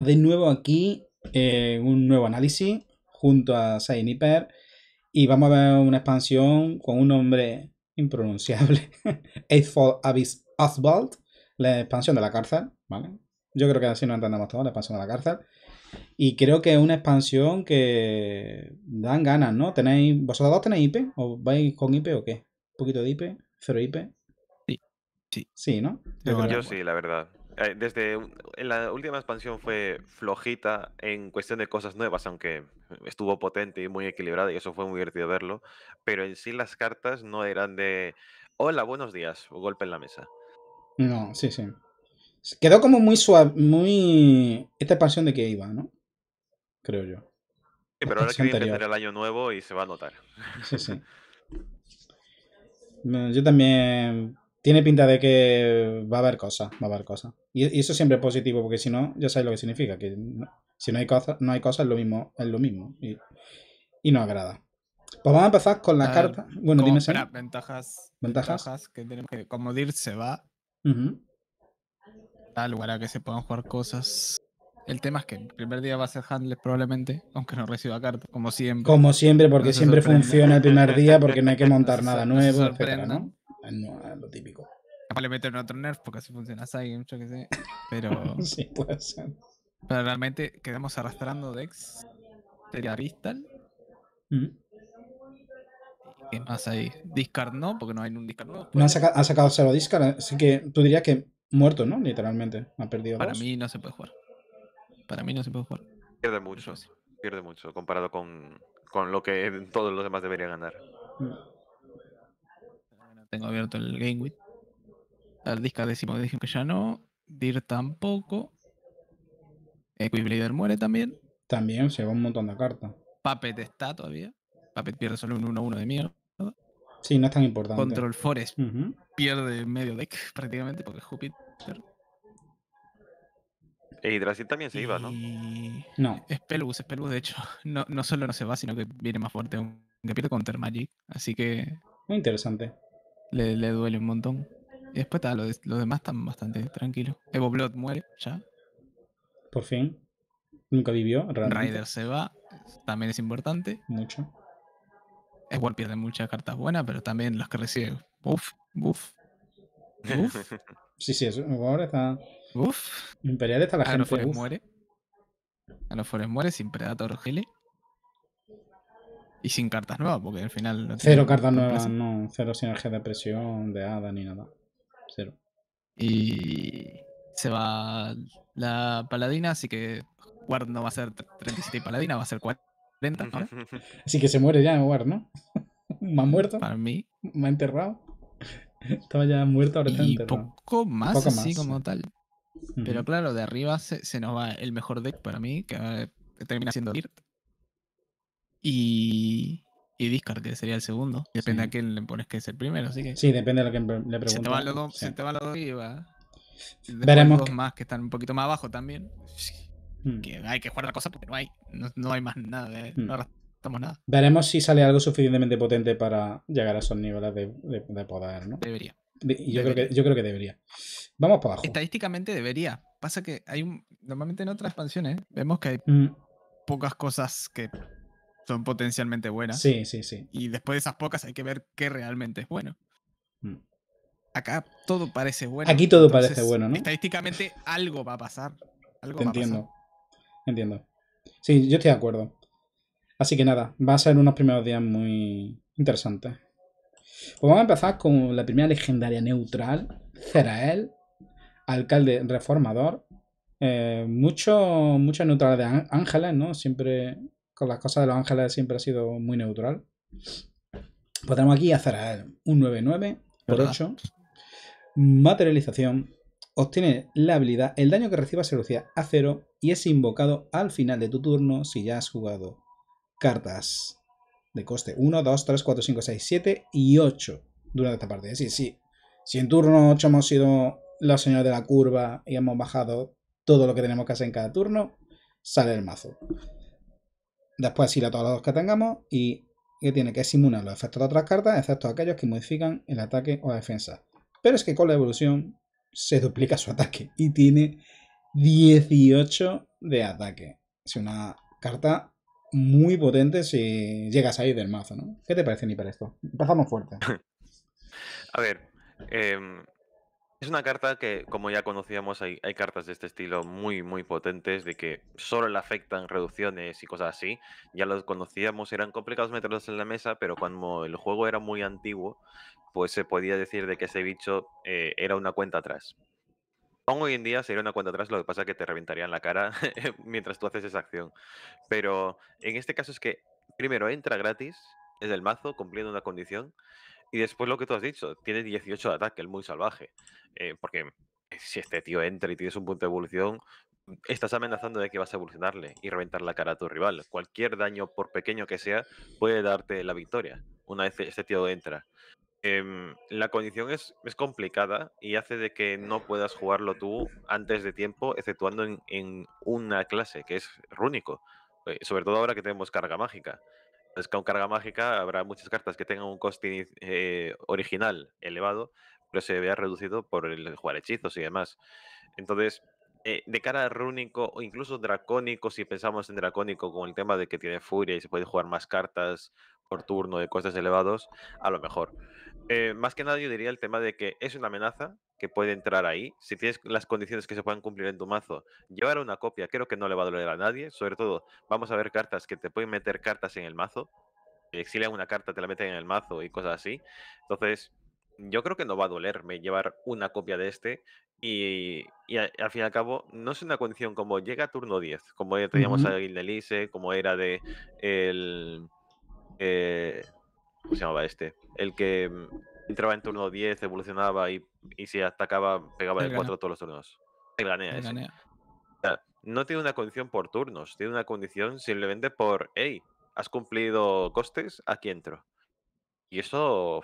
de nuevo aquí eh, un nuevo análisis junto a Sainiper y vamos a ver una expansión con un nombre impronunciable, Eightfold Abyss Oswald, la expansión de la cárcel, ¿vale? Yo creo que así nos entendemos todos, la expansión de la cárcel. Y creo que es una expansión que dan ganas, ¿no? ¿Tenéis, ¿Vosotros dos tenéis IP? ¿O vais con IP o qué? ¿Un poquito de IP? ¿Cero IP? Sí. Sí, ¿no? yo sí, la verdad. Eh, desde en la última expansión fue flojita en cuestión de cosas nuevas, aunque estuvo potente y muy equilibrada y eso fue muy divertido verlo, pero en sí las cartas no eran de hola, buenos días, o golpe en la mesa. No, sí, sí. Quedó como muy suave, muy... Esta expansión de que iba, ¿no? Creo yo. Sí, pero ahora que viene el año nuevo y se va a notar. Sí, sí. Yo también tiene pinta de que va a haber cosas, va a haber cosas. Y, eso siempre es positivo, porque si no, ya sabéis lo que significa, que si no hay cosas, no hay cosas, es lo mismo, es lo mismo. Y, no agrada. Pues vamos a empezar con las ah, cartas. Bueno, dime. Espera, ventajas, ventajas, que tenemos que. Como DIR se va. Tal lugar a que se puedan jugar cosas. El tema es que el primer día va a ser handles probablemente, aunque no reciba cartas, como siempre. Como siempre, porque siempre funciona el primer día, porque no hay que montar nada nuevo, ¿no? Ah, no, ah, lo típico. Capaz le meten otro nerf porque así funciona Saiyan, yo que sé. Pero. sí, puede ser. Pero realmente quedamos arrastrando Dex. Sería ¿Qué más hay? Discard no, porque no hay un discard nuevo. No pues. ha sacado, solo discard, así que tú dirías que muerto, ¿no? Literalmente. Ha perdido Para mí no se puede jugar. Para mí no se puede jugar. Pierde mucho. Pierde mucho comparado con, con lo que todos los demás deberían ganar. Mm. Tengo abierto el Game Al disca décimo que ya no. Dir tampoco. Equiblader eh, muere también. También se va un montón de cartas. Puppet está todavía. Puppet pierde solo un 1-1 de mierda. Sí, no es tan importante. Control Forest pierde medio deck prácticamente porque Jupiter. E eh, Yggdrasil también se iba, ¿no? No. Spellbus, Spellbus, de hecho, no, no solo no se va, sino que viene más fuerte, Que pierde Counter Magic. Así que. Muy interesante le, duele un montón. Y después los, demás están bastante tranquilos. Evo muere, ya. Por fin. Nunca vivió. Raider se va, también es importante. Mucho. Es pierde muchas cartas buenas, pero también las que recibe. Uf, buf. Uf. sí, sí, eso. ahora está. Uf. Imperial está la gente. muere. anofores muere sin Predator Gile. Y sin cartas nuevas, porque al final. cero cartas nuevas, no. Cero sinergia de presión, de hada, ni nada. Cero. Y se va la paladina, así que Ward no va a ser 37 y paladina, va a ser 40. Así que se muere ya en Ward, ¿no? Más muerto. Para mí. Me ha enterrado. Estaba ya muerto, ahora está y Poco más, así como tal. Pero claro, de arriba se, se, nos va el mejor deck para mí, que eh, termina siendo Dirt y, y Discord, que sería el segundo. Depende a quién le pones que es el primero, así que. Sí, depende de lo que le preguntes. Se te van los dos, te los dos Veremos. más que están un poquito más abajo también. Hmm. hay que jugar la cosa porque no hay, no, hay más nada, eh, hmm. no arrastramos nada. Veremos si sale algo suficientemente potente para llegar a esos niveles de, poder, ¿no? Debería. yo, Creo que, yo creo que debería. Vamos para abajo. Estadísticamente debería. Pasa que hay normalmente en otras expansiones vemos que hay hmm. pocas cosas que son potencialmente buenas. Sí, sí, sí. Y después de esas pocas hay que ver qué realmente es bueno. Mm. Acá todo parece bueno. Aquí todo parece bueno, ¿no? Estadísticamente algo va a pasar. Algo va entiendo. A pasar. Entiendo. Sí, yo estoy de acuerdo. Así que nada, va a ser unos primeros días muy interesantes. Pues vamos a empezar con la primera legendaria neutral, Zerael. alcalde reformador. Eh, neutralidad mucho de ángeles, ¿no? Siempre con las cosas de los ángeles siempre ha sido muy neutral. Pues aquí hacer un 9-9 por 8. Materialización. Obtiene la habilidad, el daño que reciba se reducía a 0 y es invocado al final de tu turno si ya has jugado cartas de coste 1, 2, 3, 4, 5, 6, 7 y 8 durante esta parte Sí, sí. Si en turno 8 hemos sido la señora de la curva y hemos bajado todo lo que tenemos que hacer en cada turno, sale el mazo. Después así a todos los dos que tengamos y que tiene que simular los efectos de otras cartas, excepto aquellos que modifican el ataque o la defensa. Pero es que con la evolución se duplica su ataque y tiene 18 de ataque. Es una carta muy potente si llegas a del mazo, ¿no? ¿Qué te parece, para esto? Empezamos fuerte. a ver, em, es una carta que, como ya conocíamos, hay, cartas de este estilo muy, muy potentes, de que solo le afectan reducciones y cosas así. Ya los conocíamos, eran complicados meterlos en la mesa, pero cuando el juego era muy antiguo, pues se podía decir de que ese bicho eh, era una cuenta atrás. Aún hoy en día sería una cuenta atrás, lo que pasa es que te reventarían la cara mientras tú haces esa acción. Pero en este caso es que, primero, entra gratis, es del mazo, cumpliendo una condición. Y después lo que tú has dicho, tiene 18 de ataque, el muy salvaje. Eh, porque si este tío entra y tienes un punto de evolución, estás amenazando de que vas a evolucionarle y reventar la cara a tu rival. Cualquier daño, por pequeño que sea, puede darte la victoria una vez este tío entra. Em, la condición es, complicada y hace de que no puedas jugarlo tú antes de tiempo, exceptuando en, una clase, que es rúnico. Eh, sobre todo ahora que tenemos carga mágica. Es pues, que con carga mágica, habrá muchas cartas que tengan un coste eh, original elevado, pero se vea reducido por el jugar hechizos y demás. Entonces, eh, de cara a rúnico o incluso dracónico, si pensamos en dracónico con el tema de que tiene furia y se puede jugar más cartas por turno de costes elevados, a lo mejor. Eh, más que nada yo diría el tema de que es una amenaza, que puede entrar ahí, si tienes las condiciones que se puedan cumplir en tu mazo, llevar una copia creo que no le va a doler a nadie. Sobre todo, vamos a ver cartas que te pueden meter cartas en el mazo. exilia una carta, te la meten en el mazo y cosas así. Entonces, yo creo que no va a dolerme llevar una copia de este. Y, al fin y al cabo, no es una condición como llega a turno 10, como ya teníamos a -huh. a como era de el. Eh, ¿Cómo se llamaba este? El que mm, entraba en turno 10, evolucionaba y, y si atacaba, pegaba de 4 todos los turnos. no tiene una condición por turnos, tiene una condición simplemente por, hey, has cumplido costes, aquí entro. Y eso,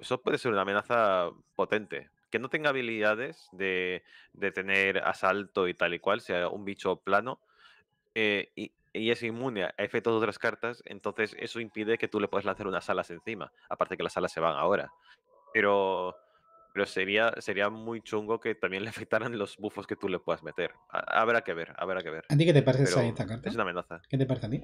eso puede ser una amenaza potente. Que no tenga habilidades de, de tener asalto y tal y cual, sea un bicho plano. Eh, y, y es inmune a efectos de otras cartas, entonces eso impide que tú le puedas lanzar unas alas encima. Aparte que las alas se van ahora. Pero, pero sería, sería muy chungo que también le afectaran los bufos que tú le puedas meter. habrá que ver, habrá que ver. ¿A ti qué te parece esta carta? Es una amenaza. ¿Qué te parece a ti?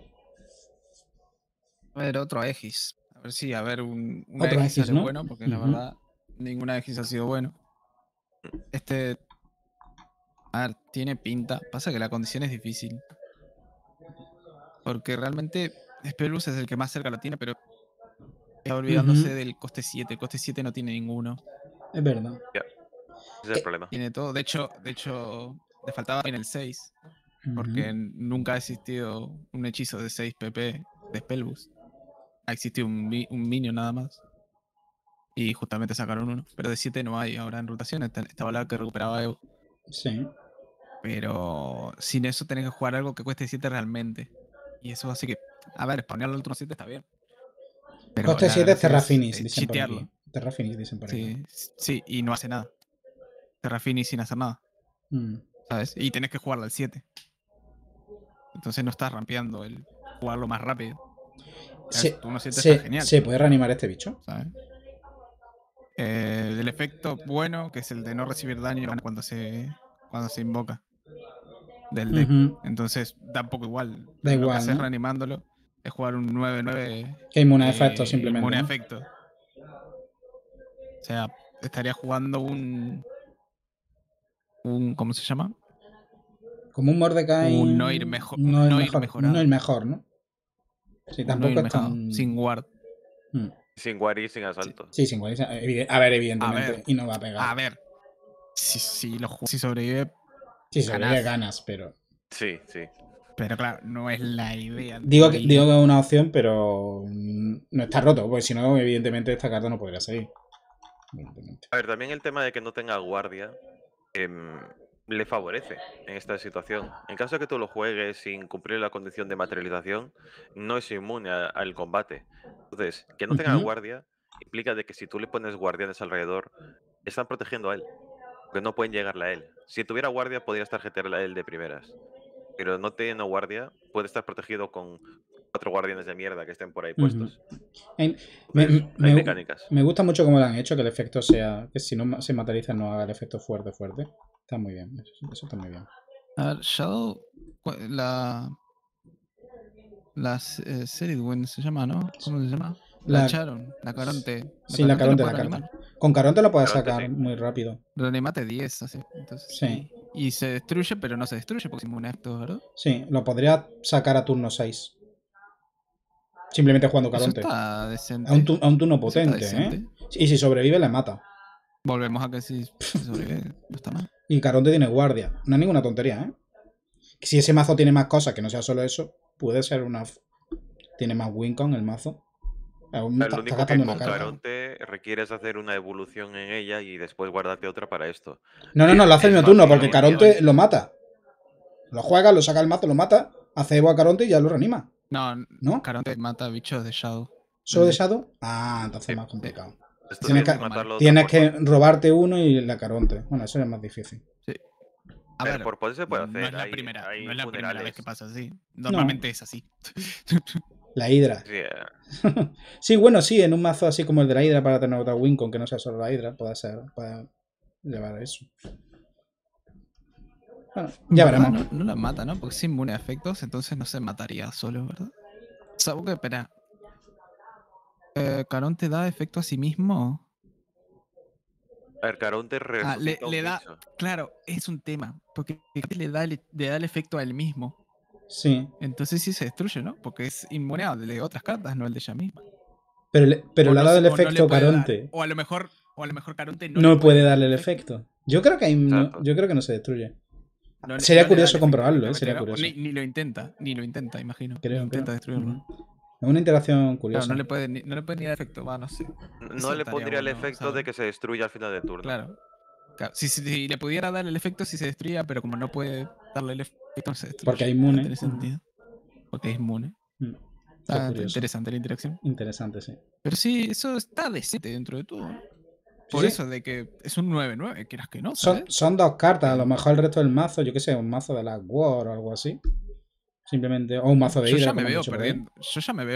A ver, otro Aegis. A ver si, a ver, un, otro Aegis, ¿no? bueno, porque la verdad, ninguna Aegis ha sido bueno. Mm. Este. A ver, tiene pinta. Pasa que la condición es difícil. Porque realmente Spellbus es el que más cerca lo tiene, pero está olvidándose del coste 7. El coste 7 no tiene ninguno. Es verdad. Ese es el eh, problema. Tiene todo. De hecho, de hecho, le faltaba en el 6. Porque nunca ha existido un hechizo de 6 PP de Spellbus. Ha existido un, minion nada más. Y justamente sacaron uno. Pero de 7 no hay ahora en rotación. Estaba la que recuperaba Evo. Sí. Pero sin eso tenés que jugar algo que cueste 7 realmente. Y eso así que, a ver, spanearlo al turno 7 está bien. Pero coste 7 es Terrafinis, eh, dicen chitearlo. por aquí. Terrafinis, dicen por sí, Sí, y no hace nada. Terrafinis sin hacer nada. Mm. ¿Sabes? Y tenés que jugarlo al 7. Entonces no estás rampeando el jugarlo más rápido. sí está genial, se, puede reanimar este bicho. ¿sabes? Eh, el efecto bueno, que es el de no recibir daño cuando se, cuando se invoca del deck. Entonces, tampoco igual. Da Lo igual. Que reanimándolo es jugar un 9-9. Que inmune eh, efecto, simplemente. Inmune efecto. O sea, estaría jugando un. un ¿Cómo se llama? Como un Mordecai. Un Noir, mejor, Un Noir mejor, mejor, ¿no? Sí, tampoco Sin guard. Mm. Sin guard y sin asalto. Sí, sin guard. Eh, a ver, evidentemente. A ver, y no va a pegar. A ver. Si, si, lo, si sobrevive, Sí, se ganas. ganas, pero. Sí, sí. Pero claro, no es la idea. Digo que, digo es una opción, pero no está roto, porque si no, evidentemente esta carta no podría salir. A ver, también el tema de que no tenga guardia em, le favorece en esta situación. En caso de que tú lo juegues sin cumplir la condición de materialización, no es inmune al combate. Entonces, que no tenga guardia implica de que si tú le pones guardianes alrededor, están protegiendo a él. Porque no pueden llegar a él. Si tuviera guardia, podrías tarjetear a él de primeras. Pero no teniendo guardia, puede estar protegido con cuatro guardianes de mierda que estén por ahí puestos. me, mecánicas. Me gusta mucho cómo lo han hecho, que el efecto sea. Que si no se materializa, no haga el efecto fuerte, fuerte. Está muy bien. Eso, está muy bien. A ver, Shadow. La. La eh, Seridwen se llama, ¿no? ¿Cómo se llama? La, Charon, la Caronte. sí, la Caronte, la Caronte. Con Caronte lo puedes sacar muy rápido. mate 10, así. sí. Y, se destruye, pero no se destruye porque es inmune a ¿verdad? Sí, lo podría sacar a turno 6. Simplemente jugando Caronte. A, un turno potente, ¿eh? Y si sobrevive, le mata. Volvemos a que si sobrevive, no está mal. Y Caronte tiene guardia. No es ninguna tontería, ¿eh? Si ese mazo tiene más cosas que no sea solo eso, puede ser una. Tiene más Wincon el mazo único Caronte requieres hacer una evolución en ella y después guardarte otra para esto. No, no, no, lo hace en mi turno, porque Caronte lo mata. Lo juega, lo saca el mazo, lo mata, hace Evo a Caronte y ya lo reanima. No, no. Caronte mata bichos de Shadow. ¿Solo de Shadow? Ah, entonces es más complicado. tienes, que, robarte uno y la Caronte. Bueno, eso es más difícil. Sí. A ver, por poder se puede hacer. No es la primera, vez que pasa así. Normalmente es así. La Hidra. Eh. sí, bueno, sí, en un mazo así como el de la Hidra para tener otra win con que no sea solo la Hidra, pueda ser, para llevar eso. ya veremos. No, la mata, ¿no? Porque es inmune a efectos, entonces no se mataría solo, ¿verdad? O que espera. Eh, ¿Carón te da efecto a sí mismo? A ver, Carón ah, le, da. Claro, es un tema. Porque le da, le, le da el efecto a él mismo. Sí. Entonces sí se destruye, ¿no? Porque es inmune a de otras cartas, no el de ella misma. Pero, le, pero dado el efecto Caronte. o a lo mejor, o a lo mejor Caronte no, no puede, darle el efecto. Yo creo que yo creo que no se destruye. sería curioso comprobarlo, ¿eh? sería curioso. Ni, lo intenta, ni lo intenta, imagino. Creo, intenta destruirlo. Es una interacción curiosa. no le puede, no le puede dar efecto, va, no No le pondría el efecto de que se destruya al final del turno. Claro. Si, le pudiera dar el efecto, si se destruía, pero como no puede darle el efecto, no se Porque es inmune. tiene mm, Porque es inmune. interesante la interacción. Interesante, sí. Pero sí, eso está de decente dentro de todo. Por eso, de que es un 9-9, quieras que no. Son, dos cartas, a lo mejor el resto del mazo, yo qué sé, un mazo de la War o algo así. Simplemente, o un mazo de yo yo ya me veo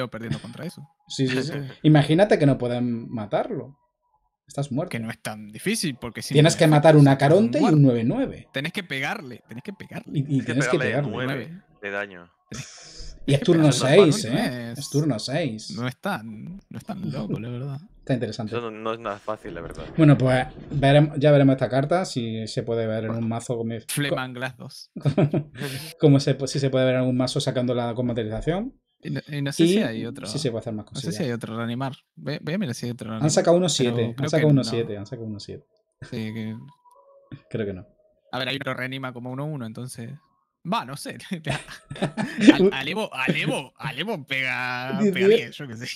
perdiendo contra eso. sí, sí, sí. Imagínate que no pueden matarlo. Estás muerto. Que no es tan difícil, porque si. Tienes que matar un acaronte y un 9-9. Tenés que pegarle, Tienes que pegarle. Y, tienes, que pegarle. 9 de daño. Y es turno 6, ¿eh? Es... turno 6. No es tan, no es tan loco, la verdad. Está interesante. Eso no, es nada fácil, la verdad. Bueno, pues ya veremos esta carta, si se puede ver en un mazo... Con... Flemanglas 2. Como si se puede ver en algún mazo sacando la materialización. Y no, sé si hay otro. Sí, se puede hacer más cosas. No sé si hay otro reanimar. Voy, a mirar si hay otro reanimar. Han sacado unos 7. Han sacado unos 7. 7. Sí, Creo que no. A ver, hay otro reanima como 1-1, entonces. Va, no sé. Alevo, Alevo, Alevo pega, pega 10, yo qué sé.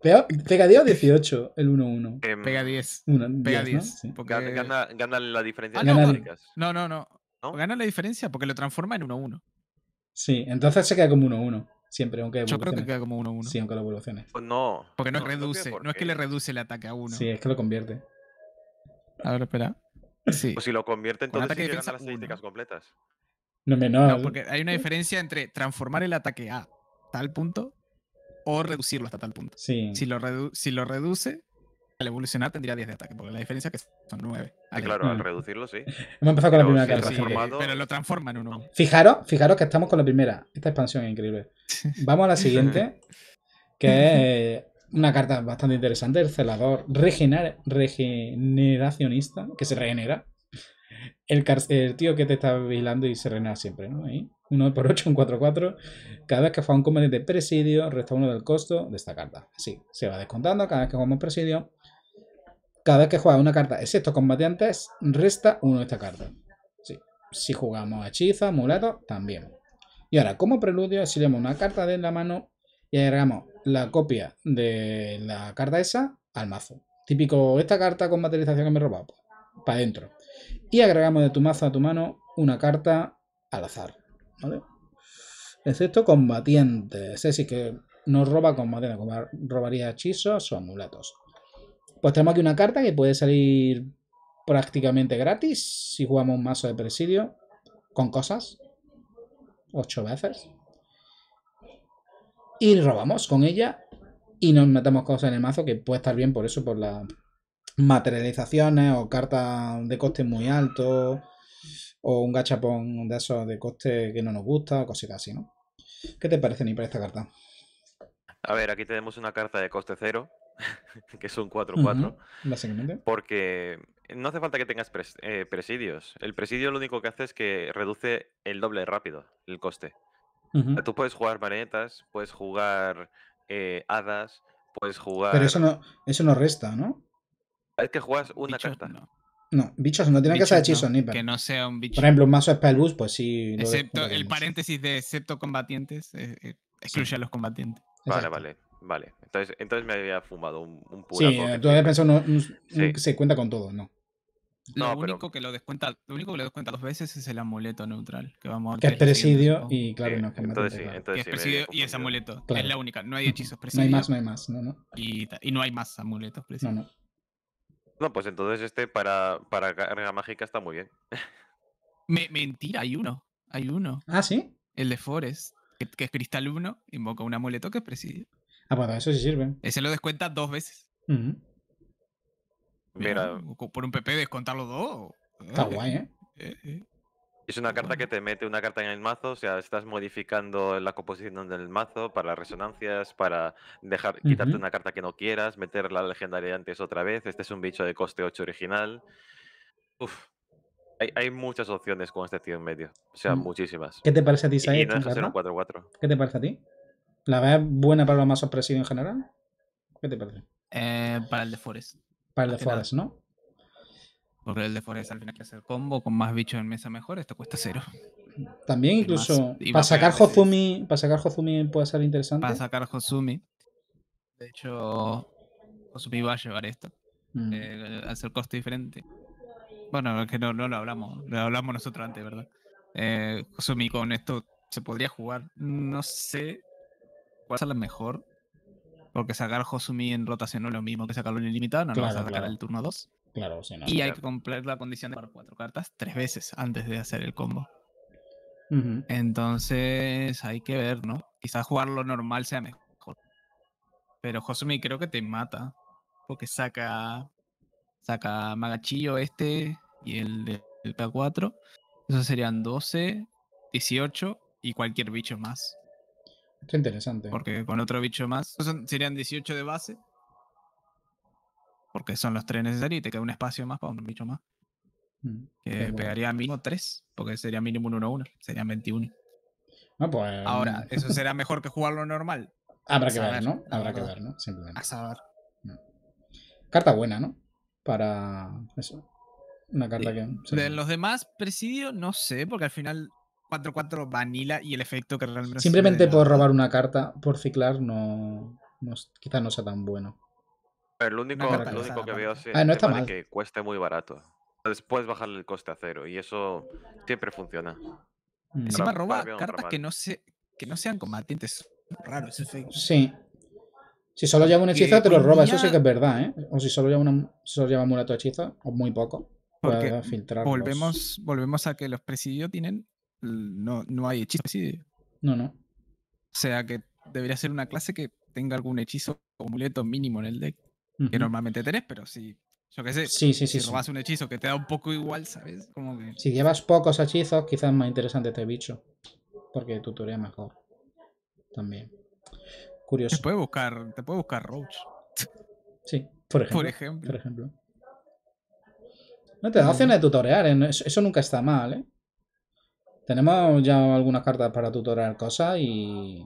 Pega, 10 o 18 el 1-1. Em, pega 10. pega 10. porque... gana, gana, la diferencia ah, no, no, no, no, no, Gana la diferencia porque lo transforma en 1-1. Sí, entonces se queda como 1-1. Siempre, aunque Yo creo que queda como 1-1. Sí, aunque lo evoluciones. Pues no. Porque no, reduce, no es que le reduce el ataque a uno. Sí, es que lo convierte. A ver, espera. Sí. Pues si lo convierte, entonces sí llegan a las estadísticas completas. No, no. no, porque hay una diferencia entre transformar el ataque a tal punto o reducirlo hasta tal punto. Sí. Si lo, si lo reduce, al evolucionar tendría 10 de ataque, porque la diferencia es que son 9. Ah claro, al mm. reducirlo sí. Hemos empezado con la primera carta. Pero lo transforma en uno. Fijaros, fijaros que estamos con la primera. Esta expansión es increíble. Vamos a la siguiente, que es eh, una carta bastante interesante, el celador regeneracionista, que se regenera. El, tío que te está vigilando y se regenera siempre, ¿no? Ahí. 1 por 8 en 4-4. Cada vez que juega un combate de presidio, resta uno del costo de esta carta. Así, se va descontando cada vez que jugamos presidio. Cada vez que juega una carta, excepto combatientes, resta uno esta carta. Sí. Si jugamos hechizo, amuleto, también. Y ahora, como preludio, si leemos una carta de la mano y agregamos la copia de la carta esa al mazo. Típico, esta carta con materialización que me he robado. Pues, para adentro. Y agregamos de tu mazo a tu mano una carta al azar. Excepto combatientes. Es decir, que no roba combatientes, robaría hechizos o amuletos. Pues tenemos aquí una carta que puede salir prácticamente gratis si jugamos un mazo de presidio con cosas. Ocho veces. Y robamos con ella y nos metemos cosas en el mazo que puede estar bien por eso, por las materializaciones o cartas de coste muy alto o un gachapón de esos de coste que no nos gusta o cositas así, ¿no? ¿Qué te parece, ni para esta carta? A ver, aquí tenemos una carta de coste cero que son 4-4. básicamente Porque no hace falta que tengas eh, presidios. El presidio lo único que hace es que reduce el doble rápido el coste. Tú puedes jugar marionetas, puedes jugar eh, hadas, puedes jugar. Pero eso no, eso no resta, ¿no? Es que juegas una carta. No. bichos no tienen que ser hechizos ni Que no sea un bicho. Por ejemplo, un mazo spellbus pues sí. Excepto, el paréntesis de excepto combatientes, eh, excluye a los combatientes. Vale, vale. Vale, entonces, entonces me había fumado un, un Sí, tú habías pensado, no, se cuenta con todo, ¿no? Lo, no, único que lo, descuenta, lo único que lo descuenta dos veces es el amuleto neutral. Que, vamos que es presidio y claro, no, que entonces, sí, entonces, es presidio y es amuleto. Es la única. No hay hechizos presidios. No hay más, no hay más. No, no. Y, y, no hay más amuletos presidios. No, pues entonces este para, para carga mágica está muy bien. Me, mentira, hay uno. Hay uno. Ah, sí. El de Forest, que, que es cristal 1, invoca un amuleto que es presidio. Ah, bueno, eso sí sirve. Ese lo descuenta dos veces. Mira, por un PP descontarlo dos. Está eh, guay, ¿eh? Eh, ¿eh? Es una carta que te mete una carta en el mazo, o sea, estás modificando la composición del mazo para las resonancias, para dejar, quitarte una carta que no quieras, meter la legendaria antes otra vez. Este es un bicho de coste 8 original. Uf. Hay, hay muchas opciones con este tío en medio. O sea, mm. muchísimas. ¿Qué te parece a ti, Sainz? ¿Qué te parece a ti? ¿La es buena para lo más sorpresivo en general? ¿Qué te parece? Eh, para el de Forest. Para el de Forest, ¿no? Porque el de Forest al final hay que hacer combo con más bichos en mesa mejor, esto cuesta cero. También incluso para, sacar Hozumi, para sacar Hozumi, puede ser interesante. Para sacar josumi De hecho, josumi va a llevar esto. Mm. Eh, hacer coste diferente. Bueno, es que no, lo hablamos, lo hablamos nosotros antes, ¿verdad? Eh, con esto se podría jugar. No sé ¿Cuál es la mejor? Porque sacar Hosumi en rotación no es lo mismo que sacarlo en ilimitado, no lo vas a sacar el turno 2. Y hay que cumplir la condición de jugar cuatro cartas tres veces antes de hacer el combo. Entonces hay que ver, ¿no? Quizás jugarlo normal sea mejor. Pero Hosumi creo que te mata. Porque saca. Saca Magachillo este y el del p 4 Eso serían 12, 18 y cualquier bicho más interesante. Porque con otro bicho más. serían 18 de base. Porque son los tres necesarios y te queda un espacio más para un bicho más. Mm, que pegaría mínimo 3, porque sería mínimo un 1-1. Serían 21. Ah, pues, mm. Ahora, eso será mejor que jugarlo normal. Habrá que ver, ¿no? Habrá que ver, ¿no? Simplemente. A saber. Mm. Carta buena, ¿no? Para eso. Una carta que. De los demás, presidio, no sé, porque al final 4-4 vanilla y el efecto que realmente. Simplemente por robar una carta, por ciclar, no, quizás no sea tan bueno. El único, que veo ah, es que cueste muy barato. Después bajarle el coste a cero y eso siempre funciona. Mm. Encima roba cartas que no, se, que no sean combatientes. Raro ese efecto. Sí. Si solo lleva un hechizo, te lo roba. Eso sí que es verdad, ¿eh? O si solo lleva, una, si solo lleva hechizo, o muy poco. Porque filtrar volvemos, volvemos a que los presidios tienen no, no hay hechizo así No, no. O sea que debería ser una clase que tenga algún hechizo o muleto mínimo en el deck. Que normalmente tenés, pero si. Yo que sé. si robas un hechizo que te da un poco igual, ¿sabes? Como que... Si llevas pocos hechizos, quizás es más interesante este bicho. Porque tutorea mejor. También. Curioso. Te puede buscar, te puede buscar Roach. Sí, por ejemplo. Por ejemplo. Por ejemplo. No te da opción de tutorear, ¿eh? eso nunca está mal, ¿eh? Tenemos ya algunas cartas para tutorar cosas y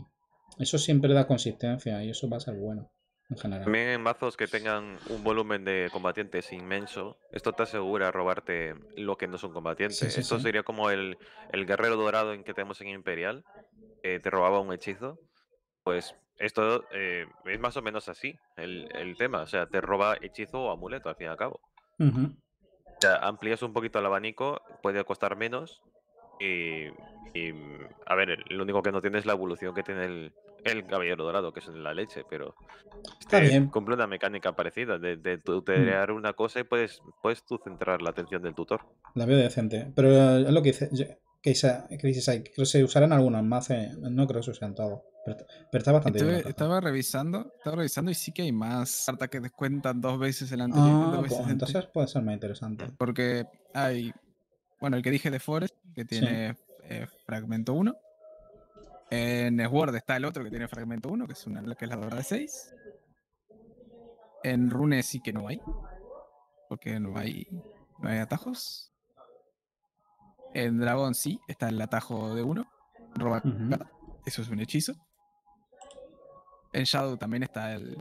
eso siempre da consistencia y eso va a ser bueno en general. También en mazos que tengan un volumen de combatientes inmenso, esto te asegura robarte lo que no son combatientes. esto sería como el, el, guerrero dorado en que tenemos en Imperial, que eh, te robaba un hechizo. Pues esto eh, es más o menos así el, tema. O sea, te roba hechizo o amuleto al fin y al cabo. o sea, amplías un poquito el abanico, puede costar menos, y, mm, a ver, lo único que no tiene es la evolución que tiene el, Caballero Dorado, que es la leche, pero Está este bien. cumple una mecánica parecida. De, de mm. una cosa y puedes, puedes tú centrar la atención del tutor. La veo decente. Pero eh, es lo que dice. que, esa, que se usarán algunas más, no creo que se usen todos Pero, está bastante bien. Estaba revisando, estaba revisando y sí que hay más cartas que descuentan dos veces el anterior. Ah, pues, entonces puede ser más interesante. Porque hay bueno, el que dije de Forest, que tiene eh, fragmento 1. En Sword está el otro que tiene fragmento 1, que es, una, que la dorada de 6. En Rune sí que no hay, porque no hay, no atajos. En Dragón sí, está el atajo de 1, roba eso es un hechizo. En Shadow también está el,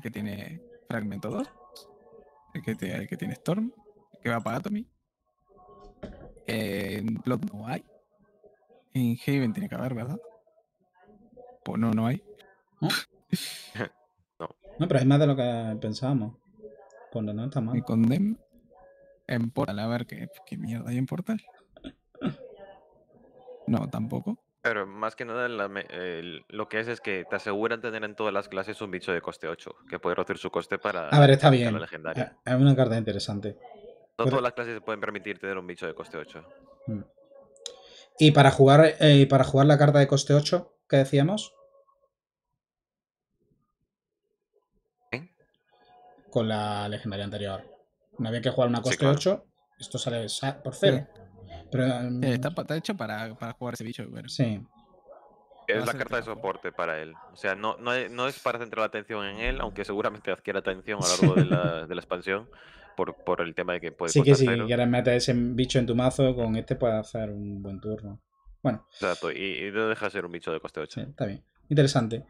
que tiene fragmento 2, el que, tiene Storm, que va para Atomi. Eh, en Blood no hay. En Haven tiene que haber, ¿verdad? Pues no, no hay. ¿No? no. pero es más de lo que pensábamos. Cuando no está mal. En Condem. En Portal, a ver qué, mierda hay en Portal. no, tampoco. Pero más que nada lo que es es que te aseguran tener en todas las clases un bicho de coste 8, que puede reducir su coste para... A ver, está bien. Es una carta interesante. No todas las clases pueden permitir tener un bicho de coste 8. Mm. ¿Y para jugar, eh, para jugar la carta de coste 8 que decíamos? ¿Eh? Con la legendaria anterior. No había que jugar una coste 8. Esto sale por cero. Pero, eh, mm, está, hecho para, jugar ese bicho. Es la carta de soporte para él. O sea, no, es para centrar la atención en él, aunque seguramente adquiera atención a lo largo de la expansión por, el tema de que puedes. Sí, que sí, quieres meter ese bicho en tu mazo, con este puedes hacer un buen turno. Bueno. Exacto, y, te no deja ser un bicho de coste 8. está bien. Interesante.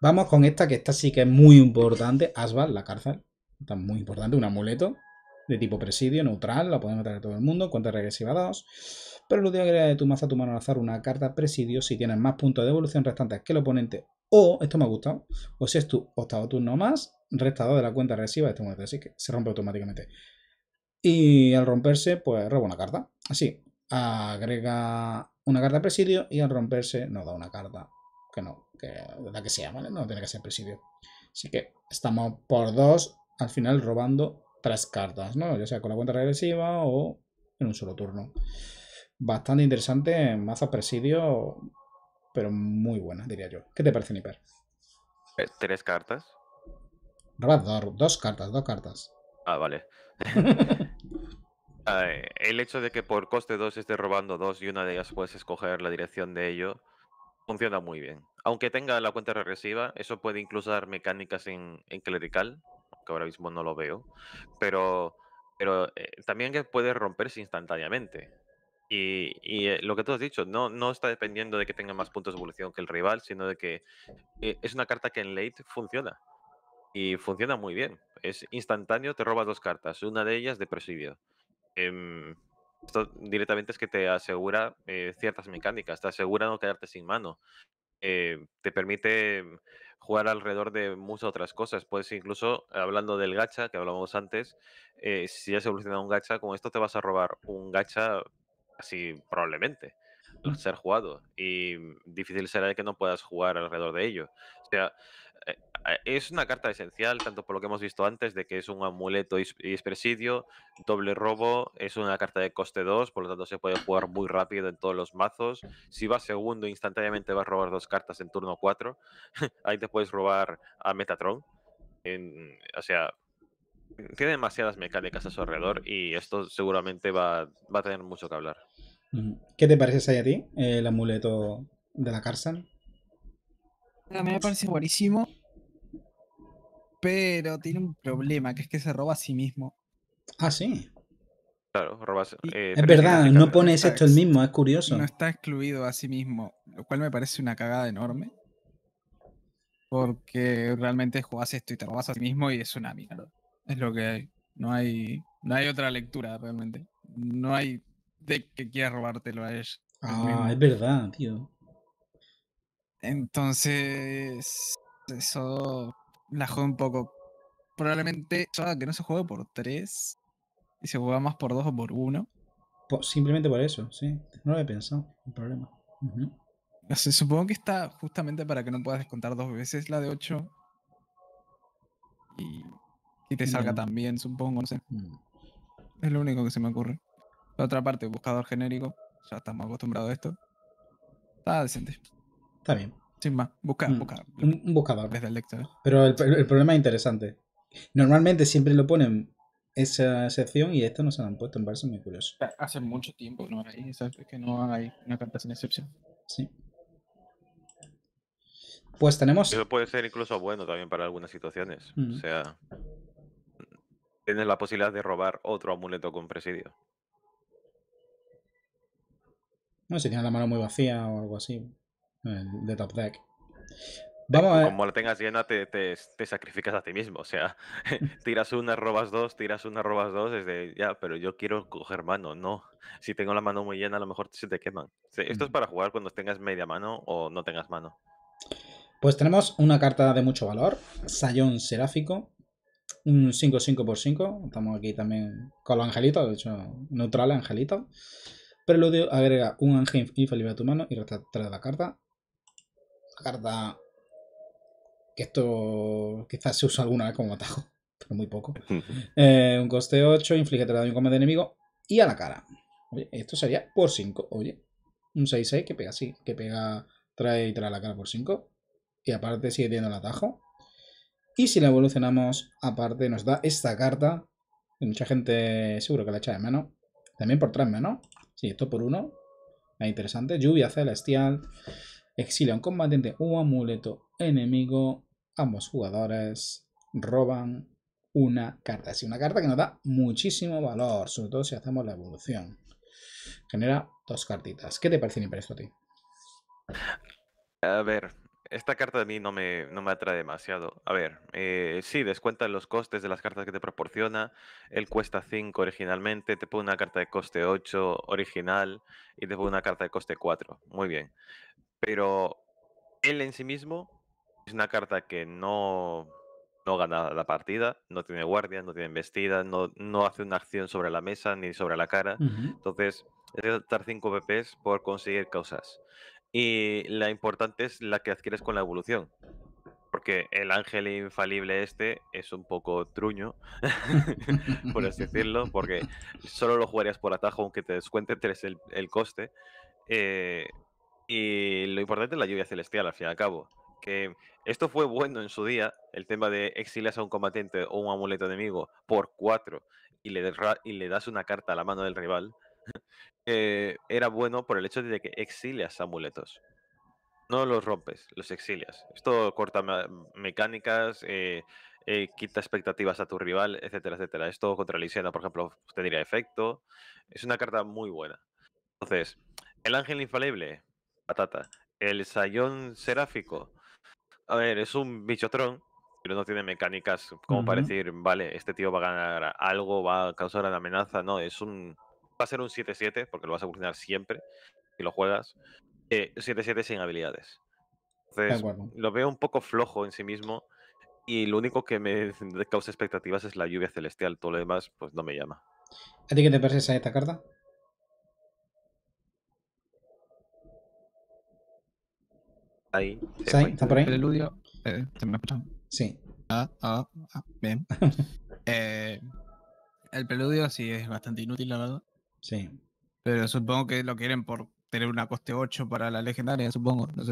Vamos con esta, que esta sí que es muy importante. Asval, la cárcel. Está muy importante, un amuleto de tipo presidio, neutral, la podemos meter a todo el mundo, cuenta regresiva 2. Pero lo último que de tu mazo a tu mano al azar una carta presidio si tienes más puntos de evolución restantes que el oponente o, esto me ha gustado, o si es tu octavo turno más, restado de la cuenta regresiva de este momento, así que se rompe automáticamente. Y al romperse, pues roba una carta. Así, agrega una carta de presidio y al romperse nos da una carta que no, que la que sea, ¿vale? No tiene que ser presidio. Así que estamos por dos, al final robando tres cartas, ¿no? Ya sea con la cuenta regresiva o en un solo turno. Bastante interesante, mazos presidio, pero muy buena, diría yo. ¿Qué te parece, Niper? Eh, tres cartas. Robar dos cartas, dos cartas. Ah, vale. Ah, eh, el hecho de que por coste 2 esté robando dos y una de ellas puedes escoger la dirección de ello, funciona muy bien. Aunque tenga la cuenta regresiva, eso puede incluso dar mecánicas en, clerical, que ahora mismo no lo veo, pero, pero eh, también que puede romperse instantáneamente. Y, eh, lo que tú has dicho, no, no está dependiendo de que tenga más puntos de evolución que el rival, sino de que es una carta que en late funciona. Y funciona muy bien. Es instantáneo, te robas dos cartas, una de ellas de presidio. Em, esto directamente es que te asegura eh, ciertas mecánicas, te asegura no quedarte sin mano. Eh, te permite em, jugar alrededor de muchas otras cosas. Puedes incluso, hablando del gacha que hablábamos antes, eh, si has evolucionado un gacha, con esto te vas a robar un gacha así probablemente ser jugado y difícil será que no puedas jugar alrededor de ello. O sea, eh, eh, es una carta esencial, tanto por lo que hemos visto antes, de que es un amuleto y presidio, doble robo, es una carta de coste 2, por lo tanto se puede jugar muy rápido en todos los mazos. Si vas segundo, instantáneamente vas a robar dos cartas en turno 4. Ahí te puedes robar a Metatron. En, o sea, tiene demasiadas mecánicas a su alrededor y esto seguramente va, va a tener mucho que hablar. ¿Qué te parece, ti? el amuleto de la cárcel. A mí me parece buenísimo. Pero tiene un problema, que es que se roba a sí mismo. Ah, sí. Claro, eh, es verdad, no pones esto el mismo, es curioso. No está excluido a sí mismo, lo cual me parece una cagada enorme. Porque realmente jugás esto y te robas a sí mismo y es un mierda. Es lo que hay. No hay, no hay otra lectura realmente. No hay de que quiera robártelo a ella. Ah, es verdad, tío. Entonces, eso la juego un poco. Probablemente que no se juegue por 3 y se juega más por dos o por 1. simplemente por eso, sí. No lo he pensado, el problema. supongo que está justamente para que no puedas descontar dos veces la de 8 y, te salga también, supongo, no sé. Mm. Es lo único que se me ocurre. La otra parte, buscador genérico, ya estamos acostumbrados a esto. Está decente. Está bien. Sin más, busca, mm. un, buscador. lector. Pero el, problema es interesante. Normalmente siempre lo ponen esa excepción y esto no se lo han puesto, en parece muy curioso. Hace mucho tiempo no hay, que no hay una carta sin excepción. Sí. Pues tenemos. Eso puede ser incluso bueno también para algunas situaciones. O mm. sea, tienes la posibilidad de robar otro amuleto con presidio. No, si tienes la mano muy vacía o algo así. Eh, de top deck. Vamos Como lo tengas llena, te, sacrificas a ti mismo. O sea, tiras una, robas dos, tiras una, robas dos. Desde ya, pero yo quiero coger mano. No, si tengo la mano muy llena, a lo mejor se te queman. Esto es mm. para jugar cuando tengas media mano o no tengas mano. Pues tenemos una carta de mucho valor: Sayón Seráfico. Un 5-5x5. Estamos aquí también con los angelitos. De hecho, neutral angelito. Preludio agrega un ángel infalible a tu mano y resta la carta carta que esto quizás se usa alguna vez como atajo, pero muy poco. Eh, un coste 8, inflige 3 daño con de enemigo y a la cara. Oye, esto sería por 5. Oye, un 6-6 que pega, así, que pega trae y trae a la cara por 5. Y aparte sigue teniendo el atajo. Y si la evolucionamos, aparte nos da esta carta. Que mucha gente seguro que la echa de menos. También por 3 menos. Sí, esto por 1. Es interesante. Lluvia celestial. Exilia un combatiente un amuleto enemigo. Ambos jugadores roban una carta. Es una carta que nos da muchísimo valor, sobre todo si hacemos la evolución. Genera dos cartitas. ¿Qué te parece, el esto a ti? A ver, esta carta de mí no me, no me atrae demasiado. A ver, eh, sí, descuenta los costes de las cartas que te proporciona. Él cuesta 5 originalmente, te pone una carta de coste 8 original y te pone una carta de coste 4. Muy bien pero él en sí mismo es una carta que no, no gana la partida, no tiene guardia, no tiene vestidas no, hace una acción sobre la mesa ni sobre la cara. Entonces, es gastar 5 PPs por conseguir causas. Y la importante es la que adquieres con la evolución. Porque el ángel infalible este es un poco truño, por así decirlo, porque solo lo jugarías por atajo, aunque te descuente tres el, el coste. Eh, y lo importante es la lluvia celestial, al fin y al cabo. Que esto fue bueno en su día, el tema de exilias a un combatiente o un amuleto enemigo por cuatro y le, le das una carta a la mano del rival. Eh, era bueno por el hecho de que exilias amuletos. No los rompes, los exilias. Esto corta mecánicas, eh, eh, quita expectativas a tu rival, etcétera, etcétera. Esto contra Lisiana, por ejemplo, tendría efecto. Es una carta muy buena. Entonces, el ángel infalible, tata El Sayón Seráfico. A ver, es un bichotrón, pero no tiene mecánicas como parecer para decir, vale, este tío va a ganar algo, va a causar una amenaza. No, es un. Va a ser un 7-7, porque lo vas a evolucionar siempre si lo juegas. 7-7 eh, sin habilidades. lo veo un poco flojo en sí mismo. Y lo único que me causa expectativas es la lluvia celestial. Todo lo demás, pues no me llama. ¿A ti qué te parece esa esta carta? Ahí. ¿Está por ahí? Preludio. Eh, Sí. Ah, ah, ah, bien. Eh, el preludio sí es bastante inútil, la verdad. Sí. Pero supongo que lo quieren por tener una coste 8 para la legendaria, supongo, no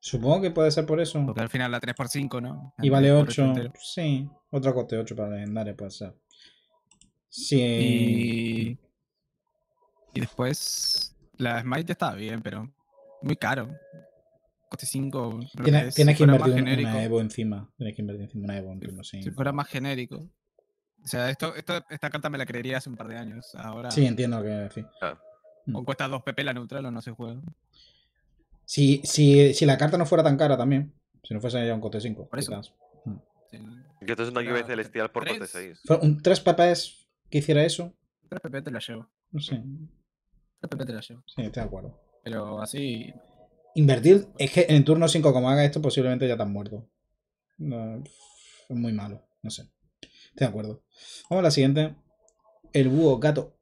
Supongo que puede ser por eso. Porque al final la 3x5, ¿no? Y vale 8. Sí, otra coste 8 para la legendaria puede ser. Sí. Eh, y, y después la Smite está bien, pero muy caro. Tienes, que invertir una Evo encima. Tienes que invertir encima una si, sí. Si fuera más genérico. O sea, esta carta me la creería hace un par de años. Ahora. Sí, entiendo lo que decir. Mm. O cuesta 2 PP la neutral o no se juega. Si, si, si la carta no fuera tan cara también. Si no fuese ya un coste 5. Por eso. Entonces mm. Sí. Yo te una celestial por ¿Tres? 6. Un 3 es que hiciera eso. 3 PP te la llevo. No sé. 3 PP te la llevo. Sí, estoy de acuerdo. Pero así, Invertir, es que en turno 5 como haga esto, posiblemente ya han muerto. es muy malo, no sé. Estoy de acuerdo. Vamos a la siguiente. El búho gato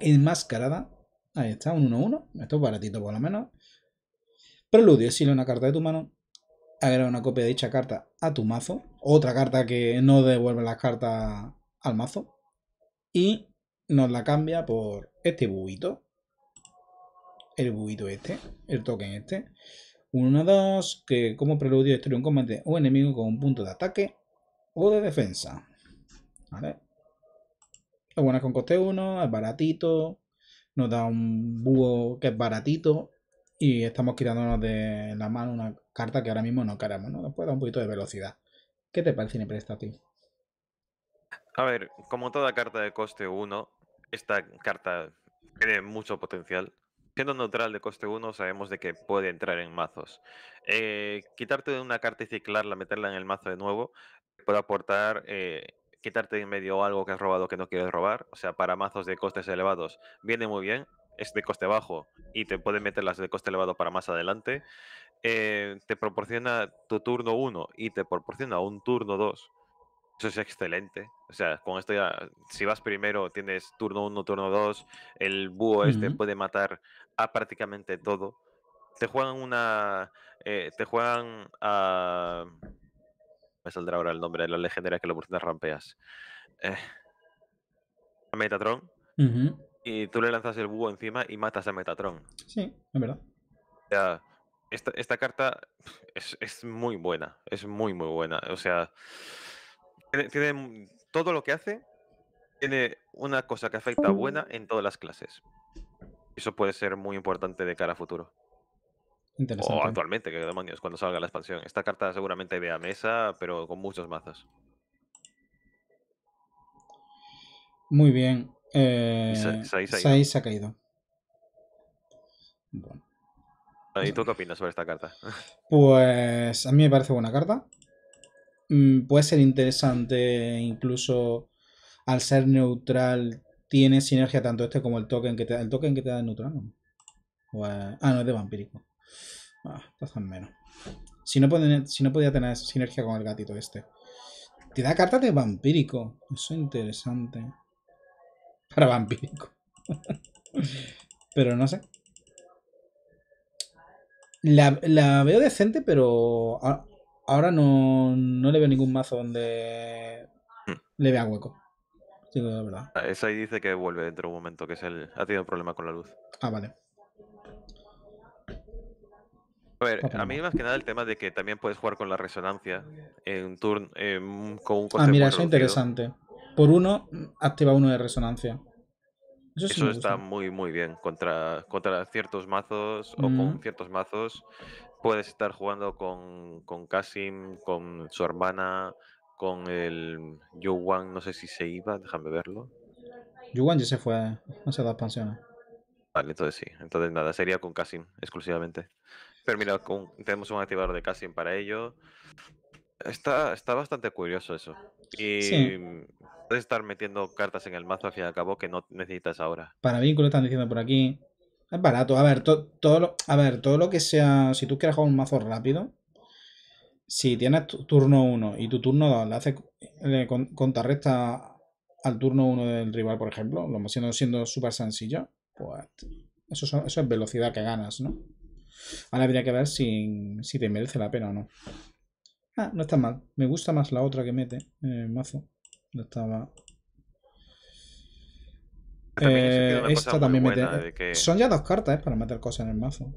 enmascarada. Ahí está, un 1-1. Esto es baratito por lo menos. Preludio, le una carta de tu mano. Agrega una copia de dicha carta a tu mazo. Otra carta que no devuelve las cartas al mazo. Y nos la cambia por este búho el buido este, el token este. 1, 2, que como preludio destruye un combate o enemigo con un punto de ataque o de defensa. ¿Vale? Lo bueno es con coste 1, es baratito, nos da un búho que es baratito y estamos quitándonos de la mano una carta que ahora mismo no queremos, ¿no? Después da un poquito de velocidad. ¿Qué te parece presta a ti? A ver, como toda carta de coste 1, esta carta tiene mucho potencial siendo neutral de coste 1, sabemos de que puede entrar en mazos. Eh, quitarte de una carta y ciclarla, meterla en el mazo de nuevo, puede aportar eh, quitarte en medio algo que has robado que no quieres robar. O sea, para mazos de costes elevados viene muy bien, es de coste bajo y te puede meter las de coste elevado para más adelante. Eh, te proporciona tu turno 1 y te proporciona un turno 2 eso es excelente. O sea, con esto ya, si vas primero, tienes turno 1, turno 2, el búho este puede matar a prácticamente todo. Te juegan una... Eh, te juegan a... Me saldrá ahora el nombre de la legendaria que lo oportunidad rampeas. Eh. a Metatron. Y tú le lanzas el búho encima y matas a Metatron. Sí, es verdad. O sea, esta, esta carta es, es muy buena. Es muy, muy buena. O sea tiene, todo lo que hace tiene una cosa que afecta buena en todas las clases. Eso puede ser muy importante de cara a futuro. Interesante. O actualmente, que demonios, cuando salga la expansión. Esta carta seguramente a mesa, pero con muchos mazos. Muy bien. Eh, se, ha caído. Ah, ¿Y pues tú qué opinas sobre esta carta? Pues a mí me parece buena carta. Mm, puede ser interesante, incluso al ser neutral, tiene sinergia tanto este como el token que te da. El token que te da neutral, eh, ah, no, es de vampírico. Ah, menos. Si no, podía, si no podía tener sinergia con el gatito este. Te da carta de vampírico. Eso es interesante. Para vampírico. pero no sé. La, la, veo decente, pero ah, ahora no, no le veo ningún mazo donde hmm. le vea hueco. Ah, Esa ahí dice que vuelve dentro de un momento, que es el... ha tenido un problema con la luz. Ah, vale. A ver, a mí más que nada el tema de que también puedes jugar con la resonancia en un turno em, con un Ah, mira, eso es interesante. Por uno, activa uno de resonancia. Eso, está muy, muy bien contra, contra ciertos mazos o con mm. ciertos mazos puedes estar jugando con, con Kasim, con su hermana, con el Yuwan, no sé si se iba, déjame verlo. Yuwan ya se fue eh, se dos expansiones. Eh. Vale, entonces sí. Entonces nada, sería con Kasim exclusivamente. Pero mira, tenemos un activador de Kasim para ello. Está, está bastante curioso eso. Y puedes estar metiendo cartas en el mazo al fin y al cabo que no necesitas ahora. Para vínculo están diciendo por aquí es barato. A ver, todo lo, a ver, todo lo que sea. Si tú quieres jugar un mazo rápido, si tienes turno 1 y tu turno 2 le hace al turno 1 del rival, por ejemplo, lo siendo, siendo súper sencillo, pues eso, es velocidad que ganas, ¿no? Ahora habría que ver si, te merece la pena o no. Ah, no está mal. Me gusta más la otra que mete el eh, mazo. No estaba eh, también, mete. Son ya dos cartas, ¿eh? Para meter cosas en el mazo. Mm.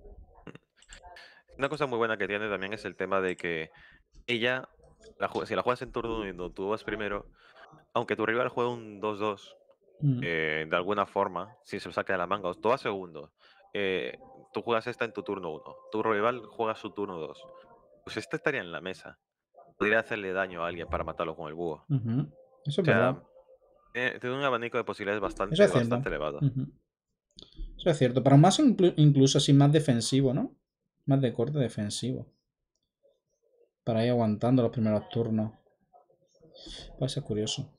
Una cosa muy buena que tiene también es el tema de que ella, si la juegas en turno 1 y tú vas primero, aunque tu rival juegue un 2-2, mm. eh, de alguna forma, si se lo saca de la manga, o tú vas segundo, tú juegas esta en tu turno 1, tu rival juega su turno 2. Pues esta estaría en la mesa. Podría hacerle daño a alguien para matarlo con el búho. Eso es eh, tiene un abanico de posibilidades bastante, elevado. Eso es cierto. Para más incluso así más defensivo, ¿no? Más de corte defensivo. Para ir aguantando los primeros turnos. a ser curioso.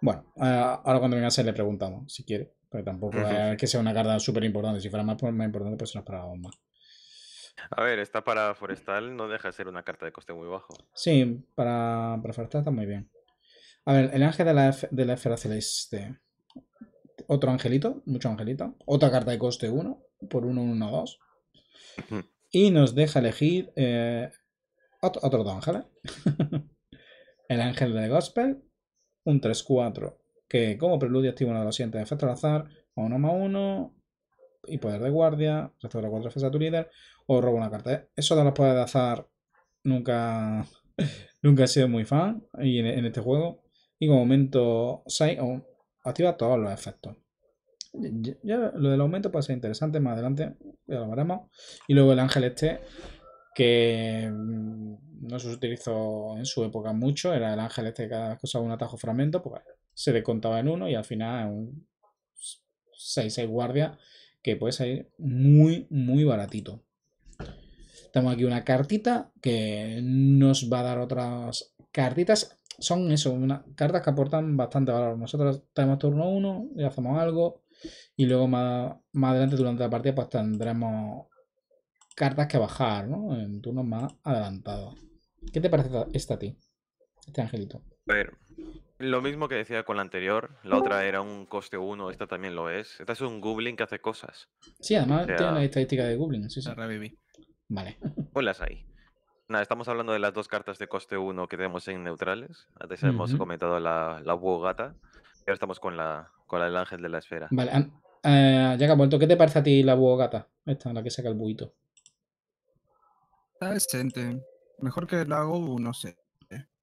Bueno, ahora cuando venga a ser le preguntamos, si quiere. Pero tampoco es que sea una carta súper importante. Si fuera más, importante, pues se nos parábamos más. A ver, esta para forestal no deja de ser una carta de coste muy bajo. Sí, para, para forestal está muy bien. A ver, el ángel de la, de la esfera celeste. Otro angelito, mucho angelito. Otra carta de coste 1, por 1, 1, 2. Y nos deja elegir eh, otro, ángeles el ángel de gospel, un 3-4, que como preludio activa una de los siguientes efectos al azar, o 1 más 1, y poder de guardia, restaura 4 efectos a tu líder, o roba una carta. Eso de los poderes de azar nunca, nunca he sido muy fan y en este juego. Y con aumento 6, activa todos los efectos. lo del aumento puede ser interesante más adelante, ya lo veremos. Y luego el ángel este, que mm, no se utilizó en su época mucho, era el ángel este que cada vez que usaba un atajo fragmento, pues se descontaba en uno y al final es un 6-6 guardia que puede salir muy, muy baratito. Tenemos aquí una cartita que nos va a dar otras cartitas son eso, cartas que aportan bastante valor. Nosotros tenemos turno 1 y hacemos algo. Y luego más, más adelante durante la partida pues tendremos cartas que bajar, ¿no? En turnos más adelantados. ¿Qué te parece esta, a ti? Este angelito. A ver, lo mismo que decía con la anterior, la otra era un coste 1, esta también lo es. Esta es un goblin que hace cosas. Sí, además tiene una estadística de goblin, sí, sí. La reviví. Vale. Ponlas ahí. Nada, estamos hablando de las dos cartas de coste 1 que tenemos en neutrales. Antes ah, hemos comentado la, la gata Y ahora estamos con la con del ángel de la esfera. Vale, ya que ha vuelto, ¿qué te parece a ti la búho-gata? Esta, la que saca el buito. Está decente. Mejor que la lago, no sé.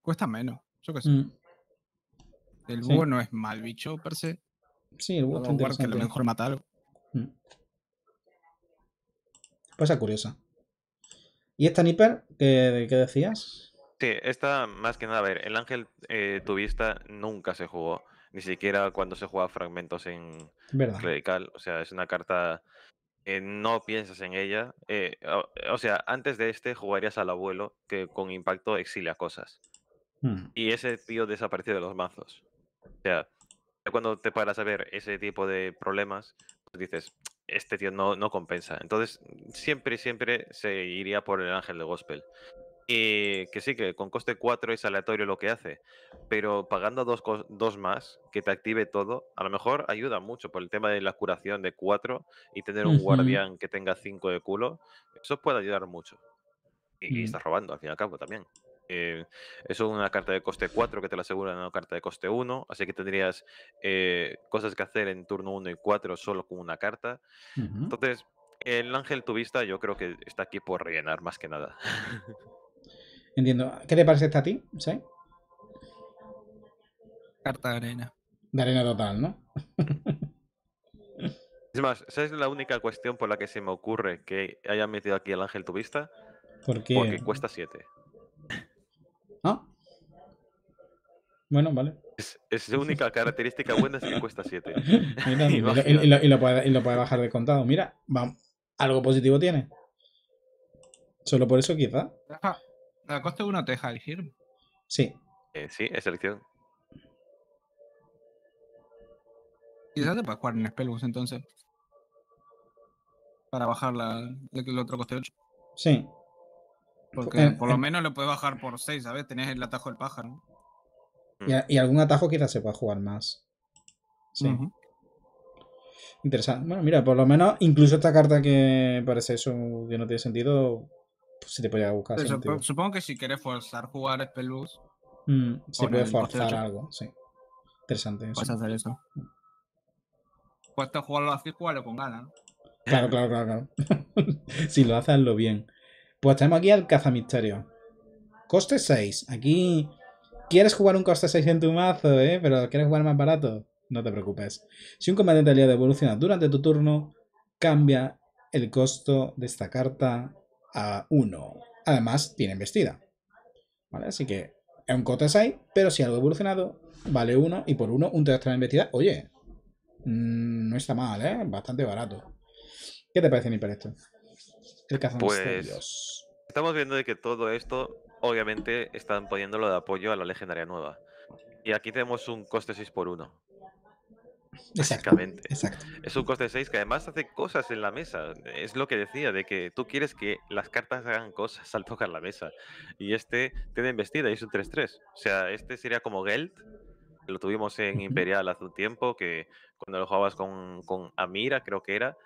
Cuesta menos, yo qué sé. Mm. El búho no es mal bicho, per Sí, el búho está interesante. Que lo mejor matar. Mm. Pasa curiosa. ¿Y esta Nipper, qué, qué decías? Sí, esta más que nada, a ver, el ángel eh, vista nunca se jugó, ni siquiera cuando se juega fragmentos en radical, o sea, es una carta, no piensas en ella, eh, o, sea, antes de este jugarías al abuelo que con impacto exilia cosas, hmm. y ese tío desapareció de los mazos, o sea, cuando te paras a ver ese tipo de problemas, tú pues dices, este tío no, compensa. Entonces, siempre, siempre se iría por el ángel de gospel. Y eh, que sí, que con coste 4 es aleatorio lo que hace, pero pagando dos, dos más, que te active todo, a lo mejor ayuda mucho por el tema de la curación de 4 y tener un guardián que tenga 5 de culo, eso puede ayudar mucho. Y, mm. estás robando al fin y al cabo también. Eh, eso es una carta de coste 4 que te la asegura una carta de coste 1, así que tendrías eh, cosas que hacer en turno 1 y 4 solo con una carta. Entonces, el ángel tubista yo creo que está aquí por rellenar más que nada. Entiendo. ¿Qué te parece esta a ti? ¿Sí? Carta de arena. De arena total, ¿no? es más, esa es la única cuestión por la que se me ocurre que haya metido aquí el ángel tubista. ¿Por qué? Porque cuesta 7. ¿No? Bueno, vale. Es, es única característica buena es que cuesta 7. y, lo puede bajar de contado. Mira, vamos, algo positivo tiene. Solo por eso quizá. ¿La coste una teja, deja elegir? Sí. Eh, sí, es elección. Quizás te puedes jugar en Spellbus entonces. Para bajar la, que el otro coste 8. Sí. Porque por lo menos lo puedes bajar por 6, ¿sabes? Tenés el atajo del pájaro. Mm. Y, y algún atajo quizás se pueda jugar más. Sí. Interesante. Bueno, mira, por lo menos, incluso esta carta que parece eso que no tiene sentido, pues se te podría buscar. supongo que si quieres forzar jugar Spellbus. Mm, se puede forzar algo, sí. Interesante. Vas a hacer eso. Cuesta jugarlo así, jugarlo con ganas. ¿no? Claro, claro, claro. claro. si lo haces, lo bien. Pues tenemos aquí al cazamisterio. Coste 6. Aquí quieres jugar un coste 6 en tu mazo, ¿eh? Pero quieres jugar más barato. No te preocupes. Si un combatiente aliado evoluciona durante tu turno, cambia el costo de esta carta a 1. Además, tiene investida. ¿Vale? Así que es un coste 6, pero si algo evolucionado vale 1 y por 1 un 3 de embestida. Oye, mm, no está mal, ¿eh? Bastante barato. ¿Qué te parece, mi esto? pues, Estamos viendo de que todo esto, obviamente, están poniéndolo de apoyo a la legendaria nueva. Y aquí tenemos un coste 6 por 1 Exactamente. Es un coste 6 que además hace cosas en la mesa. Es lo que decía, de que tú quieres que las cartas hagan cosas al tocar la mesa. Y este tiene investida y es un 3-3. O sea, este sería como Geld. Lo tuvimos en Imperial hace un tiempo, que cuando lo jugabas con, con Amira, creo que era,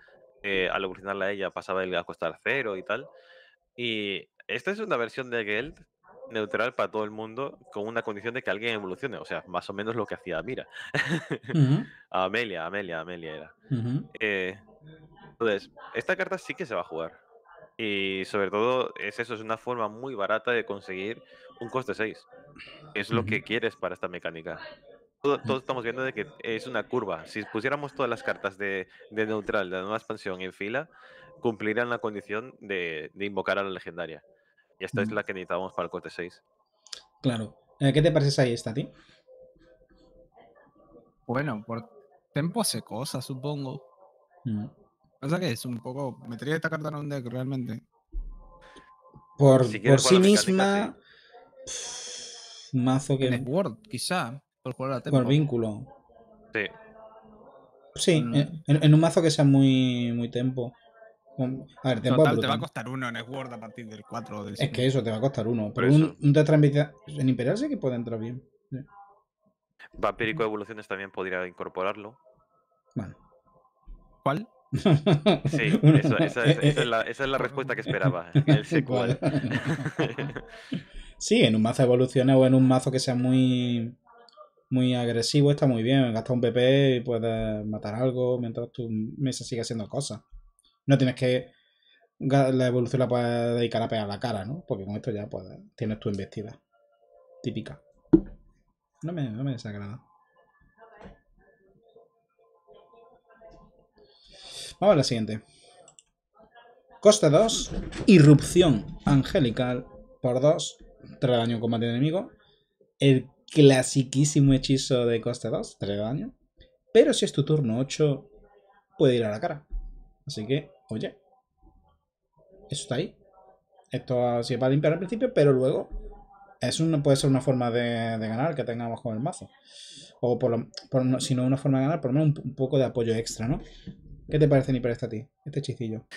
eh, al evolucionarla ella pasaba el a costar cero y tal. Y esta es una versión de Geld neutral para todo el mundo con una condición de que alguien evolucione, o sea, más o menos lo que hacía Mira. Amelia, Amelia, Amelia era. Eh, entonces, esta carta sí que se va a jugar. Y sobre todo, es eso, es una forma muy barata de conseguir un coste 6. Es lo que quieres para esta mecánica todos, estamos viendo de que es una curva. Si pusiéramos todas las cartas de, neutral de la nueva expansión en fila, cumplirían la condición de, invocar a la legendaria. Y esta es la que necesitábamos para el corte 6. Claro. Eh, ¿Qué te parece ahí esta, ti? Bueno, por tempo hace cosa supongo. Mm. Pasa que es un poco. Metería esta carta en un deck realmente. Por, por sí misma. mazo que. En Word, quizá. Por jugar vínculo. Sí. Sí, en, un mazo que sea muy, muy tempo. A ver, te va a costar uno en Sword a partir del 4 o del 5. Es que eso, te va a costar uno. Pero un, en Imperial sí que puede entrar bien. Vampirico Vampírico de Evoluciones también podría incorporarlo. Bueno. ¿Cuál? Sí, eh, eh, esa, es, la, eh, respuesta que esperaba. El sí, en un mazo de evoluciones o en un mazo que sea muy muy agresivo, está muy bien. Gasta un PP y puedes matar algo mientras tu mesa sigue haciendo cosas. No tienes que. La evolución la puedes dedicar a pegar la cara, ¿no? Porque con esto ya pues, tienes tu investida. Típica. No me, desagrada. Vamos a la siguiente. costa 2. Irrupción angelical por 2. Trae daño en combate enemigo. El clasiquísimo hechizo de coste 2, de daño. Pero si es tu turno 8, puede ir a la cara. Así que, oye, eso está ahí. Esto se va a limpiar al principio, pero luego es una, puede ser una forma de, ganar que tengamos con el mazo. O por, lo, por si no una forma de ganar, por lo menos un, poco de apoyo extra, ¿no? ¿Qué te parece, ni parece a ti? Este hechicillo.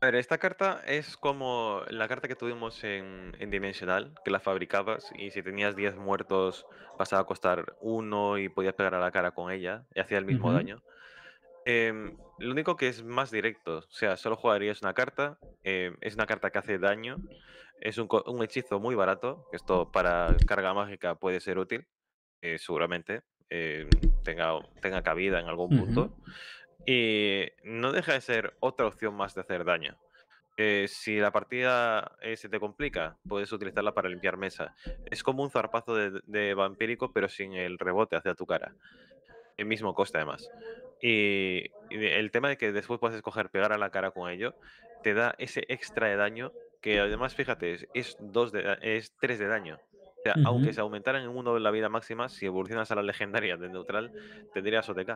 A esta carta es como la carta que tuvimos en, Dimensional, que la fabricabas y si tenías 10 muertos pasaba a costar uno y podías pegar a la cara con ella y hacía el mismo daño. Em, lo único que es más directo, o sea, solo jugarías una carta, em, es una carta que hace daño, es un, un, hechizo muy barato, esto para carga mágica puede ser útil, eh, seguramente em, tenga, tenga cabida en algún punto. Y eh, no deja de ser otra opción más de hacer daño. Eh, si la partida eh, se te complica, puedes utilizarla para limpiar mesa. Es como un zarpazo de, vampírico, pero sin el rebote hacia tu cara. El mismo coste, además. Y, el tema de que después puedes escoger pegar a la cara con ello, te da ese extra de daño que además, fíjate, es, dos de, es 3 de daño. O sea, aunque se aumentaran en uno la vida máxima, si evolucionas a la legendaria de neutral, tendrías OTK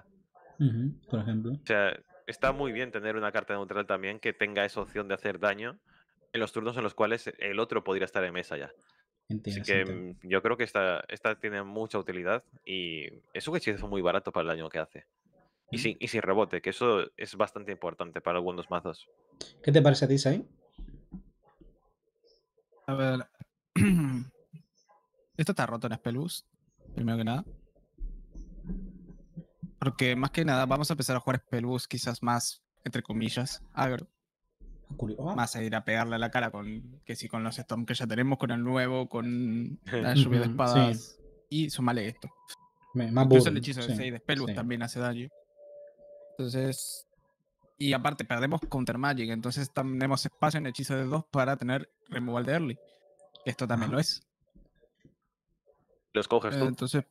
por ejemplo. O sea, está muy bien tener una carta neutral también que tenga esa opción de hacer daño en los turnos en los cuales el otro podría estar en mesa ya. Así que mm, yo creo que esta, esta tiene mucha utilidad y es un hechizo muy barato para el daño que hace. Y sin, y rebote, que eso es bastante importante para algunos mazos. ¿Qué te parece a ti, Sai? A ver. Esto está roto en Spellbus. primero que nada. Porque más que nada vamos a empezar a jugar Spellbus quizás más, entre comillas, agro. Ah, oh. Más a ir a pegarle a la cara con que si con los stomp que ya tenemos, con el nuevo, con la lluvia de espadas. Y sumale esto. más Incluso el hechizo de 6 de también hace daño. Entonces. Y aparte, perdemos Counter Magic, entonces tenemos espacio en hechizo de 2 para tener removal de early. Esto también lo es. Lo escoges tú. Entonces,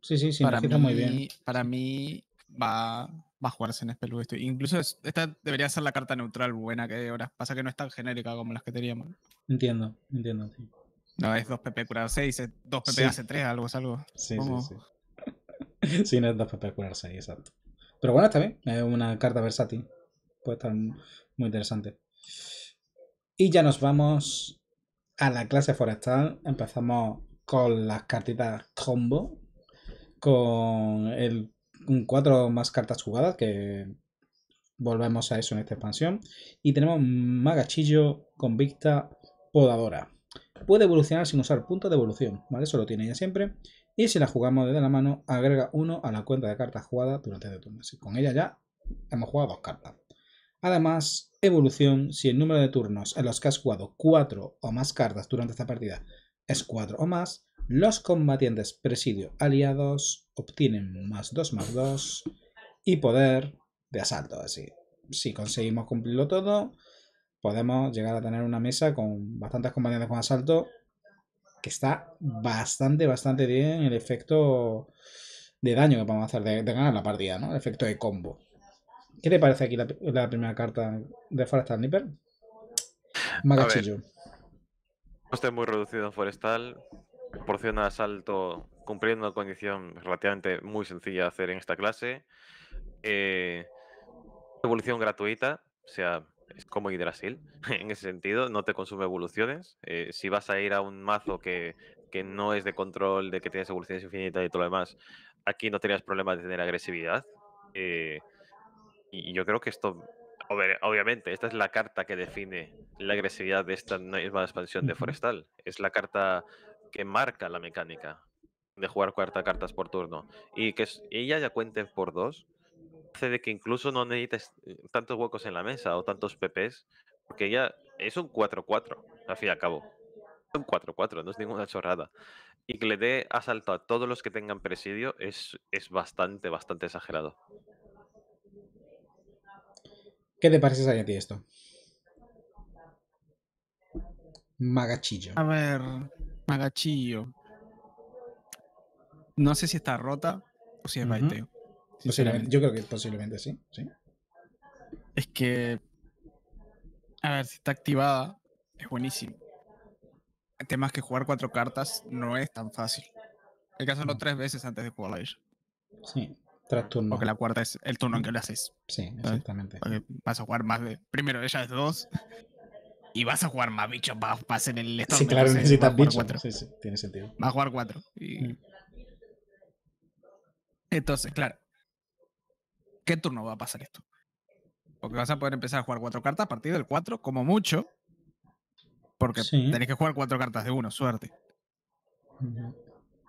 Sí, sí, sí, para mí, muy bien. Para mí va, va a jugarse en Spellbook. esto Incluso esta debería ser la carta neutral buena que ahora. Pasa que no es tan genérica como las que teníamos. Entiendo, entiendo, No, es 2PP curar 6, 2PP hace 3, algo es algo. Sí, sí, sí. sí, no es 2PP curar 6, exacto. Pero bueno, está bien, es una carta versátil. Puede estar muy interesante. Y ya nos vamos a la clase forestal. Empezamos con las cartitas combo, con, el, o cuatro más cartas jugadas, que volvemos a eso en esta expansión. Y tenemos Magachillo, Convicta, Podadora. Puede evolucionar sin usar puntos de evolución, Eso lo tiene ella siempre. Y si la jugamos desde la mano, agrega uno a la cuenta de cartas jugadas durante el este turno. Así, con ella ya hemos jugado dos cartas. Además, evolución, si el número de turnos en los que has jugado cuatro o más cartas durante esta partida es cuatro o más, los combatientes presidio aliados obtienen más 2 más 2 y poder de asalto. Así, si conseguimos cumplirlo todo, podemos llegar a tener una mesa con bastantes combatientes con asalto que está bastante, bastante bien el efecto de daño que podemos hacer de, ganar la partida, ¿no? El efecto de combo. ¿Qué te parece aquí la, primera carta de Forestal Nipper? Magachillo. No estoy muy reducido Forestal proporciona asalto cumpliendo una condición relativamente muy sencilla de hacer en esta clase. Eh, evolución gratuita, o sea, es como Hidrasil. en ese sentido, no te consume evoluciones. Eh, si vas a ir a un mazo que, no es de control, de que tienes evoluciones infinitas y todo lo demás, aquí no tenías problema de tener agresividad. Eh, y yo creo que esto, obviamente, esta es la carta que define la agresividad de esta nueva expansión de Forestal. Es la carta que marca la mecánica de jugar cuarta cartas por turno y que ella ya cuente por dos, hace de que incluso no necesites eh, tantos huecos en la mesa o tantos PPs, porque ella es un 4-4, al fin y al cabo. Un 4-4, no es ninguna chorrada. Y que le dé asalto a todos los que tengan presidio es, es bastante, bastante exagerado. ¿Qué te parece a ti esto? Magachillo. A ver, Magachillo. No sé si está rota o si es baiteo. yo creo que posiblemente sí, Es que. A ver, si está activada, es buenísimo. El tema es que jugar cuatro cartas no es tan fácil. Hay caso hacerlo no. Mm. tres veces antes de jugarla la Sí, tras turno. Porque la cuarta es el turno en que lo haces. Sí, exactamente. Porque vas a jugar más de. Primero, ella es dos y vas a jugar más bichos, para a hacer el estornudo. Sí, claro, necesitas bichos. Sí, sí, tiene sentido. Vas a jugar cuatro. Mm. Entonces, claro. ¿Qué turno va a pasar esto? Porque vas a poder empezar a jugar cuatro cartas a partir del 4, como mucho. Porque tenéis tenés que jugar cuatro cartas de uno, suerte.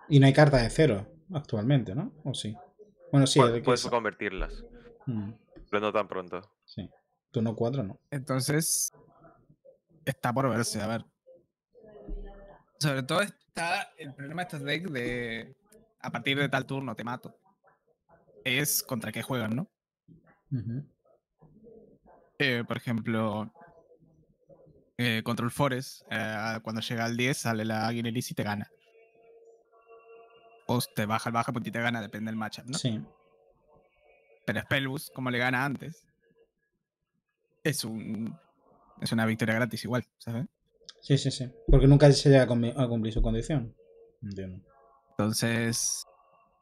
Y no hay cartas de cero actualmente, ¿no? ¿O sí? Bueno, sí. Puedes, convertirlas. Mm. Pero no tan pronto. Sí. Turno 4 no. Entonces, está por verse, a ver. Sobre todo está el problema de estos decks de a partir de tal turno te mato. Es contra qué juegan, ¿no? Eh, por ejemplo, eh, Control Forest, eh, cuando llega al 10 sale la Aguinelis y te gana. O te baja el baja porque te gana, depende del matchup, ¿no? Sí. Pero Spellbus, como le gana antes, es un es una victoria gratis igual, ¿sabes? Sí, sí, sí. Porque nunca se llega a cumplir su condición. Entonces,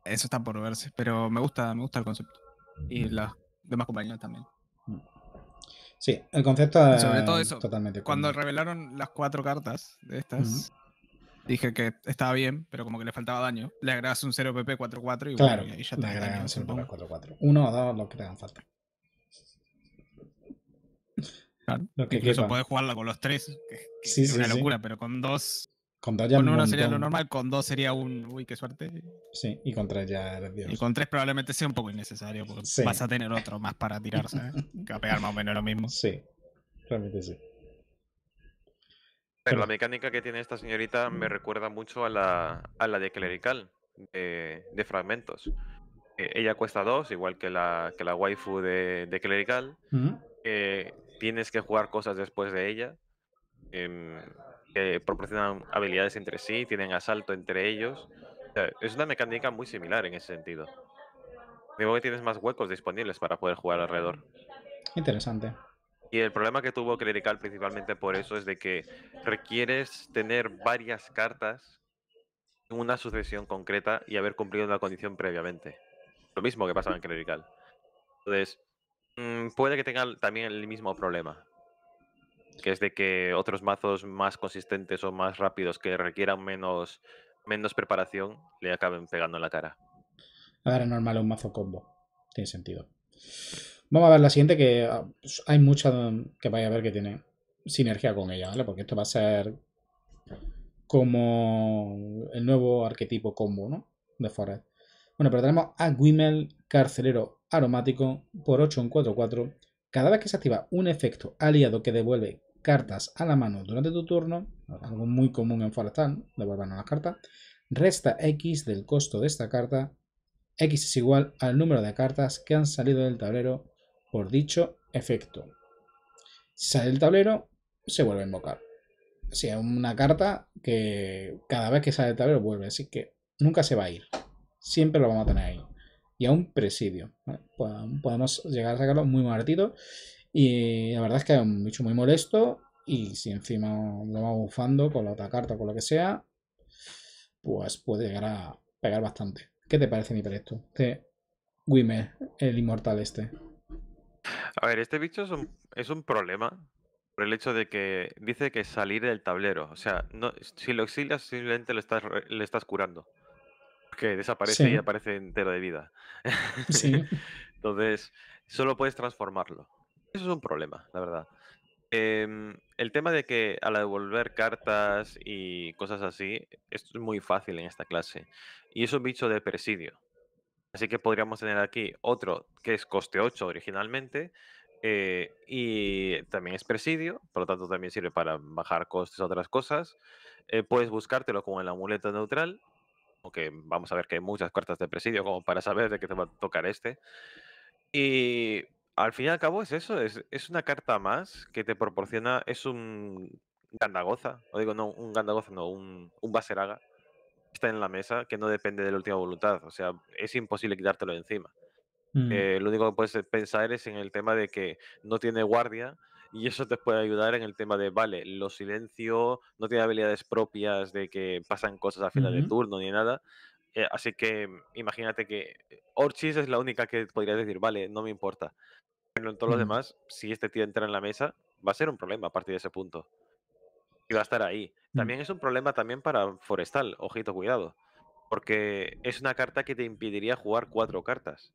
eso está por verse, pero me gusta, me gusta el concepto. Y los demás compañeros también. Mm. Sí, el concepto Sobre todo eso, totalmente cuando revelaron las cuatro cartas de estas, dije que estaba bien, pero como que le faltaba daño. Le agregas un 0 PP 4-4 y, claro, ya te le agregas un 4 Uno o dos, lo que te falta. Lo que Incluso puedes jugarla con los tres, que, es una locura, pero con dos. Con, uno sería lo normal, con dos sería un. Uy, qué suerte. Sí, y con tres Y con tres probablemente sea un poco innecesario, porque vas a tener otro más para tirarse, ¿eh? que va a pegar más o menos lo mismo. Sí, realmente sí. Pero la mecánica que tiene esta señorita me recuerda mucho a la, a la de clerical, de, fragmentos. Eh, ella cuesta dos, igual que la, que la waifu de, clerical tienes que jugar cosas después de ella, em, proporcionan habilidades entre sí, tienen asalto entre ellos. es una mecánica muy similar en ese sentido. Digo que tienes más huecos disponibles para poder jugar alrededor. Interesante. Y el problema que tuvo Clerical principalmente por eso es de que requieres tener varias cartas en una sucesión concreta y haber cumplido una condición previamente. Lo mismo que pasaba en Clerical. Entonces, Mm, puede que tenga también el mismo problema. Que es de que otros mazos más consistentes o más rápidos que requieran menos, menos preparación le acaben pegando en la cara. Ahora es normal un mazo combo. Tiene sentido. Vamos a ver la siguiente que ah, pues, hay mucha que vaya a ver que tiene sinergia con ella, ¿vale? Porque esto va a ser como el nuevo arquetipo combo, ¿no? De Forest. Bueno, pero tenemos a Carcelero aromático por 8 en 4, 4. Cada vez que se activa un efecto aliado que devuelve cartas a la mano durante tu turno, algo muy común en Forestal, devuelvan la carta resta X del costo de esta carta. X es igual al número de cartas que han salido del tablero por dicho efecto. Si sale del tablero, se vuelve a invocar. si es una carta que cada vez que sale del tablero vuelve, así que nunca se va a ir. Siempre lo vamos a tener ahí y a un presidio. Podemos llegar a sacarlo muy martido y la verdad es que es un bicho muy molesto y si encima lo va bufando con la otra carta o con lo que sea, pues puede llegar a pegar bastante. ¿Qué te parece mi proyecto? Este Wimmer, el inmortal este. A ver, este bicho es un, problema por el hecho de que dice que salir del tablero. O sea, no, si lo exilias simplemente estás, le estás curando que desaparece y aparece entero de vida. Sí. Entonces, solo puedes transformarlo. Eso es un problema, la verdad. Em, el tema de que al devolver cartas y cosas así, esto es muy fácil en esta clase. Y es un bicho de presidio. Así que podríamos tener aquí otro que es coste 8 originalmente. Eh, y también es presidio, por lo tanto también sirve para bajar costes a otras cosas. Eh, puedes buscártelo con el amuleto neutral que vamos a ver que hay muchas cartas de presidio como para saber de qué te va a tocar este. Y al fin y al cabo es eso, es, es una carta más que te proporciona, es un gandagoza, o digo, no, un gandagoza, no, un, un baseraga, está en la mesa, que no depende de la última voluntad, o sea, es imposible quitártelo encima. Mm. Eh, lo único que puedes pensar es en el tema de que no tiene guardia, y eso te puede ayudar en el tema de, vale, lo silencio no tiene habilidades propias de que pasan cosas a final de turno ni nada. Eh, así que mm, imagínate que eh, Orchis es la única que podría decir, vale, no me importa. Pero en todos lo los demás, si este tío entra en la mesa, va a ser un problema a partir de ese punto. Y va a estar ahí. Mm. También es un problema también para Forestal, ojito, cuidado. Porque es una carta que te impediría jugar cuatro cartas.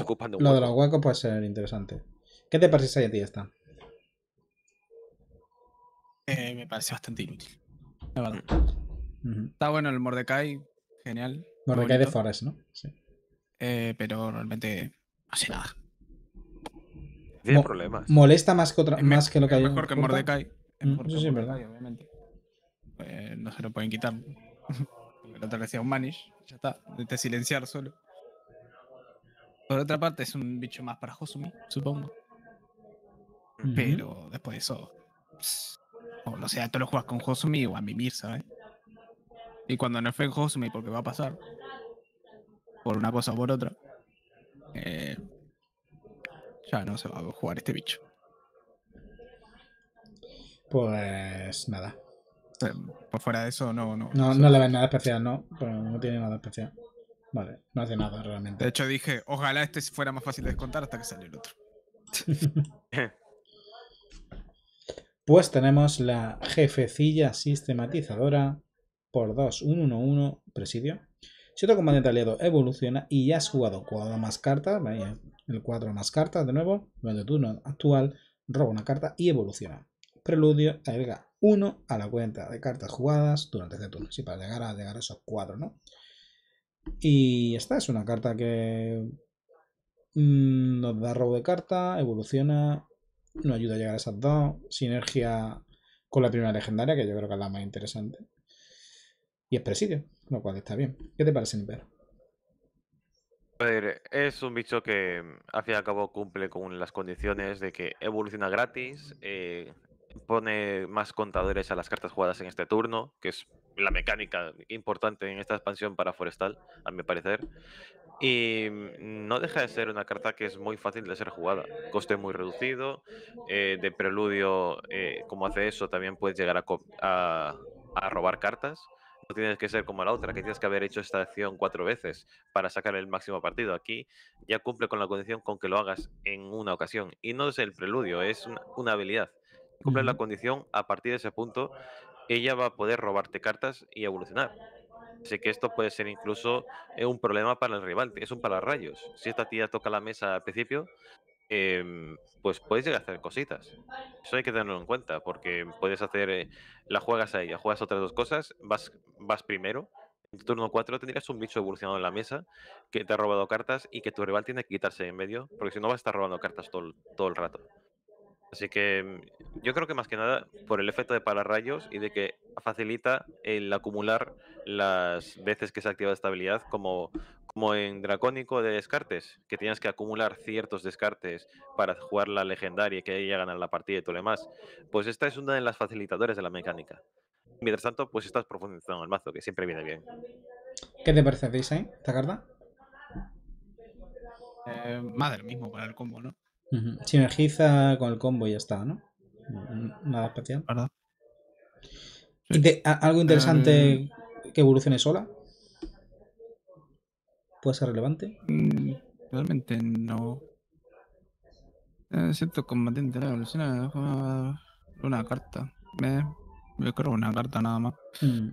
ocupando lo de los huecos puede ser interesante. ¿Qué te parece si a ti está? eh, me parece bastante inútil. Mm. Está bueno el Mordecai, genial. Mordecai de Forest, ¿no? Sí. Eh, pero realmente no hace nada. Tiene problemas. Molesta más que, otra, más que lo que hay. Mejor que Mordecai. Es mm, mejor Eso sí, es verdad. obviamente. Pues no se lo pueden quitar. el otro le decía un manish, ya está. De este silenciar solo. Por otra parte, es un bicho más para Hosumi, supongo. Pero después de eso. O sea, tú lo juegas con Josumi o a mimir, ¿sabes? Y cuando no fue en Hosumi, porque va a pasar, por una cosa o por otra, eh, ya no se va a jugar este bicho. Pues nada. Eh, por fuera de eso, no. No, no, no le ves nada especial, no. Pero no tiene nada especial. Vale, no hace nada realmente. De hecho, dije, ojalá este fuera más fácil de descontar hasta que salió el otro. Pues tenemos la jefecilla sistematizadora por 2, 1, 1, 1, presidio. Si otro comandante aliado evoluciona y ya has jugado 4 más cartas, el 4 más cartas de nuevo, durante turno actual, roba una carta y evoluciona. Preludio agrega 1 a la cuenta de cartas jugadas durante este turno. Sí, para llegar a, llegar a esos 4, ¿no? Y esta es una carta que mm, nos da robo de carta, evoluciona, no ayuda a llegar a esas dos. Sinergia con la primera legendaria, que yo creo que es la más interesante. Y es presidio, lo cual está bien. ¿Qué te parece, Nipper? es un bicho que hacia mm, fin cabo cumple con las condiciones de que evoluciona gratis, eh, pone más contadores a las cartas jugadas en este turno, que es la mecánica importante en esta expansión para Forestal, a mi parecer. Y no deja de ser una carta que es muy fácil de ser jugada. Coste muy reducido. Eh, de preludio, eh, como hace eso, también puedes llegar a, robar cartas. No tienes que ser como la otra, que tienes que haber hecho esta acción cuatro veces para sacar el máximo partido. Aquí ya cumple con la condición con que lo hagas en una ocasión. Y no es el preludio, es una habilidad. Cumple la condición, a partir de ese punto, ella va a poder robarte cartas y evolucionar. Así que esto puede ser incluso eh, un problema para el rival, es un para rayos, Si esta tía toca la mesa al principio, em, pues puedes llegar a hacer cositas. Eso hay que tenerlo en cuenta, porque puedes hacer, eh, la juegas a ella, juegas otras dos cosas, vas, primero. En turno 4 tendrías un bicho evolucionado en la mesa que te ha robado cartas y que tu rival tiene que quitarse en medio, porque si no va a estar robando cartas todo el rato. Así que mm, yo creo que más que nada por el efecto de pararrayos y de que facilita el acumular las veces que se activa esta habilidad, como, como en Dracónico de descartes, que tienes que acumular ciertos descartes para jugar la legendaria y que ella gana la partida y todo lo demás. Pues esta es una de las facilitadores de la mecánica. Mientras tanto, pues estás profundizando en el mazo, que siempre viene bien. ¿Qué te parece, ¿Esta carta? Eh, madre mismo para el combo, ¿no? Sinergiza con el combo y ya está, ¿no? Nada especial. ¿Verdad? ¿Algo interesante eh, que evolucione sola? ¿Puede ser relevante? Mm, realmente no. Cierto eh, combatiente la evoluciona una, una carta. Me, yo creo una carta nada más. Mm.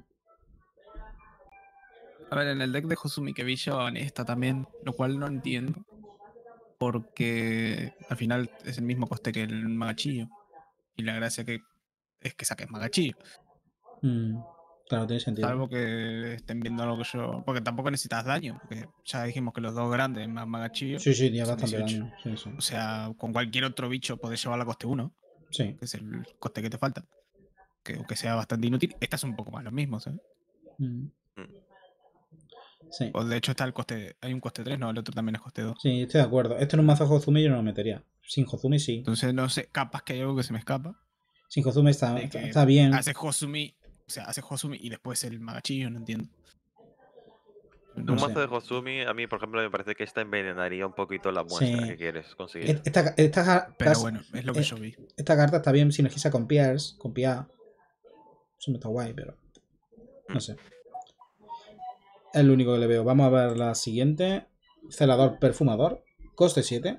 A ver, en el deck de Hosumi Vision está también, lo cual no entiendo porque al final es el mismo coste que el magachillo. Y la gracia que es que saques magachillo. Mm, claro, tiene sentido. Salvo que estén viendo algo que yo. Porque tampoco necesitas daño, porque ya dijimos que los dos grandes, más magachillo. Sí, sí, bastante daño. O sea, con cualquier otro bicho podés llevar a coste uno Sí. Que es el coste que te falta. Que, que sea bastante inútil. estas son un poco más lo mismo, ¿sabes? Mm. O de hecho está el coste, hay un coste 3, no, el otro también es coste 2. Sí, estoy de acuerdo. Esto en un mazo Hozumi yo no lo metería. Sin Hozumi sí. Entonces no sé, Capas que hay algo que se me escapa. Sin Hozumi está, bien. Hace Hozumi, o sea, hace Hozumi y después el Magachillo, no entiendo. No un mazo de Hozumi, a mí, por ejemplo, me parece que esta envenenaría un poquito la muestra que quieres conseguir. Esta, Pero bueno, es lo que eh, yo vi. Esta carta está bien sinergiza con Piers, con Pia. Eso me está guay, pero. No mm. sé. Es lo único que le veo. Vamos a ver la siguiente. Celador perfumador. Coste 7.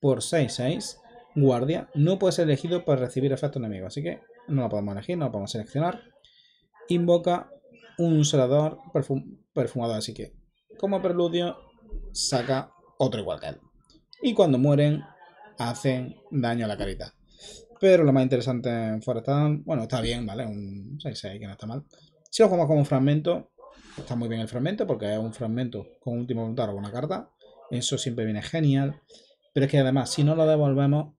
Por 6, 6. Guardia. No puede ser elegido para recibir efecto enemigo Así que no lo podemos elegir, no lo podemos seleccionar. Invoca un celador perfumador. Así que como preludio saca otro igual que él. Y cuando mueren hacen daño a la carita. Pero lo más interesante en Forestal, bueno, está bien, ¿vale? Un 6-6 que no está mal. Si lo jugamos como un fragmento, Está muy bien el fragmento porque es un fragmento con último voluntario o una carta. Eso siempre viene genial. Pero es que además, si no lo devolvemos,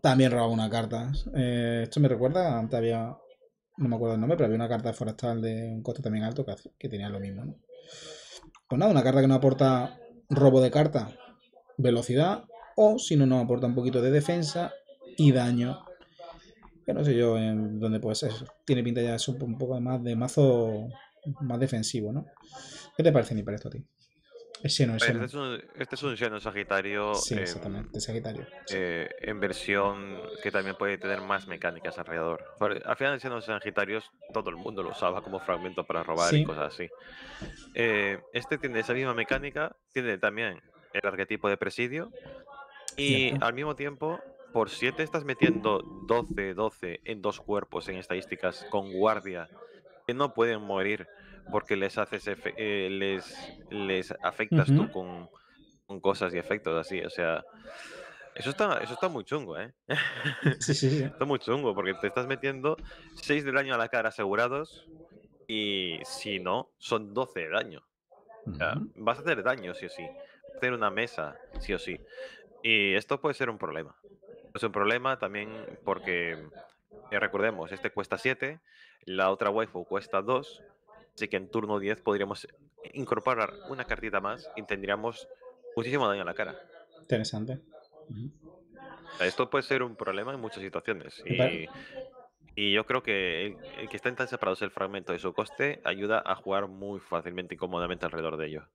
también roba una carta. Eh, esto me recuerda, antes había, no me acuerdo el nombre, pero había una carta forestal de un coste también alto que, que tenía lo mismo. Pues nada, una carta que no aporta robo de carta, velocidad, o si no, nos aporta un poquito de defensa y daño. Que no sé yo en dónde puede ser. Tiene pinta ya es un poco más de mazo más defensivo, ¿no? ¿Qué te parece, ni para esto a ti? Pues este, es un, este Sagitario. Sí, em, exactamente, Sagitario. Eh, en versión que también puede tener más mecánicas alrededor. al final, Xeno Sagitario todo el mundo lo usaba como fragmento para robar y cosas así. Eh, este tiene esa misma mecánica, tiene también el arquetipo de presidio. Y al mismo tiempo, por 7 estás metiendo 12, 12 en dos cuerpos en estadísticas con guardia no pueden morir porque les haces eh, les, les afectas tú con, con, cosas y efectos así. O sea, eso está, eso está muy chungo, ¿eh? Está muy chungo porque te estás metiendo 6 del daño a la cara asegurados y si no, son 12 de daño. vas a hacer daño, sí o sí. hacer una mesa, sí o sí. Y esto puede ser un problema. Es un problema también porque y eh, recordemos, este cuesta 7, la otra waifu cuesta 2, así que en turno 10 podríamos incorporar una cartita más y tendríamos muchísimo daño a la cara. Interesante. Esto puede ser un problema en muchas situaciones. Y, yo creo que el, que estén tan separados el fragmento de su coste ayuda a jugar muy fácilmente y cómodamente alrededor de ello.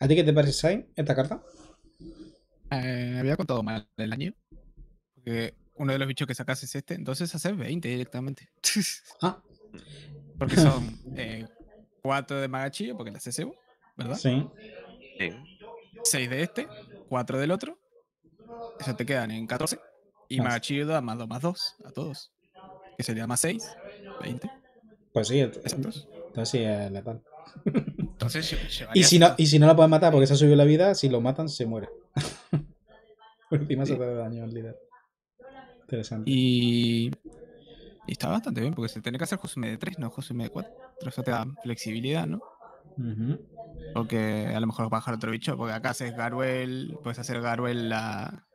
¿A ti qué te parece, esta carta? Eh, había contado mal el año. Porque uno de los bichos que sacas es este, entonces haces 20 directamente. Ah. Porque son 4 eh, de magachillo, porque las CCU, ¿verdad? Sí. 6 de este, 4 del otro. Eso te quedan en 14. Y magachillo da más 2 más 2 a todos. Que sería más 6, 20. Pues sí, entonces sí es letal. Entonces, y, si no, y si no lo pueden matar porque se ha subido la vida, si lo matan se muere. Por encima se daño al líder. Y, y, está bastante bien, porque se tenés que hacer Josume de 3, no Josume de 4. Eso te da flexibilidad, ¿no? Porque a lo mejor bajar otro bicho, porque acá haces Garuel, puedes hacer Garuel la,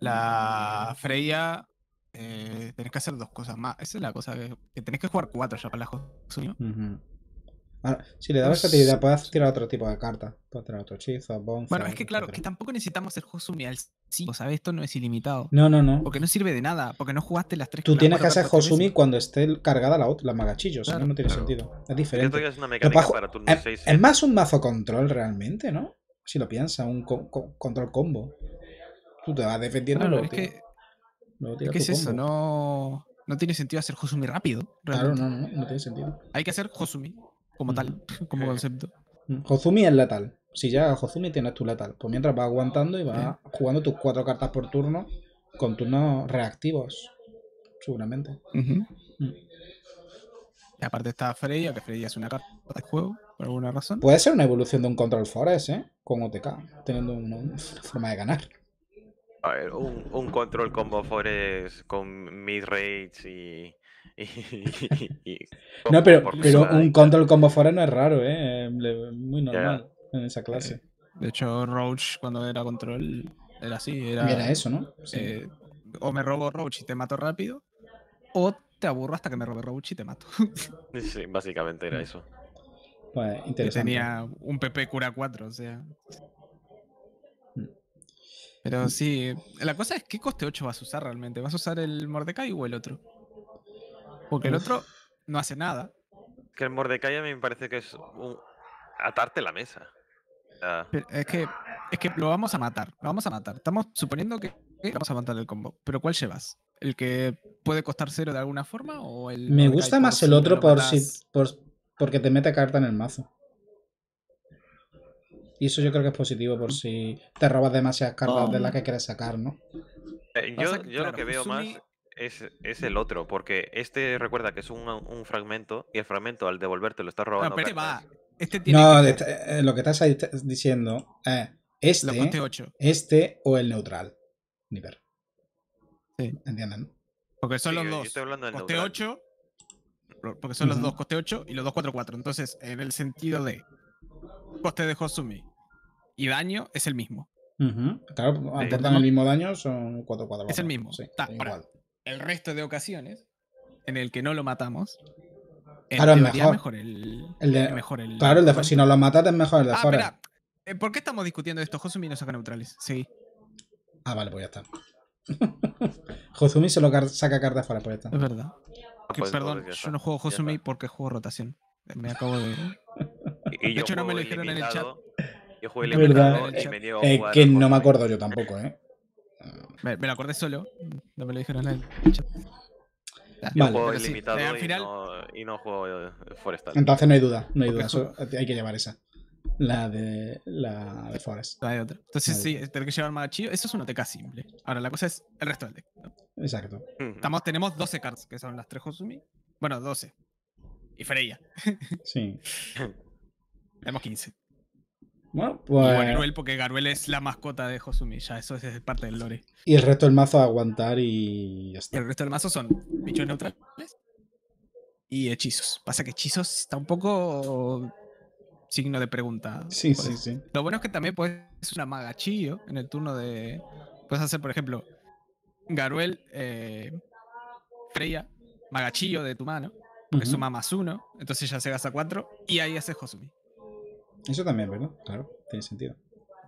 la Freya. Eh, tenés que hacer dos cosas más. Esa es la cosa que, tenés que jugar 4 ya para la Josume. Ah, si le dabas pues... puedes tirar otro tipo de carta. Puedes tirar otro hechizo, bonfire, Bueno, es que claro, que tampoco necesitamos el josumi al 5, ¿sabes? Esto no es ilimitado. No, no, no. Porque no sirve de nada, porque no jugaste las tres Tú tienes que hacer josumi cuando esté cargada la, la magachillo, o sea, no, no tiene sentido. Es diferente. Es, 6, ¿eh? más un mazo control realmente, ¿no? Si lo piensas, un control combo. Tú te vas defendiendo. Claro, es que... ¿Qué es eso? No, no tiene sentido hacer josumi rápido. Claro, no, no, no tiene sentido. Hay que hacer josumi como tal, como concepto. Mm, Hozumi es letal. Si ya Hozumi tienes tu letal. Pues mientras vas aguantando y vas jugando tus cuatro cartas por turno con turnos reactivos, seguramente. Mm. Y aparte está Freya, que Freya es una carta de juego, por alguna razón. Puede ser una evolución de un Control Forest, ¿eh? Con OTK, teniendo una, forma de ganar. A ver, un, Control Combo Forest con mid raids y no, pero, un control combo fuera no es raro, ¿eh? Muy normal en esa eh, clase. De hecho, Roach cuando era control era así. Era, eso, ¿no? Eh, o me robo Roach y te mato rápido, o te aburro hasta que me robe Roach y te mato. sí, básicamente era eso. Pues interesante. tenía un PP cura 4, o sea. Mm. Pero sí, la cosa es qué coste 8 vas a usar realmente. ¿Vas a usar el Mordecai o el otro? Porque el otro no hace nada. Que el Mordecai a mí me parece que es un... atarte la mesa. es, que, es que lo vamos a matar, lo vamos a matar. Estamos suponiendo que vamos a matar el combo. Pero ¿cuál llevas? ¿El que puede costar cero de alguna forma? O me gusta más el otro por si, por, porque te mete carta en el mazo. Y eso yo creo que es positivo por si te robas demasiadas cartas de las ah. que quieres sacar, ¿no? Eh, yo, lo que veo más es, el otro, porque este recuerda que es un, un, fragmento y el fragmento al devolverte lo estás robando. No, pero Este tiene no eh, lo que estás ahí diciendo es eh, este, este o el neutral. Nivel. Sí. ¿Entienden? Porque son los dos. coste 8. Porque son los dos, coste 8 y los dos 4, 4. Entonces, en el sentido de coste de Hosumi y daño es el mismo. Claro, aportan el mismo daño, son 4, 4, Es el mismo. Sí, igual el resto de ocasiones en el que no lo matamos, claro, es mejor. el, de, mejor el claro, si no lo matas es mejor el de ah, eh, ¿Por qué estamos discutiendo esto? Josumi no saca neutrales. Sí. Ah, vale, pues ya está. Josumi solo saca cartas afuera, pues ya está. Es verdad. Pues, perdón, pues yo no juego Josumi porque juego rotación. Me acabo de. y, de hecho, no me lo dijeron en el chat. Yo jugué el ¿verdad? y me que no me acuerdo yo tampoco, ¿eh? Me, lo acordé solo, no me lo dijeron en el chat. vale, eh, y, no, y, no, juego eh, Forestal. Entonces no hay duda, no hay duda. hay que llevar esa. La de, la de Forest. otra. Entonces sí, tener que llevar más archivo. Eso es una TK simple. Ahora la cosa es el resto del deck. Exacto. Hmm. Estamos, tenemos 12 cards, que son las 3 Josumi. Bueno, 12. Y Freya. Sí. tenemos 15. Bueno, Pues... Garuel, porque Garuel es la mascota de Josumi, ya eso es parte del lore. Y el resto del mazo aguantar y ya el resto del mazo son bichos neutrales y hechizos. Pasa que hechizos está un poco signo de pregunta. Sí, sí, sí. Lo bueno es que también puedes hacer una magachillo en el turno de... Puedes hacer, por ejemplo, Garuel, eh, Freya, magachillo de tu mano, porque suma más uno, entonces ya se gasta cuatro y ahí haces Josumi. Eso también, ¿verdad? Claro, tiene sentido.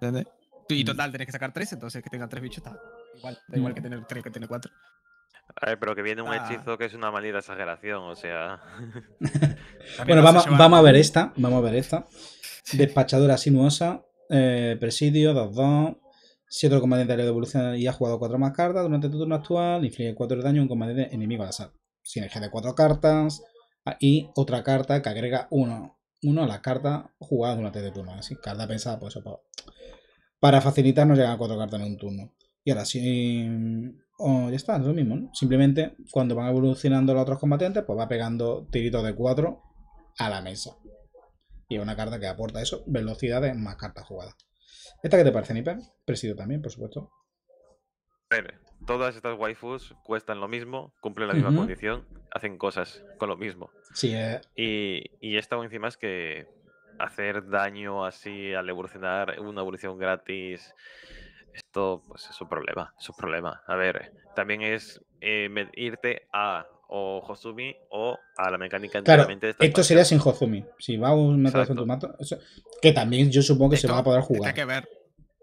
¿Entendés? Y mm. total, tenés que sacar tres, entonces que tenga tres bichos está igual, da igual mm. que tener tres que tiene cuatro. A pero que viene un ah. hechizo que es una maldita exageración, o sea. bueno, vamos, vamos, a ver esta. Vamos a ver esta. Despachadora sinuosa, eh, presidio, 2-2. Si otro comandante de evolución y ha jugado cuatro más cartas durante tu turno actual, inflige cuatro de daño a un comandante enemigo al azar. Sinergia de cuatro cartas ah, y otra carta que agrega uno uno a las cartas jugadas durante este turno. Así, carta pensada, pues eso, para facilitarnos llegar a cuatro cartas en un turno. Y ahora sí. Mm, ya está, es lo mismo, ¿no? Simplemente cuando van evolucionando los otros combatientes, pues va pegando tiritos de cuatro a la mesa. Y es una carta que aporta eso, velocidad de más cartas jugadas. ¿Esta qué te parece, Nipper Presido también, por supuesto todas estas waifus cuestan lo mismo, cumplen la misma condición, hacen cosas con lo mismo. Sí, eh. y, y esta encima es que hacer daño así al evolucionar una evolución gratis, esto pues es un problema, es un problema. A ver, también es eh, irte a o hosumi o a la mecánica enteramente Esto sería sin Hosumi Si va un en que también yo supongo que se va a poder jugar. Hay que ver.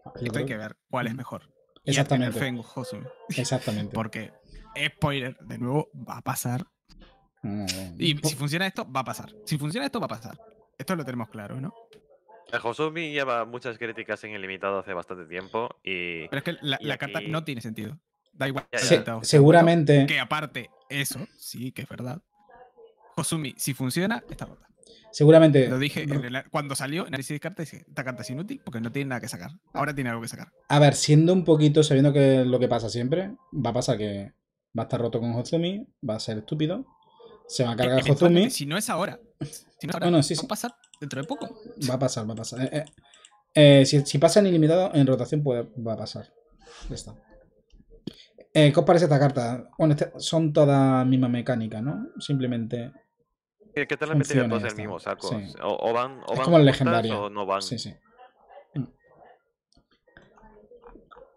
Ah, hay que ver cuál es mejor. Exactamente. Exactamente. Porque, spoiler, de nuevo, va a pasar. y si funciona esto, va a pasar. Si funciona esto, va a pasar. Esto lo tenemos claro, ¿no? El eh, Hosumi lleva muchas críticas en el limitado hace bastante tiempo y... Pero es que la, carta no tiene sentido. Da igual. seguramente... Que aparte, eso sí que es verdad. Hosumi, si funciona, está rota. Seguramente. Lo dije cuando salió, análisis de cartas, esta carta es inútil porque no tiene nada que sacar. Ahora tiene algo que sacar. A ver, siendo un poquito, sabiendo que lo que pasa siempre, va a pasar que va a estar roto con Hozumi, va a ser estúpido, se va a cargar Hozumi. Si no es ahora, si no es ahora, va a pasar dentro de poco. Va a pasar, va a pasar. Eh, eh, eh, si, pasa en ilimitado, en rotación puede, va a pasar. Ya está. ¿Qué os parece esta carta? Este, son todas misma mecánica, ¿no? Simplemente eh, ¿Qué tal la todos el mismo saco? es como el legendario.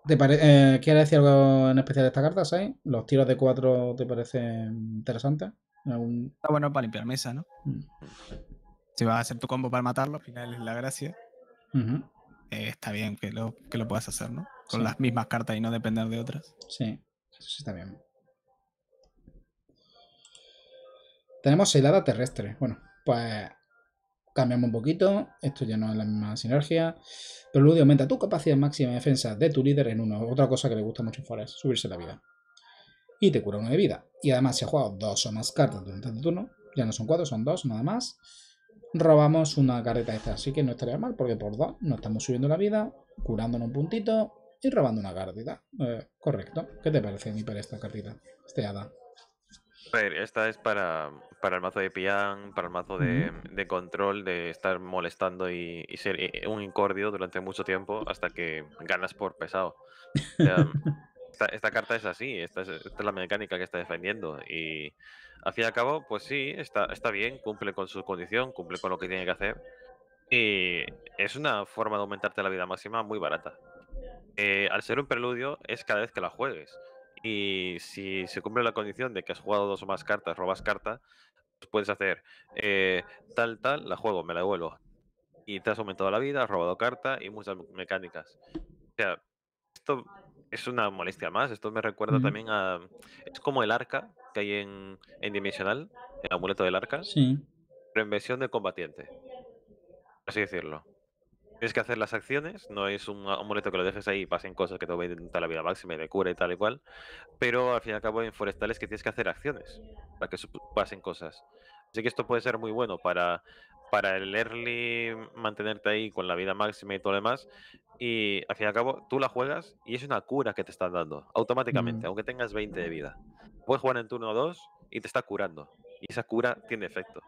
¿Te eh, decir algo en especial de esta carta, Sai? ¿Los tiros de cuatro te parecen interesantes? Está bueno para limpiar mesa, ¿no? Mm. Si vas a hacer tu combo para matarlo, al final es la gracia. Eh, está bien que lo, que lo puedas hacer, ¿no? Con las mismas cartas y no depender de otras. Sí, eso sí está bien. Tenemos el hada terrestre. Bueno, pues cambiamos un poquito. Esto ya no es la misma sinergia. Pero Preludio aumenta tu capacidad máxima de defensa de tu líder en uno. Otra cosa que le gusta mucho en Forest, subirse la vida. Y te cura uno de vida. Y además, si has jugado dos o más cartas durante tu turno, ya no son cuatro, son dos nada más. Robamos una carreta esta, así que no estaría mal, porque por dos no estamos subiendo la vida, curándonos un puntito y robando una carta eh, correcto. ¿Qué te parece, mi para esta cartita? Este esta es para, el mazo de Pian, para el mazo de, control, de estar molestando y, ser eh, un incordio durante mucho tiempo hasta que ganas por pesado. esta, carta es así, esta es, la mecánica que está defendiendo. Y al fin y al cabo, pues sí, está, está bien, cumple con su condición, cumple con lo que tiene que hacer. Y es una forma de aumentarte la vida máxima muy barata. Eh, al ser un preludio, es cada vez que la juegues. Y si se cumple la condición de que has jugado dos o más cartas, robas carta, puedes hacer eh, tal, tal, la juego, me la devuelvo. Y te has aumentado la vida, has robado carta y muchas mecánicas. O sea, esto es una molestia más. Esto me recuerda también a. Es como el arca que hay en, en Dimensional, el amuleto del arca. Sí. Pero en versión de combatiente. Así decirlo. Tienes que hacer las acciones, no es un amuleto que lo dejes ahí y pasen cosas que te voy a intentar la vida máxima y de cura y tal y cual. Pero al fin y al cabo en forestales que tienes que hacer acciones para que pasen cosas. Así que esto puede ser muy bueno para, para el early, mantenerte ahí con la vida máxima y todo lo demás. Y al fin y al cabo tú la juegas y es una cura que te está dando automáticamente, mm. aunque tengas 20 de vida. Puedes jugar en turno 2 y te está curando. Y esa cura tiene efecto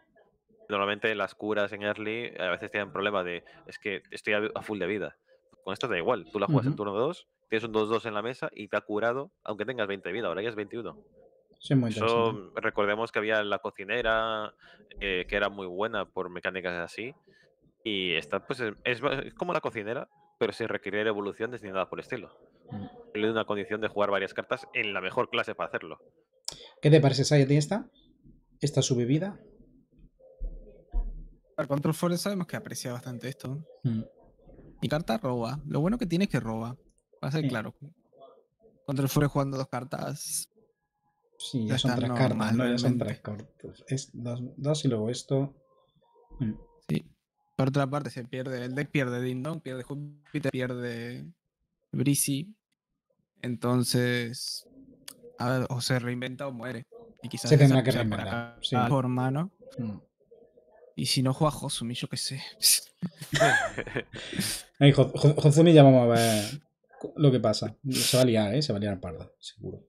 normalmente las curas en early a veces tienen problema de, es que estoy a, full de vida. Con esto da igual, tú la juegas en turno 2, tienes un 2-2 en la mesa y te ha curado, aunque tengas 20 de vida, ahora ya es 21. Eso, mm, recordemos que había la cocinera, eh, que era muy buena por mecánicas así, y esta pues es, como la cocinera, pero sin requerir evolución ni por estilo. Mm. Le da una condición de jugar varias cartas en la mejor clase para hacerlo. ¿Qué te parece, Sayati, esta? ¿Esta su bebida? Control Forest sabemos que aprecia bastante esto. y mm. Mi carta roba. Lo bueno que tiene es que roba. Va a ser claro. Control Fore jugando dos cartas. Sí, ya son tres cartas, ¿no? Ya son tres cartas. Es dos, y luego esto. Mm. Sí. Por otra parte, se pierde. El deck pierde Dindon, pierde Júpiter, pierde Brizzy, Entonces. ver, o se reinventa o muere. Y quizás se tendrá que reinventar. Sí. Por mano. Mm. Y si no juega Josumi yo qué sé. Ay, Hosumi ya vamos a ver lo que pasa. Se va a liar, ¿eh? Se va a liar parda, seguro.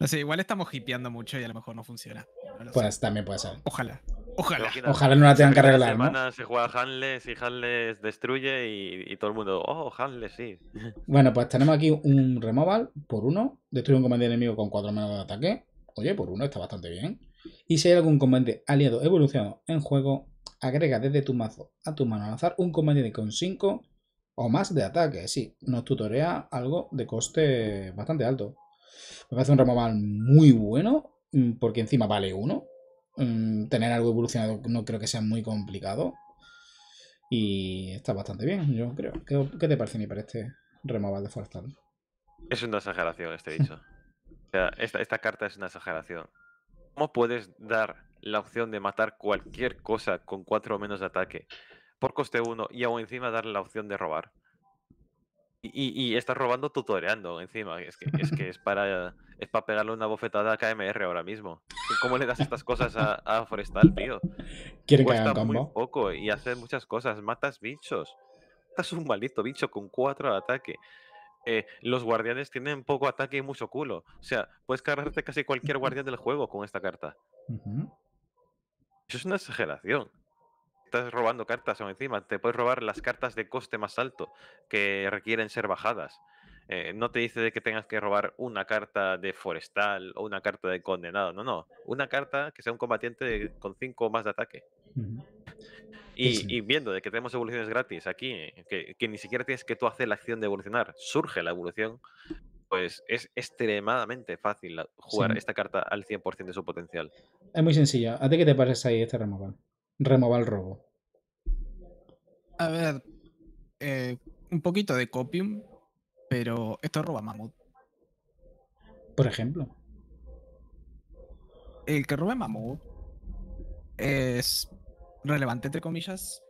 No sé, igual estamos hipeando mucho y a lo mejor no funciona. pues también puede ser. Ojalá. Ojalá. Ojalá no la tengan que arreglar. se juega Hanle, y Hanle destruye y, todo el mundo, oh, Hanle, sí. Bueno, pues tenemos aquí un removal por uno. Destruye un comandante enemigo con cuatro manos de ataque. Oye, por uno está bastante bien. Y si hay algún comandante aliado evolucionado en juego, agrega desde tu mazo a tu mano al azar un comandante con 5 o más de ataque. Sí, nos tutorea algo de coste bastante alto. Me parece un removal muy bueno, mm, porque encima vale uno. Mm, tener algo evolucionado no creo que sea muy complicado. Y está bastante bien, yo creo. ¿Qué, te parece, ni para este removal de Forestal? Es una exageración este dicho. sea, esta carta es una exageración cómo puedes dar la opción de matar cualquier cosa con 4 o menos de ataque por coste 1 y aún encima darle la opción de robar. Y, estás robando tutoreando encima. Es que, es que es para es para pegarle una bofetada a KMR ahora mismo. ¿Cómo le das estas cosas a, Forestal, tío? Quiere Cuesta muy poco y hace muchas cosas. Matas bichos. Matas un maldito bicho con 4 de ataque. Eh, los guardianes tienen poco ataque y mucho culo. O sea, puedes cargarte casi cualquier guardián del juego con esta carta. Eso es una exageración. Estás robando cartas encima. Te puedes robar las cartas de coste más alto que requieren ser bajadas. Eh, no te dice de que tengas que robar una carta de forestal o una carta de condenado. No, no. Una carta que sea un combatiente con 5 o más de ataque. Y, viendo de que tenemos evoluciones gratis aquí, que, ni siquiera tienes que tú hacer la acción de evolucionar, surge la evolución, pues es extremadamente fácil jugar esta carta al 100% de su potencial. Es muy sencilla. ¿A ti qué te parece ahí este removal? Removal robo. A ver, eh, un poquito de copium, pero esto roba mamut. Por ejemplo. El que roba mamut es relevante, entre comillas,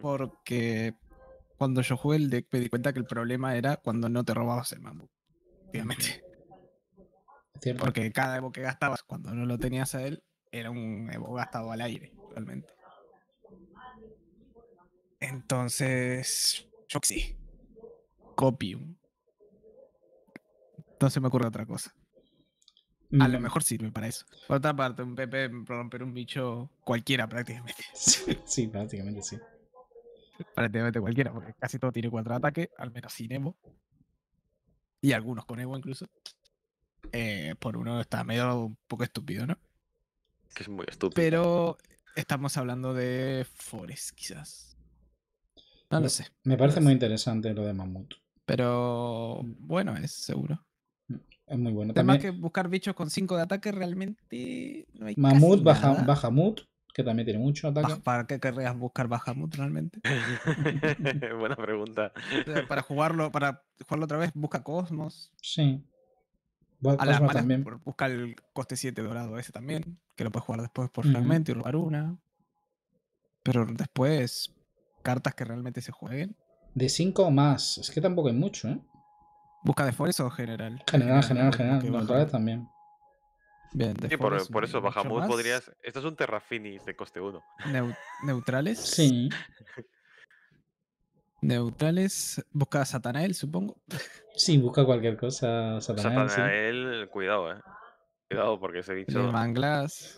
porque cuando yo jugué el deck me di cuenta que el problema era cuando no te robabas el mambo, obviamente. Pues. Porque cada evo que gastabas cuando no lo tenías a él era un evo gastado al aire, realmente. Entonces, yo sí. Copium. entonces me ocurre otra cosa. A lo mejor sirve para eso. Por otra parte, un Pepe romper un bicho cualquiera prácticamente. Sí, prácticamente sí. Prácticamente cualquiera, porque casi todo tiene cuatro ataques, al menos sin Evo. Y algunos con Evo incluso. Eh, por uno está medio un poco estúpido, ¿no? Que es muy estúpido. Pero estamos hablando de Forest, quizás. No lo sé. Me parece muy interesante lo de Mamut. Pero mm. bueno, es seguro. Es muy bueno. Además que buscar bichos con 5 de ataque realmente no hay Mamut, baja, Bahamut, que también tiene mucho ataque. ¿Para qué querrías buscar Bahamut realmente? Buena pregunta. Para jugarlo, para jugarlo otra vez, busca Cosmos. Sí. A las también. Busca el coste 7 dorado ese también, que lo puedes jugar después por realmente y robar una. Pero después, cartas que realmente se jueguen. De 5 o más, es que tampoco hay mucho, ¿eh? ¿Busca de Forest o general? General, general, general. Que también. Bien, de sí, por, eso Bahamut podrías. Esto es un Terrafinis de coste 1. ¿Neutrales? Sí. Neutrales. Busca a Satanael, supongo. Sí, busca cualquier cosa. Satanael. cuidado, eh. Cuidado, porque se bicho.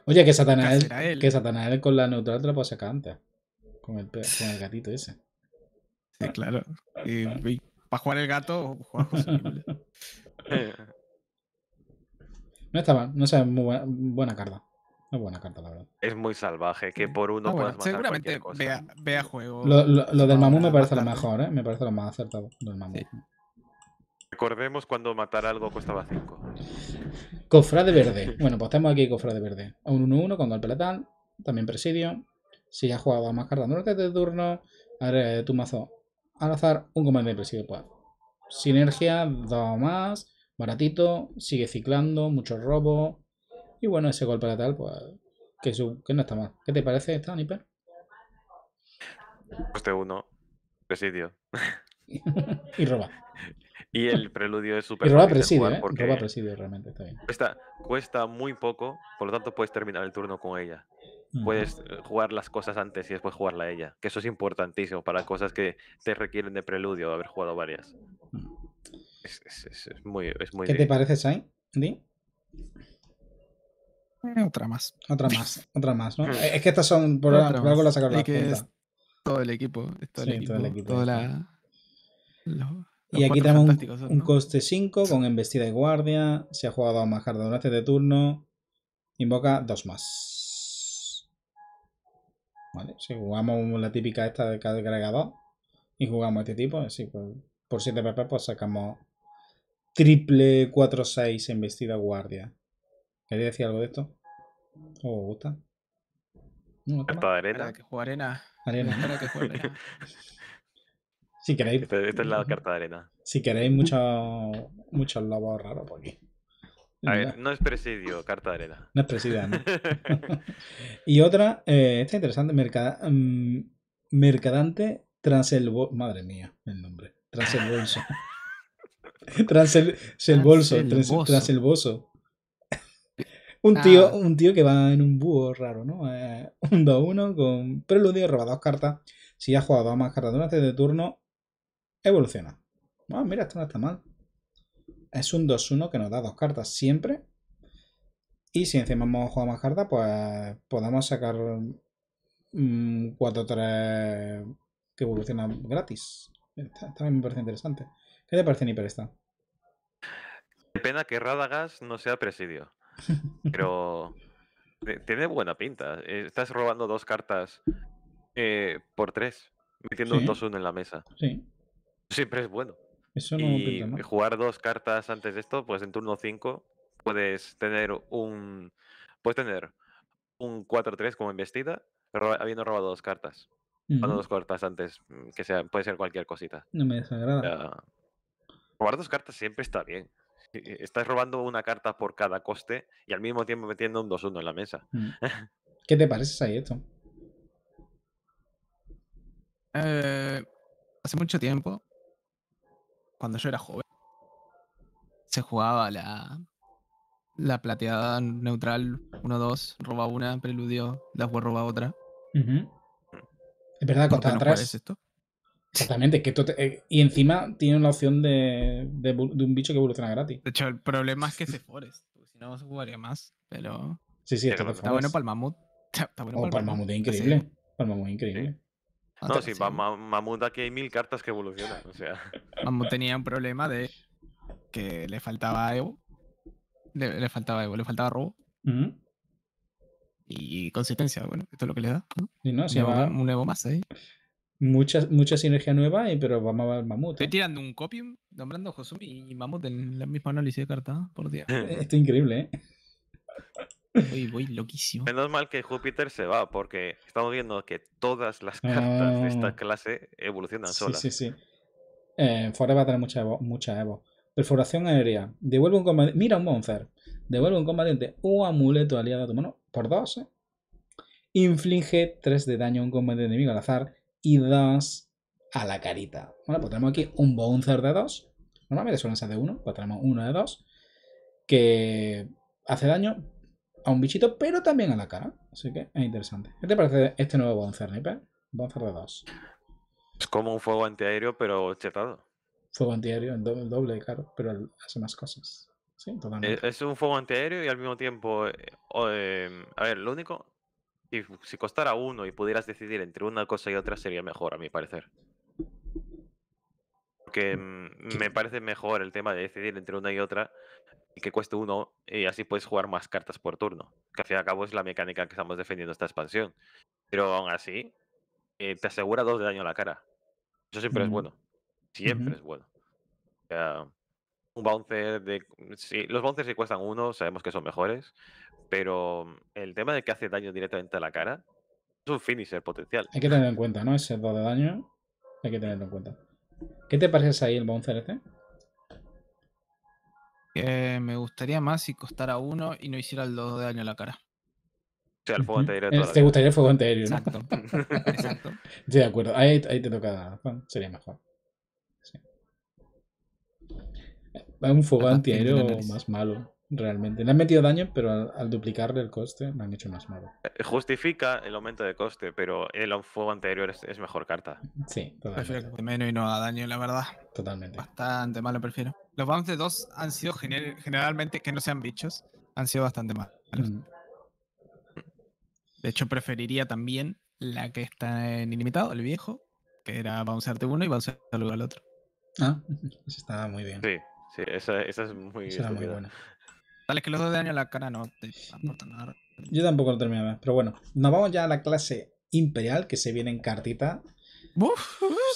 Oye, que Satanael, que Satanael con la neutral te la puedo sacar antes. Con el, con el gatito ese. Sí, claro. y para jugar el gato, No está mal, no sé, muy buena, carta. Es buena carta, la verdad. Es muy salvaje, que por uno ah, matar Seguramente Vea, vea juego. Lo, del mamú me parece lo mejor, ¿eh? Me parece lo más acertado del Recordemos cuando matar algo costaba 5. de verde. Bueno, pues tenemos aquí de verde. A un 1-1 con golpe También presidio. Si has jugado a más cartas durante este turno, ver, tu mazo al azar un comandante pues Sinergia, dos más, baratito, sigue ciclando, mucho robo. Y bueno, ese golpe tal, pues, que, su, que no está mal. ¿Qué te parece esta, Niper? Coste pues uno, presidio. y roba. Y el preludio es súper. Y roba presidio, ¿eh? roba presidio realmente, está bien. cuesta muy poco, por lo tanto puedes terminar el turno con ella puedes eh, jugar las cosas antes y después jugarla a ella. Que eso es importantísimo para cosas que te requieren de preludio, haber jugado varias. Mm. Es, muy, es ¿Qué te parece, Sai? Eh, otra más. Otra más, otra más, eh, es que estas son, por, algo las sacaron todo el equipo. Todo el equipo y aquí tenemos un, coste 5 con embestida y guardia. Se ha jugado a más durante turno. Invoca dos más. ¿vale? Si jugamos la típica esta de cada agregador y jugamos este tipo, pues, por 7 PP pues sacamos triple 4-6 vestida guardia. queréis decir algo de esto? ¿O os gusta? No, arena. arena. arena. que si queréis. la carta de arena. Si queréis, muchos muchos lobos raros por aquí no es presidio, carta de arena. No es presidio, ¿no? y otra, está eh, esta interesante, mm, Mercadante transelbo, Madre mía, el nombre. Transelbolso. Transelbolso. transelboso Un tío, ah. un tío que va en un búho raro, ¿no? Eh, un 2-1 con preludio, roba dos cartas. Si ha jugado dos más cartas durante el este turno, evoluciona. Ah, mira, esto no está mal es un 2-1 que nos da dos cartas siempre. Y si encima hemos jugado más cartas, pues podamos sacar mmm, 4-3 que evolucionan gratis. También me parece interesante. ¿Qué te parece Niper esta? pena que Radagas no sea presidio. Pero tiene buena pinta. Eh, estás robando dos cartas eh, por tres, metiendo un 2-1 en la mesa. Sí. Siempre es bueno y jugar dos cartas antes de esto, pues en turno 5 puedes tener un puedes tener un 4-3 como embestida, pero habiendo robado dos cartas. dos cartas antes, mm, que sea, puede ser cualquier cosita. No me desagrada. robar dos cartas siempre está bien. E, e, estás robando una carta por cada coste y al mismo tiempo metiendo un 2-1 en la mesa. Mm. ¿Qué te parece ahí esto? Eh, hace mucho tiempo cuando yo era joven, se jugaba la, la plateada neutral 1-2, roba una, preludio, la después roba otra. Es verdad, contra atrás. es esto? Exactamente, que te... Eh, y encima tiene una opción de, de, un bicho que evoluciona gratis. De hecho, el problema es que se forest, si no se jugaría más, pero... Sí, sí, está, bueno para el mamut. Está, bueno oh, para el mamut. es increíble. el es increíble. No, sí, Mamut aquí hay mil cartas que evolucionan. O sea. Mamut tenía un problema de que le faltaba Evo. Le, faltaba Evo, le faltaba robo. Y consistencia, bueno, esto es lo que le da. ¿no? no, un Evo más ahí. Mucha, sinergia nueva, eh, pero vamos a ver Mamut. Estoy eh. tirando un copy, nombrando a Josumi y Mamut en la misma análisis de cartas por día. esto es increíble, ¿eh? Voy, loquísimo. Menos mal que Júpiter se va, porque estamos viendo que todas las ah. cartas de esta clase evolucionan solas. Sí, sí, sí. Eh, Forever va a tener mucha Evo. Mucha evo. Perforación aérea. Devuelve un combatiente. Mira un monster. Devuelve un combatiente o amuleto aliado a tu mano por dos eh. Inflige tres de daño a un combatiente enemigo al azar y dos a la carita. Bueno, pues tenemos aquí un bouncer de dos Normalmente suelen ser de uno pues tenemos uno de dos que hace daño, a un bichito, pero también a la cara. Así que es interesante. ¿Qué te parece este nuevo Bonzer, Bonzer de 2. Es como un fuego antiaéreo, pero chetado. Fuego antiaéreo, en doble, doble claro, pero hace más cosas. Sí, totalmente. Es, un fuego antiaéreo y al mismo tiempo. Eh, em, a ver, lo único. si costara uno y pudieras decidir entre una cosa y otra, sería mejor, a mi parecer. Porque mm, me parece mejor el tema de decidir entre una y otra y que cueste uno y así puedes jugar más cartas por turno. Que al fin y al cabo es la mecánica que estamos defendiendo esta expansión. Pero aún así, eh, te asegura dos de daño a la cara. Eso siempre es bueno. Siempre es bueno. un bouncer de. Mm, sí, los bouncers si cuestan uno, sabemos que son mejores. Pero mm, el tema de que hace daño directamente a la cara es un finisher potencial. Hay que tenerlo en cuenta, ¿no? Ese dos de daño hay que tenerlo en cuenta. ¿Qué te parece ahí el bouncer este? Eh, me gustaría más si costara uno y no hiciera el 2 de daño a la cara. O sea, eh, Te gustaría el fuego antiaéreo, Exacto. de acuerdo. Ahí, te toca, Sería mejor. Sí. Un fuego antiaéreo más malo. Realmente. Le han metido daño, pero al, duplicarle el coste me han hecho más malo. Eh, justifica el aumento de coste, pero el fuego anterior es, mejor carta. Sí, totalmente. menos y no da daño, la verdad. Totalmente. Bastante malo prefiero. Los bounce de 2 han sido generalmente que no sean bichos, han sido bastante malos. Mm. De hecho, preferiría también la que está en ilimitado, el viejo, que era bouncearte uno y luego al otro. Ah, eso estaba muy bien. Sí, sí, esa, es muy buena. Tal que los dos de daño a la cara no te aportan nada. Yo tampoco lo terminaba, pero bueno. Nos vamos ya a la clase imperial, que se viene en cartita.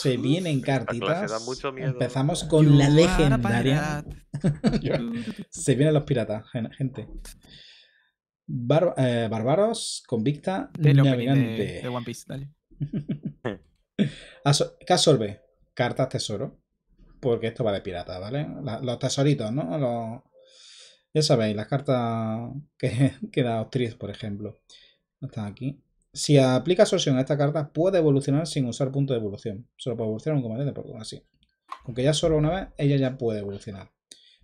se viene en cartitas. Empezamos con la legendaria. se vienen los piratas, gente. Eh, Barbaros, bárbaros, convicta, de navegante. De, One Piece, dale. absorbe? cartas tesoro. Porque esto va de pirata, ¿vale? los tesoritos, ¿no? Los, ya sabéis, las cartas que, da Ostriz, por ejemplo. Están aquí. Si aplica absorción a esta carta, puede evolucionar sin usar punto de evolución. Solo puede evolucionar un comandante por así. Aunque ya solo una vez, ella ya puede evolucionar.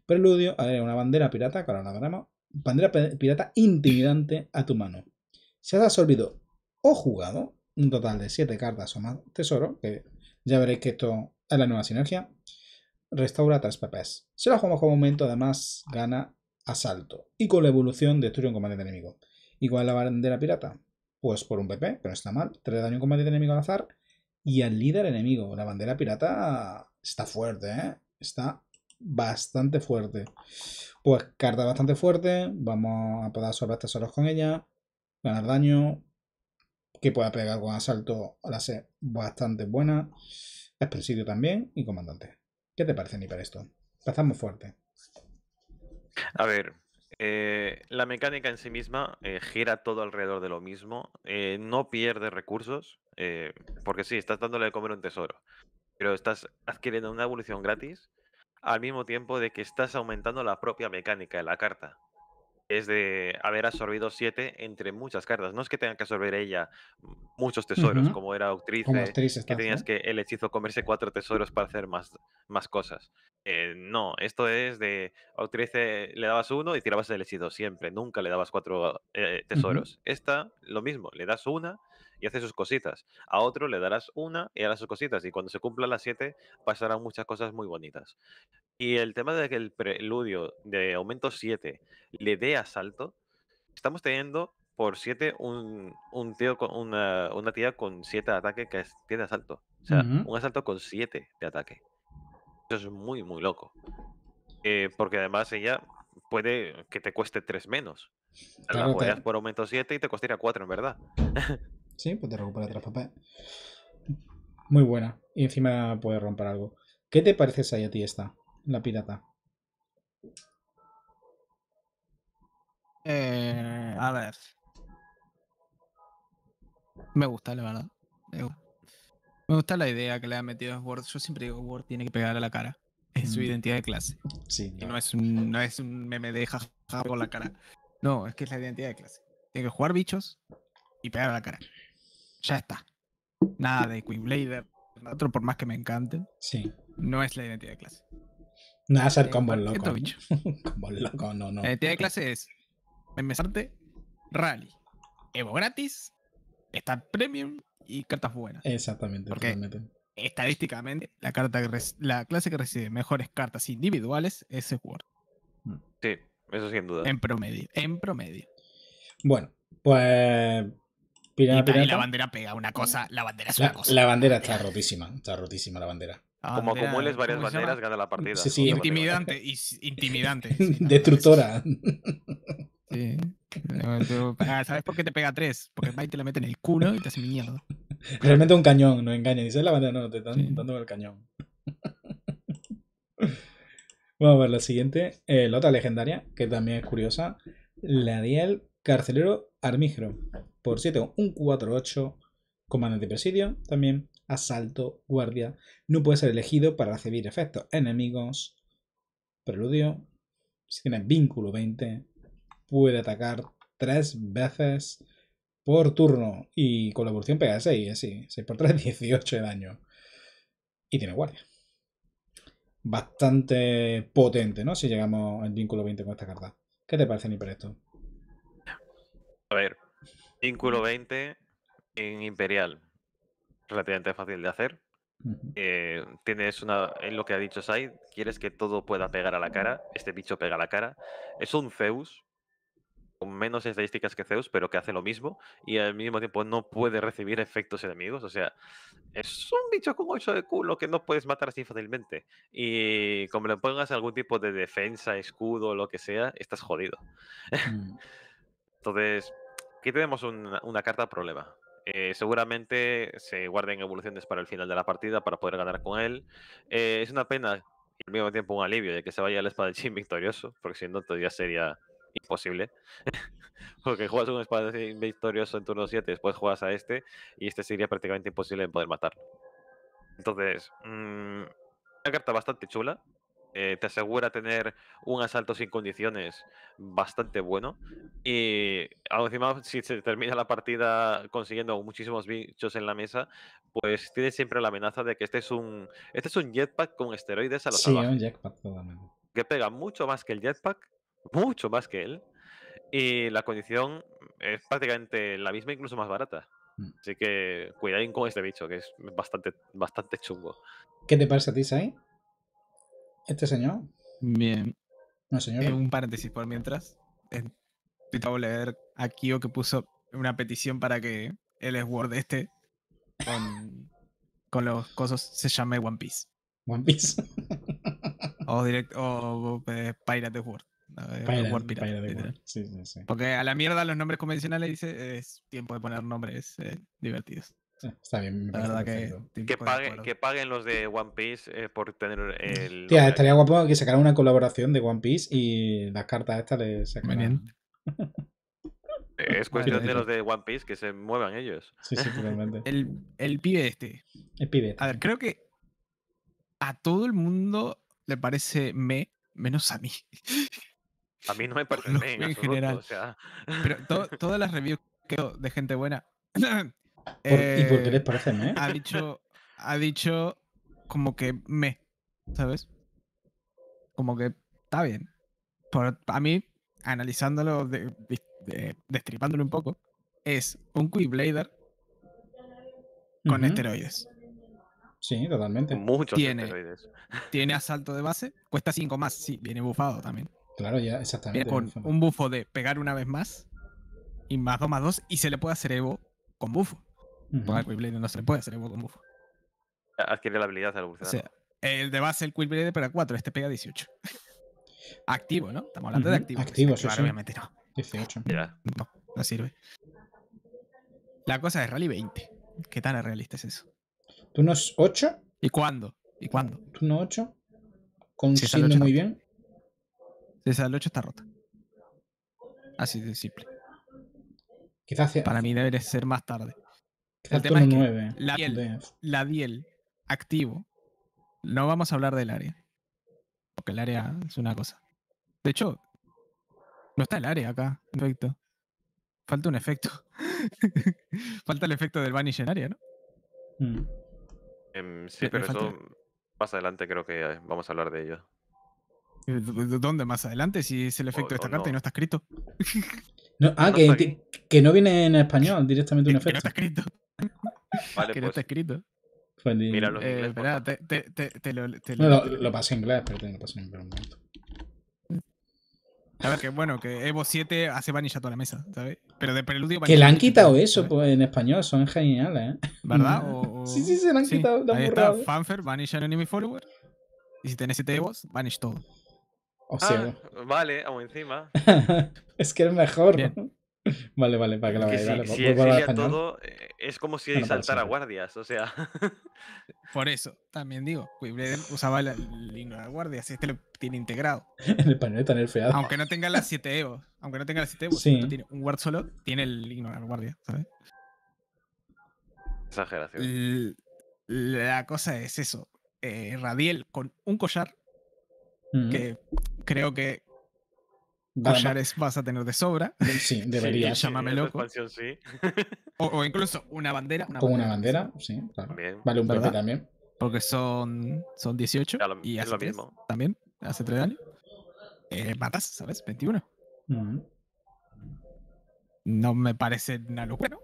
Preludio, a ver, una bandera pirata, que ahora la Bandera pirata intimidante a tu mano. Si has absorbido o jugado un total de 7 cartas o más tesoro, que ya veréis que esto es la nueva sinergia, restaura 3 PPs. Si la jugamos con aumento, además gana asalto. Y con la evolución, destruye un combate enemigo. ¿Y cuál es la bandera pirata? Pues por un PP, pero está mal. tres daño en combate enemigo al azar. Y al líder enemigo. La bandera pirata está fuerte, ¿eh? Está bastante fuerte. Pues carta bastante fuerte. Vamos a poder absorber tesoros con ella. Ganar daño. Que pueda pegar con asalto. La sé bastante buena. presidio también. Y comandante. ¿Qué te parece, ni para esto? muy fuerte. A ver, eh, la mecánica en sí misma eh, gira todo alrededor de lo mismo. Eh, no pierde recursos, porque sí, estás dándole de comer un tesoro, pero estás adquiriendo una evolución gratis al mismo tiempo de que estás aumentando la propia mecánica de la carta es de haber absorbido siete entre muchas cartas. No es que tenga que absorber ella muchos tesoros, como era actriz, que tenías que el hechizo comerse cuatro tesoros para hacer más, más cosas. Eh, no, esto es de Autrice le dabas uno y tirabas el hechizo siempre, nunca le dabas cuatro eh, tesoros. Esta, lo mismo, le das una y hace sus cositas. A otro le darás una y harás sus cositas. Y cuando se cumplan las siete, pasarán muchas cosas muy bonitas. Y el tema de que el preludio de aumento 7 le dé asalto, estamos teniendo por 7 un, tío con una, tía con siete de ataque que tiene asalto. O sea, un asalto con siete de ataque. Eso es muy, muy loco. Eh, porque además ella puede que te cueste 3 menos. la juegas por aumento 7 y te costaría 4 en verdad. Sí, pues te recuperas tres papel. Muy buena. Y encima puede romper algo. ¿Qué te parece ahí a ti esta? La pirata. Eh, a ver. Me gusta, la verdad. Me gusta la idea que le ha metido a Word. Yo siempre digo, Word tiene que pegar a la cara. Es su mm. identidad de clase. Sí. Y no es un, no es un meme de jaja con la cara. No, es que es la identidad de clase. Tiene que jugar bichos y pegar a la cara ya está. Nada de Queenblader, otro por más que me encante. Sí. No es la identidad de clase. No hacer eh, combo loco. Combo loco, no, no. La identidad de clase es empezarte Rally, Evo gratis, Start Premium y cartas buenas. Exactamente, Porque Estadísticamente, la, carta la clase que recibe mejores cartas individuales es Sword. Sí, eso sin duda. En promedio, en promedio. Bueno, pues y, la bandera pega una cosa, la bandera es una cosa. La bandera está rotísima, está rotísima la bandera. Como acumules varias banderas, gana la partida. Intimidante, intimidante. Destructora. Ah, ¿Sabes por qué te pega tres? Porque el te la mete en el culo y te hace mierda. Realmente un cañón, no engaña. Dice la bandera, no, te están dando el cañón. Vamos a ver la siguiente. Eh, la otra legendaria, que también es curiosa. La diel carcelero Armigro por 7, un 4-8. Comandante de presidio, también asalto, guardia. No puede ser elegido para recibir efectos enemigos. Preludio. Si tiene vínculo 20, puede atacar 3 veces por turno. Y con la evolución pega 6, así. 6 por 3, 18 de daño. Y tiene guardia. Bastante potente, ¿no? Si llegamos al vínculo 20 con esta carta. ¿Qué te parece, Niper, esto? A ver, culo 20 en Imperial. Relativamente fácil de hacer. Eh, tienes una. En lo que ha dicho Sai. Quieres que todo pueda pegar a la cara. Este bicho pega a la cara. Es un Zeus. Con menos estadísticas que Zeus, pero que hace lo mismo. Y al mismo tiempo no puede recibir efectos enemigos. O sea, es un bicho con 8 de culo que no puedes matar así fácilmente. Y como le pongas algún tipo de defensa, escudo, lo que sea, estás jodido. Mm. Entonces, Aquí tenemos una, carta problema. Eh, seguramente se guarden evoluciones para el final de la partida para poder ganar con él. Eh, es una pena y al mismo tiempo un alivio de que se vaya el espadachín victorioso, porque si no todavía sería imposible. porque juegas un espadachín victorioso en turno 7, después juegas a este, y este sería prácticamente imposible de poder matar, Entonces, mm, una carta bastante chula, eh, te asegura tener un asalto sin condiciones bastante bueno. Y encima, si se termina la partida consiguiendo muchísimos bichos en la mesa, pues tienes siempre la amenaza de que este es un, este es un jetpack con esteroides a los Sí, un jetpack totalmente. Que pega mucho más que el jetpack, mucho más que él. Y la condición es prácticamente la misma, incluso más barata. Mm. Así que cuidadín con este bicho, que es bastante, bastante chungo. ¿Qué te parece a ti, Sai? ¿Este señor? Bien. Eh, un paréntesis por mientras. Acabo eh, a leer a Kio que puso una petición para que el Sword este con, los cosos se llame One Piece. One Piece. o eh, Pirate Sword. Pirate, S.W.O.R.D. Porque a la mierda los nombres convencionales dice es tiempo de poner nombres divertidos. Está bien, que, que, paguen los de One Piece eh, por tener el. Tía, estaría guapo que sacaran una colaboración de One Piece y las cartas estas le sacaran. Eh, es cuestión de los de One Piece que se muevan ellos. Sí, sí, totalmente. el, el pibe este. El pibe. Este, a ver, creo que a todo el mundo le parece me, menos a mí. A mí no me parece me en, general. Pero todas las reviews que de gente buena ¿Y por qué eh, les parece me? Ha dicho, ha dicho como que me, ¿sabes? Como que está bien. Por, a mí, analizándolo, de, destripándolo un poco, es un Quiblader con esteroides. Sí, totalmente. Muchos tiene, esteroides. Tiene asalto de base, cuesta 5 más, sí, viene bufado también. Claro, ya, exactamente. con un bufo de pegar una vez más y más 2 más 2 y se le puede hacer Evo con bufo. Ponga Con el no se le puede hacer el Bottom Buff. Adquiere la habilidad de evolucionar. O el de base, el Quickblade, pega 4, este pega 18. activo, ¿no? Estamos hablando de activo. Activo, sí, sí. Obviamente no. 18. Mira. No, sirve. La cosa es Rally 20. ¿Qué tan realista es eso? ¿Tú no 8? ¿Y cuándo? ¿Y cuándo? ¿Tú no 8? Con si muy bien. Si sale 8 está rota. Así de simple. Quizás sea... Para mí debería ser más tarde. El tema es la, Diel, la Diel activo. No vamos a hablar del área. Porque el área es una cosa. De hecho, no está el área acá. Falta un efecto. falta el efecto del vanish en área, ¿no? Mm. Em, sí, pero eso más adelante creo que eh, vamos a hablar de ello. Eh, ¿Dónde más adelante? Si es el efecto de esta carta y no está escrito. ah, que, no viene en español directamente un efecto. Que no está escrito. Vale, que no está pues. escrito. Pues, Mira eh, espera, te, lo, te lo, paso en inglés, pero tengo que en inglés un momento. A ver, que bueno, que Evo 7 hace vanish a toda la mesa, ¿sabes? Pero de preludio. Que le han quitado eso pues, en español, son geniales, ¿eh? ¿Verdad? Sí, sí, se le han quitado, quitado. Ahí está, fanfare, vanish enemy follower. Y si tenés 7 Evos, vanish todo. O ah, sea, vale, aún encima. es que es mejor. Vale, vale, para que la veáis, Si, todo, eh, es como si pues saltara guardias, o sea. Por eso, también digo, Quibreden usaba el himno de guardias, este lo tiene integrado. en el pañuelo tan feado. Aunque no tenga las 7 Evo, aunque no tenga las 7 Evo, tiene un guard solo, tiene el himno de guardia, ¿sabes? Exageración. la cosa es eso. Eh, Radiel con un collar que creo que collares vas a tener de sobra. Sí, debería. Sí, llámame loco. o, incluso una bandera. Una una bandera, sí, Vale un PP también. Porque son, son 18 y hace lo también, hace 3 años. Eh, matas, ¿sabes? 21. No me parece una locura, ¿no?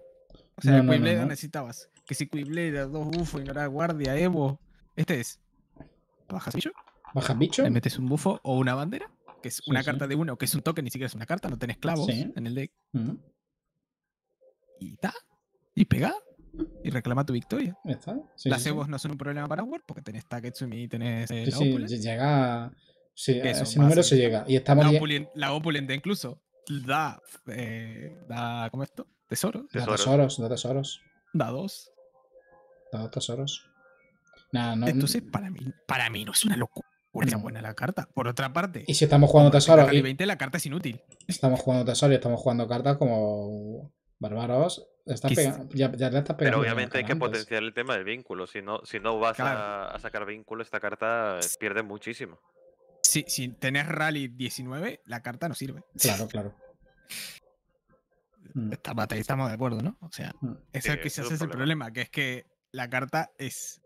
O sea, Quibleda necesitabas. Que si Quibleda, dos bufos, ignorar guardia, Evo. Este es. ¿Bajas Bajas bicho. Le metes un bufo o una bandera, que es una carta de uno, que es un token, ni siquiera es una carta, no tenés clavos en el deck. Y ta. Y pega. Y reclama tu victoria. ¿Está? Las Evos no son un problema para War porque tenés Taketsumi y tenés. Eh, llega. Sí, Eso, ese número se llega. Y estamos la, la opulenta incluso da. Eh, da ¿Cómo esto? Tesoros. Tesoros. Da tesoros, da tesoros. Da dos. Da dos tesoros. no, Entonces, para mí, para mí no es una locura buena buena la carta. Por otra parte. Y si estamos jugando tesoro Y 20, la carta es inútil. Estamos jugando tesoro y estamos jugando cartas como bárbaros. ya, Pero obviamente hay que potenciar el tema del vínculo. Si no, si no vas a, sacar vínculo, esta carta eh, pierde muchísimo. Si, si tenés rally 19, la carta no sirve. Claro, claro. Estamos, estamos de acuerdo, ¿no? O sea, mm. ese es, el problema, que es que la carta es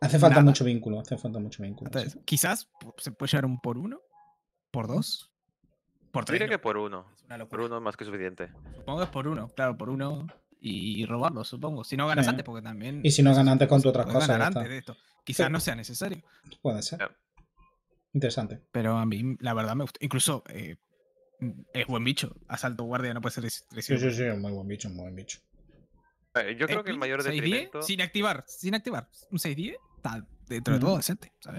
Hace falta mucho vínculo, hace falta mucho vínculo. Quizás se puede llevar un por uno, por dos, por tres. que por uno. Por uno es más que suficiente. Supongo que es por uno, claro, por uno y, robarlo, supongo. Si no ganas antes, porque también. Y si no ganas antes con tu otras cosas. antes de esto. Quizás no sea necesario. Puede ser. Interesante. Pero a mí, la verdad, me gusta. Incluso eh, es buen bicho. Asalto guardia no puede ser. Sí, sí, sí, es muy buen bicho, muy buen bicho. Yo creo que el mayor detrimento... Sin activar, sin activar. Un 6-10 está dentro de todo decente, Está,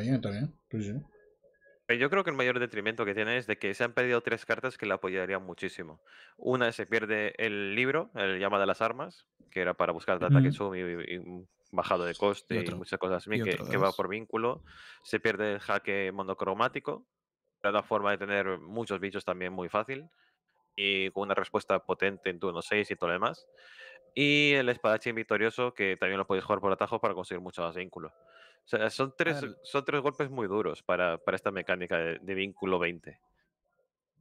bien, está bien. Eh, yo creo que el mayor detrimento que tiene es de que se han perdido tres cartas que le apoyarían muchísimo. Una se pierde el libro, el llama de las armas, que era para buscar el ataque mm. y, bajado de coste y, muchas cosas así, que, va por vínculo. Se pierde el jaque monocromático, una forma de tener muchos bichos también muy fácil y con una respuesta potente en turno 6 y todo lo demás. Y el espadachín victorioso, que también lo podéis jugar por atajos para conseguir mucho más vínculo. O sea, son tres, son tres golpes muy duros para, para esta mecánica de, vínculo 20.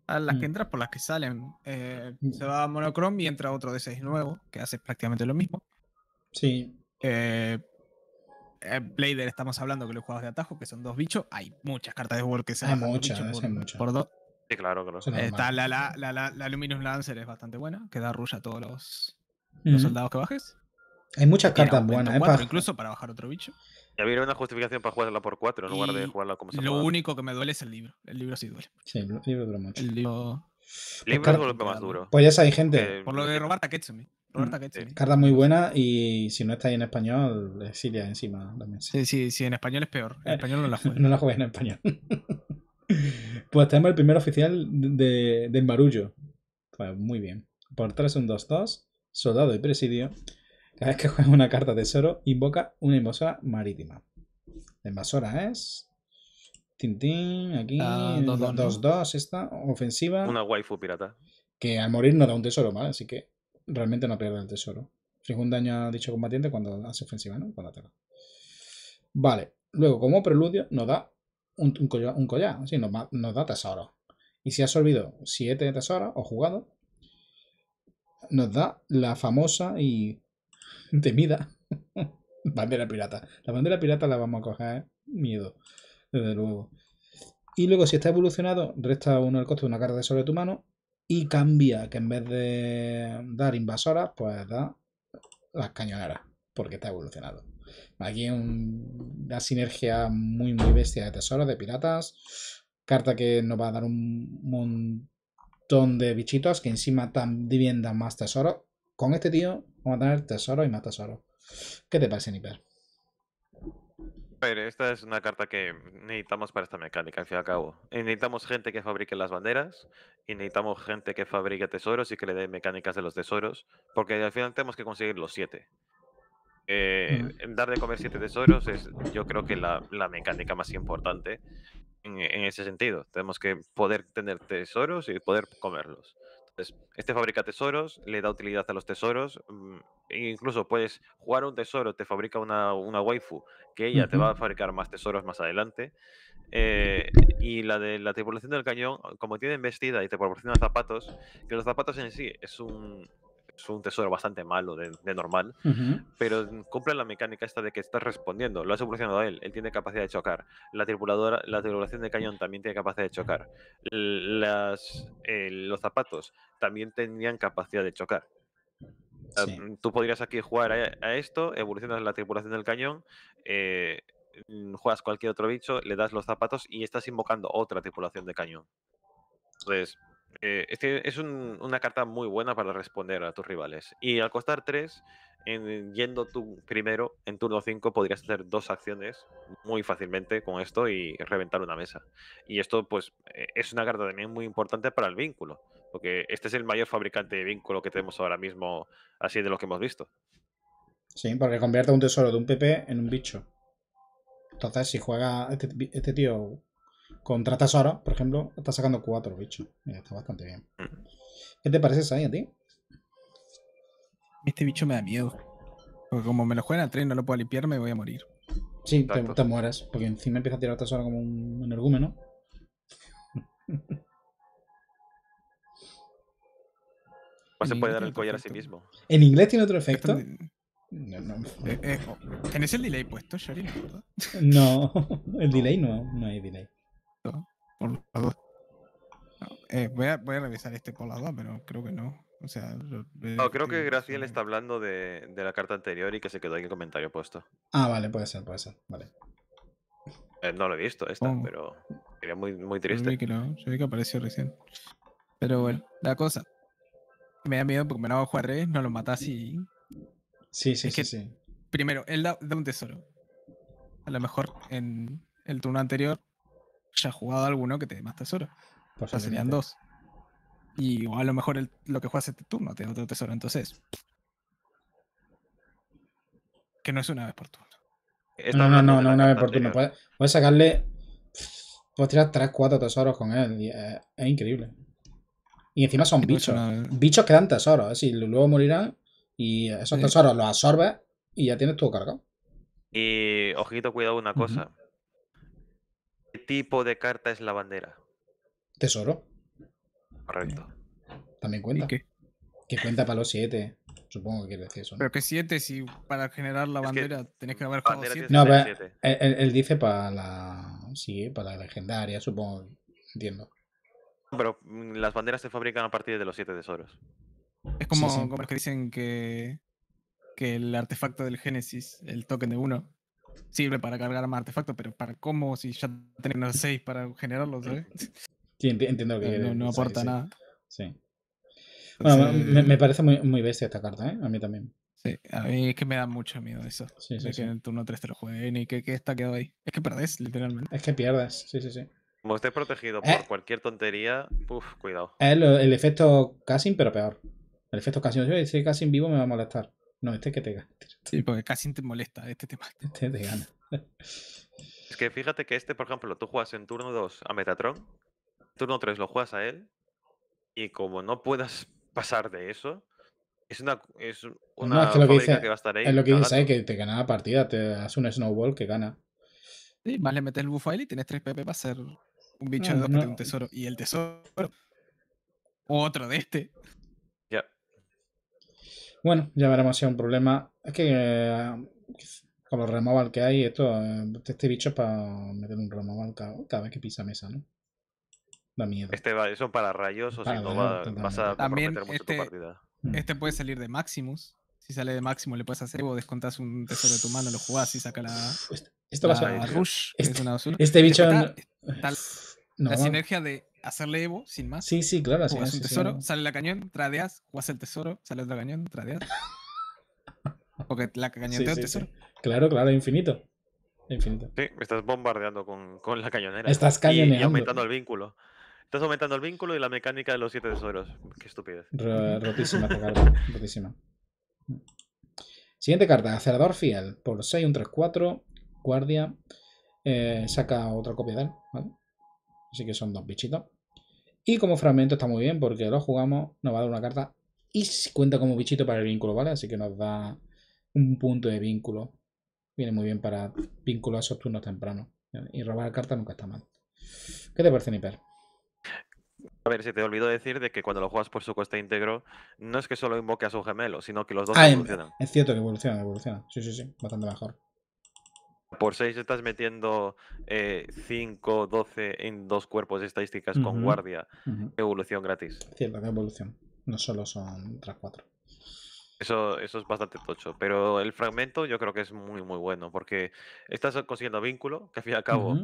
las que mm. entras por las que salen. Eh, mm. se va a y entra otro de 6 nuevo, que hace prácticamente lo mismo. Sí. Eh, eh, Blader estamos hablando que los juegos de atajo, que son dos bichos, hay muchas cartas de juego que salen hay muchas, por, dos. Sí, claro, la, la, la, Luminous Lancer es bastante buena, que da rush a todos los, los soldados que bajes. Hay muchas cartas buenas. ¿eh? Incluso para bajar otro bicho. Y había una justificación para jugarla por 4 en lugar de jugarla como se Lo único que me duele es el libro. El libro sí duele. Sí, el libro duele mucho. El libro. libro es lo más duro. Pues ya sabéis, gente. Eh, por lo de eh, robar Roberta Mm. Carta muy buena y si no está ahí en español, exilia encima también. Sí, sí, sí, en español es peor. En español no la juegues no la juegues en español. pues tenemos el primer oficial de, del marullo Pues muy bien. Por 3, un 2-2 soldado y presidio, cada vez que juega una carta de tesoro, invoca una invasora marítima. La invasora es. Tintín, aquí. 2-2, ah, esta, ofensiva. Una waifu pirata. Que al morir no da un tesoro, ¿vale? Así que realmente no pierde el tesoro. Fijo un daño a dicho combatiente cuando hace ofensiva, ¿no? Cuando ataca. Vale. Luego, como preludio, nos da un, collar. Un nos, da tesoro. Y si ha absorbido 7 tesoro o jugado, nos da la famosa y temida bandera pirata. La bandera pirata la vamos a coger ¿eh? miedo, desde luego. Y luego, si está evolucionado, resta uno el coste de una carta de sobre tu mano y cambia que en vez de dar invasoras, pues da las cañoneras, porque está evolucionado. Aquí una sinergia muy, muy bestia de tesoros, de piratas. Carta que nos va a dar un montón de bichitos que encima también vivienda más tesoro Con este tío vamos a tener tesoro y más tesoro ¿Qué te parece, Niper? esta es una carta que necesitamos para esta mecánica, al fin y al cabo. Eh, necesitamos gente que fabrique las banderas y necesitamos gente que fabrique tesoros y que le dé mecánicas de los tesoros, porque al final tenemos que conseguir los siete. Eh, mm. dar de comer siete tesoros es, yo creo que, la, la mecánica más importante. E, en, ese sentido. Tenemos que poder tener tesoros y poder comerlos. Entonces, este fabrica tesoros, le da utilidad a los tesoros. Mm, e incluso puedes jugar un tesoro, te fabrica una, waifu, que ella te va a fabricar más tesoros más adelante. Eh, y la de la tripulación del cañón, como tiene vestida y te proporciona zapatos, que los zapatos en sí es un, es un tesoro bastante malo de, normal, pero cumple la mecánica esta de que estás respondiendo, lo has evolucionado a él, él tiene capacidad de chocar, la tripuladora, la tripulación de cañón también tiene capacidad de chocar, Las, eh, los zapatos también tenían capacidad de chocar. Ah, mm, tú podrías aquí jugar a, esto, evolucionas la tripulación del cañón, eh, mm, juegas cualquier otro bicho, le das los zapatos y estás invocando otra tripulación de cañón. Entonces, eh, es una carta muy buena para responder a tus rivales. Y al costar 3, yendo tú primero en turno 5, podrías hacer dos acciones muy fácilmente con esto y reventar una mesa. Y esto, pues, eh, es una carta también muy importante para el vínculo. Porque este es el mayor fabricante de vínculo que tenemos ahora mismo, así de lo que hemos visto. Sí, porque convierte un tesoro de un PP en un bicho. Entonces, si juega este, este tío contra Tasora, por ejemplo, está sacando cuatro bicho. Está bastante bien. ¿Qué te parece, Sai, a ti? Este bicho me da miedo. Porque como me lo juegan a tren, no lo puedo limpiar, me voy a morir. Sí, te, te, mueres. Porque encima empieza a tirar Tasora como un, energúmeno. ¿O se puede dar el collar a sí mismo? ¿En inglés tiene otro efecto? No, no. Eh, eh, oh, ¿Tenés el delay puesto, Shari? No, el delay no, no hay delay. Eh, voy, a, revisar este por la pero creo que no. O sea, no, creo que Graciel está hablando de, la carta anterior y que se quedó ahí en el comentario puesto. Ah, vale, puede ser, puede ser. Vale. Eh, no lo he visto esta, oh. pero sería muy, muy triste. Yo vi, que apareció recién. Pero bueno, la cosa. Me da miedo porque me lo hago jugar rey, no lo matas y. Sí, sí, sí, Primero, él da un tesoro. A lo mejor en el turno anterior ya jugado alguno que te dé más tesoro. O sea, serían dos. Y a lo mejor lo que juegas este turno te da otro tesoro. Entonces. Que no es una vez por turno. No, no, no, no, es una vez por turno. Puedes, sacarle. Puedes tirar 3, 4 tesoros con él. es increíble. Y encima son bichos. Bichos que dan tesoros. Es decir, luego morirán. Y esos tesoros los absorbes. Y ya tienes tu cargado. Y ojito, cuidado una cosa. ¿Qué tipo de carta es la bandera? Tesoro. Correcto. También cuenta. Qué? Que cuenta para los siete, Supongo que quiere decir eso. Pero que siete si para generar la bandera tenés que haber jugado 7. No, él, dice para la. Sí, para la legendaria, supongo. Entiendo. Pero mm, las banderas se fabrican a partir de los siete tesoros. Es como, como los que dicen que, que el artefacto del Génesis, el token de uno sirve para cargar más artefactos, pero ¿para cómo si ya tenemos 6 para generarlos? ¿sabes? ¿eh? Sí, entiendo que... Eh, no, aporta nada. Sí. Bueno, Me, parece muy, muy bestia esta carta, ¿eh? A mí también. Sí, a mí es que me da mucho miedo eso. Sí, sí, que en turno 3 te lo jueguen y que, que está quedado ahí. Es que perdés, literalmente. Es que pierdes, sí, sí, sí. Como estés protegido eh. por cualquier tontería, uff, cuidado. El, el efecto casi pero peor. El efecto casi. si en vivo me va a molestar. No, este que te gana. Sí, porque casi te molesta este tema. Este te gana. Es que fíjate que este, por ejemplo, tú juegas en turno 2 a Metatron, turno 3 lo juegas a él, y como no puedas pasar de eso, es una, es una que lo que, dice, va a estar ahí. Es lo que dice, eh, que te gana la partida, te hace un snowball que gana. Sí, más le metes el buff a él y tienes 3 PP para hacer un bicho de ah, dos un tesoro. Y el tesoro, otro de este. Bueno, ya veremos si hay un problema. Es que eh, con los removal que hay, esto, eh, este bicho es para meter un removal cada, vez que pisa mesa, ¿no? Da miedo. Este va, eso para rayos o si no va, vas a También mucho este, tu partida. Mm. Este puede salir de Maximus. Si sale de Máximo, le puedes hacer o descontas un tesoro de tu mano, lo jugás y saca la. esto va a ser. Rush, este, una Este bicho. La sinergia de hacerle Evo, sin más. Sí, sí, claro. tesoro, sale la cañón, tradeas, juegas el tesoro, sale otro cañón, tradeas. Porque la cañoneta es tesoro. Claro, claro, infinito. Infinito. Sí, estás bombardeando con, la cañonera. Estás cañoneando. Y, aumentando el vínculo. Estás aumentando el vínculo y la mecánica de los siete tesoros. Qué estupidez. rotísima te rotísima. Siguiente carta, Cerador Fiel. Por 6, un 3, 4. Guardia. Eh, saca otra copia de él. Así que son dos bichitos. Y como fragmento está muy bien porque lo jugamos, nos va a dar una carta y cuenta como bichito para el vínculo, ¿vale? Así que nos da un punto de vínculo. Viene muy bien para a esos turnos tempranos. Y robar carta nunca está mal. ¿Qué te parece, Niper? A ver, si te olvidó decir de que cuando lo juegas por su coste íntegro, no es que solo invoque a su gemelo, sino que los dos ah, em, evolucionan. Es cierto que evoluciona, evolucionan. Sí, sí, sí, bastante mejor. Por 6 estás metiendo 5, eh, 12 en dos cuerpos de estadísticas con guardia. Evolución gratis. Cierto, de evolución. No solo son tras 4. Eso, eso es bastante tocho. Pero el fragmento yo creo que es muy, muy bueno. Porque estás consiguiendo vínculo, que al fin y al cabo.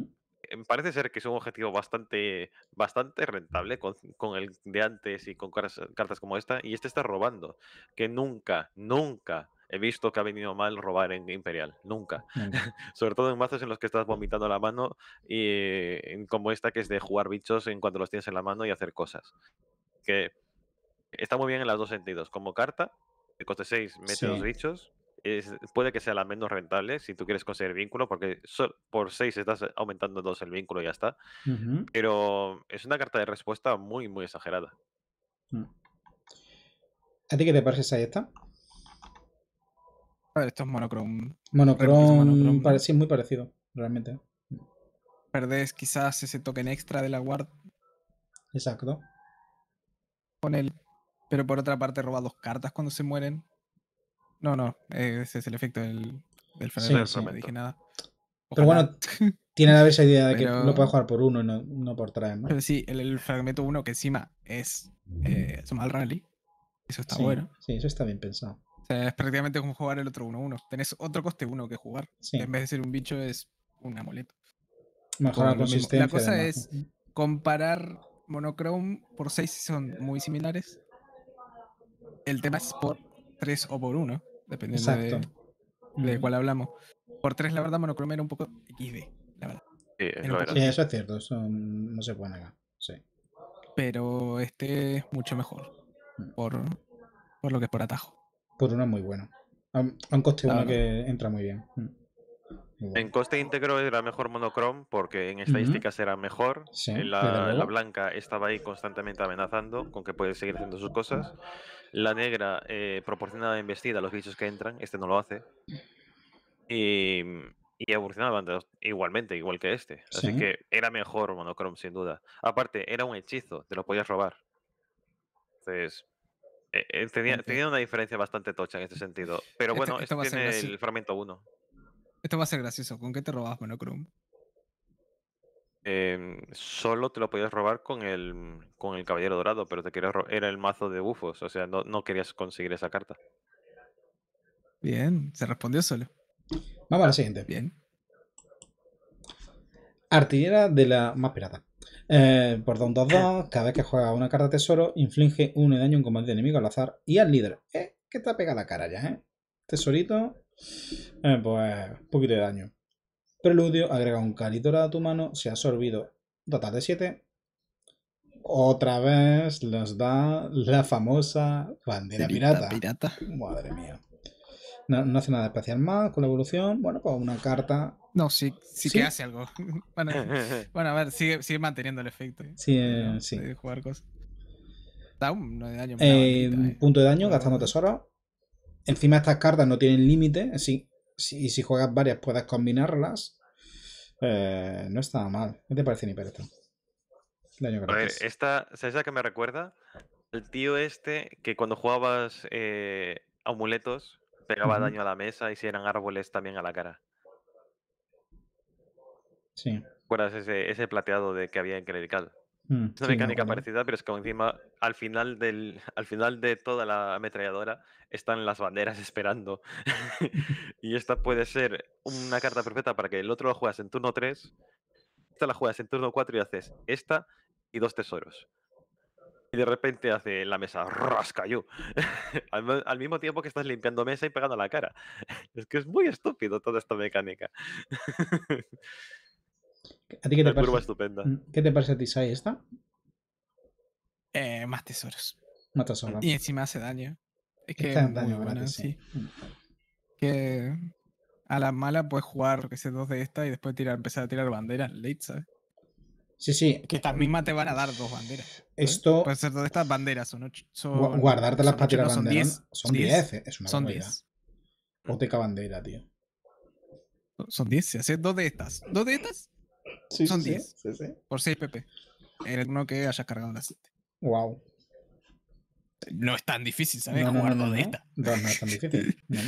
Eh, parece ser que es un objetivo bastante, bastante rentable con, el de antes y con cartas, cartas como esta. Y este está robando. Que nunca, nunca he visto que ha venido mal robar en Imperial, nunca. Mm. Sobre todo en mazos en los que estás vomitando la mano y como esta que es de jugar bichos en cuanto los tienes en la mano y hacer cosas. Que está muy bien en los dos sentidos. Como carta, de coste 6 mete dos los bichos. puede que sea la menos rentable si tú quieres conseguir vínculo, porque por 6 estás aumentando 2 el vínculo y ya está. Pero es una carta de respuesta muy, muy exagerada. Mm. ¿A ti qué te parece esa esta? esto es muy parecido, realmente. Perdés quizás ese token extra de la guard. Exacto. Con él. Pero por otra parte roba dos cartas cuando se mueren. No, no, ese es el efecto del, del no dije nada. Pero bueno, tiene la esa idea de que no lo puedes jugar por uno y no, por tres, ¿no? Pero sí, el, fragmento uno que encima es eh, Rally. Eso está bueno. Sí, eso está bien pensado sea, es prácticamente como jugar el otro 1-1. Tenés otro coste 1 que jugar. En vez de ser un bicho, es una amuleto. Mejorar la consistencia. La cosa es comparar monochrome por 6 si son muy similares. El tema es por 3 o por 1, dependiendo de, cuál hablamos. Por 3, la verdad, monochrome era un poco XD, la verdad. Sí, eso es cierto, no se puede acá. Pero este es mucho mejor. Mm. por lo que es por atajo. Por una, muy bueno. A un coste que entra muy bien. Mm. En coste íntegro era mejor monocrom porque en estadísticas era mejor. la, blanca estaba ahí constantemente amenazando con que puede seguir haciendo sus cosas. La negra eh, en embestida a los bichos que entran. Este no lo hace. Y, y igualmente, igual que este. Así que era mejor monocrom, sin duda. Aparte, era un hechizo, te lo podías robar. Entonces, eh, eh, tenía, una diferencia bastante tocha en este sentido. Pero bueno, esto, tiene el fragmento 1. Esto va a ser gracioso. ¿Con qué te robabas bueno, Eh, em, solo te lo podías robar con el, con el Caballero Dorado, pero te querías era el mazo de bufos, o sea, no, querías conseguir esa carta. Bien, se respondió solo. Vamos a la siguiente. Bien. Artillera de la más pirata. Eh, por 2 2 cada vez que juega una carta tesoro, inflige un daño en combate de enemigo al azar y al líder. Eh, que te ha pegado la cara ya, ¿eh? Tesorito, eh, pues un poquito de daño. Preludio, agrega un calitorado a tu mano, se ha absorbido total de 7. Otra vez nos da la famosa bandera pirata. Madre mía. No, hace nada especial más con la evolución. Bueno, pues una carta. No, sí, sí, que hace algo. bueno, a ver, sigue, manteniendo el efecto. Sí, eh, sí. jugar cosas. Da no de daño. Eh, eh. punto de daño, gastando tesoro. Encima estas cartas no tienen límite. Sí, y si juegas varias puedes combinarlas. no está mal. ¿Qué te parece ni esto? Daño a ver, esta, ¿sabes la que me recuerda? El tío este que cuando jugabas amuletos pegaba daño a la mesa y si eran árboles también a la cara. Sí. ¿Recuerdas ese, ese plateado de que había en Clerical? Mm, es una mecánica parecida, pero es que encima al final, del, al final de toda la ametralladora están las banderas esperando. y esta puede ser una carta perfecta para que el otro la juegas en turno 3, esta la juegas en turno 4 y haces esta y dos tesoros y de repente hace la mesa rasca al, al mismo tiempo que estás limpiando mesa y pegando la cara. Es que es muy estúpido toda esta mecánica. ¿A ti qué te, parece, estupenda. Mm, qué te parece a esta? Eh, más tesoros. Más tesoros. Y encima hace daño. Es que Que a la mala puedes jugar, que sé, dos de esta y después tirar, empezar a tirar banderas late, ¿sabes? Sí, sí. Que estas mismas te van a dar dos banderas. Esto. Puede ser de estas banderas. Son ocho. Son, guardártelas para tirar no, banderas. Son diez. Es una Son 10. Oteca bandera, tío. Son diez. Se haces dos de estas. ¿Dos de estas? Sí, son diez. Sí, Por 6 PP. En el uno que hayas cargado las siete. Wow. No es tan difícil, ¿sabes? No, Jugar dos de estas. Dos no es tan difícil.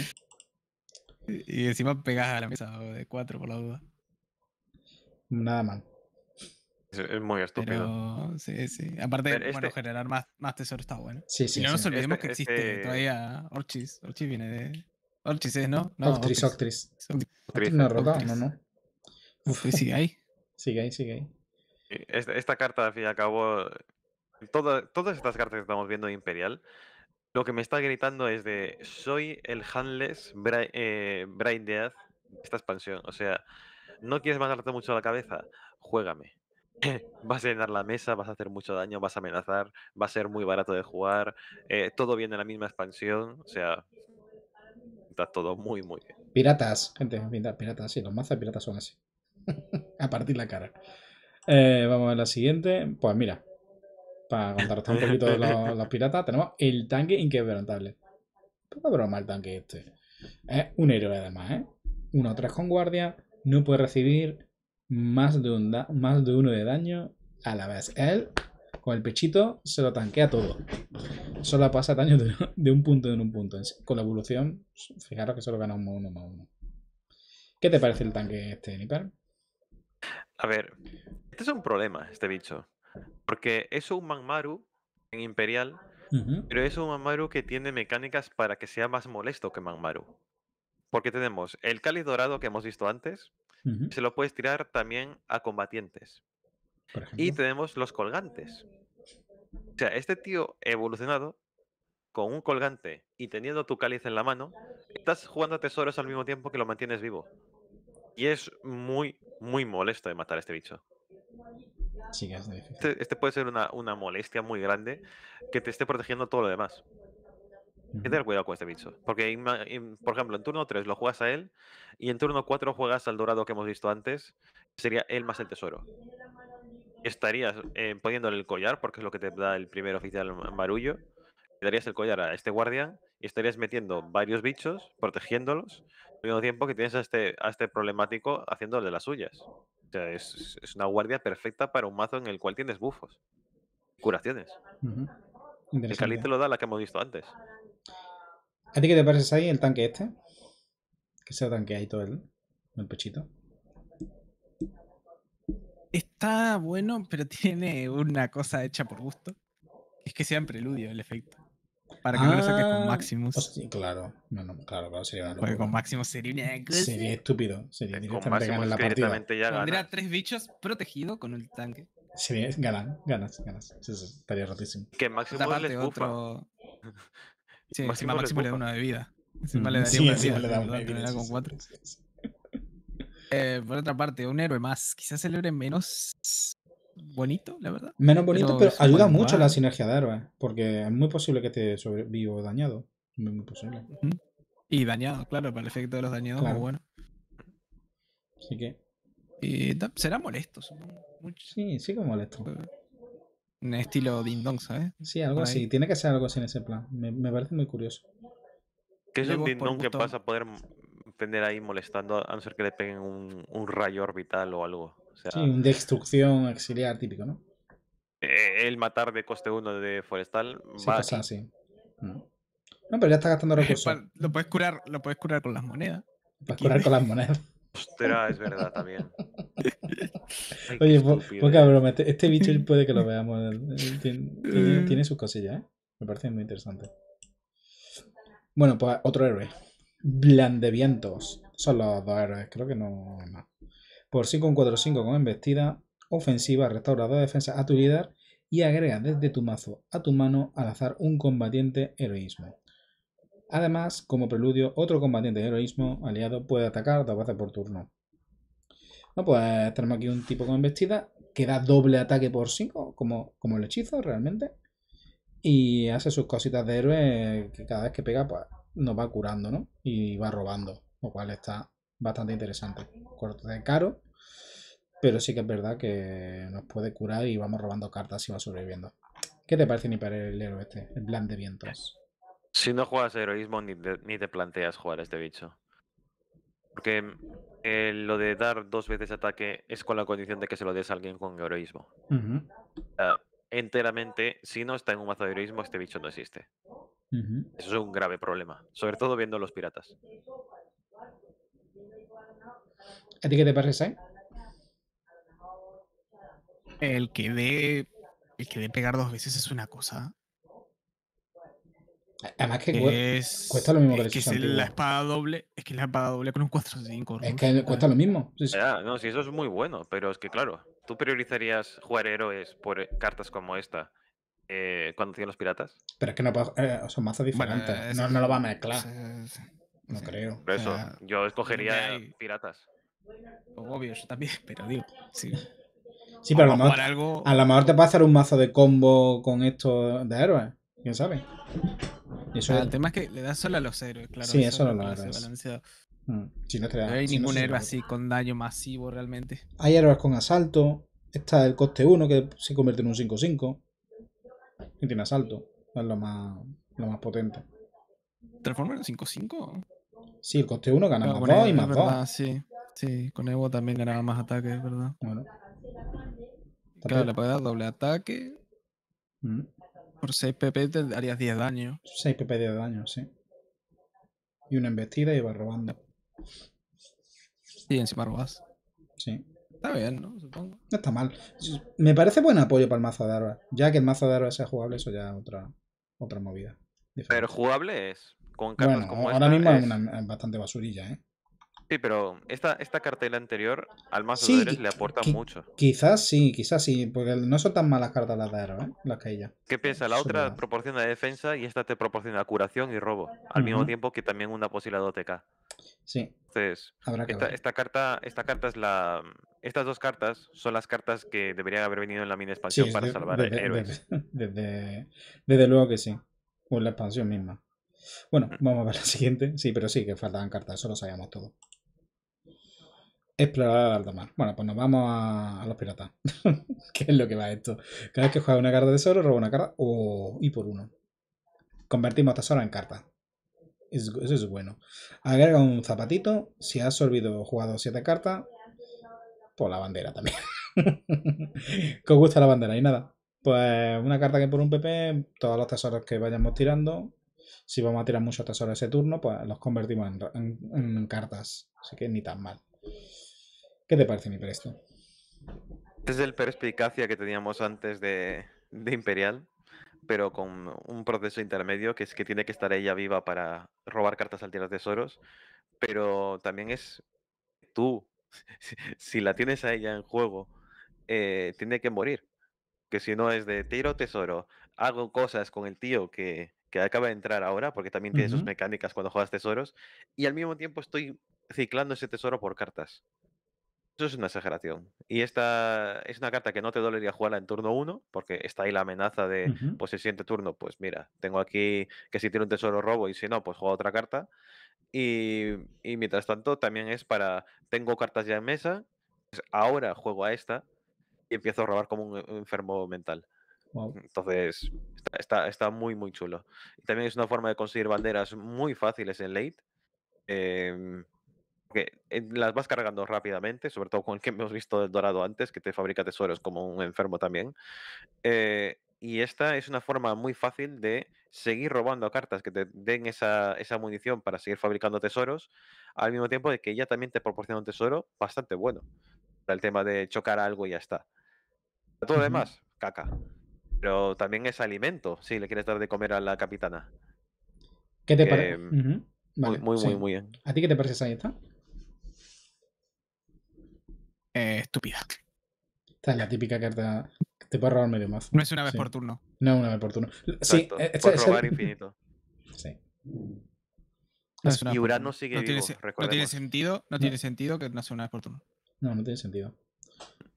y encima pegas a la mesa de cuatro por la duda. Nada mal. Es muy estúpido. sí, sí. Aparte, bueno, este generar más, más tesoro está bueno. Sí, sí, no nos olvidemos este, que existe este todavía Orchis. Orchis viene de. Orchis es, ¿no? no Octris, Octris. Octris. No, no, Uf, sigue ahí. Sigue ahí, sigue ahí. Esta, carta, al fin y al cabo, todas estas cartas que estamos viendo de Imperial, lo que me está gritando es de soy el handless Braindead eh, Brain Death esta expansión. O sea, no quieres matarte mucho la cabeza, juégame. vas a llenar la mesa, vas a hacer mucho daño, vas a amenazar, va a ser muy barato de jugar, eh, todo viene en la misma expansión, o sea, está todo muy, muy bien. Piratas, gente, piratas, sí, los mazas piratas son así. a partir la cara. Eh, vamos a ver la siguiente. Pues mira, para contaros un poquito los, los piratas, tenemos el tanque inquebrantable. Poca broma el tanque este. Es un héroe además, eh o tres con guardia, no puede recibir más de, más de uno de daño a la vez. Él, con el pechito, se lo tanquea todo. Solo pasa daño de, un punto en un punto. Con la evolución, fijaros que solo gana uno más uno. ¿Qué te parece el tanque este, Nipper? A ver, este es un problema, este bicho. Porque es un Magmaru en Imperial, pero es un Magmaru que tiene mecánicas para que sea más molesto que Magmaru. Porque tenemos el cáliz dorado que hemos visto antes, se lo puedes tirar también a combatientes. y tenemos los colgantes. O sea, este tío evolucionado, con un colgante y teniendo tu cáliz en la mano, estás jugando a tesoros al mismo tiempo que lo mantienes vivo. Y es muy, muy molesto de matar a este bicho. Este, este, puede ser una, una molestia muy grande que te esté protegiendo todo lo demás. Hay que tener cuidado con este bicho. Porque, por ejemplo, en turno 3 lo juegas a él y en turno 4 juegas al dorado que hemos visto antes, sería él más el tesoro. Estarías eh, poniéndole el collar, porque es lo que te da el primer oficial marullo Le darías el collar a este guardia y estarías metiendo varios bichos, protegiéndolos, al mismo tiempo que tienes a este, a este problemático haciéndole las suyas. O sea, es, una guardia perfecta para un mazo en el cual tienes bufos, curaciones. El caliente lo da la que hemos visto antes. ¿A ti qué te parece ahí el tanque este? Que se tanque ahí todo el, pechito. Está bueno, pero tiene una cosa hecha por gusto. Es que sea en preludio el efecto. Para que no lo saques con ah, Maximus. claro, no, no, claro, claro, sería Porque con Maximus sería una Sería estúpido. Sería directamente en la partida. Pondría tres bichos protegidos con el tanque. Sería, ganan, ganas, ganas. Sería estaría rotísimo. Que Maximus le les Sí, máximo, máximo le, da una vida, Encima le daría una Le por otra parte, un héroe más. Quizás el héroe menos bonito, la verdad. Menos bonito, pero, ayuda mucho la sinergia de héroes. Porque es muy posible que te sobrevivo dañado. posible. Y dañado, claro, para el efecto de los dañados, bueno. Así que. Y será molesto, supongo. Mucho. Sí, que molesto un estilo Ding Dong, ¿sabes? Sí, algo así. Tiene que ser algo así en ese plan. Me, parece muy curioso. ¿Qué es un Ding que pasa a poder vender ahí molestando a no ser que le peguen un, rayo orbital o algo? sí, un destrucción auxiliar típico, ¿no? Eh, el matar de coste 1 de forestal. Sí, pasa, así. Mm. No. pero ya está gastando recursos. Lo puedes curar, lo puedes curar con las monedas. Puedes curar con las monedas. Ostras, es verdad también. Oye, porque eh. este, este, bicho puede que lo veamos. tiene, sus cosillas, ¿eh? Me parece muy interesante. Bueno, pues otro héroe. Blandevientos. Son los dos héroes, creo que no Por 5 con 4-5 con embestida, ofensiva, dos defensa a tu líder y agrega desde tu mazo a tu mano al azar un combatiente heroísmo. Además, como preludio, otro combatiente de heroísmo aliado puede atacar dos veces por turno. No, pues tenemos aquí un tipo con embestida que da doble ataque por 5, como, como el hechizo realmente. Y hace sus cositas de héroe que cada vez que pega, pues, nos va curando, ¿no? Y va robando, lo cual está bastante interesante. Corto de caro, pero sí que es verdad que nos puede curar y vamos robando cartas y va sobreviviendo. ¿Qué te parece para el héroe este? El plan de vientos. Si no juegas heroísmo, ni te, ni te planteas jugar a este bicho. Porque mm, eh, lo de dar dos veces ataque es con la condición de que se lo des a alguien con heroísmo. enteramente, si no está en un mazo de heroísmo, este bicho no existe. Eso es un grave problema, sobre todo viendo los piratas. ¿A ti qué te parece, El que dé, el que dé pegar dos veces es una cosa. Además que es, cuesta lo mismo que, es que es la espada doble, es que la espada doble con un 4-5. Es que cuesta lo mismo. Sí, sí. no, si eso es muy bueno, pero es que claro, tú priorizarías jugar héroes por eh, cartas como esta. Eh, cuando tienen los piratas. Pero es que no eh, son mazos diferentes. no, no, lo va a mezclar. no creo. Por eso, yo escogería piratas. Obvio, eso también, pero digo, sí. Sí, pero a lo, mejor, a lo mejor te puede hacer un mazo de combo con esto de héroes. ¿Quién sabe? Ah, el tema es que le da solo a los héroes, claro. Sí, eso solo a los héroes. no, te da, no, hay ningún héroe así con daño masivo realmente. Hay héroes con asalto. Está el coste 1 que se convierte en un 5-5. Y tiene asalto. Es lo más, lo más potente. ¿Transformer en 5-5? Sí, el coste 1 gana más 2 y más 2. Sí, sí, con Evo también ganaba más ataques, ¿verdad? Bueno. Claro, le puede dar doble ataque. Mm. Por 6 PP te darías 10 daños. 6 PP de daño, sí. Y una embestida y va robando. Y encima robas. Sí. Está bien, ¿no? Supongo. No está mal. Me parece buen apoyo para el mazo de Arba. Ya que el mazo de Arba sea jugable, eso ya es otra, otra movida. Pero jugable es. bueno, ahora mismo es... bastante basurilla, ¿eh? Sí, pero esta, esta la anterior al más le aporta mucho. Quizás sí, quizás sí, porque no son tan malas cartas las de Aero, ¿eh? las que ella. ¿Qué piensa? La otra proporciona defensa y esta te proporciona curación y robo, al mismo tiempo que también una posibilidad de Sí. Entonces, esta, carta, esta carta es la. Estas dos cartas son las cartas que deberían haber venido en la mini expansión para salvar desde, héroes. Desde, luego que sí. O en la expansión misma. Bueno, mm. vamos a ver la siguiente. Sí, pero sí, que faltaban cartas, eso lo sabíamos todo. Explorar al mar. Bueno, pues nos vamos a, los piratas. ¿Qué es lo que va esto? Cada que juega una carta de tesoro, roba una carta o y por uno. Convertimos tesoro en carta. Eso, es bueno. Agrega un zapatito. Si has olvidado jugado siete cartas, pues la bandera también. ¿Qué os gusta la bandera y nada. Pues una carta que por un PP, todos los tesoros que vayamos tirando, si vamos a tirar muchos tesoros ese turno, pues los convertimos en cartas. Así que ni tan mal. ¿Qué te parece mi presto? Es el perspicacia que teníamos antes de, Imperial, pero con un proceso intermedio, que es que tiene que estar ella viva para robar cartas al tirar tesoros, pero también es tú, si, la tienes a ella en juego, eh, tiene que morir, que si no es de tiro tesoro, hago cosas con el tío que, que acaba de entrar ahora, porque también tiene sus mecánicas cuando juegas tesoros, y al mismo tiempo estoy ciclando ese tesoro por cartas. Eso es una exageración. Y esta es una carta que no te dolería jugarla en turno 1, porque está ahí la amenaza de, pues el siguiente turno, pues mira, tengo aquí que si tiene un tesoro robo y si no, pues juego otra carta. Y, mientras tanto, también es para, tengo cartas ya en mesa, pues ahora juego a esta y empiezo a robar como un enfermo mental. Entonces, está, está, muy, muy chulo. Y también es una forma de conseguir banderas muy fáciles en late. Eh, porque eh, las vas cargando rápidamente, sobre todo con el que hemos visto el dorado antes, que te fabrica tesoros como un enfermo también. Eh, y esta es una forma muy fácil de seguir robando cartas que te den esa, munición para seguir fabricando tesoros, al mismo tiempo de que ella también te proporciona un tesoro bastante bueno. Para el tema de chocar algo y ya está. Todo lo demás, caca. Pero también es alimento, si le quieres dar de comer a la capitana. ¿Qué te parece? muy, muy, muy, bien. ¿A ti qué te parece esa eh, estúpida. Esta es la típica carta que te puede robar medio más. No es una vez por turno. No, es una vez por turno. Sí, eh, es, es, robar infinito. Sí. y Urano no vivo, tiene, no tiene sentido, no, tiene sentido que no sea una vez por turno. No, no tiene sentido.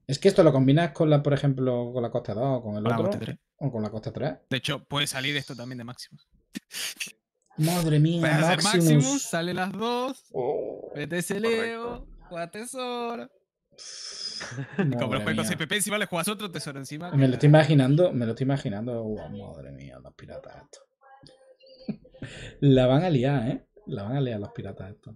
Es que esto lo combinas con la, por ejemplo, con la costa 2 o con el otro. 3. O con la costa 3. De hecho, puede salir esto también de Maximus. Madre mía, Maximus. Maximus. sale las dos. Oh, Vete ese Leo, Juega tesoro como CPP, encima le juegas otro tesoro encima. Me lo estoy imaginando, me lo estoy imaginando. madre mía, los piratas estos. La van a liar, ¿eh? La van a liar los piratas estos.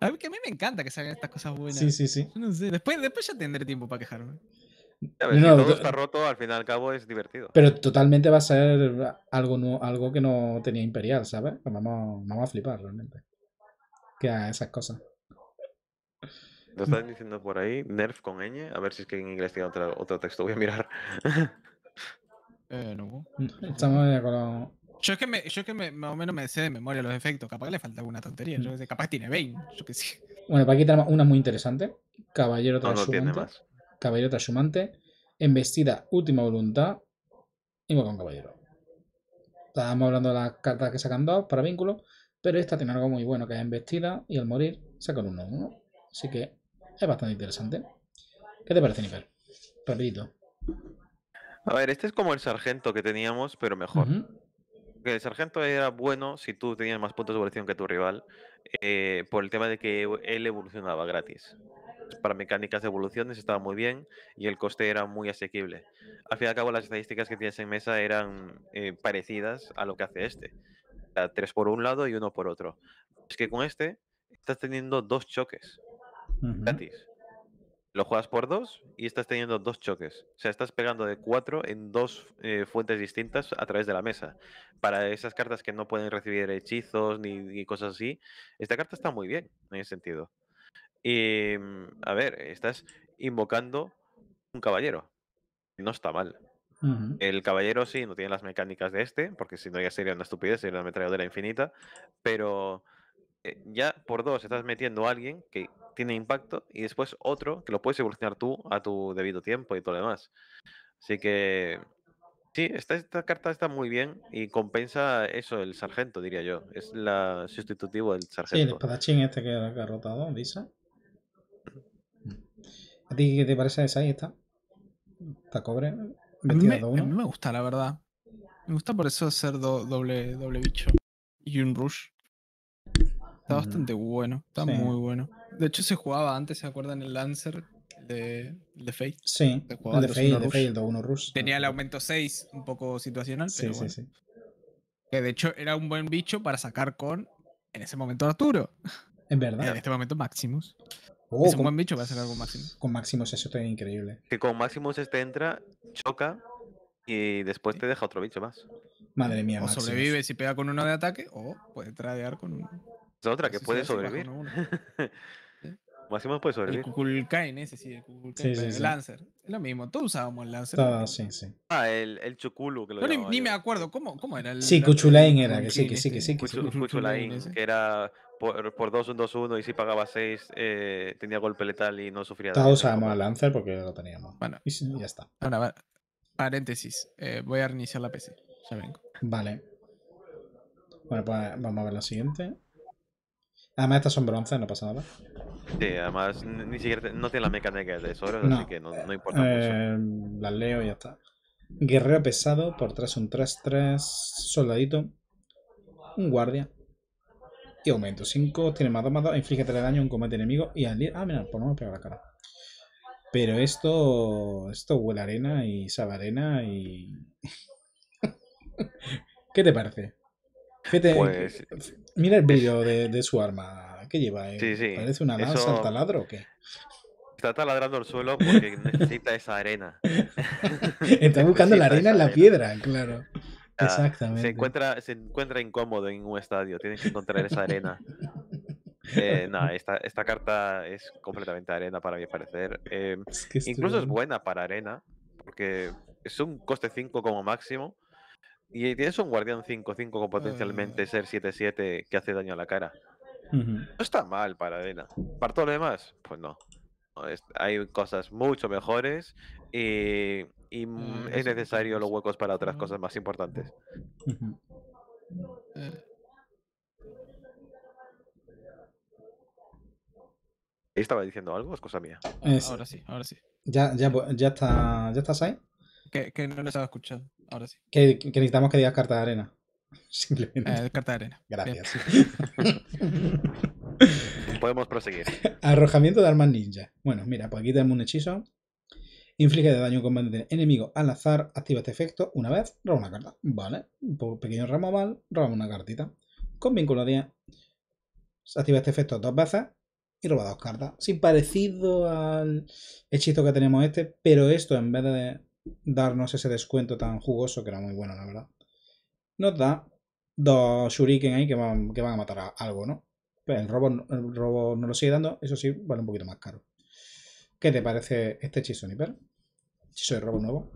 A mí, que a mí me encanta que salgan estas cosas buenas. Sí, sí, sí. después, después ya tendré tiempo para quejarme. si todo está roto, al fin y al cabo es divertido. Pero totalmente va a ser algo, algo que no tenía Imperial, ¿sabes? Pues vamos, vamos a flipar realmente. Que a esas cosas. Lo están diciendo por ahí, Nerf con ñ, a ver si es que en inglés tiene otro texto, voy a mirar. eh, no. Mm, estamos de acuerdo. Yo es que, yo es que más o menos me sé de memoria los efectos, capaz que le falta alguna tontería, mm. capaz tiene 20, Bueno, para aquí tenemos una muy interesante, Caballero Trashumante. No, caballero Trashumante, Embestida, Última Voluntad, y con Caballero. Estábamos hablando de las cartas que sacan dos para vínculo, pero esta tiene algo muy bueno, que es Embestida, y al morir saca uno uno Así que es bastante interesante. ¿Qué te parece, Nivel? A ver, este es como el sargento que teníamos, pero mejor. Que el sargento era bueno si tú tenías más puntos de evolución que tu rival, eh, por el tema de que él evolucionaba gratis. Para mecánicas de evoluciones estaba muy bien y el coste era muy asequible. Al fin y al cabo, las estadísticas que tienes en mesa eran eh, parecidas a lo que hace este. tres por un lado y uno por otro. Es que con este estás teniendo dos choques gratis. Lo juegas por dos y estás teniendo dos choques. O sea, estás pegando de cuatro en dos eh, fuentes distintas a través de la mesa. Para esas cartas que no pueden recibir hechizos ni, cosas así, esta carta está muy bien en ese sentido. Y, mm, a ver, estás invocando un caballero. No está mal. El caballero sí, no tiene las mecánicas de este, porque si no ya sería una estupidez, sería una la infinita, pero eh, ya por dos estás metiendo a alguien que tiene impacto y después otro que lo puedes evolucionar tú a tu debido tiempo y todo lo demás. Así que sí, esta, esta carta está muy bien y compensa eso, el sargento, diría yo. Es la sustitutivo del sargento. Sí, el espadachín este que, ha rotado, Lisa. ¿A ti qué te parece esa? Ahí está. Está cobre. Me, me gusta, la verdad. Me gusta por eso ser doble, doble bicho. Y un rush. Está bastante bueno, está muy bueno. De hecho, se jugaba antes, ¿se acuerdan? El Lancer de, de Fate. Sí, de Fate, Tenía el aumento 6, un poco situacional. Sí, pero sí, sí. Que de hecho era un buen bicho para sacar con, en ese momento, Arturo. En verdad. En este momento, Maximus. Oh, es un buen bicho para sacar con Maximus. Con Maximus eso está increíble. Que con Maximus este entra, choca y después te deja otro bicho más. Madre mía, O sobrevive si pega con uno de ataque o puede tradear con un otra que puede sobrevivir. Máximo puede sobrevivir. El Kukulkain, ese sí, el Lancer. Es lo mismo, todos usábamos el Lancer. Ah, sí, sí. Ah, el, el Chukulu, que lo ni, me acuerdo, ¿cómo, era el. Sí, Kuchulain era, que sí, que sí, que este, sí. Kuchulain, que era por, por 2, 1, 2, 1 y si pagaba 6 eh, tenía golpe letal y no sufría Todos usábamos el Lancer porque lo teníamos. Bueno, y ya está. Ahora, paréntesis. Eh, voy a reiniciar la PC. Ya vengo. Vale. Bueno, pues, vamos a ver la siguiente. Además, ah, estas son bronce, no pasa nada. Sí, además, ni siquiera no tiene la mecánica de tesoro, así que no, importa eh, mucho. Las leo y ya está. Guerrero pesado, por tras un 3-3, soldadito, un guardia. Y aumento 5, tiene más 2 más 2, inflige 3 daño a un combate enemigo y al Ah, mira, por no me pega la cara. Pero esto. Esto huele a arena y sabe arena y. ¿Qué te parece? Pues, mira el brillo de, su arma. ¿Qué lleva? ¿eh? ¿Parece una lanza al taladro o qué? Está taladrando el suelo porque necesita esa arena. Está buscando la arena en la piedra, claro. Ah, Exactamente. Se encuentra, se encuentra incómodo en un estadio, tienes que encontrar esa arena. Eh, esta, carta es completamente arena para mi parecer. Em, incluso es buena para arena, porque es un coste 5 como máximo. Y tienes un guardián 5-5 con potencialmente ah. ser 7-7 que hace daño a la cara. No está mal para Adela Para todo lo demás, pues no. hay cosas mucho mejores y, ah, mm, es necesario los huecos para otras cosas más importantes. Eh. ¿Estaba diciendo algo? Es cosa mía. Ahora sí, ahora sí. ¿Ya, está, ya estás ahí? Que, que no les estaba escuchando. Ahora sí. Que, necesitamos que digas carta de arena. Simplemente. Eh, de arena. Gracias. Podemos proseguir. Arrojamiento de armas ninja. Bueno, mira, pues aquí tenemos un hechizo. Inflige de daño combate enemigo al azar. Activa este efecto una vez. Roba una carta. Vale. Por pequeño mal Roba una cartita. Con vínculo 10 Activa este efecto dos veces. Y roba dos cartas. Sí, parecido al hechizo que tenemos este. Pero esto en vez de darnos ese descuento tan jugoso, que era muy bueno, la verdad. Nos da dos shuriken ahí que van, que van a matar a algo, ¿no? Pero pues el robo, el robo no lo sigue dando, eso sí, vale un poquito más caro. ¿Qué te parece este hechizo, Nipper? Hechizo de robo nuevo.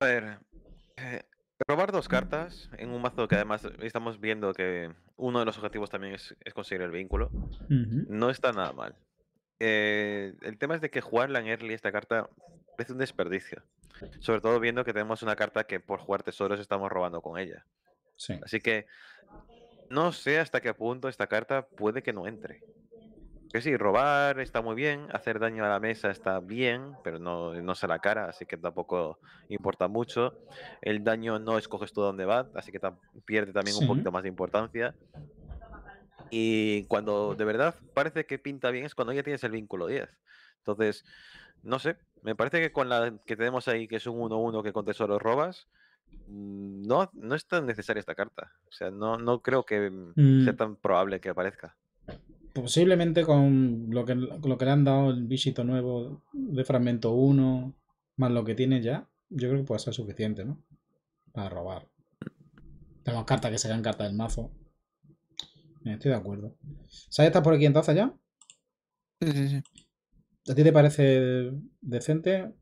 A ver. Eh, robar dos cartas en un mazo que además estamos viendo que uno de los objetivos también es, conseguir el vínculo. No está nada mal. Eh, el tema es de que jugarla en early esta carta es un desperdicio. Sobre todo viendo que tenemos una carta que por jugar tesoros estamos robando con ella. Sí. Así que no sé hasta qué punto esta carta puede que no entre. Que si robar está muy bien, hacer daño a la mesa está bien, pero no, se la cara, así que tampoco importa mucho. El daño no escoges tú dónde va, así que pierde también un poquito más de importancia. Y cuando de verdad parece que pinta bien es cuando ya tienes el vínculo 10. Entonces, no sé, me parece que con la que tenemos ahí, que es un 1-1 que con tesoros robas, mm, no, no es tan necesaria esta carta. O sea, no, no creo que mm, sea mm. tan probable que aparezca. Posiblemente con lo que, lo que le han dado el visito nuevo de fragmento 1, más lo que tiene ya, yo creo que puede ser suficiente, ¿no? Para robar. Tenemos cartas que serían cartas del mazo. Eh, estoy de acuerdo. ¿Sabes? ¿Estás por aquí entonces ya? Sí, sí, sí. ¿A ti te parece decente?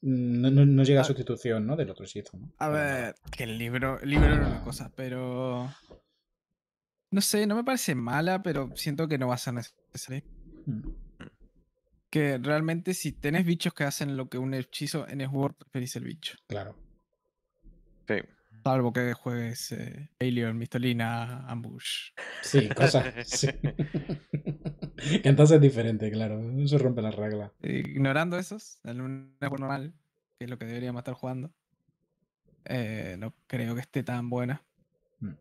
Mm, no, llega a ah. sustitución, ¿no? Del otro sitio, ¿no? A ver, que el libro, el libro era una cosa, pero... No sé, no me parece mala, pero siento que no va a ser necesario. Mm. Que realmente si tenés bichos que hacen lo que un hechizo en juego, preferís el bicho. Claro. Sí. Salvo que juegues eh, Alien, Mistolina, Ambush. Sí, cosas. Entonces es diferente, claro. Se rompe la regla. Ignorando esos, en un normal, que es lo que deberíamos estar jugando, eh, no creo que esté tan buena. Mm.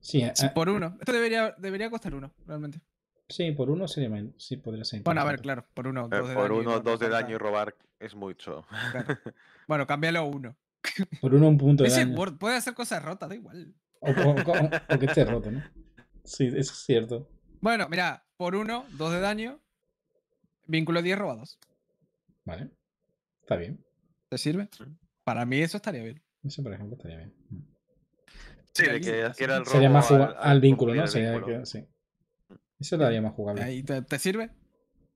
Sí, eh, eh, por uno. Esto debería, costar uno, realmente. Sí, por uno sería, sí podría ser. Bueno, a ver, claro, por uno. Dos de por uno, dos de daño y robar es mucho. Bueno, cámbialo a uno. Por uno un punto de puede hacer cosas rotas, da igual. O, que esté roto, ¿no? Sí, eso es cierto. Bueno, mira, por uno, dos de daño, vínculo 10 robados. Vale. Está bien. ¿Te sirve? Para mí eso estaría bien. Eso, por ejemplo, estaría bien. Mm. Sí, de que robo. Sería más al, al, vínculo, ¿no? Sería sí. Mm. Eso lo más jugable. te, sirve?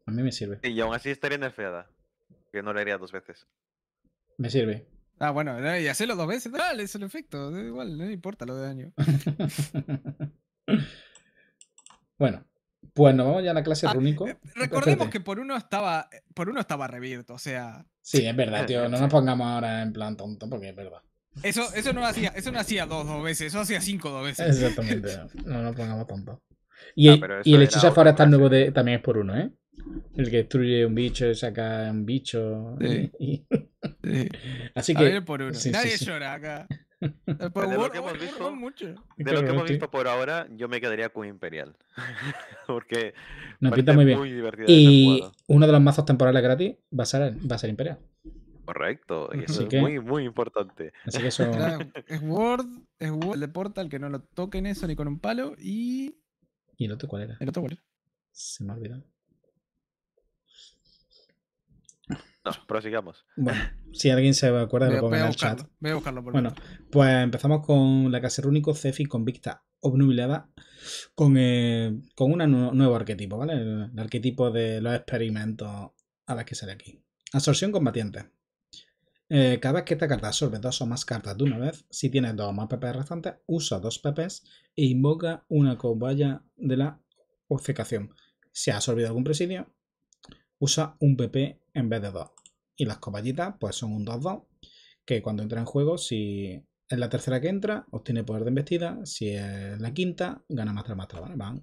A mí me sirve. Sí, y aún así estaría nerfeada. Que no le haría dos veces. Me sirve. Ah, bueno, y hacerlo dos veces, dale, es el efecto. Igual, no importa lo de daño. bueno, pues nos vamos ya a la clase ah, rúnico. Eh, recordemos que por uno estaba. Por uno estaba revierto o sea. Sí, es verdad, tío. No nos pongamos ahora en plan tonto, porque es verdad. Eso, eso no hacía, eso no hacía dos, dos veces, eso hacía cinco dos veces. Exactamente, no, nos pongamos tonto Y, y el hechizo afuera está nuevo de, también es por uno, ¿eh? El que destruye un bicho y saca un bicho. Así que. Nadie llora acá. de lo que hemos visto, De lo que hemos visto por ahora, yo me quedaría con Imperial. Porque nos pinta muy bien. y uno de los mazos temporales gratis va a ser, va a ser Imperial. Correcto, eso es muy, muy importante. Así que eso... es Word, es Word de Portal, que no lo toquen eso ni con un palo. Y. ¿Y el otro cuál era? ¿El otro cuál era? Se me ha olvidado. No, prosigamos. Bueno, si alguien se acuerda, lo pongo en el chat. Voy a buscarlo por Bueno, pues empezamos con la casa rúnico, Cefi Convicta obnubilada con, eh, con un nuevo arquetipo, ¿vale? El, arquetipo de los experimentos a las que sale aquí. Absorción combatiente. Eh, cada vez que esta carta absorbe dos o más cartas de una vez, si tienes dos o más PP restantes, usa dos PPs e invoca una cobaya de la obcecación. Si ha absorbido algún presidio, usa un PP en vez de dos. Y las coballitas pues son un 2-2 que cuando entra en juego, si es la tercera que entra, obtiene poder de embestida, si es la quinta, gana más trama, más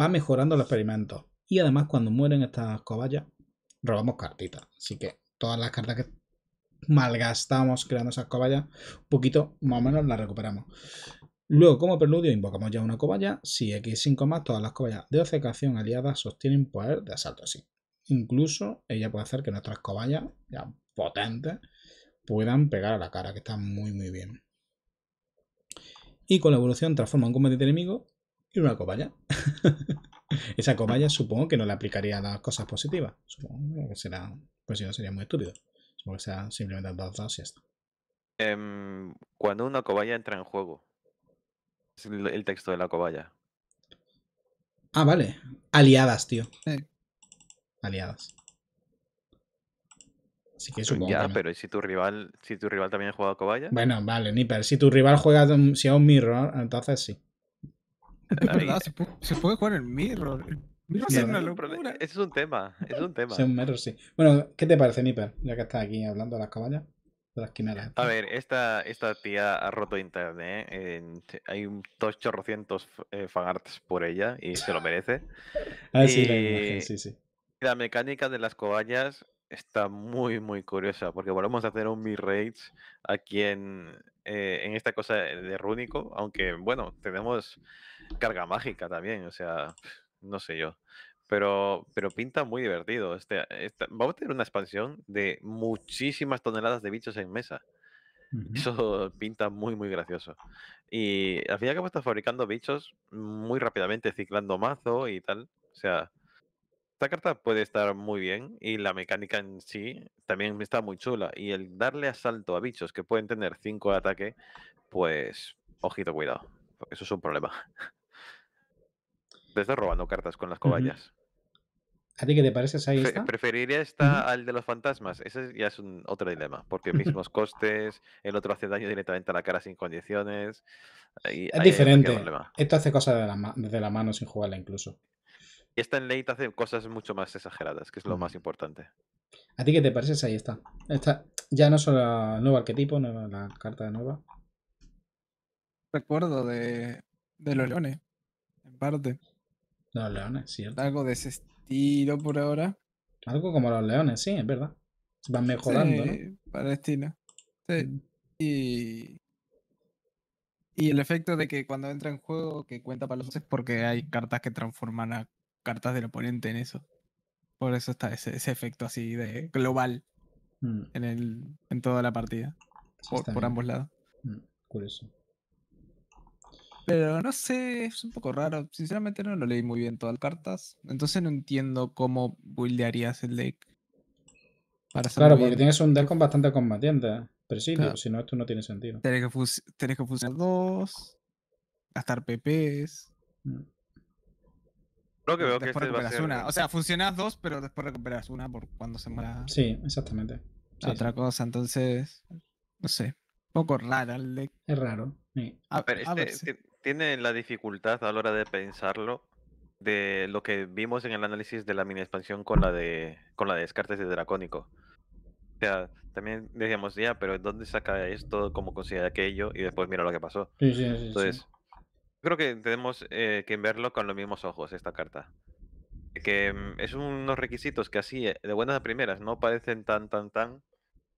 va, mejorando el experimento. Y además cuando mueren estas cobayas, robamos cartitas. Así que todas las cartas que malgastamos creando esas cobayas, un poquito más o menos las recuperamos. Luego, como preludio, invocamos ya una cobaya. Si X5 más, todas las cobayas de obcecación aliadas sostienen poder de asalto. así. Incluso ella puede hacer que nuestras cobayas, ya potentes, puedan pegar a la cara, que está muy muy bien. Y con la evolución transforma un combate enemigo en una cobaya. Esa cobaya supongo que no le aplicaría las cosas positivas. Supongo que será, pues si no sería muy estúpido. Supongo que será simplemente dos y ya em, cuando una cobaya entra en juego. Es el, texto de la cobaya. Ah, vale. Aliadas, tío aliadas. Así que supongo ya, pero si tu rival, si tu rival también ha jugado cobaya? Bueno, vale, Nipper. Si tu rival juega si a un mirror, entonces sí. Es verdad, se puede, jugar el mirror. es un tema. es un tema. Sí, un mirror, sí. Bueno, ¿qué te parece, Nipper? Ya que estás aquí hablando de las caballas De las quimeras. A ver, esta, esta tía ha roto internet. hay un, dos chorrocientos eh, fanarts por ella y se lo merece. ah, sí, la imagen, sí, sí. La mecánica de las cobayas está muy, muy curiosa, porque volvemos a hacer un Mi Rage aquí en, eh, en esta cosa de rúnico, aunque, bueno, tenemos carga mágica también, o sea, no sé yo. Pero, pero pinta muy divertido. Este, vamos a tener una expansión de muchísimas toneladas de bichos en mesa. Eso pinta muy, muy gracioso. Y al final que cabo estás fabricando bichos muy rápidamente, ciclando mazo y tal. O sea, esta carta puede estar muy bien y la mecánica en sí también está muy chula. Y el darle asalto a bichos que pueden tener 5 de ataque, pues ojito, cuidado, porque eso es un problema. desde robando cartas con las cobayas. ¿A ti qué te parece esa pues Preferiría esta al de los fantasmas. Ese ya es un otro dilema, porque mismos costes, el otro hace daño directamente a la cara sin condiciones. Y es diferente. Esto hace cosas de la mano sin jugarla incluso. Y esta en Late hace cosas mucho más exageradas, que es lo más importante. ¿A ti qué te parece? Pues ahí está. está. Ya no solo el nuevo arquetipo, no la carta de nueva. Recuerdo de, de los leones, en parte. Los leones, cierto. Algo de ese estilo por ahora. Algo como los leones, sí, es verdad. Van mejorando, sí, ¿no? Palestina. Sí. Y. Y el efecto de que cuando entra en juego que cuenta para los es porque hay cartas que transforman a cartas del oponente en eso. Por eso está ese, efecto así de global mm. en, el, en toda la partida. Por, ambos lados. Curioso. Mm, pero no sé, es un poco raro. Sinceramente no lo leí muy bien todas las cartas. Entonces no entiendo cómo buildearías el deck. Para claro, porque tienes un deck con bastante combatiente. Pero no si no, esto no tiene sentido. Tienes que, tienes que fusionar dos, gastar PPs. Mm que veo que este una. O sea, funcionas dos, pero después recuperas una por cuando se muera. Sí, exactamente. otra cosa, entonces. No sé. Un poco rara el Es raro. A, este tiene la dificultad a la hora de pensarlo de lo que vimos en el análisis de la mini expansión con la de con la descartes de dracónico. O sea, también decíamos, ya, pero ¿dónde saca esto? ¿Cómo considera aquello? Y después mira lo que pasó. Sí, sí, sí, Entonces, creo que tenemos eh, que verlo con los mismos ojos, esta carta. Que mm, es unos requisitos que así, eh, de buenas a primeras, no parecen tan, tan, tan.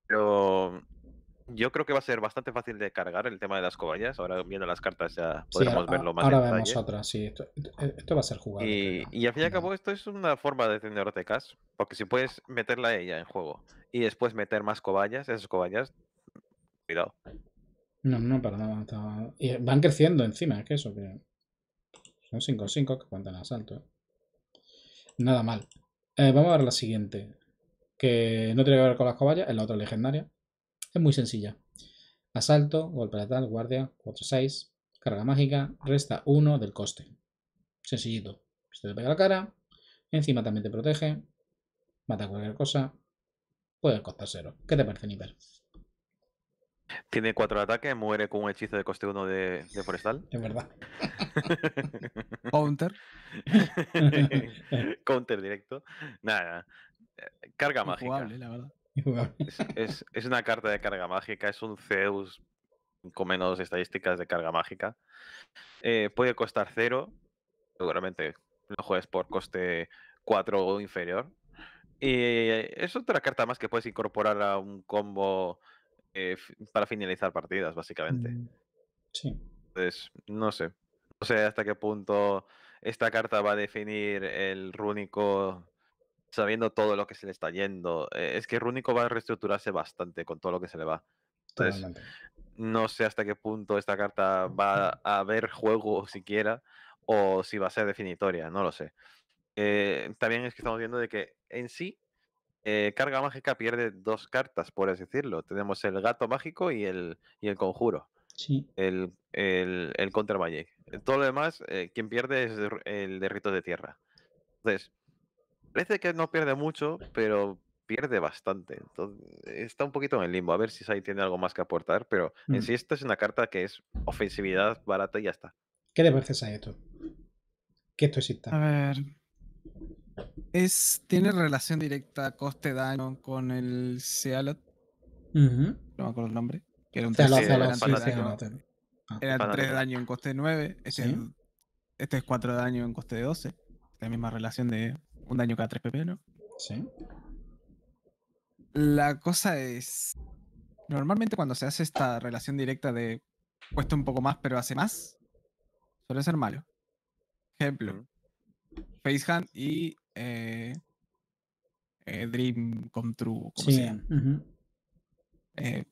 Pero yo creo que va a ser bastante fácil de cargar el tema de las cobayas. Ahora viendo las cartas ya podremos verlo más. Ahora vemos otras, sí. Esto, e, esto, va a ser jugable. Y, al fin y al cabo esto es una forma de tener tecas, porque si puedes meterla ella en juego y después meter más cobayas, esas cobayas, cuidado. No, no, para nada. van creciendo encima, es que eso, que son 5 5 que cuentan asalto. Nada mal. Eh, vamos a ver la siguiente, que no tiene que ver con las cobayas, es la otra legendaria. Es muy sencilla. Asalto, golpe tal, guardia, 4-6, carga mágica, resta 1 del coste. Sencillito. esto te pega la cara, encima también te protege, mata cualquier cosa, puede costar 0. ¿Qué te parece, nivel tiene cuatro ataques, muere con un hechizo de coste 1 de, forestal. Es verdad. Counter. Counter directo. Nada, eh, carga mágica. La verdad. Es, es, una carta de carga mágica, es un Zeus con menos estadísticas de carga mágica. Eh, puede costar 0. seguramente lo juegues por coste 4 o inferior. Y es otra carta más que puedes incorporar a un combo eh, para finalizar partidas, básicamente. Mm, sí. Entonces, no sé. No sé hasta qué punto esta carta va a definir el Rúnico sabiendo todo lo que se le está yendo. Eh, es que Rúnico va a reestructurarse bastante con todo lo que se le va. Entonces, no sé hasta qué punto esta carta va a haber juego siquiera o si va a ser definitoria, no lo sé. Eh, también es que estamos viendo de que en sí eh, carga mágica pierde dos cartas, por así decirlo. Tenemos el gato mágico y el, y el conjuro. Sí. El, el, el Counter Magic. Eh, todo lo demás, eh, quien pierde es el derrito de tierra. Entonces, parece que no pierde mucho, pero pierde bastante. está un poquito en el limbo. A ver si Sai tiene algo más que aportar, pero en mm. sí esta es una carta que es ofensividad barata y ya está. ¿Qué le parece, Sai, esto? ¿Qué esto A ver. Es, tiene relación directa coste-daño con el Sealot. No me acuerdo el nombre. Que era 3 Era ah. daño en coste 9. Este, es, este es 4 daño en coste de 12. La misma relación de un daño cada 3 pp, ¿no? Sí. La cosa es. Normalmente cuando se hace esta relación directa de cuesta un poco más pero hace más, suele ser malo. Ejemplo, Facehand y eh, eh, Dream con True, como sí. 5 eh,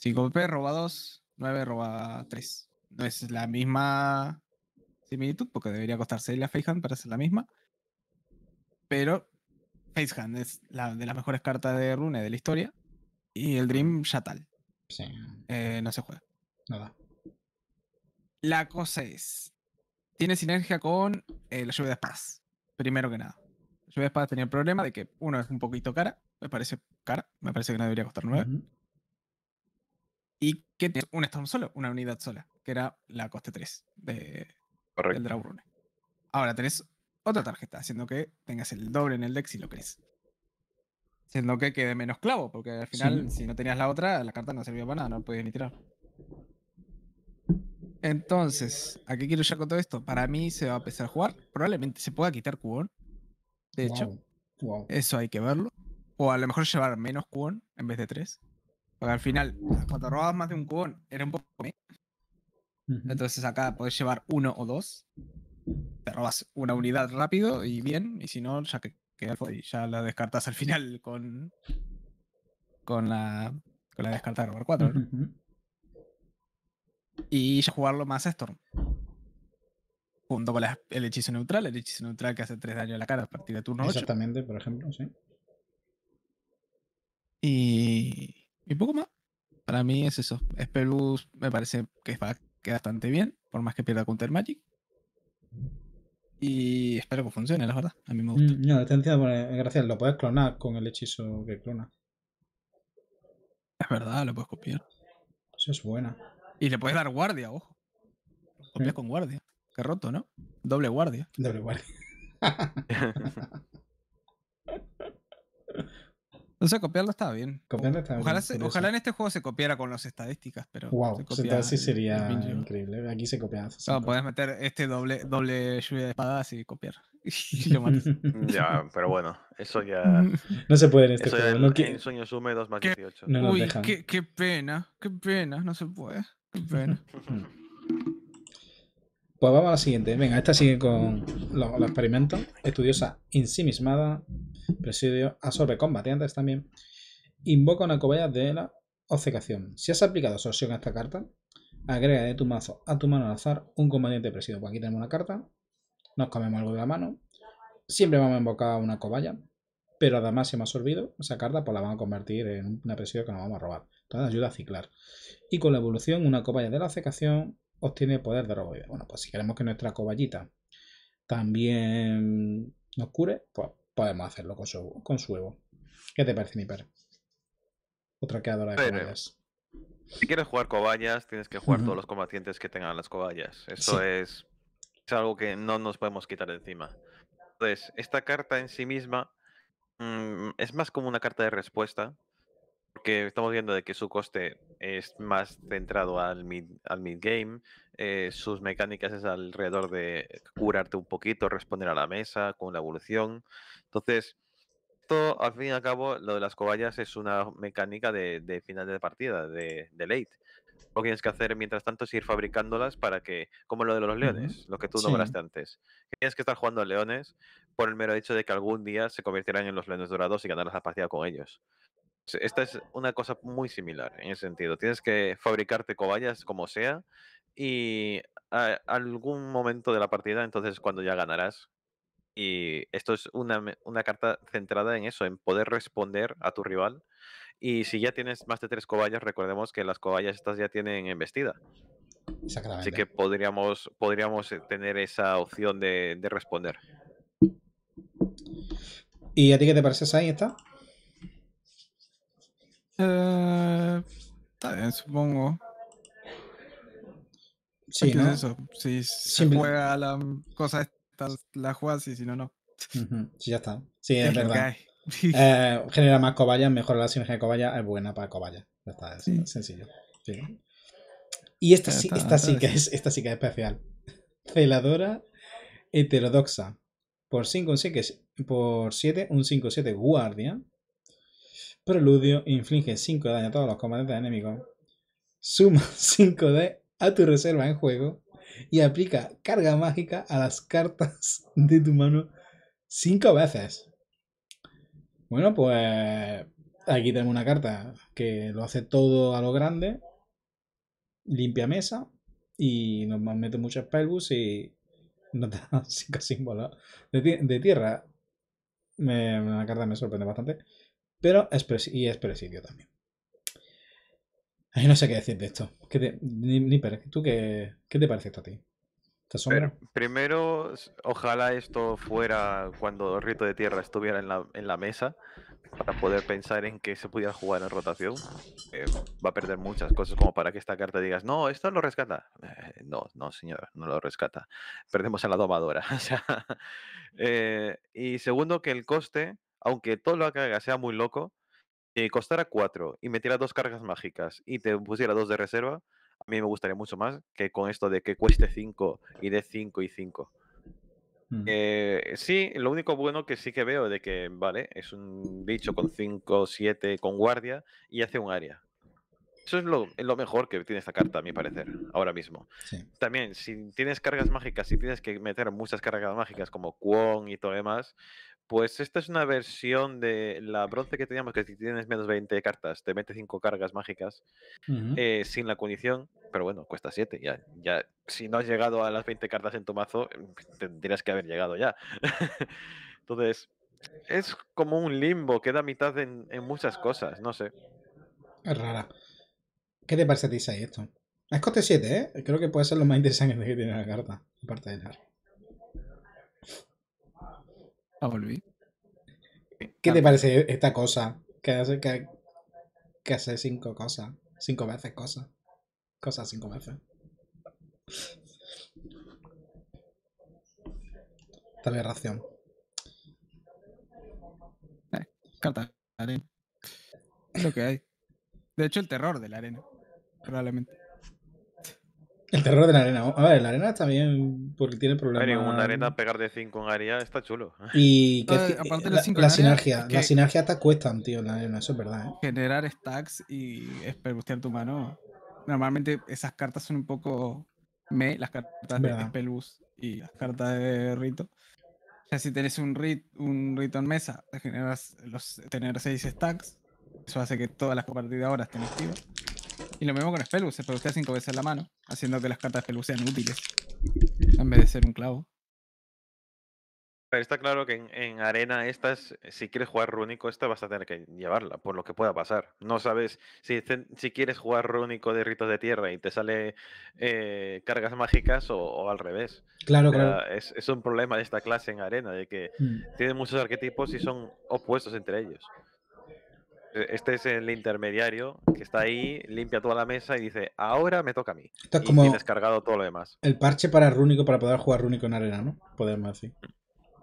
PP roba 2, 9 roba 3. No es la misma similitud, porque debería costarse la Facehand para ser la misma. Pero Facehand es la de las mejores cartas de Rune de la historia. Y el Dream ya tal. no se juega. Nada. La cosa es. Tiene sinergia con la lluvia de Paz Primero que nada. Yo voy a tenía el problema de que uno es un poquito cara, me parece cara, me parece que no debería costar 9. Y que tiene un Storm solo, una unidad sola, que era la coste 3 de, del Ahora tenés otra tarjeta, haciendo que tengas el doble en el deck si lo crees. Siendo que quede menos clavo, porque al final, si no tenías la otra, la carta no servía para nada, no podías ni tirar. Entonces, ¿a qué quiero llegar con todo esto? Para mí se va a empezar a jugar. Probablemente se pueda quitar Cubón de hecho. Eso hay que verlo. O a lo mejor llevar menos cuón en vez de tres. Porque al final, cuando robabas más de un cuón era un poco Entonces acá podés llevar uno o dos. Te robas una unidad rápido y bien. Y si no, ya que ya la descartas al final con. Con la. Con la descarta de robar cuatro Y ya jugarlo más Storm junto con el hechizo neutral, el hechizo neutral que hace 3 daño a la cara a partir de turno Exactamente, 8. Exactamente, por ejemplo, sí. Y, y poco más. Para mí es eso. Spellboost me parece que va bastante bien, por más que pierda Counter Magic. Y espero que funcione, la verdad. A mí me gusta. Mm, no, te bueno, gracias. Lo puedes clonar con el hechizo que clona. Es verdad, lo puedes copiar. Eso es buena. Y le puedes dar guardia, ojo. copias con guardia roto, ¿no? Doble guardia. Doble guardia. O sea, copiarlo estaba bien. Copiarlo ojalá, bien, ojalá en este juego se copiara con las estadísticas, pero. Wow, se sería increíble. Aquí se copia. No, podés meter este doble, doble lluvia de espadas y copiar. Y ya, pero bueno, eso ya. No se puede en este juego. No, sueño sume 2 más 18. Uy, qué, qué pena, qué pena, no se puede. Qué pena. Pues vamos a la siguiente. Venga, esta sigue con los, experimentos. Estudiosa insimismada. Presidio Absorbe combatientes también. Invoca una cobaya de la obcecación. Si has aplicado absorción a esta carta, agrega de tu mazo a tu mano al azar un combatiente de presidio. Pues aquí tenemos una carta. Nos comemos algo de la mano. Siempre vamos a invocar una cobaya. Pero además, si hemos absorbido esa carta, pues la vamos a convertir en una presidio que nos vamos a robar. Entonces ayuda a ciclar. Y con la evolución, una cobaya de la obcecación obtiene poder de robo. Bueno, pues si queremos que nuestra coballita también nos cure, pues podemos hacerlo con su, con ¿Qué te parece, Niper? Otra creadora de cobayas. Si quieres jugar cobayas, tienes que jugar todos los combatientes que tengan las cobayas. Eso es, algo que no nos podemos quitar encima. Entonces, esta carta en sí misma mm, es más como una carta de respuesta, porque estamos viendo de que su coste es más centrado al mid, al mid game. Eh, sus mecánicas es alrededor de curarte un poquito, responder a la mesa con la evolución. Entonces, esto al fin y al cabo, lo de las cobayas es una mecánica de, final de partida, de, late. Lo que tienes que hacer mientras tanto es ir fabricándolas para que, como lo de los leones, lo que tú nombraste antes, tienes que estar jugando a leones por el mero hecho de que algún día se convertirán en los leones dorados y ganarás la partida con ellos. Esta es una cosa muy similar en ese sentido. Tienes que fabricarte cobayas como sea y a algún momento de la partida, entonces cuando ya ganarás. Y esto es una, carta centrada en eso, en poder responder a tu rival. Y si ya tienes más de tres cobayas, recordemos que las cobayas estas ya tienen embestida. Así que podríamos, podríamos eh, tener esa opción de, responder. ¿Y a ti qué te parece, ahí está? Eh, está bien, supongo. Sí, Si se juega la cosa esta, la juegas y si no, no. si Sí, ya está. Sí, es, verdad. Eh, genera más cobayas, mejora la sinergia de cobayas, es buena para cobayas. Ya está, es sencillo. Y esta, sí, esta, sí que es, esta sí que es especial. Celadora heterodoxa. Por 5 por 7, un 5-7 guardia. Preludio inflige 5 de daño a todos los comandantes enemigos. Suma 5 de a tu reserva en juego. Y aplica carga mágica a las cartas de tu mano 5 veces. Bueno, pues aquí tenemos una carta que lo hace todo a lo grande. Limpia mesa. Y nos mete muchos Spellbus y nos da 5 símbolos de, tierra. la carta me sorprende bastante. Pero es y es presidio también. no sé qué decir de esto. ¿Qué te, ¿tú qué, qué, te parece esto a ti? ¿Te primero, ojalá esto fuera cuando Rito de Tierra estuviera en la, mesa para poder pensar en que se pudiera jugar en rotación. Eh, va a perder muchas cosas como para que esta carta digas, no, esto lo rescata. Eh, no, no, señor, no lo rescata. Perdemos a la domadora. Eh, y segundo, que el coste aunque todo lo que sea muy loco, Si costara 4 y metiera dos cargas mágicas y te pusiera dos de reserva, a mí me gustaría mucho más que con esto de que cueste 5 y de 5 y 5. Mm. Eh, sí, lo único bueno que sí que veo de que, vale, es un bicho con 5, 7, con guardia y hace un área. Eso es lo, mejor que tiene esta carta, a mi parecer, ahora mismo. También, si tienes cargas mágicas, Y tienes que meter muchas cargas mágicas como Quong y todo demás, pues esta es una versión de la bronce que teníamos, que si tienes menos 20 cartas, te mete 5 cargas mágicas eh, sin la condición, pero bueno, cuesta 7. Ya, ya, si no has llegado a las 20 cartas en tu mazo, tendrías que haber llegado ya. Entonces, es como un limbo, queda mitad en, muchas cosas, no sé. Es rara. ¿Qué te parece a ti, esto? Es coste 7, ¿eh? Creo que puede ser lo más interesante que tiene la carta, aparte de nada. Ah, ¿Qué te parece esta cosa? Que hace, que, hace cinco cosas. Cinco veces cosas. Cosas cinco veces. Esta aberración. Eh, carta arena. Es lo que hay. De hecho, el terror de la arena. Probablemente. El terror de la arena. A ver, la arena está bien porque tiene problemas. con una arena pegar de 5 en área está chulo. Y que, aparte la, la, la sinergia. La te cuesta, tío, la arena, eso es verdad. ¿eh? Generar stacks y esperbustear tu mano. Normalmente esas cartas son un poco me, las cartas de Spellbus y las cartas de Rito. O sea, si tenés un, rit, un Rito en mesa, generas los, tener 6 stacks. Eso hace que todas las partidas ahora estén activas. Y lo mismo con se pero a cinco veces la mano, haciendo que las cartas Spellbus sean útiles, en vez de ser un clavo. Pero está claro que en, arena estas, si quieres jugar rúnico, esta vas a tener que llevarla, por lo que pueda pasar. No sabes, si, si quieres jugar rúnico de ritos de tierra y te sale eh, cargas mágicas o, al revés. Claro, claro. Es, un problema de esta clase en arena, de que mm. tiene muchos arquetipos y son opuestos entre ellos. Eh, este es el intermediario que está ahí, limpia toda la mesa y dice, ahora me toca a mí. Está y como descargado todo lo demás. El parche para Rúnico para poder jugar Rúnico en arena, ¿no? Podemos decir.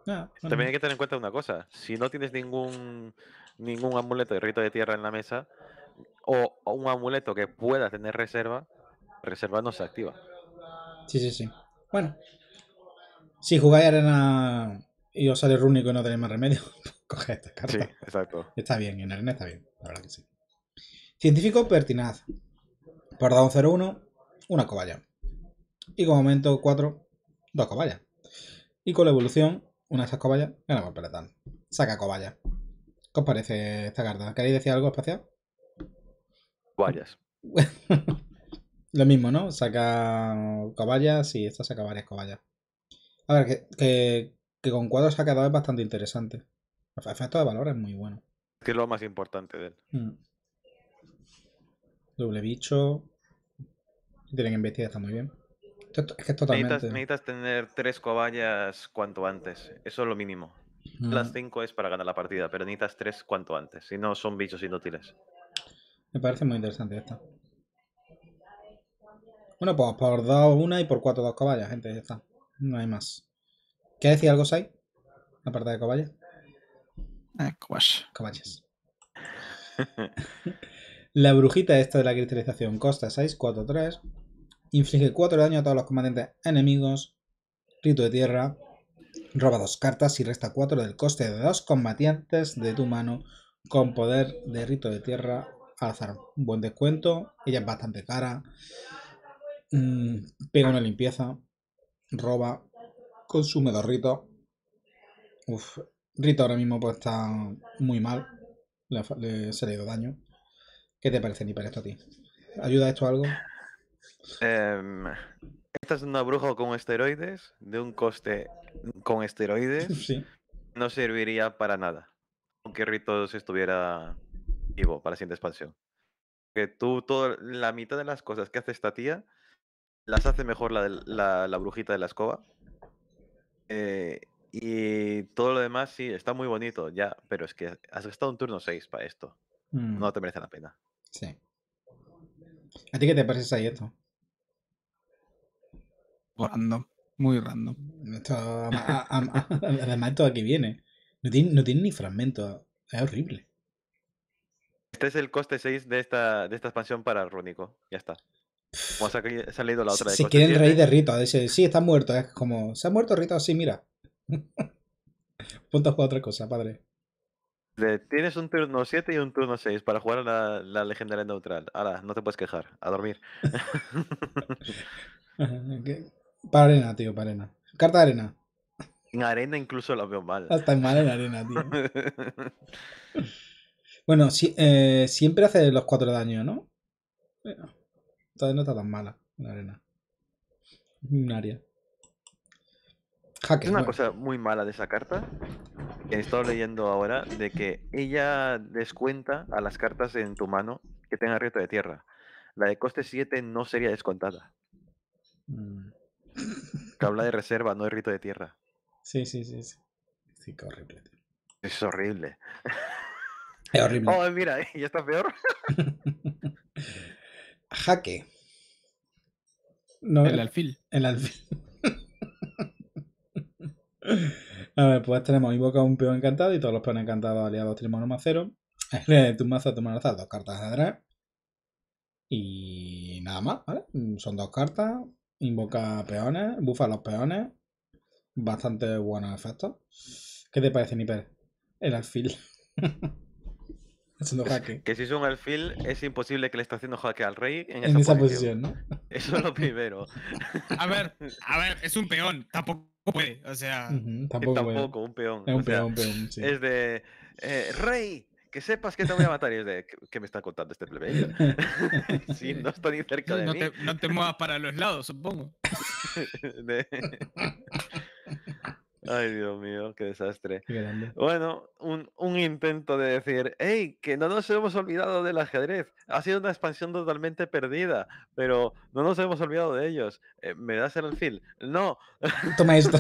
Mm. Ah, También hay que tener en cuenta una cosa. Si no tienes ningún, ningún amuleto de rito de tierra en la mesa, o, o un amuleto que pueda tener reserva, reserva no se activa. Sí, sí, sí. Bueno. Si jugáis arena y os sale rúnico y no tenéis más remedio, coge estas cartas. Sí, exacto. Está bien, en arena está bien, la verdad que sí. Científico pertinaz. Por dado 0-1, una cobaya. Y con aumento 4, dos cobayas. Y con la evolución, una de esas cobayas ganamos el Saca cobaya. ¿Qué os parece esta carta? ¿Queréis decir algo espacial? Cobayas. Lo mismo, ¿no? Saca cobayas y esta saca varias cobayas. A ver, que, con cuadros saca dos es bastante interesante. Efecto de valor es muy bueno. Que es lo más importante de él. Mm. Doble bicho. Tienen que está muy bien. Es que totalmente... necesitas, tener tres cobayas cuanto antes. Eso es lo mínimo. Mm. Las cinco es para ganar la partida, pero necesitas tres cuanto antes. Si no, son bichos inútiles. Me parece muy interesante esta. Bueno, pues por dos una y por cuatro dos cobayas, gente. Ya está. No hay más. ¿Qué decir algo, Sai? Aparte de cobayas. Ah, la brujita esta de la cristalización costa 6, 4, 3. Inflige 4 daño a todos los combatientes enemigos. Rito de tierra. Roba dos cartas y resta 4 del coste de dos combatientes de tu mano con poder de rito de tierra al azar. Un buen descuento. Ella es bastante cara. Mm, pega una limpieza. Roba. Consume dos ritos. Uf, Rito ahora mismo pues está muy mal. Le, le, se daño. ¿Qué te parece, para esto a ti? ¿Ayuda esto a algo? Eh, em, esta es una bruja con esteroides, de un coste con esteroides. No serviría para nada. Aunque se estuviera vivo para la siguiente expansión. Que tú, la mitad de las cosas que hace esta tía, las hace mejor la, la, la brujita de la escoba. Eh, y todo lo demás, sí, está muy bonito ya, pero es que has gastado un turno 6 para esto. Mm. No te merece la pena. Sí. ¿A ti qué te parece ahí esto? Random, muy random. Mm, además, esto aquí viene. No tiene, ni fragmento. Es horrible. Este es el coste 6 de esta, de esta expansión para Rúnico. Ya está. se ha la otra. De si quieren reír de Rito. Dice, sí, está muerto. Es como, se ha muerto Rito, sí, mira. Ponte a jugar otra cosa, padre. Tienes un turno 7 y un turno 6 para jugar a la, la legendaria neutral. Ahora, no te puedes quejar. A dormir. para arena, tío, para arena. Carta de arena. En arena incluso la veo mal. Hasta en mal en arena, tío. bueno, eh, siempre hace los 4 daños, ¿no? no está tan mala en arena. Un área es una cosa muy mala de esa carta, que he estado leyendo ahora, de que ella descuenta a las cartas en tu mano que tengan rito de tierra. La de coste 7 no sería descontada. Que mm. habla de reserva, no de rito de tierra. Sí, sí, sí. Sí, qué horrible. Es horrible. Es horrible. Oh, mira, ya está peor. Jaque. No, el alfil. El alfil. A ver, pues tenemos invoca un peón encantado y todos los peones encantados aliados tenemos más cero. tu mazo tu alzado dos cartas de atrás. Y nada más, ¿vale? Son dos cartas. Invoca peones, bufa los peones. Bastante buenos efectos. ¿Qué te parece, Niper? El alfil. haciendo jaque. Que si es un alfil, es imposible que le esté haciendo jaque al rey en, esa, posición. posición. ¿no? Eso es lo primero. a ver, a ver, es un peón. Tampoco o sea. tampoco, un peón. Es de. Eh, ¡Rey! Que sepas que te voy a matar. Y es de. ¿Qué me está contando este plebeyo? sí, no estoy cerca de no mí. Te, no te muevas para los lados, supongo. de... Ay, Dios mío, qué desastre. bueno, un, intento de decir, hey, que no nos hemos olvidado del ajedrez. Ha sido una expansión totalmente perdida, pero no nos hemos olvidado de ellos. Eh, ¿Me das el alfil? No. Toma esto,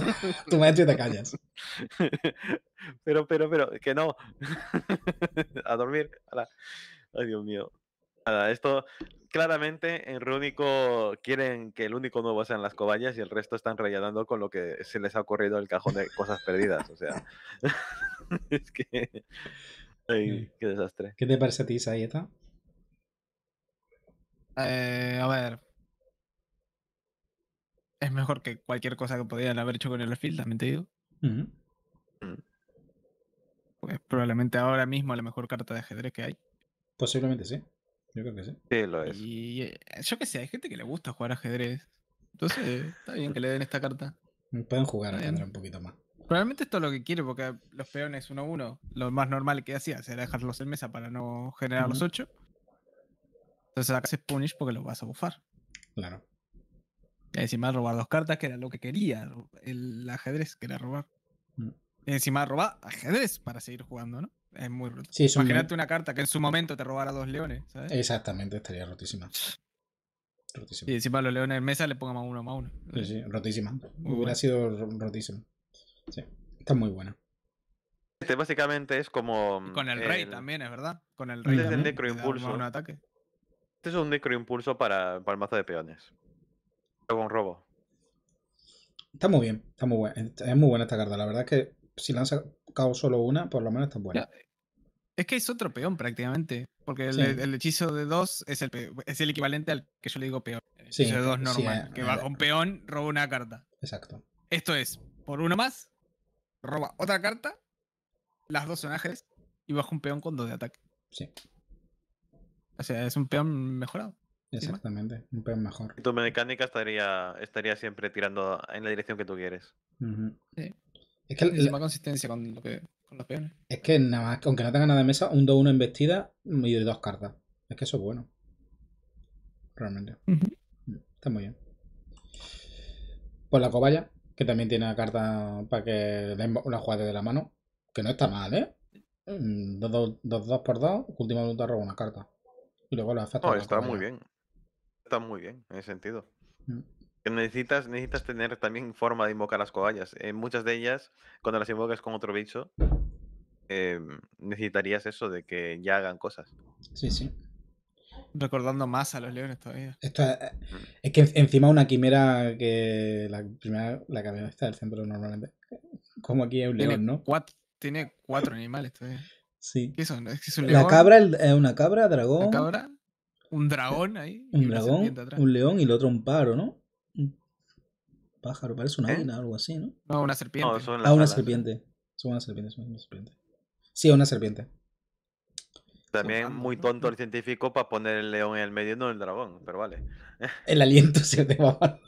toma esto y te callas. pero, pero, pero, que no. a dormir. Ay, Dios mío. Nada, esto claramente en Rúnico quieren que el único nuevo sean las cobayas y el resto están rellenando con lo que se les ha ocurrido el cajón de cosas perdidas. O sea, es que. Mm. qué desastre. ¿Qué te parece a ti, Sayeta? Eh, a ver. Es mejor que cualquier cosa que podían haber hecho con el Field, también te digo. Mm. Pues probablemente ahora mismo la mejor carta de ajedrez que hay. Posiblemente sí. Yo creo que sí. Sí, lo es. Y eh, yo qué sé, hay gente que le gusta jugar ajedrez. Entonces, está bien que le den esta carta. Pueden jugar a un poquito más. Probablemente esto es lo que quiere, porque los peones 1-1, lo más normal que hacía era dejarlos en mesa para no generar los ocho Entonces acá se punish porque los vas a bufar. Claro. Y encima robar dos cartas, que era lo que quería el ajedrez, que era robar. Mm. Y encima robar ajedrez para seguir jugando, ¿no? Es muy roto. Imagínate una carta que en su momento te robara dos leones, Exactamente, estaría rotísima. Rotísima. Y encima los leones en mesa le pongamos más uno, más uno. Sí, sí, rotísima. Hubiera sido rotísima. está muy buena. Este básicamente es como. Mm, con el, rey también, es verdad. Con el mm, rey. Este es Un ataque. Este es un necroimpulso para, para el mazo de peones. luego un robo. Está muy bien, está muy buena. Es muy buena esta carta. La verdad es que si lanza cao solo una, por lo menos está buena. Es que es otro peón prácticamente. Porque el, hechizo de dos es el, es el equivalente al que yo le digo peón. El hechizo de normal. que va con peón, roba una carta. Exacto. Esto es, por uno más, roba otra carta, las dos son y baja un peón con dos de ataque. Sí. O sea, es un peón mejorado. Exactamente, un peón mejor. Tu mecánica estaría, estaría siempre tirando en la dirección que tú quieres. Es que la, la, consistencia con lo que. Es que nada aunque no tenga nada de mesa, un 2-1 vestida y dos cartas. Es que eso es bueno. Realmente. Mm, está muy bien. Pues la cobaya, que también tiene la carta para que la jugada de la mano. Que no está mal, ¿eh? Mm, dos, dos, dos, por dos, última voluntad roba una carta. Y luego la hace está muy bien. Está muy bien, en ese sentido. Mm necesitas, necesitas tener también forma de invocar las cobayas. En eh, muchas de ellas, cuando las invocas con otro bicho, em, necesitarías eso de que ya hagan cosas. Sí, sí. Recordando más a los leones todavía. Esto es, eh, mm. que encima una quimera que la primera, la que está del centro normalmente. Como aquí hay un león, ¿no? tiene cuatro animales todavía. Sí. ¿Qué La cabra es una cabra, dragón. cabra? Un eh, dragón ahí. Un dragón, un león y el otro un paro, ¿no? pájaro, parece una ¿Eh? o algo así, ¿no? No, una serpiente. ah, una serpiente. Son una serpiente, son una serpiente. Sí, una serpiente. También muy tonto el científico para poner el león en el medio y no el dragón, pero vale. El aliento se te va.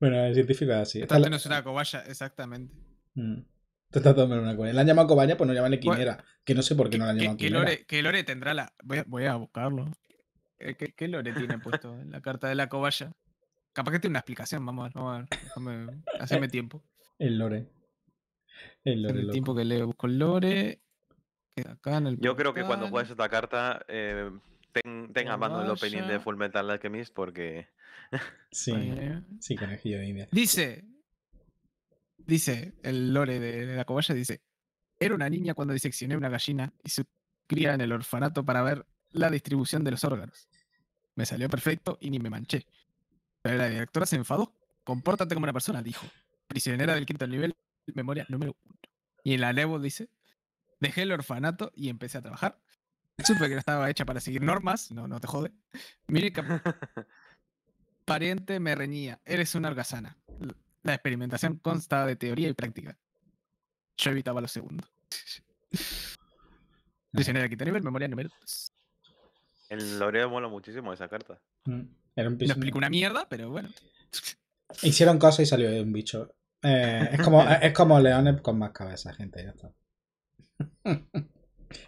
bueno, el científico es así. También es una cobaya, exactamente. Mm. Te tomando una cobaya. La han llamado cobaya, pues no llaman quimera. que no sé por qué no la han llamado quimera. Que lore, tendrá la.? voy a buscarlo. Eh, ¿Qué, lore tiene puesto en la carta de la cobaya? Capaz que tiene una explicación, vamos a ver, vamos a ver. Eh, hacerme tiempo. El lore. El lore. El tiempo que le busco el lore. Yo creo que cuando juegues esta carta, eh, mano el opening de Full Metal Alchemist porque. sí, sí, conejillo de India. Dice. Dice el lore de, la cobaya: dice. Era una niña cuando diseccioné una gallina y su cría en el orfanato para ver la distribución de los órganos. Me salió perfecto y ni me manché. Pero la directora se enfadó. Compórtate como una persona, dijo. Prisionera del quinto nivel, memoria número uno. Y en la Levo dice, dejé el orfanato y empecé a trabajar. Supe que no estaba hecha para seguir normas, no, no te jode. Mire pariente me reñía, eres una holgazana. La experimentación consta de teoría y práctica. Yo evitaba lo segundo. Prisionera del quinto nivel, memoria número el Loreo mola muchísimo esa carta. Mm, era No explico una mierda, pero bueno. Hicieron cosas y salió un bicho. Eh, es, como, es como leones con más cabeza, gente, ya está.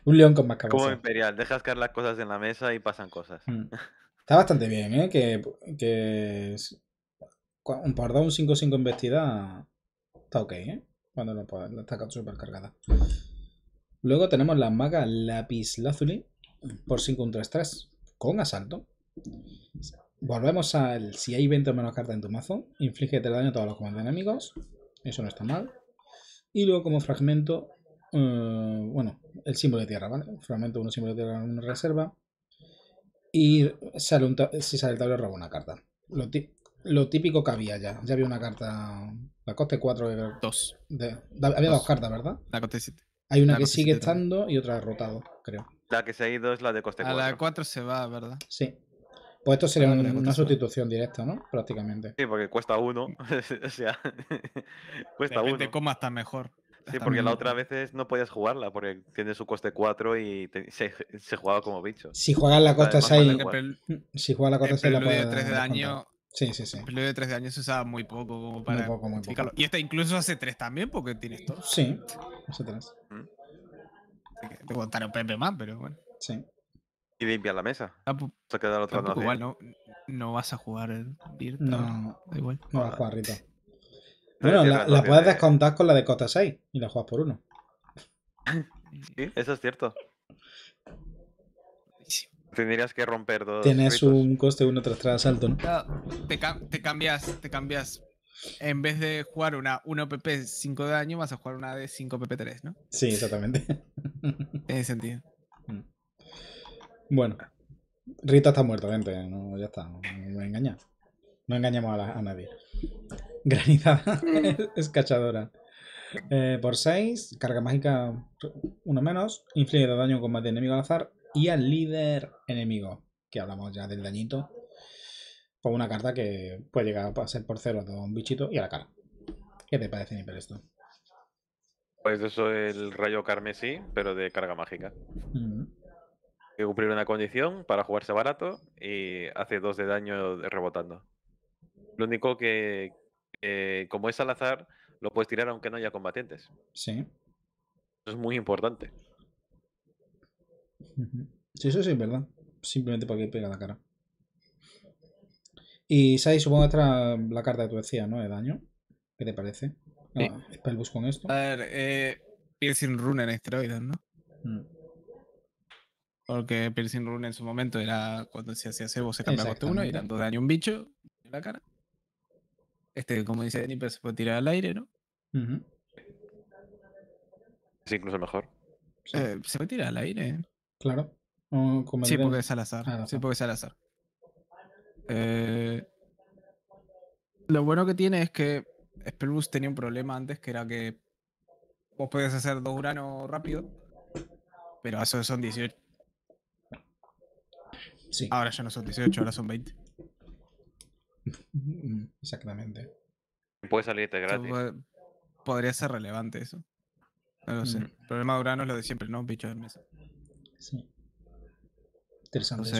un león con más cabeza. Como Imperial, dejas caer las cosas en la mesa y pasan cosas. Mm. Está bastante bien, ¿eh? Que, un par un 5-5 investida está ok, ¿eh? Cuando no está súper cargada. Luego tenemos la maga Lapis Lazuli, por 5 un 3-3 con asalto. Volvemos al si hay 20 o menos cartas en tu mazo, inflige 3 daño a todos los comandos enemigos. Eso no está mal. Y luego como fragmento, eh, bueno, el símbolo de tierra, ¿vale? Fragmento 1, símbolo de tierra, una reserva. Y sale si sale el tablero roba una carta. Lo, lo, típico que había ya. Ya había una carta. La coste 4 Dos. De, había dos. cartas, ¿verdad? La coste 7. Hay una que sigue estando y otra rotado, creo. La que se ha ido es la de coste 4. A la 4 se va, ¿verdad? Sí. Pues esto sería una sustitución directa, ¿no? Prácticamente. Sí, porque cuesta 1. Mm. o sea, cuesta 1. Depende uno. coma está mejor. Sí, porque la otra vez no podías jugarla, porque tiene su coste 4 y se, jugaba como bicho. Si juegas la costa 6, mm, si juegas la costa 6, la puedes. de 3 de daño. Sí, sí, sí. El de 3 de daño se usaba muy poco como para. Muy poco, muy poco. Y esta incluso hace 3 también, porque tienes esto. Sí, hace 3. Te un Pepe más, pero bueno. Sí. Y limpiar la mesa. Ah, igual, no, vas a jugar el Virta. No, da igual. No vas a jugar Rita. Bueno, la, puedes descontar con la de Costa 6 y la juegas por uno. Sí, eso es cierto. Tendrías que romper dos. Tienes un coste uno tras tras alto, ¿no? te, cambias, te cambias en vez de jugar una 1 PP 5 de daño, vas a jugar una de 5 PP 3, ¿no? Sí, exactamente. En ese sentido. Mm. Bueno, Rita está muerta, gente. No, ya está. No me engañas. No engañamos a, nadie. Granizada es cachadora. Eh, por 6, carga mágica 1 menos, inflige daño con más de enemigo al azar y al líder enemigo, que hablamos ya del dañito con una carta que puede llegar a ser por cero a un bichito y a la cara. ¿Qué te parece, Nipper, esto? Pues eso es el rayo carmesí, pero de carga mágica. Hay que cumplir una condición para jugarse barato y hace dos de daño rebotando. Lo único que, como es al azar, lo puedes tirar aunque no haya combatientes. Sí. Eso es muy importante. Sí, eso sí es verdad. Simplemente porque pega la cara. Y Sai, supongo que la carta que tú decías, ¿no? De daño. ¿Qué te parece? Ah, con esto. A ver, eh, Piercing Rune en esteroides, ¿no? Mm. Porque Piercing Rune en su momento era cuando se hacía cebo, se cambiaba coste uno y dando daño un bicho en la cara. Este, como dice pero se puede tirar al aire, ¿no? Es incluso mejor. Eh, se puede tirar al aire. ¿eh? Claro. sí, porque al azar. sí, porque es al azar. Eh, lo bueno que tiene es que Spellbus tenía un problema antes, que era que vos podías hacer dos uranos rápido, pero eso son 18. Ahora ya no son 18, ahora son 20. Exactamente. Puede salirte gratis. Podría ser relevante eso. No lo sé. Mm. El problema de Urano es lo de siempre, ¿no? Bicho de mesa. Sí. Interesante. Eh,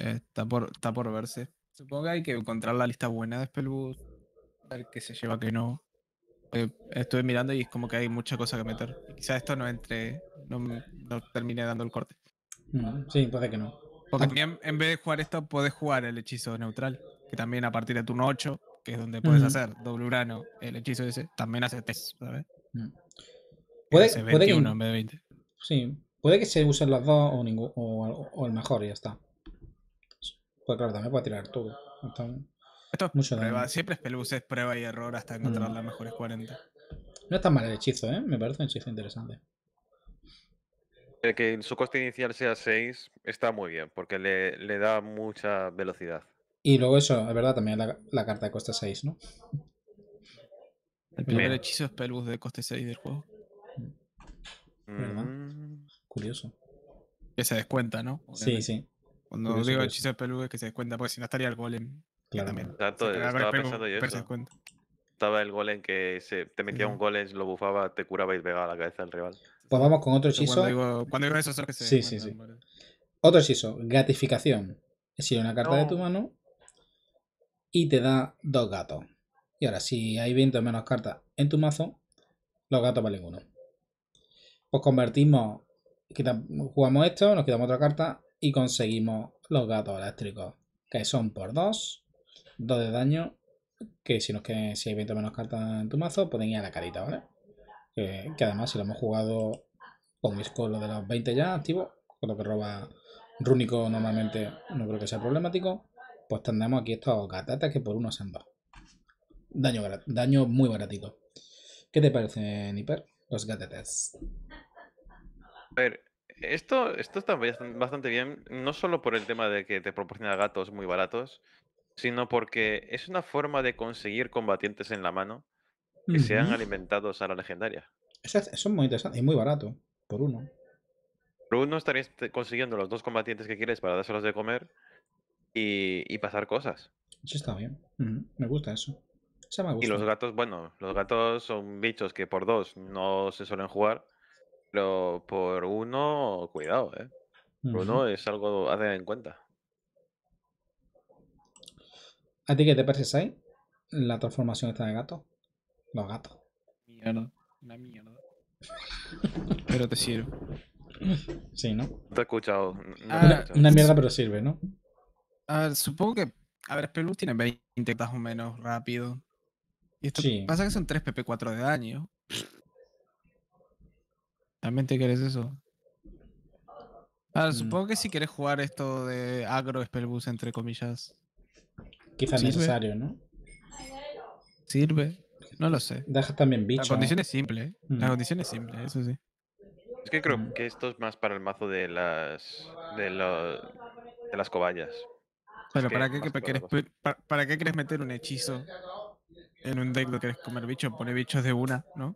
eh, está, por, está por verse. Supongo que hay que encontrar la lista buena de a ver qué se lleva, qué no. Eh, estuve mirando y es como que hay mucha cosa que meter. Quizás esto no entre, no, termine dando el corte. Mm, sí, puede que no. Porque ah. también, en vez de jugar esto, puedes jugar el hechizo neutral, que también a partir de turno 8, que es donde puedes hacer doble urano, el hechizo ese, también hace test, ¿sabes? Mm. Puede, puede que, en vez de 20. Sí, puede que se usen las dos o, o, o el mejor y ya está. Pues claro, también puede tirar todo. Esto es mucho prueba. Siempre es es prueba y error hasta encontrar mm. las mejores 40. No está mal el hechizo, ¿eh? Me parece un hechizo interesante. El que su coste inicial sea 6 está muy bien, porque le, da mucha velocidad. Y luego eso, es verdad, también la, carta de coste 6, ¿no? El primer hechizo es Pelbus de coste 6 del juego. ¿Verdad? Mm. Curioso. Que se descuenta, ¿no? Sí, sí. Cuando digo hechizo hechizo peludo es que se descuenta, porque si no estaría el golem. Claro, estaba pensando yo eso. Estaba el golem que te metía un golem, lo bufaba, te curaba y pegaba la cabeza al rival. Pues vamos con otro hechizo. Cuando digo, eso, es que se Sí, sí, sí. Otro hechizo, gratificación. decir, una carta de tu mano y te da dos gatos. Y ahora, si hay 20 o menos cartas en tu mazo, los gatos valen uno. Pues convertimos, jugamos esto, nos quitamos otra carta y conseguimos los gatos eléctricos, que son por 2, 2 de daño, que si, nos si hay 20 menos cartas en tu mazo, pueden ir a la carita, ¿vale? Que, además si lo hemos jugado con mis colos de los 20 ya activos, con lo que roba Rúnico normalmente no creo que sea problemático, pues tendremos aquí estos gatatas que por uno son dos. Daño, daño muy baratito. ¿Qué te parece, Niper? Los gatetes? A ver, esto, esto está bastante bien, no solo por el tema de que te proporciona gatos muy baratos, sino porque es una forma de conseguir combatientes en la mano que sean alimentados a la legendaria. Eso es, muy interesante y muy barato, por uno. Por uno estarías consiguiendo los dos combatientes que quieres para dárselos de comer y, pasar cosas. Eso está bien, me gusta eso. me Y los gatos, bueno, los gatos son bichos que por dos no se suelen jugar pero por uno, cuidado, ¿eh? Por uno es algo a tener en cuenta. ¿A ti qué te parece, Sai? La transformación está de gato. Los gatos. Mierda. Una mierda. pero te sirve. Sí, ¿no? Te he escuchado. Una, mierda, pero sirve, ¿no? A supongo que. A ver, Spelus tiene 20 o menos rápido. Y esto pasa que son 3 PP4 de daño. ¿También te querés eso? Ah, mm. supongo que si quieres jugar esto de agro Spellbus, entre comillas. Quizás es necesario, ¿no? Sirve. No lo sé. Deja también bicho. La condición es simple. ¿eh? La mm. condición es simple, eso sí. Es que creo mm. que esto es más para el mazo de las. de, los de las cobayas. Pero ¿para, qué, quieres querés, qué meter un hechizo en un deck que quieres comer bicho? Pone bichos de una, ¿no?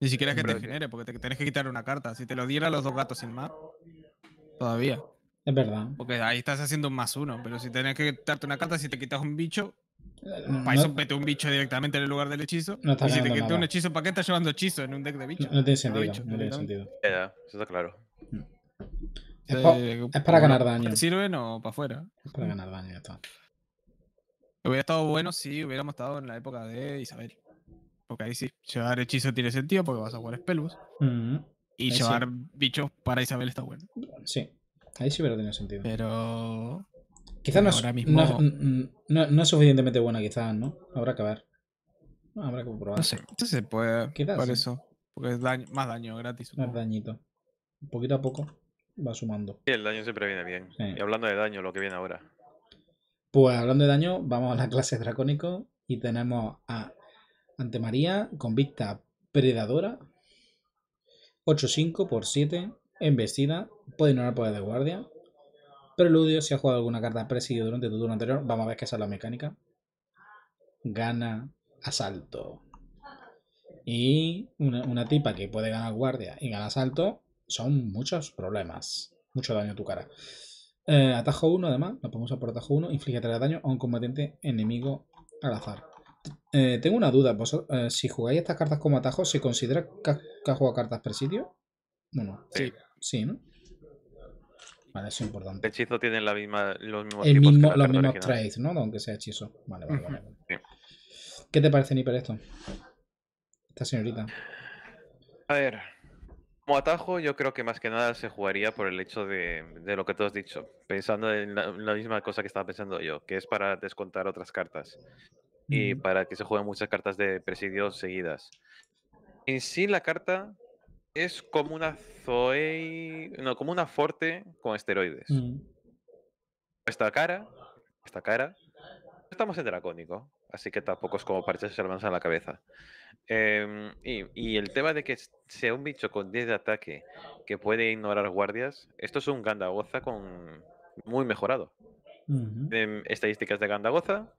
Ni siquiera es que te genere, porque tenés que quitar una carta. Si te lo diera los dos gatos sin más, todavía. Es verdad. Porque ahí estás haciendo un más uno. Pero si tenés que quitarte una carta, si te quitas un bicho, eh, para un bicho directamente en el lugar del hechizo. y si te quitas un hechizo, ¿para qué estás llevando hechizo en un deck de bicho? No, tiene ah, sentido. eso está claro. Es, eh, para ganar daño. ¿Sirven o para afuera? Es para ganar daño, ya está. Hubiera estado bueno si hubiéramos estado en la época de Isabel. Porque ahí sí, llevar hechizo tiene sentido porque vas a jugar Spellbus. Mm, y llevar bichos para Isabel está bueno. Sí, ahí sí hubiera tenido sentido. Pero. Quizás mm, mm, no, no, es suficientemente buena, quizás, ¿no? Habrá que ver. Habrá que probar. No se puede. Quizás. Por eso. Porque es más daño gratis. Más dañito. Poquito a poco va sumando. Sí, el daño siempre viene bien. Y hablando de daño, lo que viene ahora. Pues hablando de daño, vamos a la clase dracónico y tenemos a ante María, convicta predadora. 8-5 por 7. Embestida. Puede ignorar poder de guardia. Preludio, si ha jugado alguna carta presidio durante tu turno anterior, vamos a ver qué es la mecánica. Gana asalto. Y una, tipa que puede ganar guardia y ganar asalto son muchos problemas. Mucho daño a tu cara. Eh, atajo 1, además, nos podemos usar por atajo 1. Inflige 3 daños daño a un combatiente enemigo al azar. Eh, tengo una duda. Eh, si jugáis estas cartas como atajo, ¿se considera que, ha jugado cartas presidio? Bueno, sí. Sí, ¿no? Vale, es importante. El hechizo tiene la misma, los mismos, El los mismos ¿no? Aunque sea hechizo. Vale, vale, ¿Qué te parece, Niper, esto? Esta señorita. A ver. Como atajo, yo creo que más que nada se jugaría por el hecho de, lo que tú has dicho, pensando en la, misma cosa que estaba pensando yo, que es para descontar otras cartas y eh, para que se jueguen muchas cartas de presidio seguidas. En sí, la carta es como una Zoe. No, como una Forte con esteroides. Mm. Esta cara. Esta cara. Estamos en Dracónico, así que tampoco es como parches se en la cabeza. Em, y, el tema de que sea un bicho con 10 de ataque que puede ignorar guardias, esto es un Gandagoza con muy mejorado. Em, estadísticas de Gandagoza,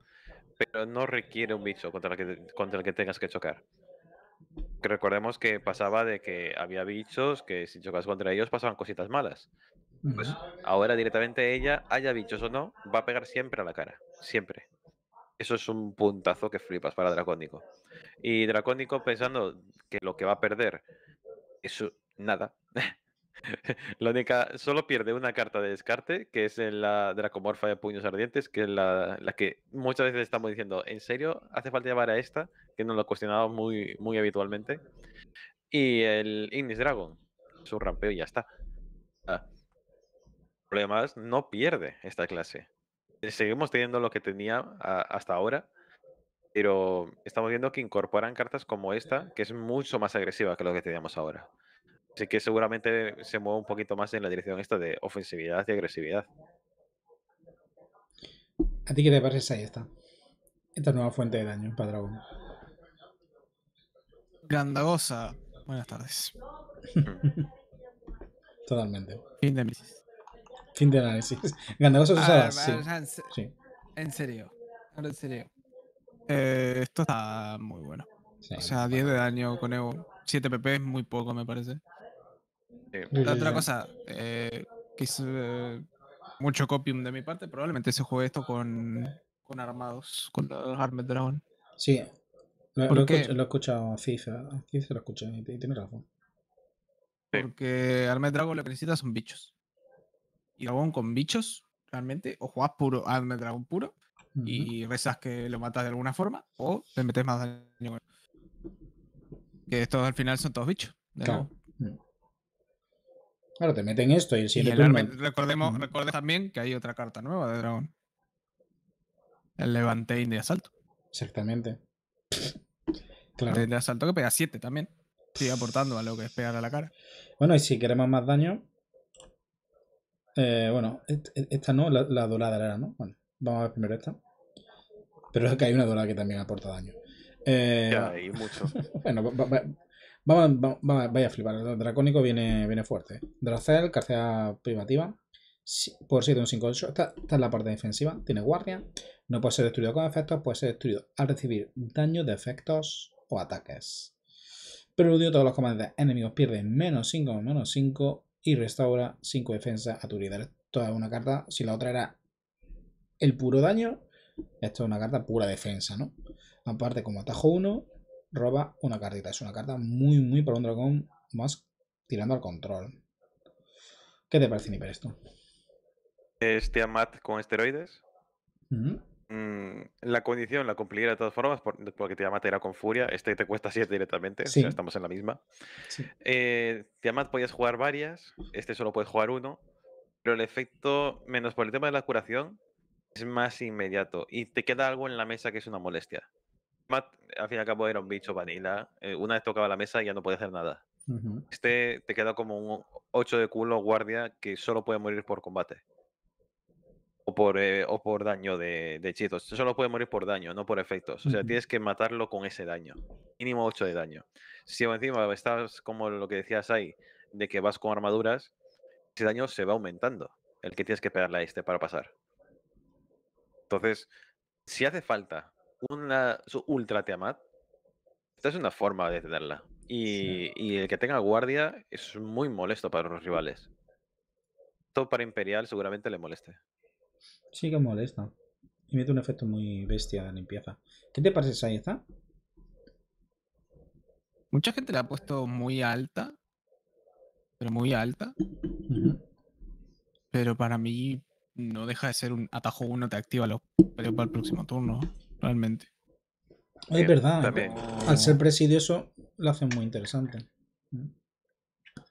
pero no requiere un bicho contra el que, tengas que chocar. Recordemos que pasaba de que había bichos que si chocas contra ellos pasaban cositas malas. Pues ahora directamente ella, haya bichos o no, va a pegar siempre a la cara. Siempre. Eso es un puntazo que flipas para Dracónico. Y Dracónico pensando que lo que va a perder es nada. la única, solo pierde una carta de descarte, que es la Dracomorfa de Puños Ardientes, que es la, que muchas veces estamos diciendo, ¿en serio hace falta llevar a esta? Que nos lo cuestionamos muy, muy habitualmente. Y el Ignis Dragon, su rampeo y ya está. Ah. Problemas, no pierde esta clase. Eh, seguimos teniendo lo que tenía hasta ahora, pero estamos viendo que incorporan cartas como esta, que es mucho más agresiva que lo que teníamos ahora. Así que seguramente se mueve un poquito más en la dirección esta de ofensividad y agresividad. ¿A ti qué te parece ahí está? Esta nueva fuente de daño para dragón grandagosa Buenas tardes. Totalmente. Fin de análisis. Fin de análisis. grandagosa ah, Sí. En, sí. en serio. En serio. Eh, esto está muy bueno. o sea, 10 de daño con Evo. 7 PP es muy poco, me parece otra cosa, eh, que mucho copium de mi parte, probablemente se juegue esto con, con armados, con los Armed Dragon. Sí, lo, he escuchado a FIFA lo escucha y, tiene razón. Porque Armed Dragon lo que necesitas son bichos. Y Dragón con bichos, realmente, o jugás puro Armed Dragon puro y rezas que lo matas de alguna forma, o te metes más daño. Que estos al final son todos bichos. Claro, te meten esto y el siguiente turno. Recordemos, también que hay otra carta nueva de dragón. El Levantein de asalto. Exactamente. Claro. de asalto que pega 7 también. Sigue aportando a lo que es pegar a la cara. Bueno, y si queremos más daño. Eh, bueno, e-, esta no, la, la dorada era, ¿no? Bueno, vamos a ver primero esta. Pero es que hay una dorada que también aporta daño. Eh, ya, hay mucho. bueno, Vamos, vaya a flipar. el Dracónico viene, viene fuerte. Dracel, carcera privativa. Por 7, un 5, 8. Esta, es la parte defensiva. Tiene guardia. No puede ser destruido con efectos. Puede ser destruido al recibir daño de efectos o ataques. Preludio. Todos los comandantes enemigos pierden menos 5, menos 5. Y restaura 5 defensa a tu líder. Esto es una carta. Si la otra era el puro daño, esto es una carta pura defensa, ¿no? Aparte, como atajo 1, roba una cartita. Es una carta muy, muy para un dragón más tirando al control. ¿Qué te parece, Niper, esto? este amat con esteroides. Mm, la condición la cumpliría de todas formas porque Tiamat era con furia. Este te cuesta 7 directamente, estamos en la misma. Sí. Eh, Tiamat podías jugar varias, este solo puedes jugar uno. Pero el efecto, menos por el tema de la curación, es más inmediato. Y te queda algo en la mesa que es una molestia al fin y al cabo, era un bicho vanilla. Eh, una vez tocaba la mesa y ya no podía hacer nada. Este te queda como un 8 de culo guardia que solo puede morir por combate. O por, eh, o por daño de, hechizos. Solo puede morir por daño, no por efectos. O sea, tienes que matarlo con ese daño. Mínimo 8 de daño. Si encima estás como lo que decías ahí, de que vas con armaduras, ese daño se va aumentando. El que tienes que pegarle a este para pasar. Entonces, si hace falta una su ultra Tiamat. Esta es una forma de tenerla. Y, el que tenga guardia es muy molesto para los rivales. Todo para Imperial seguramente le moleste. Sí que molesta. Y mete un efecto muy bestia de limpieza. ¿Qué te parece, esa? Mucha gente la ha puesto muy alta. Pero muy alta. Pero para mí no deja de ser un atajo uno te activa los para el próximo turno realmente. es verdad. ¿eh? Al ser presidioso, lo hacen muy interesante. Mm.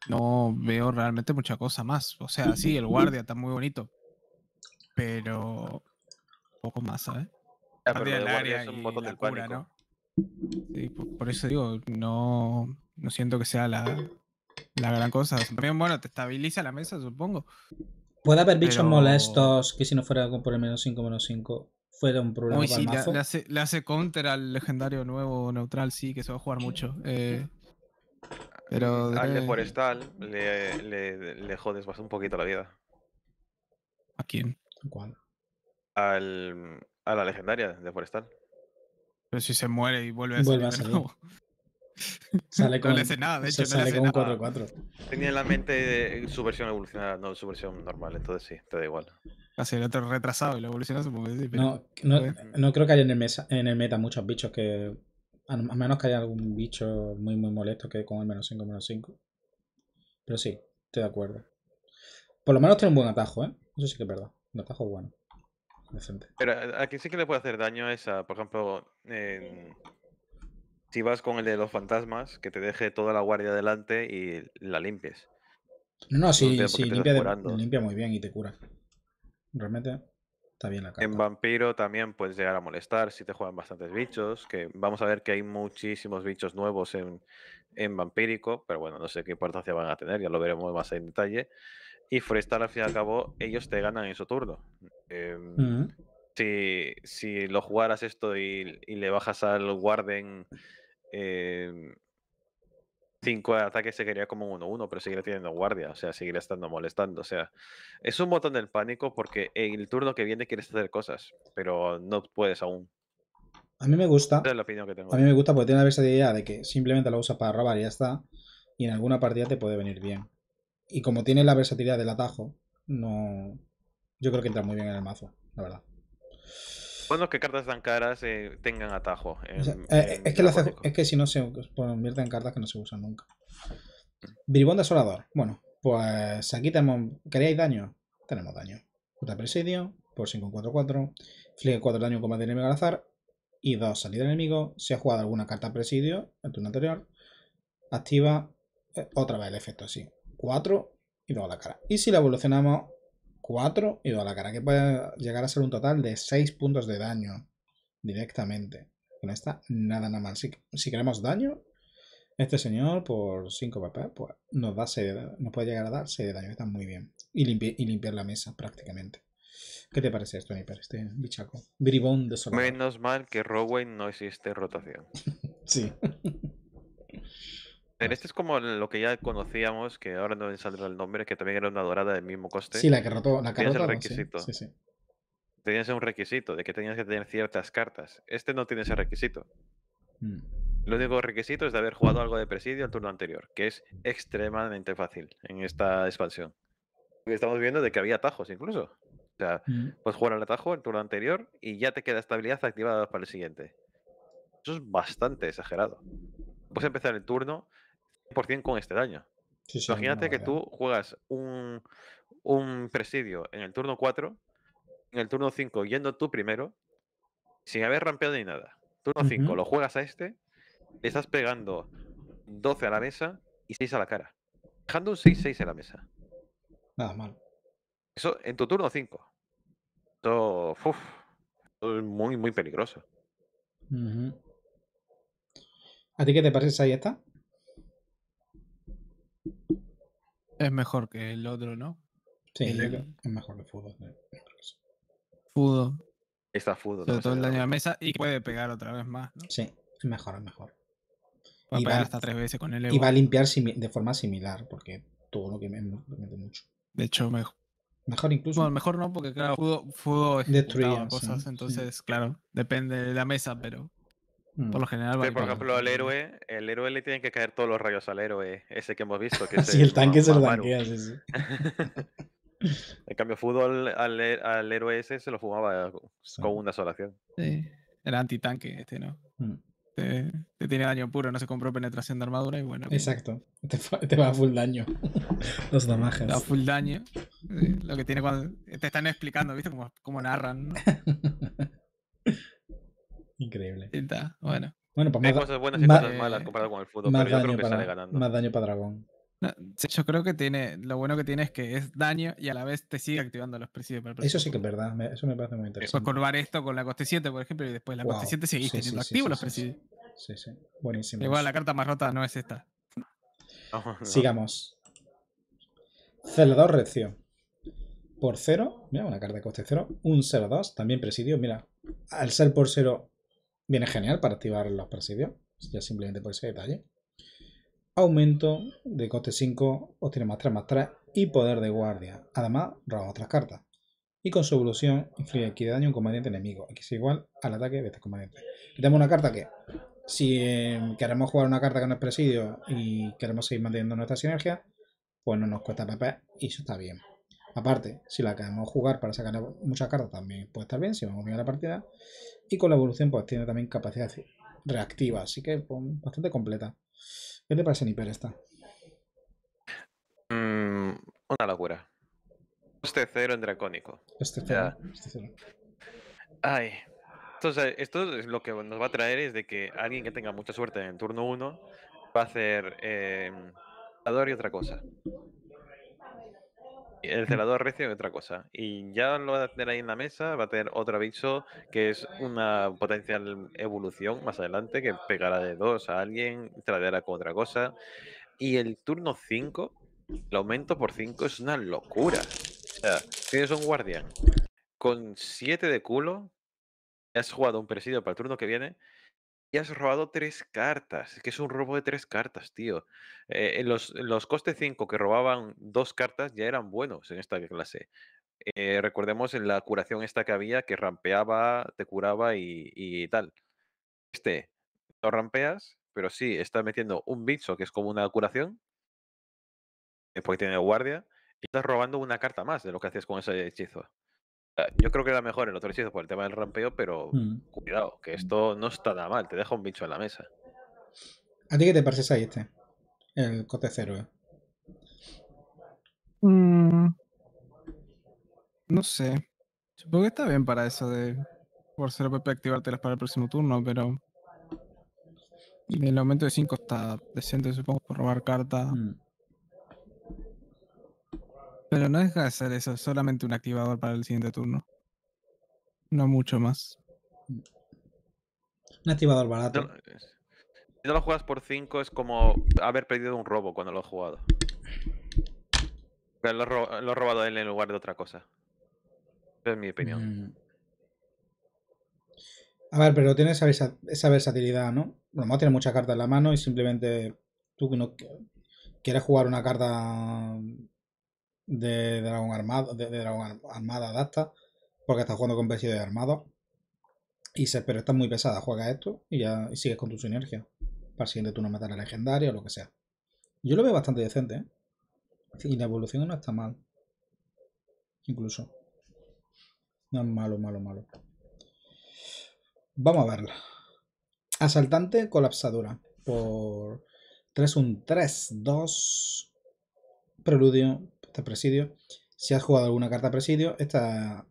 No veo realmente mucha cosa más. O sea, sí, el guardia está muy bonito. Pero poco más, ¿sabes? La guardia del área es un botón del cura, Sí, por, eso digo, no, siento que sea la, gran cosa. También, bueno, te estabiliza la mesa, supongo. Puede haber bichos molestos que si no fuera por el menos 5 menos 5 fue un problema. Le, hace, counter al legendario nuevo neutral, sí, que se va a jugar mucho. Eh, pero Al de Forestal le, le, le, jodes un poquito la vida. ¿A quién? ¿Cuál? Al, a la legendaria de Forestal. Pero si se muere y vuelve a salir. No. le hace nada, de hecho. No le Tenía en la mente eh, su versión evolucionada, no su versión normal, entonces sí, te da igual el otro retrasado y lo evolucionas No, no, creo que haya en el, mesa, en el meta muchos bichos que. A menos que haya algún bicho muy, muy molesto que con el menos 5, menos 5. Pero sí, estoy de acuerdo. Por lo menos tiene un buen atajo, ¿eh? Eso sí que es verdad. Un atajo bueno. Decente. Pero eh, aquí sí que le puede hacer daño a esa. Por ejemplo, si vas con el de los fantasmas, que te deje toda la guardia delante y la limpies. No, no, sí, limpia, limpia, muy bien y te cura realmente está bien la carta. En vampiro también puedes llegar a molestar si te juegan bastantes bichos, que vamos a ver que hay muchísimos bichos nuevos en, vampírico, pero bueno, no sé qué importancia van a tener, ya lo veremos más en detalle. Y Forestal, al fin y al cabo, ellos te ganan en su turno. Em, mm. si, lo jugaras esto y, y le bajas al Warden... Eh, 5 de ataque se quería como un 1-1, pero seguirá teniendo guardia, o sea, seguirá estando molestando. O sea, es un botón del pánico porque en el turno que viene quieres hacer cosas, pero no puedes aún. A mí me gusta. A mí me gusta porque tiene la versatilidad de que simplemente lo usas para robar y ya está. Y en alguna partida te puede venir bien. Y como tiene la versatilidad del atajo, no. Yo creo que entra muy bien en el mazo, la verdad. Bueno, que cartas tan caras eh, tengan atajo. Eh, eh, es, que es, que si no se convierten en cartas que no se usan nunca. Bribón desolador. Bueno, pues aquí tenemos. ¿Queréis daño? Tenemos daño. presidio por 5-4-4. Flick 4 daño en combate enemigo al azar. Y 2 salida enemigo. Si ha jugado alguna carta presidio el turno anterior, activa otra vez el efecto así. 4 y luego la cara. Y si la evolucionamos 4 y a la cara, que puede llegar a ser un total de 6 puntos de daño directamente. con esta, nada nada mal. Si, queremos daño, este señor por 5 PP pues nos, puede llegar a dar 6 de daño, está muy bien. Y, y limpiar la mesa prácticamente. ¿Qué te parece esto, Nipper, este bichaco? Bribón Menos mal que Rowen no existe rotación. sí este es como lo que ya conocíamos, que ahora no me saldrá el nombre, que también era una dorada del mismo coste. Sí, la que rotó, la carta. requisito. Tenías un requisito de que tenías que tener ciertas cartas. Este no tiene ese requisito. El mm. Lo único requisito es de haber jugado algo de presidio el turno anterior, que es extremadamente fácil en esta expansión. Estamos viendo de que había atajos incluso. O sea, mm. puedes jugar al atajo el turno anterior y ya te queda estabilidad activada para el siguiente. Eso es bastante exagerado. Puedes empezar el turno 100% con este daño. Imagínate que tú juegas un, presidio en el turno 4, en el turno 5 yendo tú primero, sin haber rampeado ni nada. Turno 5 lo juegas a este, le estás pegando 12 a la mesa y 6 a la cara. Dejando un 6-6 en la mesa. Nada mal. Eso en tu turno 5. Esto muy, muy peligroso. ¿A ti qué te parece esa está? Es mejor que el otro, ¿no? Sí, es mejor que Fudo. Fudo. Está Fudo. todo el daño a la mesa y puede pegar otra vez más, Sí, es mejor, es mejor. y pegar va, hasta tres veces con el Y va a limpiar de forma similar, porque todo lo que mete mucho. De hecho, mejor. Mejor incluso. Bueno, mejor no, porque claro, Fudo, fudo cosas, entonces, claro, depende de la mesa, pero por mm. lo general. por ejemplo, al héroe, el héroe le tienen que caer todos los rayos al héroe, ese que hemos visto. Que sí, el, tanque se lo tanquea, en cambio, fútbol al, héroe ese se lo fumaba con una sola acción. Sí, era antitanque este, ¿no? Mm. Te, tiene daño puro, no se compró penetración de armadura y bueno. Exacto, te, va a full daño. Los damajes. full daño. lo que tiene te están explicando, ¿viste? cómo narran. Increíble. está, bueno. Bueno, pues Hay cosas buenas y cosas malas comparado con el fútbol, pero ganando. Más daño para Dragón. yo creo que tiene, lo bueno que tiene es que es daño y a la vez te sigue activando los presidios. Eso sí que es verdad, eso me parece muy interesante. Pues curvar esto con la coste 7, por ejemplo, y después la coste 7 seguís teniendo activos los presidios. Sí, sí, buenísimo. Igual la carta más rota no es esta. Sigamos. no. Sigamos. Celador Recio. Por 0, mira, una carta de coste 0, un 0-2, también presidio, mira, al ser por 0 Viene genial para activar los presidios, ya simplemente por ese detalle. Aumento de coste 5, obtiene más 3 más 3 y poder de guardia. Además, roba otras cartas. Y con su evolución influye aquí de daño a un comandante enemigo. X es igual al ataque de este comandante. Quitamos una carta que, si eh, queremos jugar una carta que no es presidio y queremos seguir manteniendo nuestra sinergia, pues no nos cuesta PP y eso está bien. Aparte, si la queremos jugar para sacar muchas cartas también puede estar bien, si vamos bien a la partida. Y con la evolución pues tiene también capacidad reactiva, así que pues, bastante completa. ¿Qué te parece Niper esta? Mm, una locura. Este cero en dracónico. Este, este cero, Ay. Entonces, esto es lo que nos va a traer es de que alguien que tenga mucha suerte en turno 1 va a hacer eh, y otra cosa el mm. celador recio es otra cosa. Y ya lo va a tener ahí en la mesa, va a tener otro aviso que es una potencial evolución más adelante que pegará de dos a alguien, traerá con otra cosa. Y el turno 5, el aumento por 5 es una locura. O sea, tienes un guardián con 7 de culo, has jugado un presidio para el turno que viene y has robado tres cartas. Es que es un robo de tres cartas, tío. Eh, eh, los, los coste 5 que robaban dos cartas ya eran buenos en esta clase. Eh, recordemos en la curación esta que había que rampeaba, te curaba y, tal. Este, no rampeas, pero sí, estás metiendo un bicho que es como una curación. porque tiene guardia. Y estás robando una carta más de lo que hacías con ese hechizo. Eh, yo creo que era mejor el otro hechizo por el tema del rampeo, pero mm. cuidado, que esto no está nada mal, te deja un bicho en la mesa. ¿A ti qué te parece ahí este? El cote cero. Eh. Mm. no sé. Supongo que está bien para eso de por ser PP activártelas para el próximo turno, pero el aumento de 5 está decente, supongo, por robar carta. Mm. Pero no deja de ser eso, solamente un activador para el siguiente turno. No mucho más. Un activador barato. si no lo juegas por 5 es como haber perdido un robo cuando lo has jugado. Pero lo, robado él en lugar de otra cosa. Esa es mi opinión. Mm. A ver, pero tiene esa, versatilidad, ¿no? Bueno, tiene mucha carta muchas cartas en la mano y simplemente tú que no quieres jugar una carta de Dragon armado de, dragón Dragon Armada Adapta, porque estás jugando con vestidos de armado. Y se, pero está muy pesada, juega esto y ya y sigues con tu sinergia. Para el siguiente turno matar a legendaria o lo que sea. Yo lo veo bastante decente, ¿eh? Y la evolución no está mal. Incluso. No es malo, malo, malo. Vamos a verla. Asaltante, colapsadura. Por 3, 1 3, 2. Preludio, este presidio. Si has jugado alguna carta presidio, esta,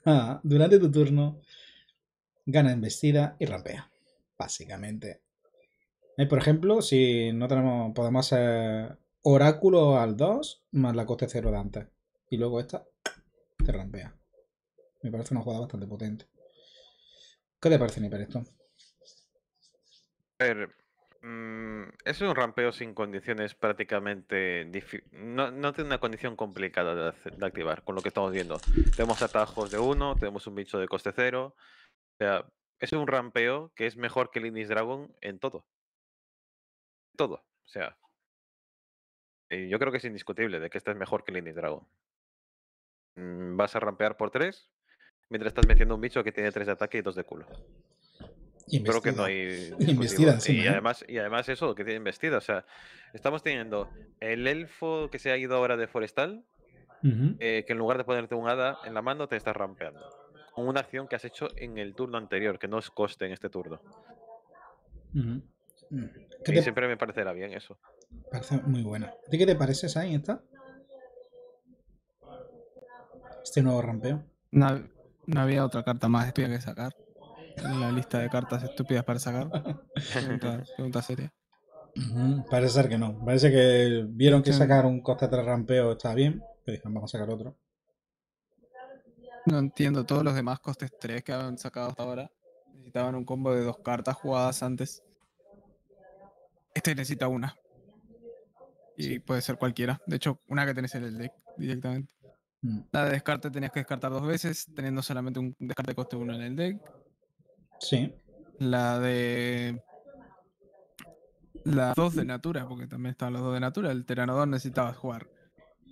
durante tu turno gana vestida y rampea. Básicamente. Eh, por ejemplo, si no tenemos, podemos hacer oráculo al 2 más la coste 0 de antes. Y luego esta te rampea. Me parece una jugada bastante potente. ¿Qué te parece, Niper, esto? Mm, es un rampeo sin condiciones prácticamente. No, no, tiene una condición complicada de, activar, con lo que estamos viendo. Tenemos atajos de 1, tenemos un bicho de coste 0. O sea, es un rampeo que es mejor que Linis Dragon en todo. Todo. O sea, yo creo que es indiscutible de que este es mejor que Linis Dragon. Mm, vas a rampear por 3 mientras estás metiendo un bicho que tiene 3 de ataque y 2 de culo que no hay. sí, y, además, eso, que tiene investida. O sea, estamos teniendo el elfo que se ha ido ahora de forestal, eh, que en lugar de ponerte un hada en la mano, te está rampeando. Con una acción que has hecho en el turno anterior, que no es coste en este turno. Mm. y siempre me parecerá bien eso. Parece muy buena. ¿A qué te parece, esa esta? Este nuevo rampeo. No, no había otra carta más que sacar en la lista de cartas estúpidas para sacar? Pregunta, seria. Parece ser que no. Parece que vieron que sacar un coste 3 rampeo está bien. pero dijeron, vamos a sacar otro. No entiendo. Todos los demás costes 3 que han sacado hasta ahora necesitaban un combo de dos cartas jugadas antes. Este necesita una. Y puede ser cualquiera. De hecho, una que tenés en el deck directamente. Mm. La de descarte tenías que descartar dos veces, teniendo solamente un descarte coste 1 en el deck. Sí. La de. Las dos de Natura, porque también estaban las dos de Natura. El teranodón necesitabas jugar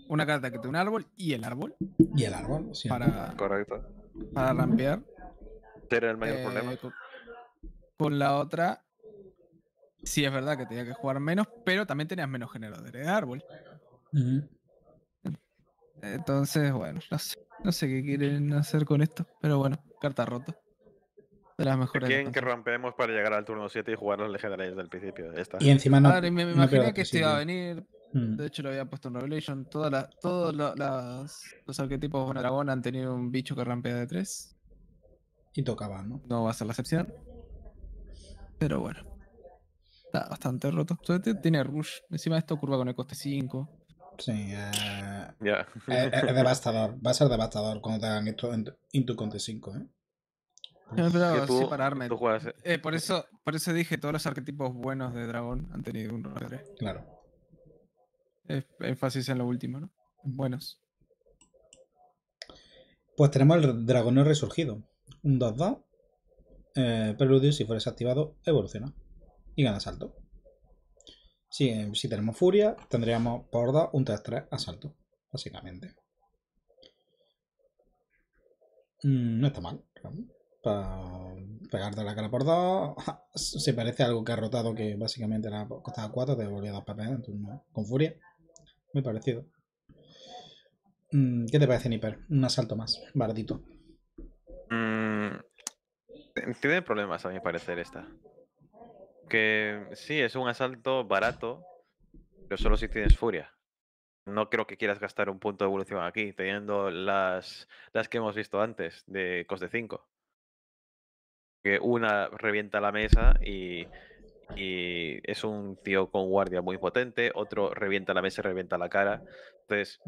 una carta que te un árbol y el árbol. Y el árbol, sí. Para, Correcto. Para rampear. Era el mayor eh, problema. Con, la otra, sí es verdad que tenía que jugar menos, pero también tenías menos generadores de árbol. Entonces, bueno, no sé qué quieren hacer con esto, pero bueno, carta rota. De las que rompemos para llegar al turno 7 y jugar los legendarios del principio? Esta. Y encima no. me, me imaginé que este iba a venir. Mm. De hecho, lo había puesto en Revelation. Todas la, todos los arquetipos de Aragón han tenido un bicho que rampea de 3. Y tocaba, ¿no? No va a ser la excepción. Pero bueno. Está bastante roto. Tiene Rush. Encima esto curva con el coste 5. Sí, eh, eh es, devastador. Va a ser devastador cuando te hagan esto en, en tu Conte 5. ¿eh? Eh. Eh, por, eso, por eso dije, todos los arquetipos buenos de dragón han tenido un rol 3. Claro. énfasis en lo último, ¿no? Buenos. Pues tenemos el dragón resurgido. Un 2-2. Eh, preludio, si fuera desactivado, evoluciona. Y gana asalto. Si, eh, si tenemos furia, tendríamos por 2 un 3-3 asalto. Básicamente. Mm, no está mal para pegarte la cara por dos. Se parece algo que ha rotado que básicamente era, pues, costaba 4, te devolvía dos papeles turno con furia. Muy parecido. Mm, ¿Qué te parece, Nipper? Un asalto más, baratito. Mm, tiene problemas, a mi parecer, esta. Que sí, es un asalto barato, pero solo si tienes furia. No creo que quieras gastar un punto de evolución aquí, teniendo las, las que hemos visto antes de coste 5 que una revienta la mesa y, y, es un tío con guardia muy potente, otro revienta la mesa y revienta la cara. Entonces,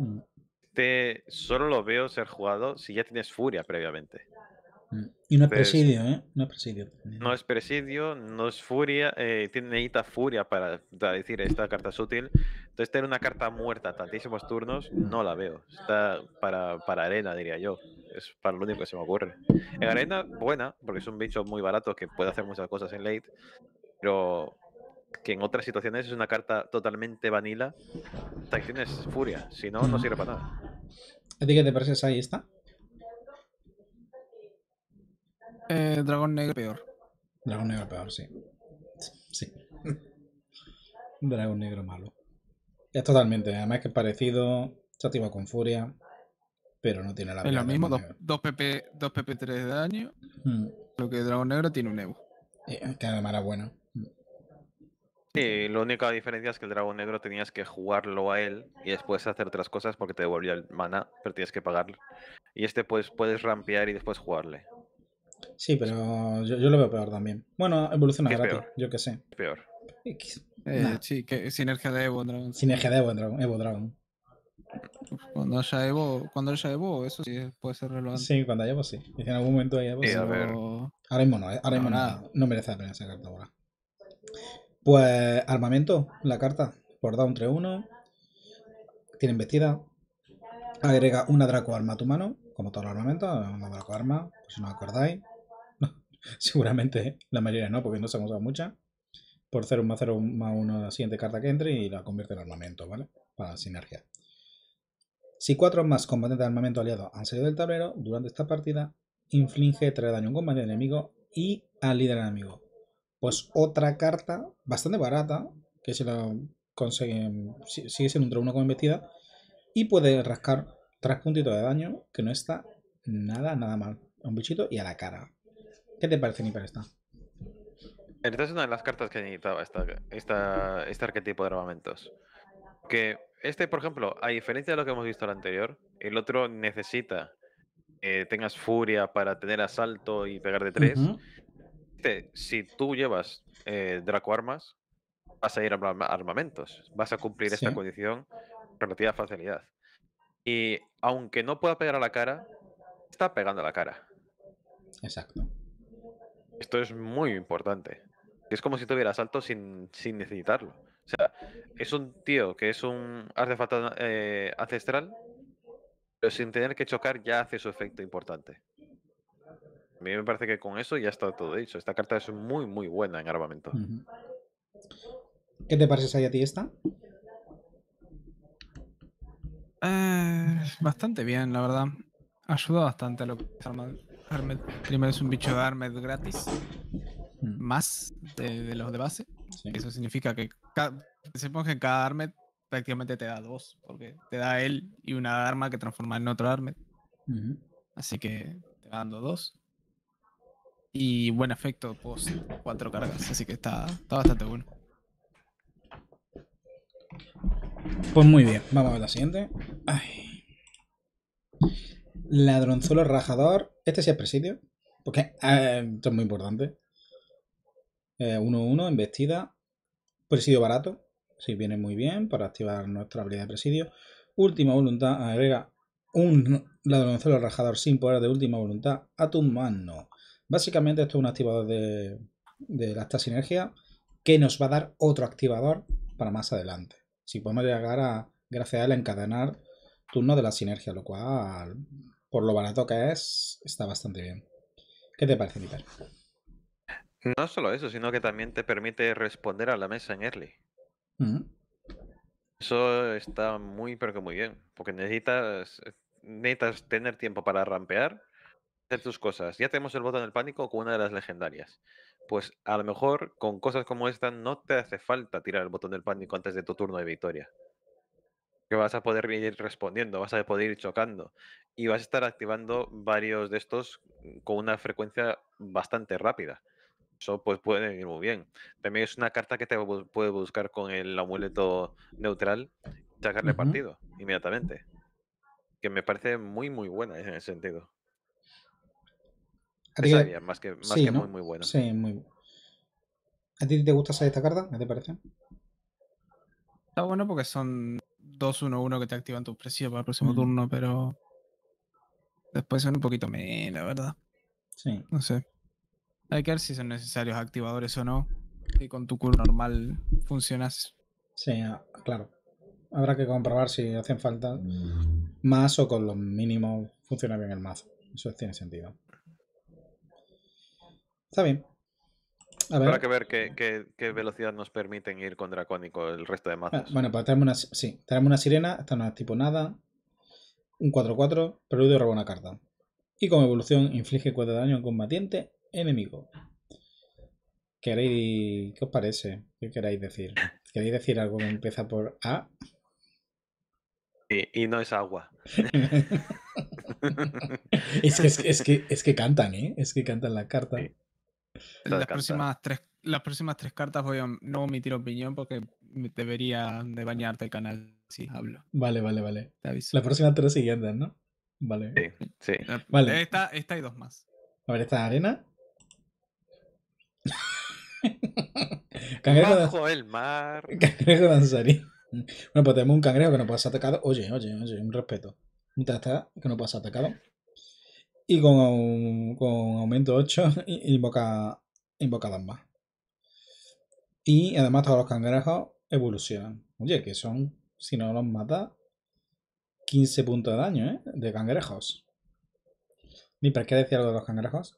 este solo lo veo ser jugado si ya tienes furia previamente. Mm. Y no es presidio, ¿eh? No es presidio. No es presidio, no es furia, eh, tiene, furia para, decir esta carta es útil. Entonces tener una carta muerta tantísimos turnos, mm. no la veo. Está para arena, diría yo es para lo único que se me ocurre. En arena, buena, porque es un bicho muy barato que puede hacer muchas cosas en late, pero que en otras situaciones es una carta totalmente vanilla. es furia, si no, no sirve para nada. ¿A ti qué te parece ahí está? Eh, dragón negro peor. Dragón negro peor, sí. Sí. Dragón negro malo. Es totalmente, además que es parecido, se activa con furia pero no tiene la Es lo mismo, 2 PP, PP3 de daño. Hmm. Lo que Dragón Negro tiene un Evo. Eh, eh, que además era bueno. Sí, la única diferencia es que el dragón negro tenías que jugarlo a él y después hacer otras cosas porque te devolvía el mana, pero tienes que pagarlo. Y este pues, puedes rampear y después jugarle. Sí, pero yo, lo veo peor también. Bueno, evoluciona gratis, yo qué sé. Peor. Eh, sí, que sinergia de Evo Dragon. Sinergia de Evo Dragon. Evo Dragon. Cuando haya Evo, cuando haya Evo, eso sí puede ser relevante. Sí, cuando haya Evo sí. en algún momento haya Evo. ver Ahora mismo no, ¿eh? ahora mismo ah. nada. No merece la pena esa carta ahora. Pues armamento, la carta. Por un 3-1. tiene vestida. Agrega una Draco arma a tu mano, como todos los armamentos, una Draco arma, pues, si no acordáis. Seguramente la mayoría no, porque no se ha usado mucha Por 0 más 0 más 1 la siguiente carta que entre y la convierte en armamento, ¿vale? Para sinergia. Si cuatro más combatientes de armamento aliado han salido del tablero durante esta partida, inflige 3 daño a un combate enemigo y al líder enemigo. Pues otra carta bastante barata, que se la consigue sigue siendo un drone con embestida, y puede rascar 3 puntitos de daño, que no está nada, nada mal. A un bichito y a la cara. ¿Qué te parece, Niper, esta? Esta es una de las cartas que necesitaba este arquetipo de armamentos. Que este, por ejemplo, a diferencia de lo que hemos visto el anterior, el otro necesita eh, tengas furia para tener asalto y pegar de tres. Este, si tú llevas eh, Draco Armas, vas a ir a armamentos. Vas a cumplir esta condición con relativa facilidad. Y aunque no pueda pegar a la cara, está pegando a la cara. Exacto. Esto es muy importante. Es como si tuviera asalto sin necesitarlo. O sea, es un tío que es un artefacto eh, ancestral, pero sin tener que chocar ya hace su efecto importante. A mí me parece que con eso ya está todo dicho. Esta carta es muy, muy buena en armamento. ¿Qué te parece ahí a ti esta? Eh, bastante bien, la verdad. Ayuda bastante a lo que es Armad. primero es un bicho de Armed gratis. Mm. Más de, los de base. Eso significa que decimos que cada arma prácticamente te da dos, porque te da él y una arma que transforma en otro arma. Así que te va dando dos. Y buen efecto pues cuatro cargas, así que está, bastante bueno. Pues muy bien, vamos a ver la siguiente. Ladronzuelo rajador. Este sí es presidio. Porque eh, esto es muy importante. 1-1, eh, embestida. Presidio barato, si viene muy bien para activar nuestra habilidad de presidio. Última voluntad, agrega un ladroncelo rajador sin poder de última voluntad a tu mano. Básicamente esto es un activador de, la esta sinergia que nos va a dar otro activador para más adelante. Si podemos llegar a, gracias a él, encadenar turno de la sinergia, lo cual, por lo barato que es, está bastante bien. ¿Qué te parece, Mitar? No solo eso, sino que también te permite responder a la mesa en early. Eso está muy, pero que muy bien. Porque necesitas, eh, necesitas tener tiempo para rampear, hacer tus cosas. Ya tenemos el botón del pánico con una de las legendarias. Pues a lo mejor con cosas como esta no te hace falta tirar el botón del pánico antes de tu turno de victoria. Que vas a poder ir respondiendo, vas a poder ir chocando. Y vas a estar activando varios de estos con una frecuencia bastante rápida eso pues puede ir muy bien. También es una carta que te puedes buscar con el amuleto neutral, sacarle partido inmediatamente. Que me parece muy, muy buena en ese sentido. más que, muy, muy buena. ¿A ti te gusta esta carta? ¿Qué te parece? Está bueno porque son 2-1-1 que te activan tus precios para el próximo mm. turno, pero después son un poquito menos, la verdad. Sí. No sé. Hay que ver si son necesarios activadores o no. y con tu curl normal funcionas. Sí, ah, claro. Habrá que comprobar si hacen falta más o con los mínimo funciona bien el mazo. Eso tiene sentido. Está bien. Habrá que ver qué, velocidad nos permiten ir con Dracónico el resto de mazos. Ah, bueno, pues tenemos una, sí, tenemos una sirena, esta no es tipo nada. Un 4-4, preludio roba una carta. Y como evolución inflige 4 de daño a combatiente enemigo. ¿Queréis, ¿Qué os parece? ¿Qué queréis decir? ¿Queréis decir algo que empieza por A? Sí, y no es agua. es, que, es, que, cantan, ¿eh? Es que cantan las cartas. Las, próximas, tres, las próximas tres cartas voy a no omitir opinión porque debería de bañarte el canal si hablo. Vale, vale, vale. Las próximas tres siguientes, ¿no? Vale. Sí, Esta, esta y dos más. A ver, esta arena. Bajo el mar. Cangrejo danzarín. Bueno, pues tenemos un cangrejo que no puede ser atacado. Oye, oye, oye, un respeto. Un tata que no puede ser atacado. Y con, con aumento 8 invoca, invoca dos más. Y además todos los cangrejos evolucionan. Oye, que son, si no los mata, 15 puntos de daño, ¿eh? De cangrejos. Ni para qué decir algo de los cangrejos.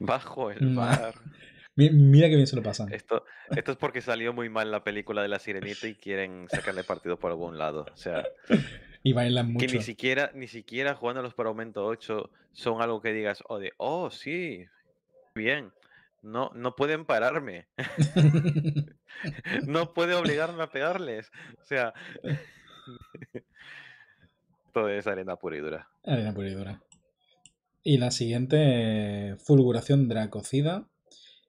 Bajo el mar. Mira qué bien se lo pasan. Esto, es porque salió muy mal la película de la sirenita y quieren sacarle partido por algún lado. O sea. Y bailan mucho. Que ni siquiera, ni siquiera jugando los para aumento 8 son algo que digas, oh, de, oh, sí, bien. No, no pueden pararme. no puede obligarme a pegarles. O sea. todo es arena pura y dura. Arena pura y dura. Y la siguiente, eh, fulguración dracocida.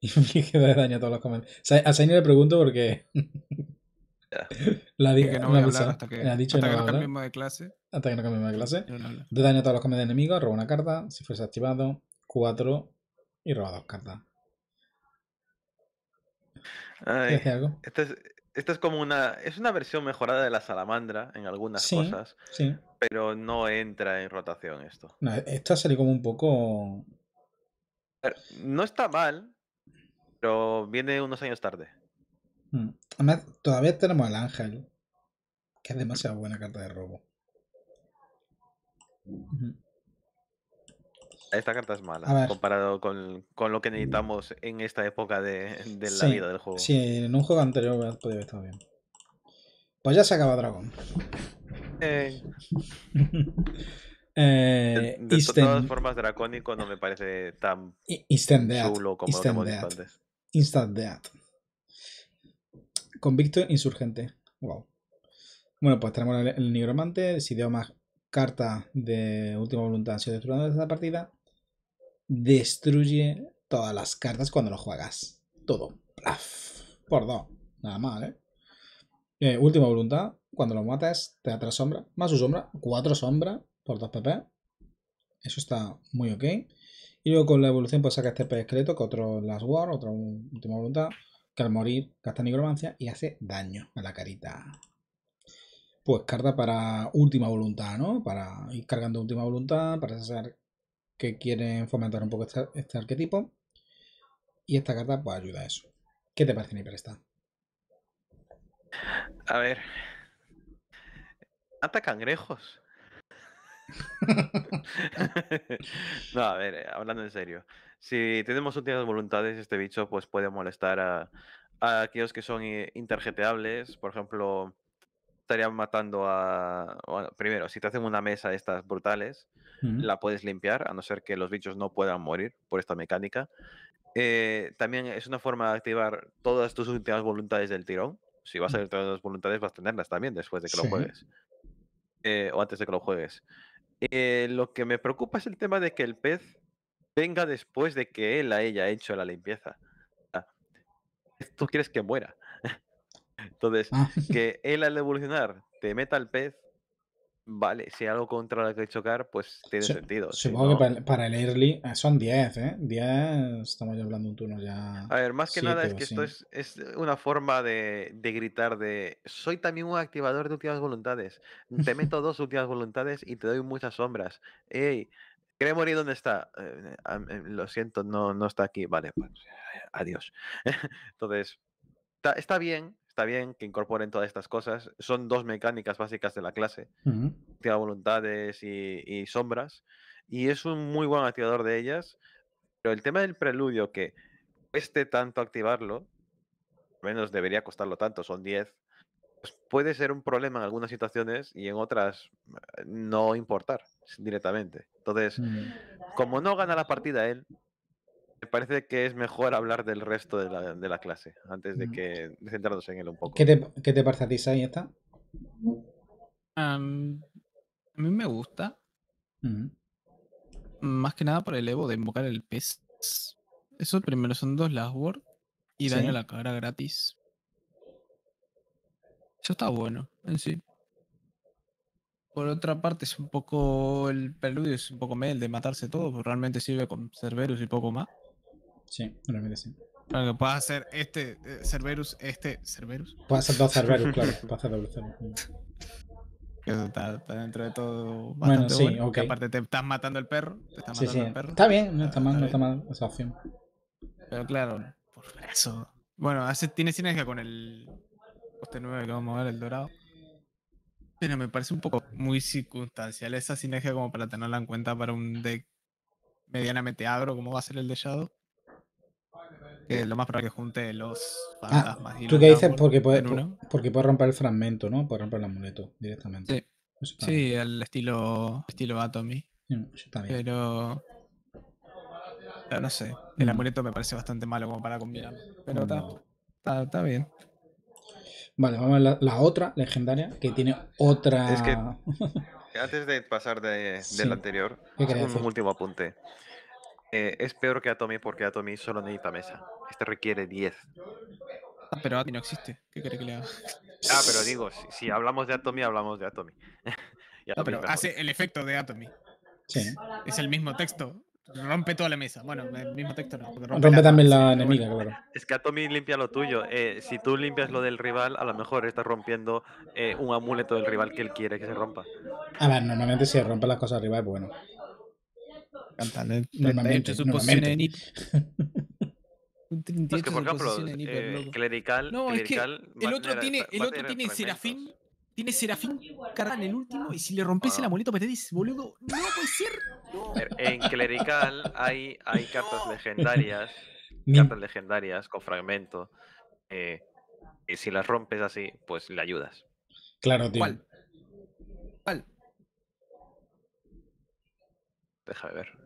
que de daño a todos los sea, A Saini le pregunto porque. la ha dicho. No a hasta que, dicho que no cambiemos de clase. Hasta que no cambiemos de clase. de daño a todos los de enemigos, roba una carta. Si fuese activado, 4 y roba dos cartas. Ay, algo? Esto es, como una. Es una versión mejorada de la salamandra en algunas cosas. Sí. Pero no entra en rotación esto. No, esto ha salido como un poco. No está mal, pero viene unos años tarde. Mm, todavía tenemos al ángel, que es demasiado buena carta de robo. Esta carta es mala, comparado con, lo que necesitamos en esta época de, la vida del juego. Sí, en un juego anterior podría haber bien. Pues ya se acaba dragón eh. Eh, de, todas formas, Dracónico no me parece tan chulo como lo antes. Instant Death. Convicto insurgente. Wow. Bueno, pues tenemos el, el nigromante. dio más carta de última voluntad. Si destruyendo esta partida, destruye todas las cartas cuando lo juegas. Todo. Por dos. Nada mal, ¿eh? ¿eh? Última voluntad. Cuando lo matas, te da tres sombras. Más su sombra. Cuatro sombras por dos PP. Eso está muy ok. Y luego con la evolución pues saca este pez esqueleto, que otro Last War, otra última voluntad, que al morir gasta nigromancia y hace daño a la carita. Pues carta para última voluntad, ¿no? Para ir cargando última voluntad, para saber que quieren fomentar un poco este, este, arquetipo. Y esta carta pues ayuda a eso. ¿Qué te parece, esta? A ver. Ataca cangrejos. no, a ver, eh, hablando en serio. Si tenemos últimas voluntades, este bicho pues puede molestar a, aquellos que son eh, interjeteables. Por ejemplo, estarían matando a. primero, si te hacen una mesa de estas brutales, la puedes limpiar, a no ser que los bichos no puedan morir por esta mecánica. Eh, también es una forma de activar todas tus últimas voluntades del tirón. Si vas a ver mm. todas las voluntades, vas a tenerlas también después de que lo juegues. o antes de que lo juegues. Eh, lo que me preocupa es el tema de que el pez venga después de que él haya hecho la limpieza. Ah, tú quieres que muera. Entonces, ah. que él al evolucionar te meta al pez Vale, si algo contra lo que hay chocar, pues tiene sentido. Supongo que para, el early eh, son 10, ¿eh? 10, estamos ya hablando un turno ya. A ver, más que nada es que esto es, una forma de, gritar de soy también un activador de últimas voluntades. Te meto dos últimas voluntades y te doy muchas sombras. Ey, creo morir dónde está? Eh, eh, lo siento, no, no está aquí. Vale, pues adiós. Entonces, está bien, está bien que incorporen todas estas cosas. Son dos mecánicas básicas de la clase, uh voluntades y, sombras, y es un muy buen activador de ellas, pero el tema del preludio que cueste tanto activarlo, menos debería costarlo tanto, son 10, pues puede ser un problema en algunas situaciones y en otras eh, no importar directamente. Entonces, mm. como no gana la partida él, me parece que es mejor hablar del resto de la, de la clase antes de que de centrarnos en él un poco. ¿Qué te, qué te parece a ti, esta? a mí me gusta. Más que nada por el Evo de invocar el pez. Eso primero son dos last word y daño a la cara gratis. Eso está bueno en sí. Por otra parte, es un poco. El preludio es un poco el de matarse todo, pues, realmente sirve con Cerberus y poco más. Sí, realmente sí. Para que puedas hacer este eh, Cerberus, este Cerberus. Puedes hacer dos Cerberus, claro. Puedes hacer dos Cerberus. Eso está, dentro de todo bastante bueno. Sí, ok aparte te estás matando el perro. Te estás sí, matando sí. El perro. Está bien, no está, mal, no está mal esa opción. Pero claro, por eso. Bueno, tiene sinergia con el poste 9 que vamos a ver, el dorado. Pero me parece un poco muy circunstancial esa sinergia como para tenerla en cuenta para un deck medianamente agro como va a ser el de Shadow que eh, lo más probable que junte los ah, ¿Tú qué dices? Porque puede, porque puede romper el fragmento, ¿no? Puede romper el amuleto directamente. Sí, sí el estilo, estilo Atomy. Mm, pero. no sé, el mm. amuleto me parece bastante malo como para combinar. Pero está, está, bien. Vale, vamos a la, la, otra legendaria que tiene otra. Es que, antes de pasar de, del anterior, un último apunte. Eh, es peor que Atomy porque Atomy solo necesita mesa. Este requiere 10. Ah, pero Atomy no existe. ¿Qué que le haga? Ah, pero digo, si, hablamos de Atomy, hablamos de Atomy. hace el efecto de Atomy. Sí. Es el mismo texto. Rompe toda la mesa. Bueno, el mismo texto no. Rompe, también la enemiga, claro. Es que Atomy limpia lo tuyo. Eh, si tú limpias lo del rival, a lo mejor estás rompiendo eh, un amuleto del rival que él quiere que se rompa. A ver, normalmente si rompe las cosas arriba rival, bueno normalmente, No, es que por ejemplo, eh, clerical, el otro tiene, el otro tiene serafín, tiene serafín el último y si le rompes el ah. amuleto pues dices, boludo, no puede ser. En clerical hay, hay cartas legendarias, cartas legendarias con fragmento. Eh, y si las rompes así, pues le ayudas. Claro, tío. ¿Cuál? ¿Cuál? Déjame ver.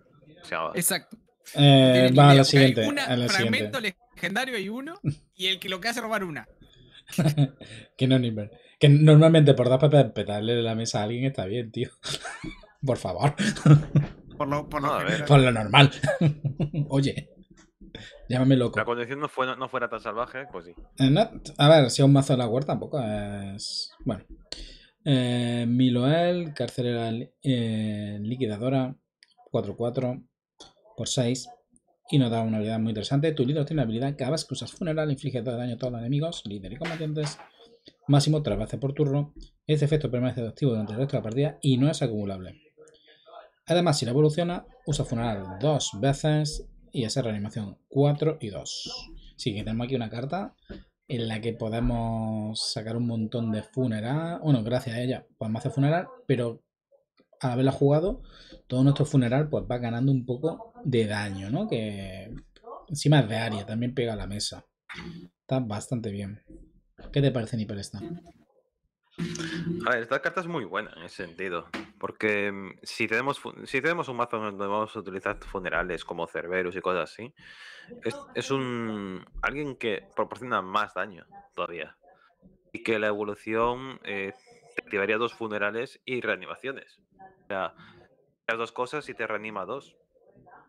Exacto. Eh, va a la siguiente. fragmento legendario Y uno y el que lo que hace es robar una. que no, Que normalmente por dar para petarle de la mesa a alguien está bien, tío. por favor. Por lo, normal. Oye. Llámame loco. La condición no, fuera tan salvaje, ¿eh? pues sí. Eh, a ver, si es un mazo de la huerta tampoco es. Bueno. Miloel, carcelera liquidadora. 4, 4 por 6 y nos da una habilidad muy interesante. Tu líder tiene la habilidad cada vez que usas funeral inflige de daño a todos los enemigos, líder y combatientes, máximo 3 veces por turno. Este efecto permanece activo durante el resto de la partida y no es acumulable. Además, si la evoluciona, usa funeral dos veces y hace reanimación 4 y 2. Así que tenemos aquí una carta en la que podemos sacar un montón de funeral. Bueno, gracias a ella podemos hacer funeral, pero al haberla jugado, todo nuestro funeral pues va ganando un poco de daño, ¿no? Que encima es de área, también pega a la mesa. Está bastante bien. ¿Qué te parece, Nipper, esta? A ver, esta carta es muy buena en ese sentido, porque mm, si tenemos, si tenemos un mazo donde vamos a utilizar funerales como Cerberus y cosas así, es, un alguien que proporciona más daño todavía. Y que la evolución eh, activaría dos funerales y reanimaciones sea, las dos cosas y te reanima dos.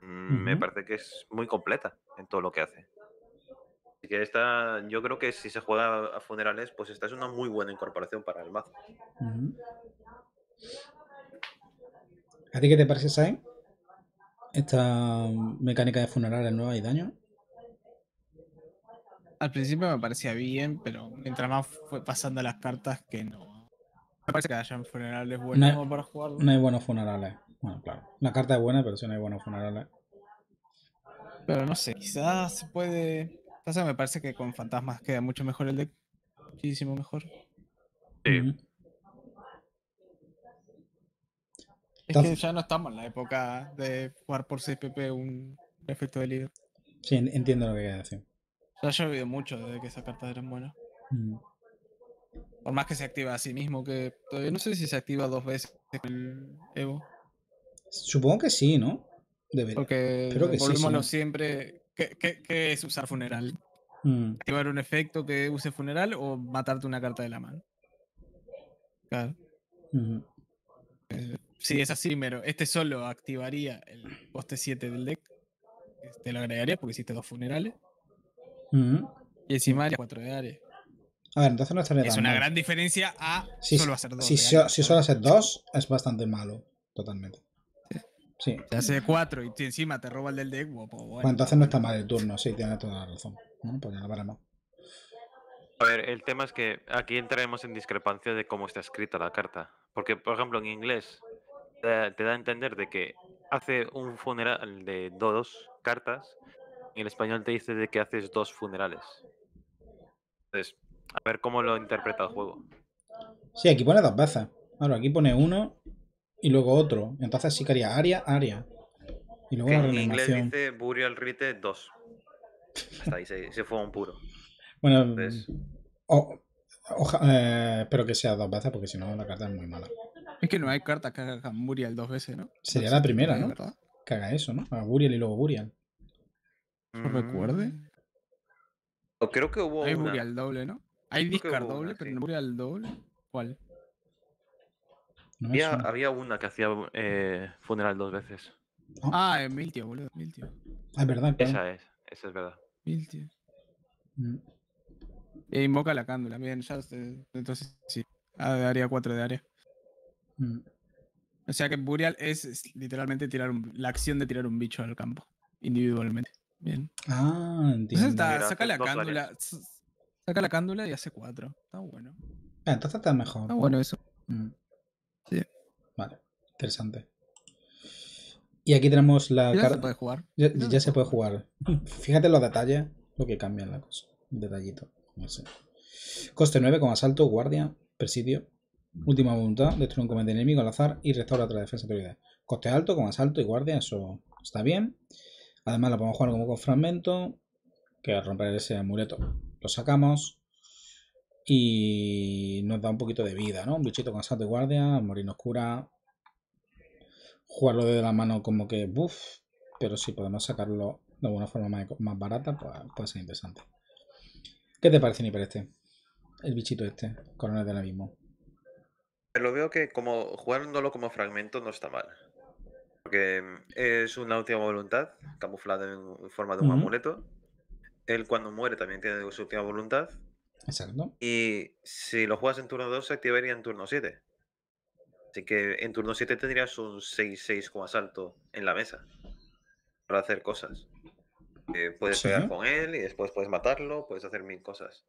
Mm, me parece que es muy completa en todo lo que hace. Así que esta, yo creo que si se juega a funerales, pues esta es una muy buena incorporación para el mazo. ¿A ti qué te parece, Sai? Esta mecánica de funerales nueva y daño. Al principio me parecía bien, pero mientras más fue pasando las cartas que no, me parece que hayan funerales buenos para jugarlo. No hay buenos funerales. Bueno, claro. La carta es buena, pero si no hay buenos funerales. Pero no sé, quizás se puede. O me parece que con fantasmas queda mucho mejor el deck. Muchísimo mejor. Sí. Es que ya no estamos en la época de jugar por 6pp un efecto de libro. Sí, entiendo lo que queda, decir. Ya ha llovido mucho desde que esas cartas eran buenas. Por más que se activa a sí mismo, que todavía no sé si se activa dos veces el Evo. Supongo que sí, ¿no? Debería. Porque Creo que volvémonos siempre. ¿Qué, es usar funeral? Mm. ¿Activar un efecto que use funeral o matarte una carta de la mano? Claro. Eh, sí, es así, pero este solo activaría el poste 7 del deck. Te este, lo agregaría porque hiciste dos funerales. Y encima 4 de área. A ver, entonces no estaría Es una gran diferencia a si, solo hacer dos. Si, solo haces dos, es bastante malo. Totalmente. Sí. Te hace cuatro y encima te roba el del deck. Pues bueno, entonces no está mal el turno, sí, tiene toda la razón. pues ya lo A ver, el tema es que aquí entraremos en discrepancia de cómo está escrita la carta. Porque, por ejemplo, en inglés te, da a entender de que hace un funeral de dos cartas. En español te dice de que haces dos funerales. Entonces, a ver cómo lo interpreta el juego. Sí, aquí pone dos bazas. Claro, aquí pone uno y luego otro. Entonces sí que haría Aria, área. Y luego en inglés dice Burial Rite 2. Hasta ahí se, fue un puro. Bueno, eh, espero que sea dos bazas porque si no la carta es muy mala. Es que no hay carta que hagan Burial dos veces, ¿no? Sería la primera, ¿no? Que haga eso, ¿no? A Burial y luego Burial. No recuerde. Mm. O creo que hubo. Hay Burial doble, ¿no? ¿Hay Discard doble, pero no doble? ¿Cuál? había, una que hacía eh, funeral dos veces. Ah, ah es eh, Miltio, boludo. Miltio. Ah, es verdad. Esa es, esa es verdad. Mil tío. Mm. E invoca la cándula, bien, ya. Entonces sí. Ah, de área 4 de área. Mm. O sea que Burial es, literalmente tirar un, la acción de tirar un bicho al campo, individualmente. Bien. Ah, pues entiendo. saca la cándula. Saca la cándula y hace 4, Está bueno. Ah, entonces está mejor. Está bueno eso. Mm. Sí. Vale, interesante. Y aquí tenemos la carta. Ya se puede jugar. Ya, se puede jugar. Fíjate los detalles, lo que cambia la cosa. detallito. Coste 9 con asalto, guardia, presidio. Última voluntad, destruye un comandante enemigo al azar y restaura otra defensa de Coste alto con asalto y guardia, eso está bien. Además la podemos jugar como con fragmento, que romper ese amuleto lo sacamos y nos da un poquito de vida, ¿no? Un bichito con de guardia, morir oscura, jugarlo de la mano como que buff, pero si podemos sacarlo de alguna forma más, barata, pues, puede ser interesante. ¿Qué te parece, Niper, este? El bichito este, coronel la misma. Lo veo que como jugándolo como fragmento no está mal. Porque mm, es una última voluntad, camuflado en forma de un amuleto él cuando muere también tiene su última voluntad. Exacto. Y si lo juegas en turno 2, se activaría en turno 7. Así que en turno 7 tendrías un 6-6 como asalto en la mesa para hacer cosas. Eh, puedes ¿Sí? con él y después puedes matarlo, puedes hacer mil cosas.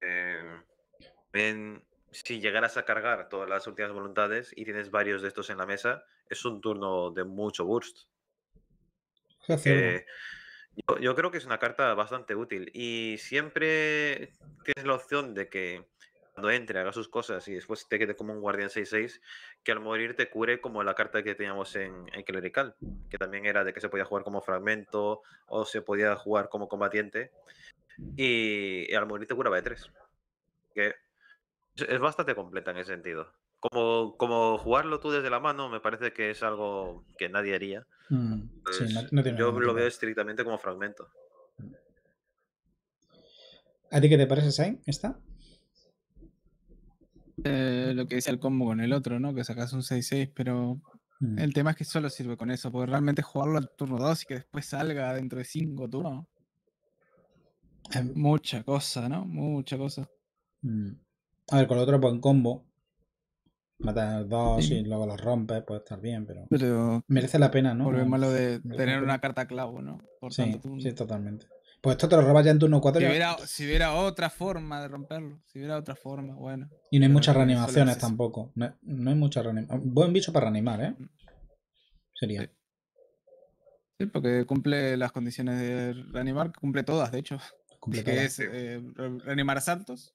Eh, si llegaras a cargar todas las últimas voluntades y tienes varios de estos en la mesa, es un turno de mucho burst. Yo, creo que es una carta bastante útil y siempre tienes la opción de que cuando entre haga sus cosas y después te quede como un guardián 6-6 que al morir te cure como la carta que teníamos en, clerical, que también era de que se podía jugar como fragmento o se podía jugar como combatiente y, al morir te curaba de 3. Que es bastante completa en ese sentido como, jugarlo tú desde la mano me parece que es algo que nadie haría. Mm, pues, yo lo veo estrictamente como fragmento. Mm. ¿A ti qué te parece, Sain? ¿Está? Eh, lo que dice el combo con el otro, ¿no? Que sacas un 6-6, pero mm. el tema es que solo sirve con eso, porque realmente jugarlo al turno 2 y que después salga dentro de 5 turnos. Es em. mucha cosa, ¿no? Mucha cosa. A ver, con el otro buen combo, matas dos y luego los rompes, puede estar bien, pero, merece la pena, ¿no? Volvemos a lo de tener una carta clavo, ¿no? sí, sí, totalmente. Pues esto te lo robas ya en turno 4. Si, hubiera, si hubiera otra forma de romperlo, si hubiera otra forma, bueno. Y no hay muchas reanimaciones tampoco. No, hay muchas reanimaciones. Buen bicho para reanimar, ¿eh? Mm. Sería. Sí. porque cumple las condiciones de reanimar, cumple todas, de hecho. que es eh, reanimar a Santos,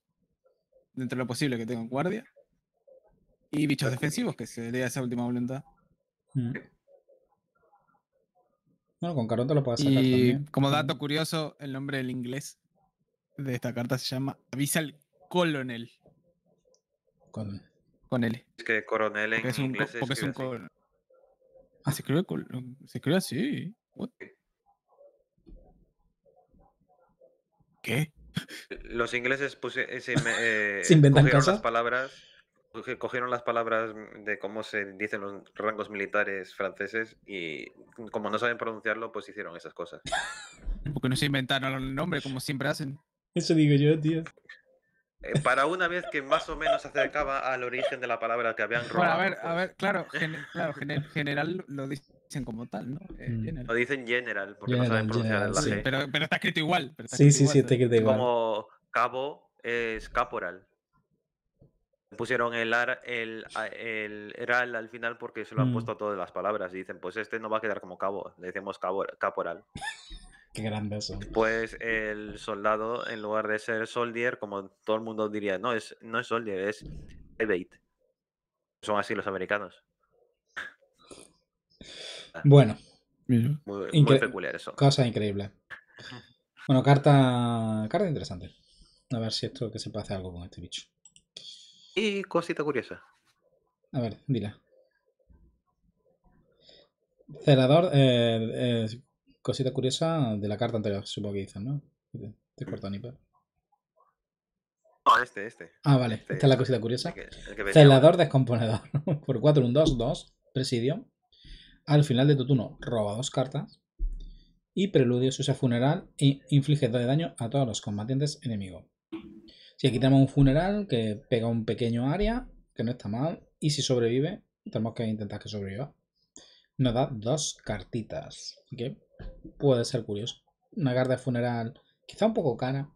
dentro de lo posible que tengan guardia y bichos defensivos que se dé esa última voluntad. Mm. Bueno, con Caronte lo puedes sacar y Como dato curioso, el nombre del inglés de esta carta se llama Avisal Colonel. Con, con L. Es que coronel en un, inglés es un colonel. Ah, se escribe, se así. ¿Qué? Los ingleses puse, se, eh, ¿Se inventan las palabras cogieron las palabras de cómo se dicen los rangos militares franceses y como no saben pronunciarlo, pues hicieron esas cosas. Porque no se inventaron el nombre como siempre hacen. Eso digo yo, tío. Eh, para una vez que más o menos se acercaba al origen de la palabra que habían robado. a ver, a pues. ver, claro, claro general lo dicen como tal, ¿no? Eh, mm. Lo dicen general, porque no saben pronunciar la sí. Pero, está escrito igual. sí, sí, sí, está escrito igual. Como cabo es caporal pusieron el, ar, el, el, al final porque se lo han mm. puesto a todas las palabras. Y dicen, pues este no va a quedar como cabo, le decimos cabo, caporal. Qué grande eso. Pues el soldado, en lugar de ser soldier, como todo el mundo diría, no es, no es soldier, es evade. Son así los americanos. Ah. Bueno. peculiar eso. Cosa increíble. Bueno, carta, carta interesante. A ver si esto que se pase algo con este bicho. Y cosita curiosa. A ver, mira Celador, eh, cosita curiosa de la carta anterior, supongo que dicen, ¿no? Te corto, pero. No, este, este. Ah, vale, este, esta es la este. cosita curiosa. Celador descomponedor. Por 4, 1, 2, 2, presidio. Al final de tu turno, roba dos cartas. Y preludio, se usa funeral e inflige dos de daño a todos los combatientes enemigos. Si aquí tenemos un funeral que pega un pequeño área, que no está mal, y si sobrevive, tenemos que intentar que sobreviva. Nos da dos cartitas, que puede ser curioso. Una carta de funeral quizá un poco cara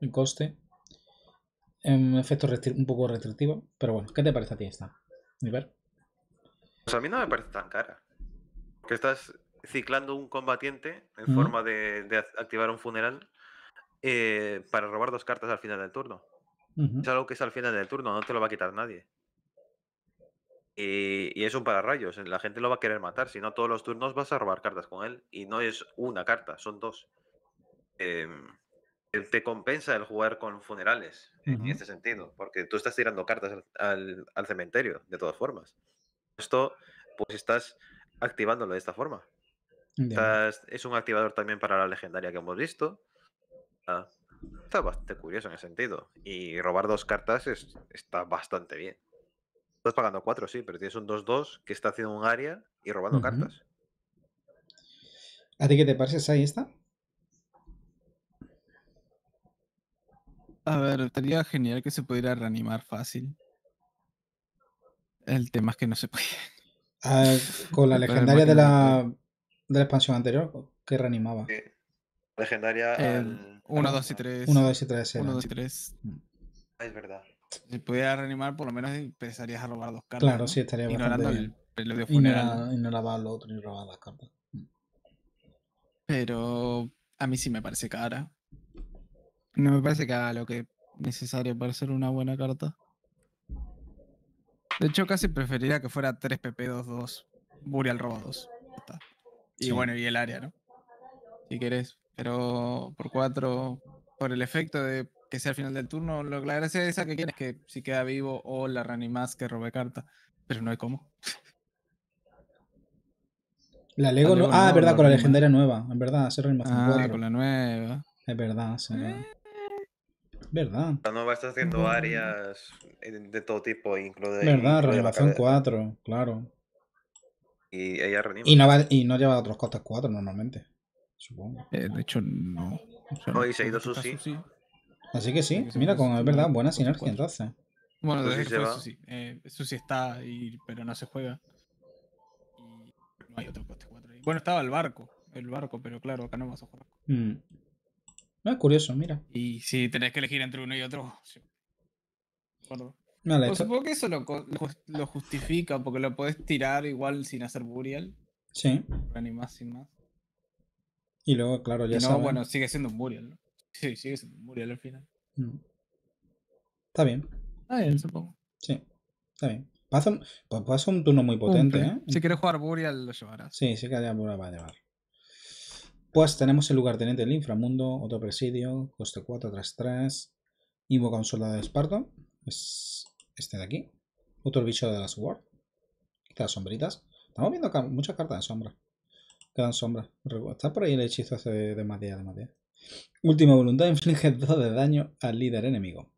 en coste, en efecto un poco restrictivo, pero bueno, ¿qué te parece a ti esta? Nivel. Pues a mí no me parece tan cara. Que estás ciclando un combatiente en forma de activar un funeral eh, para robar dos cartas al final del turno. Es algo que es al final del turno, no te lo va a quitar nadie. Y, es un pararrayos, la gente lo va a querer matar, si no todos los turnos vas a robar cartas con él. Y no es una carta, son dos. Em, eh, te compensa el jugar con funerales en este sentido, porque tú estás tirando cartas al, cementerio, de todas formas. Esto, pues estás activándolo de esta forma. es un activador también para la legendaria que hemos visto. Ah, está bastante curioso en ese sentido. Y robar dos cartas es, está bastante bien. Estás pagando cuatro, sí, pero tienes un 2-2 que está haciendo un área y robando cartas. ¿A ti qué te parece ahí está? A ver, estaría genial que se pudiera reanimar fácil. El tema es que no se puede. Ah, con la legendaria de la, de la expansión anterior, que reanimaba legendaria. 1, 2 y 3. 1, 2 y 3. 1, 2 y 3. Ah, es verdad. Si pudiera reanimar, por lo menos empezarías a robar dos cartas. Claro, sí, estaría Ignorando El, Y no, lavaba el otro ni robaba las cartas. Pero a mí sí me parece cara. No me parece que haga lo que es necesario para ser una buena carta. De hecho, casi preferiría que fuera 3 pp 2, 2, Burial robado Y bueno, y el área, ¿no? Si querés pero por cuatro por el efecto de que sea al final del turno, lo, la gracia esa que tienes que si queda vivo o la reanimas que robe carta, pero no hay cómo. La Lego, no. Ah, es verdad, con la legendaria nueva. Es verdad, se reanimación ah, con la nueva. Es verdad, sí. Verdad. Eh. La nueva está haciendo áreas eh, de todo tipo, incluye. Verdad, reanimación 4, claro. Y ella Y no, va, y no lleva otros costes 4 normalmente supongo. Eh, de hecho, no. Hoy se ha ido este Susi. Así que sí, mira, como es verdad, buena sinergia entonces. Bueno, de hecho, Susi. Eh, Susi está, pero no se juega. Y no hay otro coste 4 Bueno, estaba el barco, el barco, pero claro, acá no vas a jugar. No, mm. es ah, curioso, mira. Y si tenés que elegir entre uno y otro. Pues supongo que eso lo, lo, justifica, porque lo podés tirar igual sin hacer Burial. Sí. más sin más. Y luego, claro, ya y No, bueno, sigue siendo un Burial ¿no? Sí, sigue siendo un Burial al final. Mm. Está bien. Está bien, supongo. Sí, está bien. Pasa un, pues turno muy potente, ¿eh? Si quieres jugar Burial, lo llevarás. Sí, sí que a Burial va a llevar. Pues tenemos el teniente del inframundo, otro presidio, coste 4 tras 3. Invoca un soldado de Esparto. Es este de aquí. Otro bicho de las Ward. Estas sombritas. Estamos viendo muchas cartas de sombra. Quedan sombra Está por ahí el hechizo hace de, de de Última voluntad, inflige 2 de daño al líder enemigo.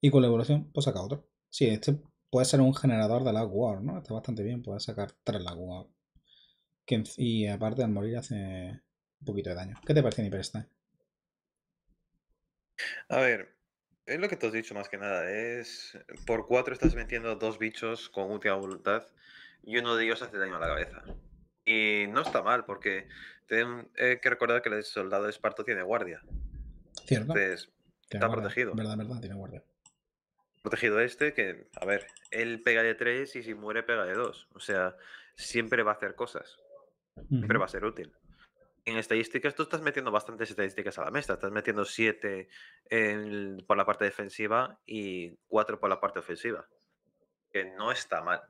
Y con la evolución, pues saca otro. Sí, este puede ser un generador de la War, ¿no? Está bastante bien, puede sacar 3 la War. y aparte al morir hace un poquito de daño. ¿Qué te parece Nipperstein? A ver, es lo que te has dicho más que nada. Es por 4 estás metiendo dos bichos con última voluntad y uno de ellos hace daño a la cabeza. Y no está mal, porque tienen que recordar que el soldado Esparto tiene guardia. Cierto. está protegido. Verdad, verdad, tiene guardia. Protegido este, que, a ver, él pega de 3 y si muere pega de 2. O sea, siempre va a hacer cosas. Siempre va a ser útil. En estadísticas, tú estás metiendo bastantes estadísticas a la mesa. Estás metiendo 7 por la parte defensiva y 4 por la parte ofensiva. Que no está mal.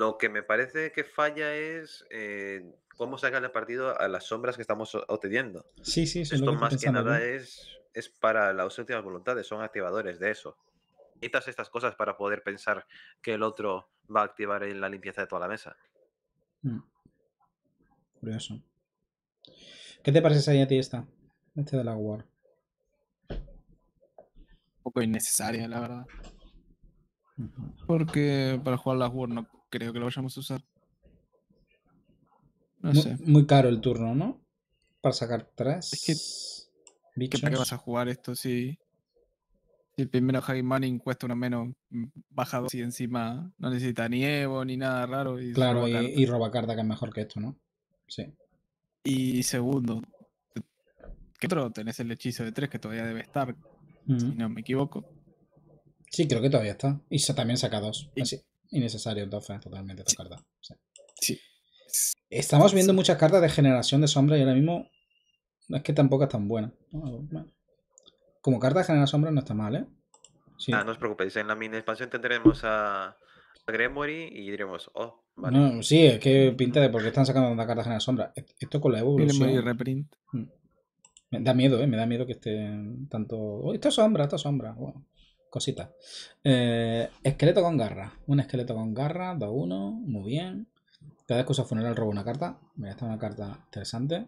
Lo que me parece que falla es eh, cómo el partido a las sombras que estamos obteniendo. Sí, sí, eso Esto más que nada es, para las últimas voluntades, son activadores de eso. Necesitas estas cosas para poder pensar que el otro va a activar en la limpieza de toda la mesa. Mm. Curioso. ¿Qué te parece a ti esta? Este de la War. Un poco innecesaria, la verdad. Porque para jugar la War no creo que lo vayamos a usar. No muy, sé. Muy caro el turno, ¿no? Para sacar tres. Es que. ¿Qué para qué vas a jugar esto si. el primero Haggy cuesta una menos, mm, baja dos y encima no necesita nievo ni nada raro. claro, y, roba carta que es mejor que esto, ¿no? Sí. Y segundo, ¿qué otro? Tenés el hechizo de tres que todavía debe estar, si no me equivoco. Sí, creo que todavía está. Y también saca dos. Y, así innecesario entonces, totalmente esta carta. Sí. Estamos viendo muchas cartas de generación de sombra y ahora mismo no es que tampoco es tan buena. Como carta de generación de sombra no está mal, ¿eh? Sí. Ah, no os preocupéis, en la mini expansión tendremos a Gremory y diremos, oh, vale. No, sí, es que pinta de por qué están sacando una carta de generación de sombra. Esto con la evolución. Gremory reprint. Mm. Me da miedo, ¿eh? Me da miedo que esté tanto. Oh, esto sombra, esta sombra. Bueno cositas. Eh, esqueleto con garra. Un esqueleto con garra, da uno, muy bien. Cada vez que usa funeral robo una carta. Mira, esta es una carta interesante.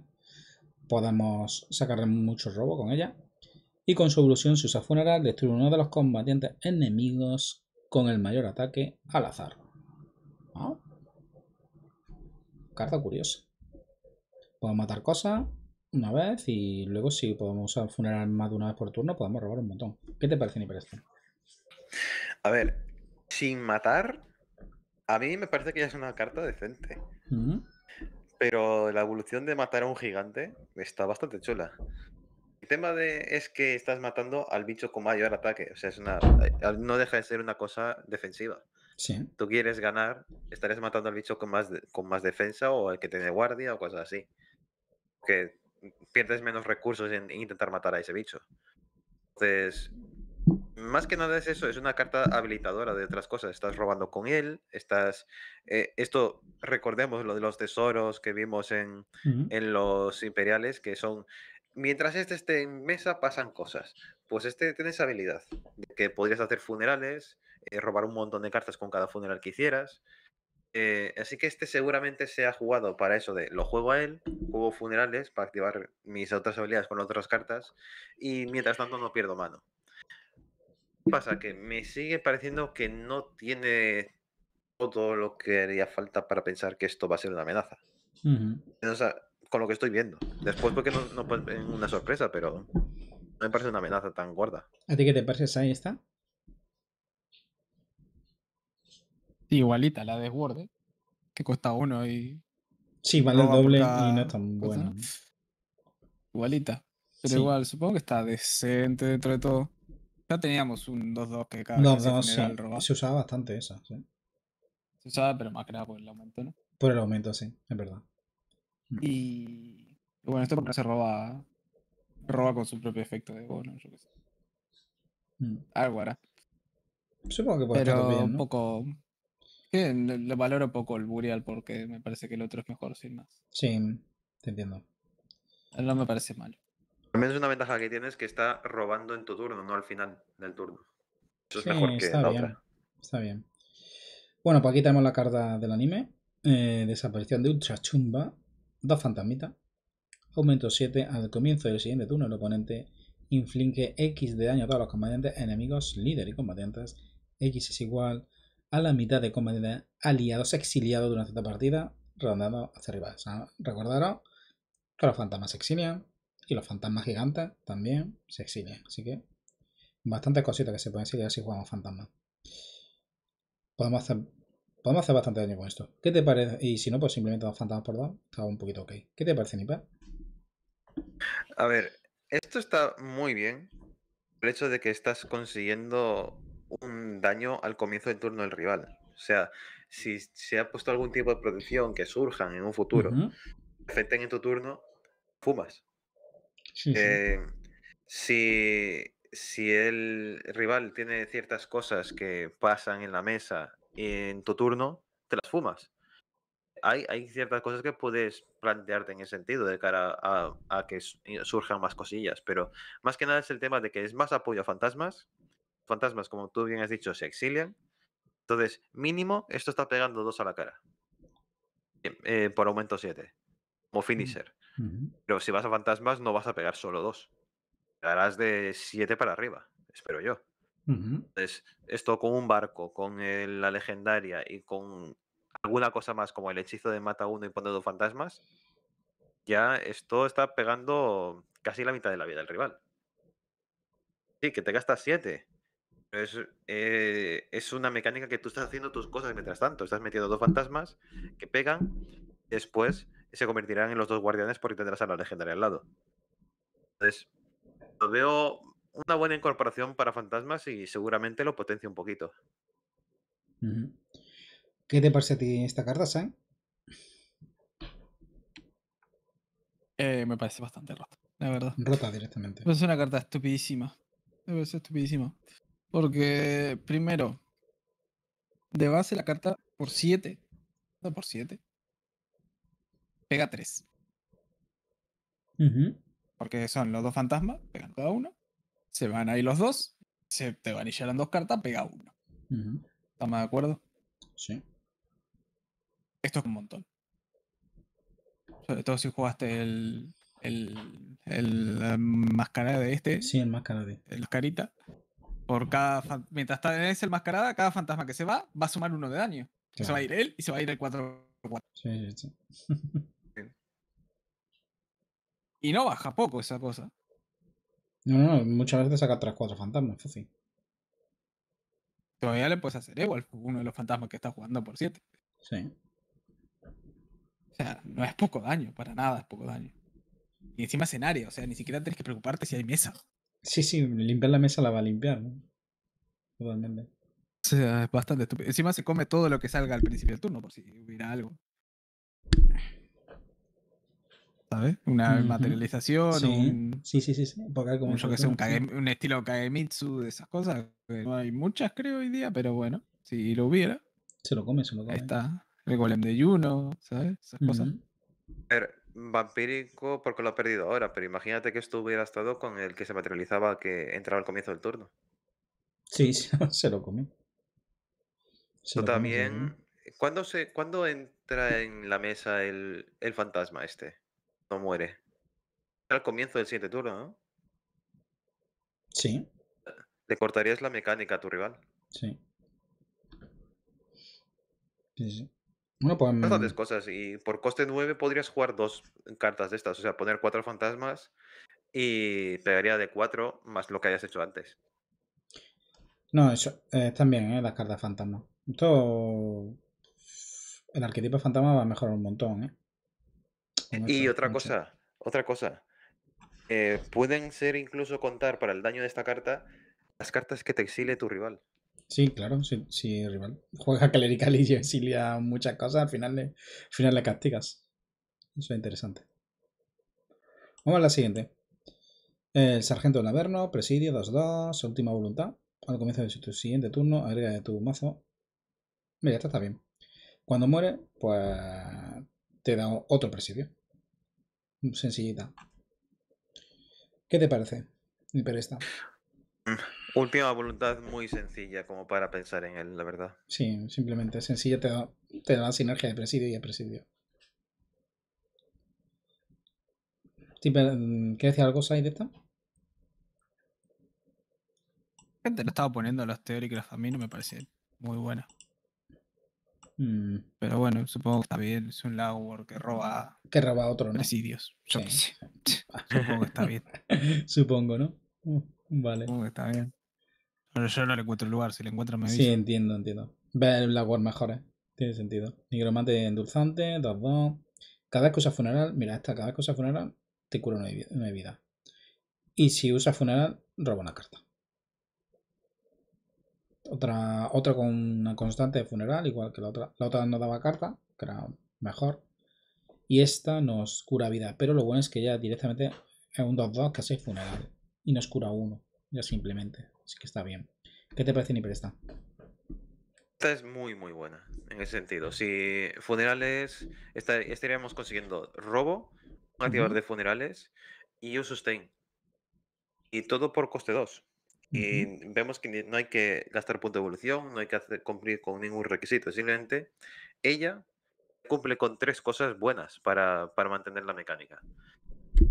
Podemos sacarle mucho robo con ella. Y con su evolución, si usa funeral, destruye uno de los combatientes enemigos con el mayor ataque al azar. Ah. Carta curiosa. podemos matar cosas una vez y luego si podemos usar funeral más de una vez por turno, podemos robar un montón. ¿Qué te parece, parece a ver, sin matar, a mí me parece que ya es una carta decente. Pero la evolución de matar a un gigante está bastante chula. El tema de, es que estás matando al bicho con mayor ataque. O sea, es una, eh, no deja de ser una cosa defensiva. Sí. Tú quieres ganar, estarás matando al bicho con más, con más defensa o al que tiene guardia o cosas así. Que pierdes menos recursos en intentar matar a ese bicho. Entonces, más que nada es eso, es una carta habilitadora de otras cosas. Estás robando con él, estás... Eh, esto, recordemos lo de los tesoros que vimos en, los imperiales, que son... Mientras este esté en mesa pasan cosas. Pues este tiene esa habilidad, que podrías hacer funerales, eh, robar un montón de cartas con cada funeral que hicieras. Eh, así que este seguramente se ha jugado para eso de lo juego a él, juego funerales para activar mis otras habilidades con otras cartas y mientras tanto no pierdo mano pasa? Que me sigue pareciendo que no tiene todo lo que haría falta para pensar que esto va a ser una amenaza. o sea, con lo que estoy viendo. Después porque no, es una sorpresa, pero no me parece una amenaza tan gorda. ¿A ti qué te parece, ahí está? igualita, la de ¿eh? que cuesta uno y... Sí, vale doble y no es tan buena. Igualita. Pero igual, supongo que está decente dentro de todo. Ya teníamos un 2-2 que cada vez se, usaba bastante esa, sí. Se usaba, pero más que nada por el aumento, ¿no? Por el aumento, sí, es verdad. Mm. Y, bueno, esto porque se roba roba con su propio efecto de bono, yo qué sé. Mm. Algo hará. Supongo que puede Pero un poco. Le lo valoro poco el Burial porque me parece que el otro es mejor, sin más. Sí, te entiendo. No me parece malo. Al menos una ventaja que tienes es que está robando en tu turno, no al final del turno. Eso es mejor que la otra. Está bien. Bueno, pues aquí tenemos la carta del anime. Eh, desaparición de Ultra Chumba, Dos fantasmitas. Aumento 7 al comienzo del siguiente turno. El oponente inflige X de daño a todos los combatientes, enemigos, líder y combatientes. X es igual a la mitad de combatientes aliados exiliados durante esta partida, redondeado hacia arriba. O sea, recordaros que los fantasmas exilian y los fantasmas gigantes también se exilian. Así que bastantes cositas que se pueden exiliar si jugamos fantasmas. Podemos hacer, podemos hacer bastante daño con esto. ¿Qué te parece? Y si no, pues simplemente dos fantasmas por dos. Está un poquito ok. ¿Qué te parece, Nipa? A ver, esto está muy bien. El hecho de que estás consiguiendo un daño al comienzo del turno del rival. O sea, si se ha puesto algún tipo de protección que surjan en un futuro, afecten en tu turno, fumas. Eh, si, el rival tiene ciertas cosas que pasan en la mesa en tu turno, te las fumas. Hay, hay ciertas cosas que puedes plantearte en ese sentido de cara a, que surjan más cosillas, pero más que nada es el tema de que es más apoyo a fantasmas. Fantasmas, como tú bien has dicho, se exilian. Entonces, mínimo, esto está pegando dos a la cara. Eh, por aumento siete como mm, finisher. Pero si vas a fantasmas no vas a pegar solo dos. darás de siete para arriba, espero yo. Entonces, esto con un barco, con la legendaria y con alguna cosa más como el hechizo de mata uno y pone dos fantasmas, ya esto está pegando casi la mitad de la vida del rival. Sí, que te gastas siete. es, eh, es una mecánica que tú estás haciendo tus cosas mientras tanto. Estás metiendo dos fantasmas que pegan. Después se convertirán en los dos guardianes porque tendrás a la legendaria al lado. Entonces, lo veo una buena incorporación para fantasmas y seguramente lo potencia un poquito. ¿Qué te parece a ti esta carta, Sam? Eh, me parece bastante rota, la verdad. Rota directamente. Es una carta estupidísima. ser estupidísima. Porque, primero, de base la carta por 7. Por 7 pega 3. Porque son los dos fantasmas, pegan cada uno. Se van ahí los dos. Se te van las dos cartas, pega uno. ¿Estamos de acuerdo? Sí. Esto es un montón. Sobre todo si jugaste el. El. El mascarada de este. Sí, el mascarada de. El este. mascarita. Por cada. Mientras ese el mascarada, cada fantasma que se va va a sumar uno de daño. Se va a ir él y se va a ir el 4-4. Sí, sí, sí. Y no baja poco esa cosa. No, no, muchas veces saca 3 cuatro fantasmas, fácil. Todavía le puedes hacer igual, uno de los fantasmas que está jugando por 7. Sí. O sea, no es poco daño, para nada es poco daño. Y encima escenario, o sea, ni siquiera tienes que preocuparte si hay mesa. Sí, sí, limpiar la mesa la va a limpiar, ¿no? Totalmente. O sea, es bastante estúpido. Encima se come todo lo que salga al principio del turno, por si hubiera algo. ¿sabes? Una materialización, sí. sí, sí, sí, Porque como estilo Kagemitsu de esas cosas. no hay muchas, creo, hoy día, pero bueno, si lo hubiera. Se lo come, se lo come. Ahí está. El golem de Juno, ¿sabes? Esas cosas. vampírico porque lo ha perdido ahora, pero imagínate que esto hubiera estado con el que se materializaba que entraba al comienzo del turno. Sí, se lo come. también. ¿Cuándo, entra en la mesa el fantasma este? muere. Al comienzo del siguiente turno, ¿no? Sí. Le cortarías la mecánica a tu rival. Sí. Sí, sí. Bueno, pues... Bastantes mm cosas. Y por coste 9 podrías jugar dos cartas de estas. O sea, poner cuatro fantasmas y pegaría de cuatro más lo que hayas hecho antes. No, eso eh, también están bien, ¿eh? las cartas fantasma. Esto. El arquetipo fantasma va a mejorar un montón, ¿eh? Y otra cosa, otra cosa. Eh, pueden ser incluso contar para el daño de esta carta las cartas que te exile tu rival. Sí, claro, si, sí, rival juega clerical y exilia muchas cosas, al final le, final castigas. Eso es interesante. Vamos a la siguiente. El sargento la Averno, presidio, 2-2, última voluntad. Cuando comienzo tu siguiente turno, agrega de tu mazo. Mira, esta está bien. Cuando muere, pues te da otro presidio sencillita. ¿Qué te parece, esta mm, Última voluntad muy sencilla como para pensar en él, la verdad. Sí, simplemente sencilla te da, te da sinergia de presidio y de presidio. Mm, ¿Quieres decir algo, de esta? Gente lo estaba poniendo las los teóricos, a mí no me parece muy buena. Mm, pero bueno, supongo que está bien. Es un Lauer que roba. Que roba Presidios. Supongo que está bien. supongo, ¿no? Uh, vale. Supongo que está bien. Pero yo no le encuentro el lugar. Si le encuentro, me avisa. Sí, entiendo, entiendo. Ve el Lauer mejor, ¿eh? Tiene sentido. Nigromante endulzante, 2-2. Cada cosa funeral, mira, esta cada cosa funeral te cura una vida. Y si usa funeral, roba una carta otra, otra con una constante de funeral, igual que la otra. La otra no daba carta, que era mejor. Y esta nos cura vida, pero lo bueno es que ya directamente es un 2-2 casi funeral. Y nos cura uno, ya simplemente. Así que está bien. ¿Qué te parece Nipresta? Esta es muy, muy buena, en ese sentido. Si funerales, estaríamos consiguiendo robo, activar de funerales y un sustain. Y todo por coste 2 y vemos que no hay que gastar punto de evolución, no hay que cumplir con ningún requisito, simplemente ella cumple con tres cosas buenas para, mantener la mecánica.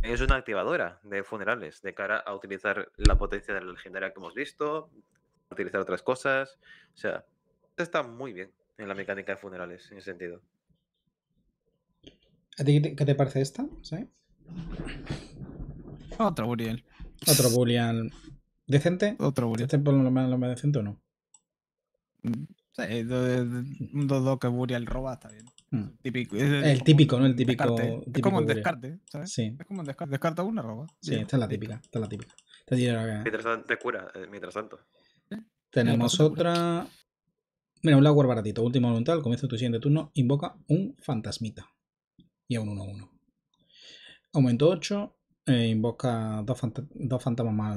Es una activadora de funerales de cara a utilizar la potencia de la legendaria que hemos visto, utilizar otras cosas, o sea, está muy bien en la mecánica de funerales en ese sentido. ¿A ti qué te parece esta? Otro Burial. Otro Burial. ¿Decente? Otro ¿Este por lo menos lo más decente o no? Mm, sí, un 2-2 que Burial roba está bien. Mm. el típico, ¿no? El típico. típico es como el descarte, ¿sabes? Sí. Es como el descarte. Descarta una roba. Sí, esta es la típica. Esta es la típica. Te tiene la te cura, eh, mientras tanto. ¿Eh? Tenemos otra. Mira, un Laguar baratito. Último voluntad. Al comienzo de tu siguiente turno, invoca un fantasmita. Y a un 1-1. Aumento 8. Eh, invoca dos, fantasmas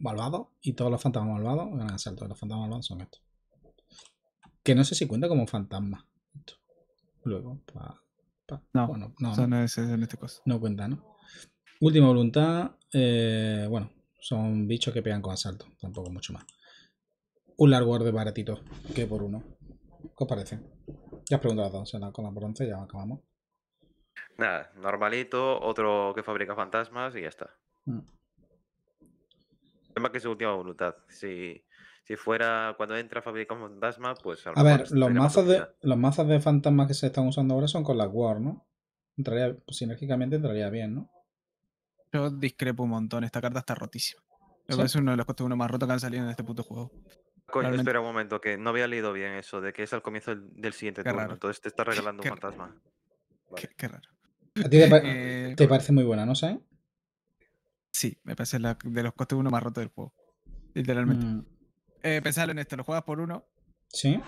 malvados y todos los fantasmas malvados ganan asalto. Los fantasmas malvados son estos. Que no sé si cuenta como fantasma. Luego, pa, pa. No, no, no, cuenta, ¿no? Última voluntad. Eh, bueno, son bichos que pegan con asalto. Tampoco mucho más. Un largo de baratito que por uno. ¿Qué os parece? Ya has preguntado, o sea, con la bronce ya acabamos. Nada, normalito, otro que fabrica fantasmas y ya está. Es mm. Tema que su última voluntad. Si, si fuera cuando entra fabrica fantasmas, pues... A, ver, los mazos, de, los mazos de fantasmas que se están usando ahora son con la War, ¿no? Entraría, pues, sinérgicamente entraría bien, ¿no? Yo discrepo un montón, esta carta está rotísima. es uno de los costes más rotos que han salido en este puto juego. Coño, espera un momento, que no había leído bien eso, de que es al comienzo del, siguiente turno. Entonces te está regalando un fantasma. Qué, raro. ¿A ti te, eh, parece muy buena, no sé? Sí, me parece de los costes uno más roto del juego. Literalmente. Mm. Eh, pensalo en esto, lo juegas por uno. Sí.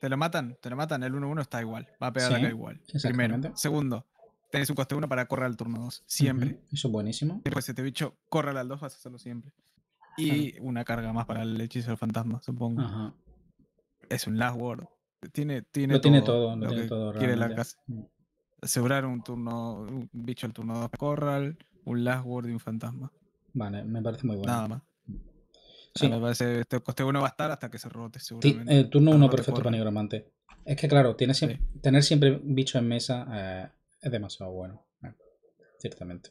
te lo matan, te lo matan. El 1-1 está igual, va a pegar acá igual. Primero. Segundo, tenés un coste 1 para correr al turno 2. Siempre. Eso es buenísimo. Después este bicho, corre al 2, vas a hacerlo siempre. Y una carga más para el hechizo del fantasma, supongo. Ajá. Es un last word. Tiene, tiene lo Tiene todo, lo, tiene todo. Quiere la casa. Mm asegurar un turno, un bicho al turno 2 Corral, un Last Word y un fantasma. Vale, me parece muy bueno. Nada más. Sí. me parece, este coste uno va a estar hasta que se rote, seguramente. Sí, eh, turno 1 perfecto para Nigromante. Es que claro, tener siempre bicho en mesa eh, es demasiado bueno. Eh, ciertamente.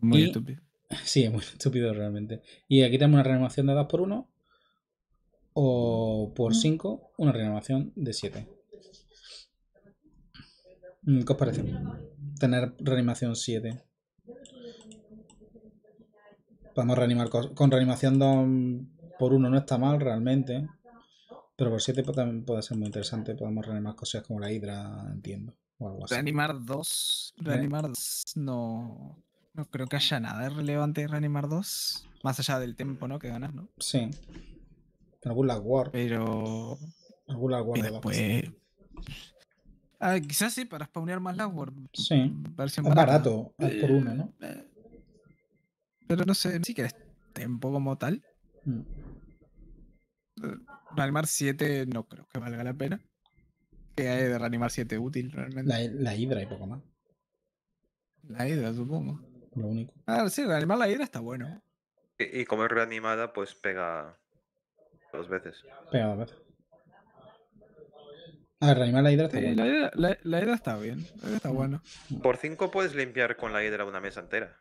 Muy estúpido. Sí, es muy estúpido realmente. Y aquí tenemos una renovación de 2 por 1 o por 5, mm. una renovación de 7. ¿Qué os parece? Tener reanimación 7. Podemos reanimar con, reanimación 2 mm, por 1 no está mal realmente. Pero por 7 también puede ser muy interesante. Podemos reanimar cosas como la hidra, entiendo. O algo así. Reanimar 2. ¿Eh? Reanimar 2 no, no creo que haya nada relevante en reanimar 2. Más allá del tiempo, ¿no? Que ganas, ¿no? Sí. Pero Gulag War. Pero. Gulag War de Ah, quizás sí, para spawnear más la ward. Sí. barato, por uno, ¿no? Eh, eh, pero no sé, sí que es un como tal. Mm. Eh, reanimar 7 no creo que valga la pena. Que hay de reanimar 7 útil realmente. La, la, hidra y poco más. La hidra, supongo. Lo único. Ah, sí, reanimar la hidra está bueno. Y, y como es reanimada, pues pega dos veces. Pega dos veces. Ah, a ver, la hidra está bien. La, hidra, la, está bien, la hidra mm. está buena. Por 5 puedes limpiar con la hidra una mesa entera.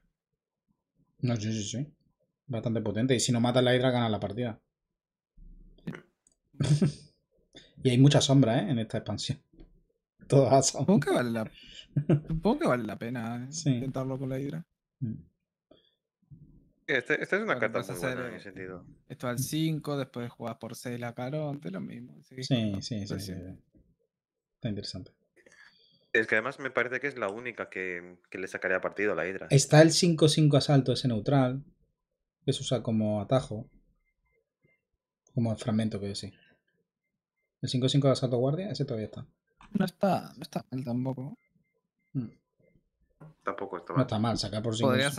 No, sí, sí, sí. Bastante potente. Y si no matas la hidra, ganas la partida. y hay mucha sombra, ¿eh? En esta expansión. Todas Supongo que vale la, Supongo que vale la pena eh, intentarlo con la hidra. Mm. Este, esta es una carta muy buena en mi sentido. Esto al 5, después juegas por 6 la Caronte, lo mismo. sí, sí. sí, sí interesante. Es que además me parece que es la única que, que le sacaría partido a la hidra Está el 5-5 asalto ese neutral, que se usa como atajo. Como fragmento, que sí. El 5-5 asalto guardia, ese todavía está. No está, mal tampoco. Mm. Tampoco está mal. No está mal, sacar por sí Podría,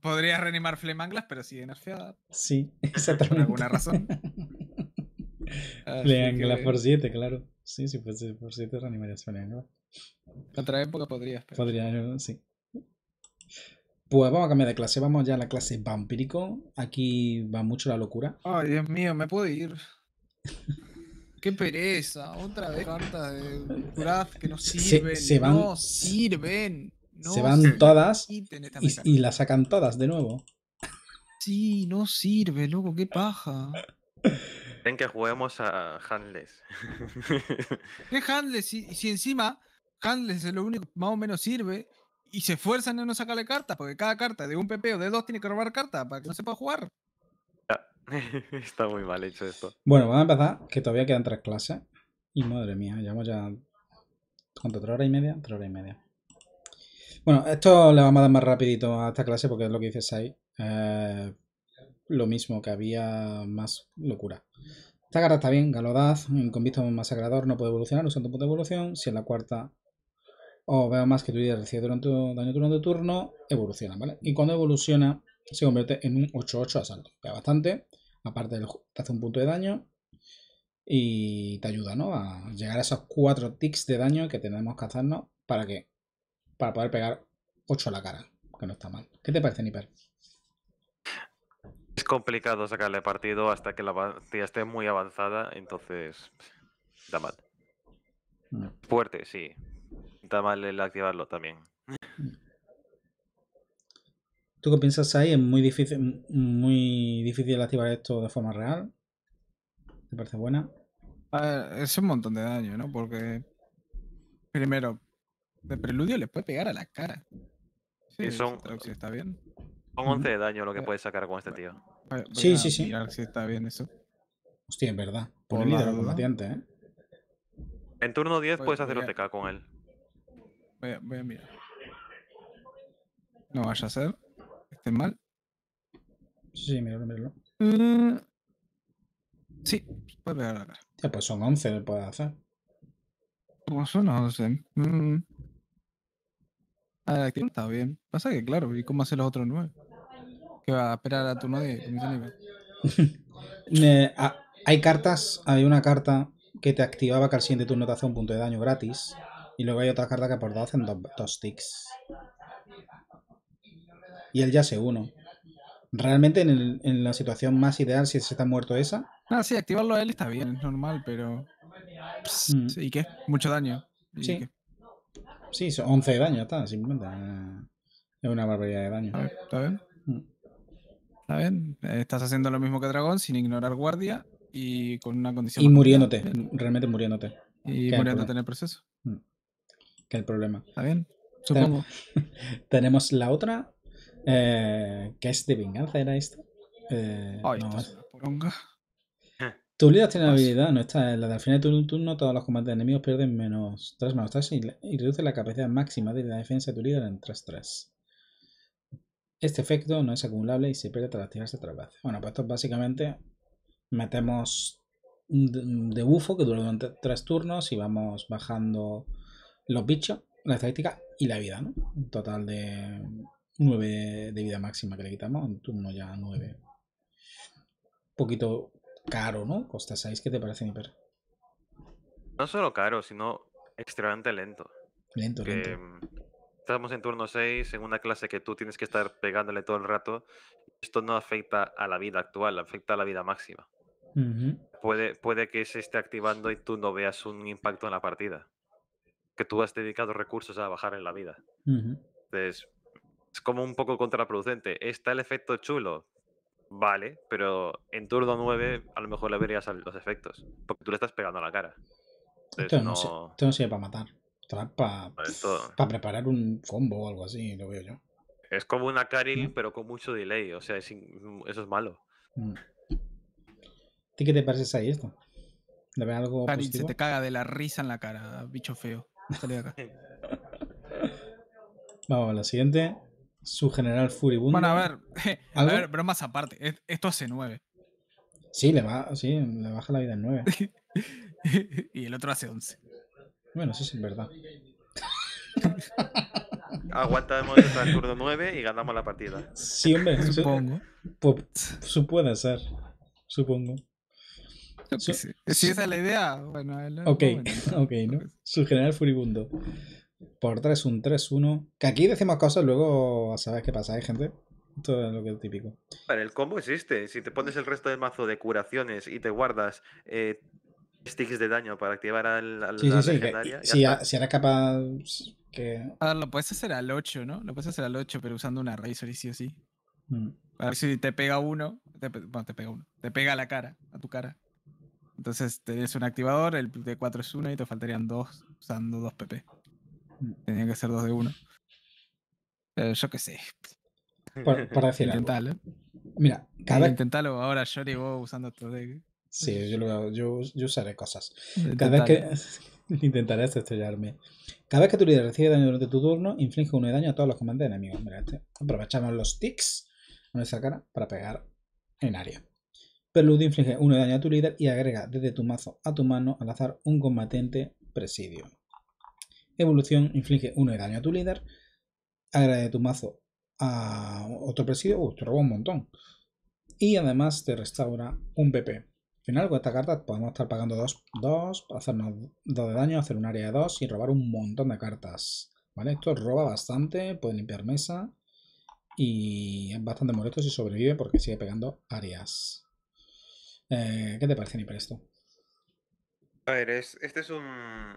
podría reanimar Flemanglas, pero sí nerfeada. Sí, Por alguna razón. Flemanglas por 7, claro. Sí, sí, pues por cierto, reanimaría a Spelliargo. Otra época podría. Podría, sí. Pues vamos a cambiar de clase, vamos ya a la clase vampírico. Aquí va mucho la locura. Ay, Dios mío, me puedo ir. Qué pereza, otra vez Carta de que no sirven. no sirven. se van todas y, y las sacan todas de nuevo. Sí, no sirve, loco, qué paja quieren que juguemos a Handles. ¿Qué Handles Si, si encima Handles es lo único que más o menos sirve y se esfuerzan en no sacarle cartas, porque cada carta de un PP o de dos tiene que robar carta para que no se pueda jugar. Ah, está muy mal hecho esto. Bueno, vamos a empezar, que todavía quedan tres clases. Y madre mía, llevamos ya. ¿Cuánto? ¿Tres horas y media? Tres horas y media. Bueno, esto le vamos a dar más rapidito a esta clase porque es lo que dices ahí. Eh, lo mismo, que había más locura. Esta carta está bien, Galodaz, un convicto masacrador no puede evolucionar usando punto de evolución. Si en la cuarta o veo más que tu vida recibe durante, daño durante turno, evoluciona, ¿vale? Y cuando evoluciona, se convierte en un 8-8 asalto. Pega bastante, aparte te hace un punto de daño y te ayuda, ¿no? A llegar a esos 4 ticks de daño que tenemos que hacernos para que para poder pegar 8 a la cara, que no está mal. ¿Qué te parece, Nipper es complicado sacarle partido hasta que la batalla esté muy avanzada, entonces da mal. Mm. Fuerte, sí. Da mal el activarlo también. Mm. ¿Tú qué piensas ahí? ¿Es muy difícil, muy difícil activar esto de forma real? ¿Te parece buena? es un montón de daño, ¿no? Porque primero, de preludio le puede pegar a la cara. Sí, y son, está bien. Son 11 de daño lo que eh, puedes sacar con este tío. Voy sí, sí, sí. Mirar si está bien eso. Hostia, en verdad. Por el líder combatiente, ¿eh? En turno 10 puedes hacer OTK con él. Voy a, voy a mirar. No vaya a ser. Estén mal. Sí, míralo, míralo. Uh, sí, puedes pegar ahora. Ya, pues son 11 le puedes hacer. Pues son 11. Mmm... Ah, la está bien. Pasa que, claro, ¿y cómo hacen los otros nueve? Que va a esperar a turno de hay cartas, Hay una carta que te activaba que al siguiente turno te hace un punto de daño gratis. Y luego hay otra carta que por dos hacen dos, ticks. Y él ya se uno. Realmente en, la situación más ideal, si se está muerto esa. Ah, sí, activarlo a él está bien, es normal, pero. Mm. ¿Y qué? Mucho daño. sí. Sí, son 11 de daño, está, simplemente. Eh, es una barbaridad de daño. está bien. Mm. Está bien. Estás haciendo lo mismo que Dragón sin ignorar guardia y con una condición. Y muriéndote, mm, realmente muriéndote. Y muriéndote en el proceso. Mm. Que el problema. Está bien. Supongo. Tenemos la otra, eh, que es de venganza, era esto? Eh, Ay, no, poronga. Tu líder tiene una habilidad, no está la de al final de tu turno, todos los combates enemigos pierden menos 3 manos 3 y, reduce la capacidad máxima de la defensa de tu líder en 3-3. Este efecto no es acumulable y se pierde tras activarse tres veces. Bueno, pues esto básicamente metemos un debufo que dura durante 3 turnos y vamos bajando los bichos, la estadística y la vida, ¿no? Un total de 9 de vida máxima que le quitamos, en turno ya 9. poquito caro, ¿no? Costa 6, ¿qué te parece, mi No solo caro, sino extremadamente lento. Lento, lento. Mm, estamos en turno 6, en una clase que tú tienes que estar pegándole todo el rato. Esto no afecta a la vida actual, afecta a la vida máxima. puede, puede que se esté activando y tú no veas un impacto en la partida. Que tú has dedicado recursos a bajar en la vida. Entonces, es como un poco contraproducente. Está el efecto chulo, Vale, pero en turno 9 a lo mejor le verías los efectos. Porque tú le estás pegando a la cara. esto, no... sirve, para matar. para, preparar un combo o algo así, lo veo yo. Es como una Karin pero con mucho delay. O sea, eso es malo. Mm. ¿Tú qué te parece ahí esto? se te caga de la risa en la cara, bicho feo. Vamos a la siguiente su general furibundo. Bueno, a ver, a ver, bromas aparte. Esto hace 9. Sí, le va, sí, le baja la vida en 9. y el otro hace 11. Bueno, eso sí es verdad. Aguanta Aguantamos el turno 9 y ganamos la partida. Sí, hombre, supongo. Su, puede ser, supongo. Sí si esa es la idea, bueno. Ok, ok, ¿no? Su general furibundo por 3, un 3, 1. Que aquí decimos cosas, luego sabes qué pasa, ¿eh, gente? Esto es lo que es típico. el combo existe. Si te pones el resto del mazo de curaciones y te guardas eh, sticks de daño para activar al, al sí, la sí, legendaria. Sí, si, eres capaz. Que... Ah, lo puedes hacer al 8, ¿no? Lo puedes hacer al 8, pero usando una Razor y sí o sí. Mm. A ver si te pega uno. bueno, te pega uno. Te pega a la cara, a tu cara. Entonces te des un activador, el de 4 es 1 y te faltarían 2 usando 2 PP. Tenía que ser dos de uno. yo qué sé. Para por Mira, cada vez... Intentalo ahora, yo vos usando tu deck. Sí, yo, lo, yo, yo usaré cosas. Cada vez que... Intentaré estrellarme. Cada vez que tu líder recibe daño durante tu turno, inflige uno de daño a todos los comandantes enemigos. Mira, este. Aprovechamos los ticks con cara para pegar en área. Perludo inflige uno de daño a tu líder y agrega desde tu mazo a tu mano al azar un combatiente presidio. Evolución inflige 1 de daño a tu líder. Agrade tu mazo a otro presidio. Uh, te roba un montón. Y además te restaura un PP. Al final, con esta carta podemos estar pagando 2, 2 hacernos 2 de daño, hacer un área de 2 y robar un montón de cartas. ¿Vale? Esto roba bastante, puede limpiar mesa y es bastante molesto si sobrevive porque sigue pegando áreas. Eh, ¿Qué te parece, Niper, esto? A ver, este es un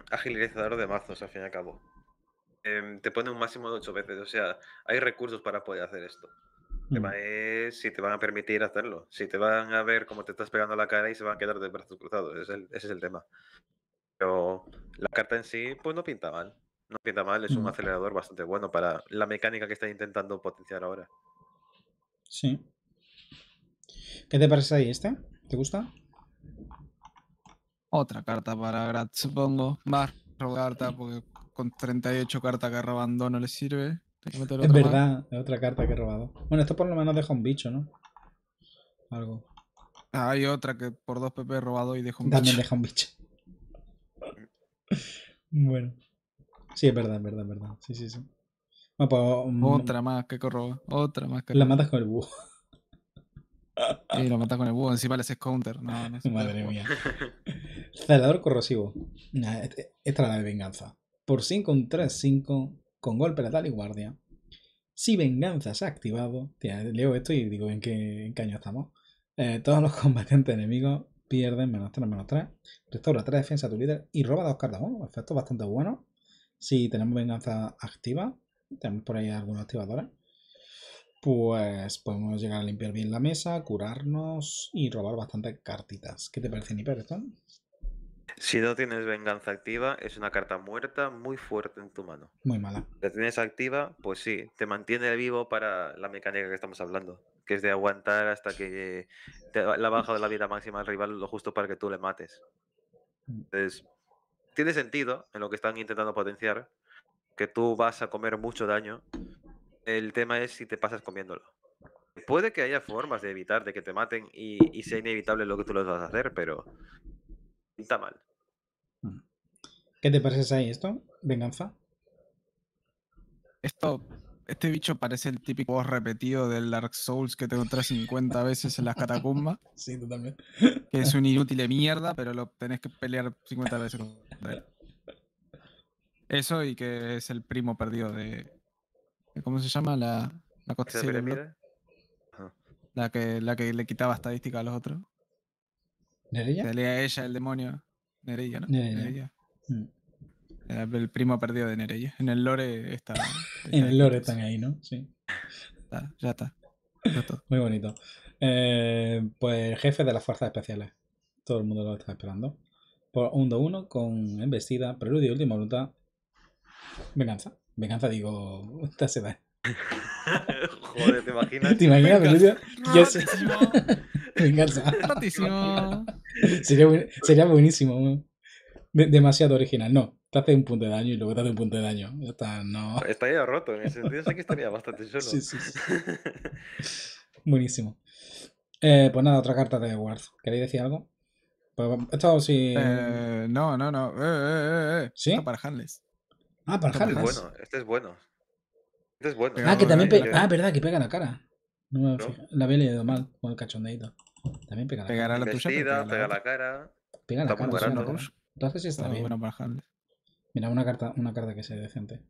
agilizador de mazos, al fin y al cabo. Em, te pone un máximo de 8 veces, o sea, hay recursos para poder hacer esto. El mm. tema es si te van a permitir hacerlo, si te van a ver como te estás pegando la cara y se van a quedar de brazos cruzados, ese es el, tema. Pero la carta en sí, pues no pinta mal. No pinta mal, es un mm. acelerador bastante bueno para la mecánica que está intentando potenciar ahora. Sí. ¿Qué te parece ahí este? ¿Te gusta? Otra carta para Grat, supongo. Más carta, porque con 38 cartas que no le sirve. Es verdad, es otra carta que he robado. Bueno, esto por lo menos deja un bicho, ¿no? Algo. Ah, hay otra que por dos PP he robado y deja un También bicho. También deja un bicho. bueno. Sí, es verdad, es verdad, es verdad. Sí, sí, sí. Pues, mm, otra más que corroba. Otra más que. La matas con el búho y lo matas con el búho, encima le haces counter. No, Madre mía. Celador corrosivo. esta es la de venganza. Por 5 un 3-5 con golpe letal y guardia. Si venganza se ha activado, leo esto y digo en qué, en año estamos. Eh, todos los combatientes enemigos pierden menos 3, menos 3. Restaura 3 defensa a tu líder y roba 2 cartas. Bueno, efecto bastante bueno. Si tenemos venganza activa, tenemos por ahí algunos activadores pues podemos llegar a limpiar bien la mesa, curarnos y robar bastantes cartitas. ¿Qué te parece, Niperston? Si no tienes venganza activa, es una carta muerta muy fuerte en tu mano. Muy mala. Si la tienes activa, pues sí, te mantiene vivo para la mecánica que estamos hablando, que es de aguantar hasta que la baja de la vida máxima al rival lo justo para que tú le mates. Mm. Entonces, tiene sentido en lo que están intentando potenciar, que tú vas a comer mucho daño el tema es si te pasas comiéndolo. Puede que haya formas de evitar de que te maten y, sea inevitable lo que tú lo vas a hacer, pero Está mal. ¿Qué te parece ahí esto? ¿Venganza? Esto, este bicho parece el típico repetido del Dark Souls que te encuentras 50 veces en las catacumbas. Sí, totalmente. Que es un inútil de mierda, pero lo tenés que pelear 50 veces Eso y que es el primo perdido de, ¿Cómo se llama la, la La que, la que le quitaba estadística a los otros. ¿Nereya? Se ella, el demonio. Nereya, ¿no? Nereya. Mm. El, primo perdido de Nereya. En el lore está. en el lore están ahí, ¿no? Sí. ya está. Ya está. Muy bonito. Eh, pues jefe de las fuerzas especiales. Todo el mundo lo está esperando. Por pues, 1-1 con embestida, preludio, última voluntad. Venganza. Venganza, digo, esta se va Joder, ¿te imaginas? ¿Te imaginas, Sé... Venganza. sería, sería buenísimo. demasiado original. No, te hace un punto de daño y luego te hace un punto de daño. Ya está, no. Estaría roto, en ese sentido sé que estaría bastante solo. Sí, sí, buenísimo. Eh, pues nada, otra carta de Ward. ¿Queréis decir algo? Pues, esto sí. Eh, no, no, no. Eh, eh, eh ¿Sí? para handles. Ah, para Handles. Este es bueno, este es bueno. es Ah, que también pega. Ah, verdad, que pega la cara. No me La había leído mal con el cachondeito. También pega la cara. Pegará la tuya. Pega, la cara. Pega la cara. Entonces la Entonces está bien. Bueno para Handles. Mira, una carta, una carta que sea decente.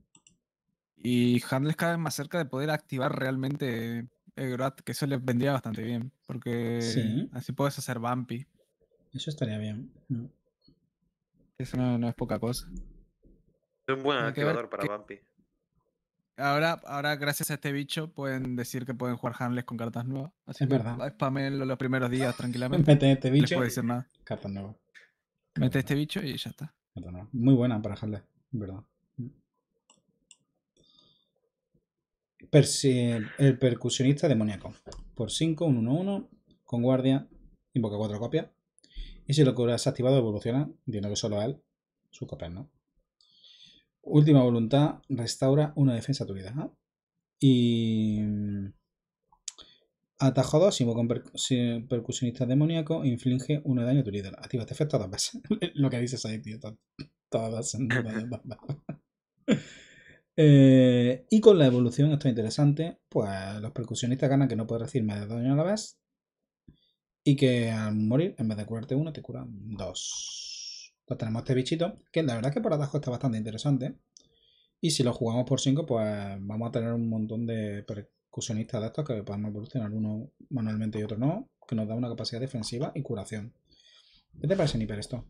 Y Handles cada vez más cerca de poder activar realmente Egrat, que eso le vendría bastante bien. Porque así puedes hacer Bumpy. Eso estaría bien. Eso no es poca cosa. Es un buen activador para que... Ahora, ahora, gracias a este bicho, pueden decir que pueden jugar Handles con cartas nuevas. Así es verdad. Spamen los primeros días tranquilamente. Mete este bicho. No puede decir nada. Cartas Mete este bicho y ya está. Muy buena para Handles, verdad. el percusionista demoníaco. Por 5, 1, 1-1. Con guardia. Invoca 4 copias. Y si lo has activado, evoluciona. Diciendo que solo a él. Sus copias, ¿no? Última voluntad, restaura una defensa a tu vida. Y. Mm, Atajo 2, con percusionista demoníaco, inflige uno daño a tu líder. Activa este efecto dos veces. Lo que dices ahí, tío. Todas eh, y con la evolución, esto es interesante, pues los percusionistas ganan que no puedes recibir más daño a la vez y que al morir, en vez de curarte uno, te curan dos. Pues tenemos este bichito, que la verdad que por atajo está bastante interesante. Y si lo jugamos por 5, pues vamos a tener un montón de percusionistas de estos que podemos evolucionar uno manualmente y otro no, que nos da una capacidad defensiva y curación. ¿Qué te parece, Niper, esto?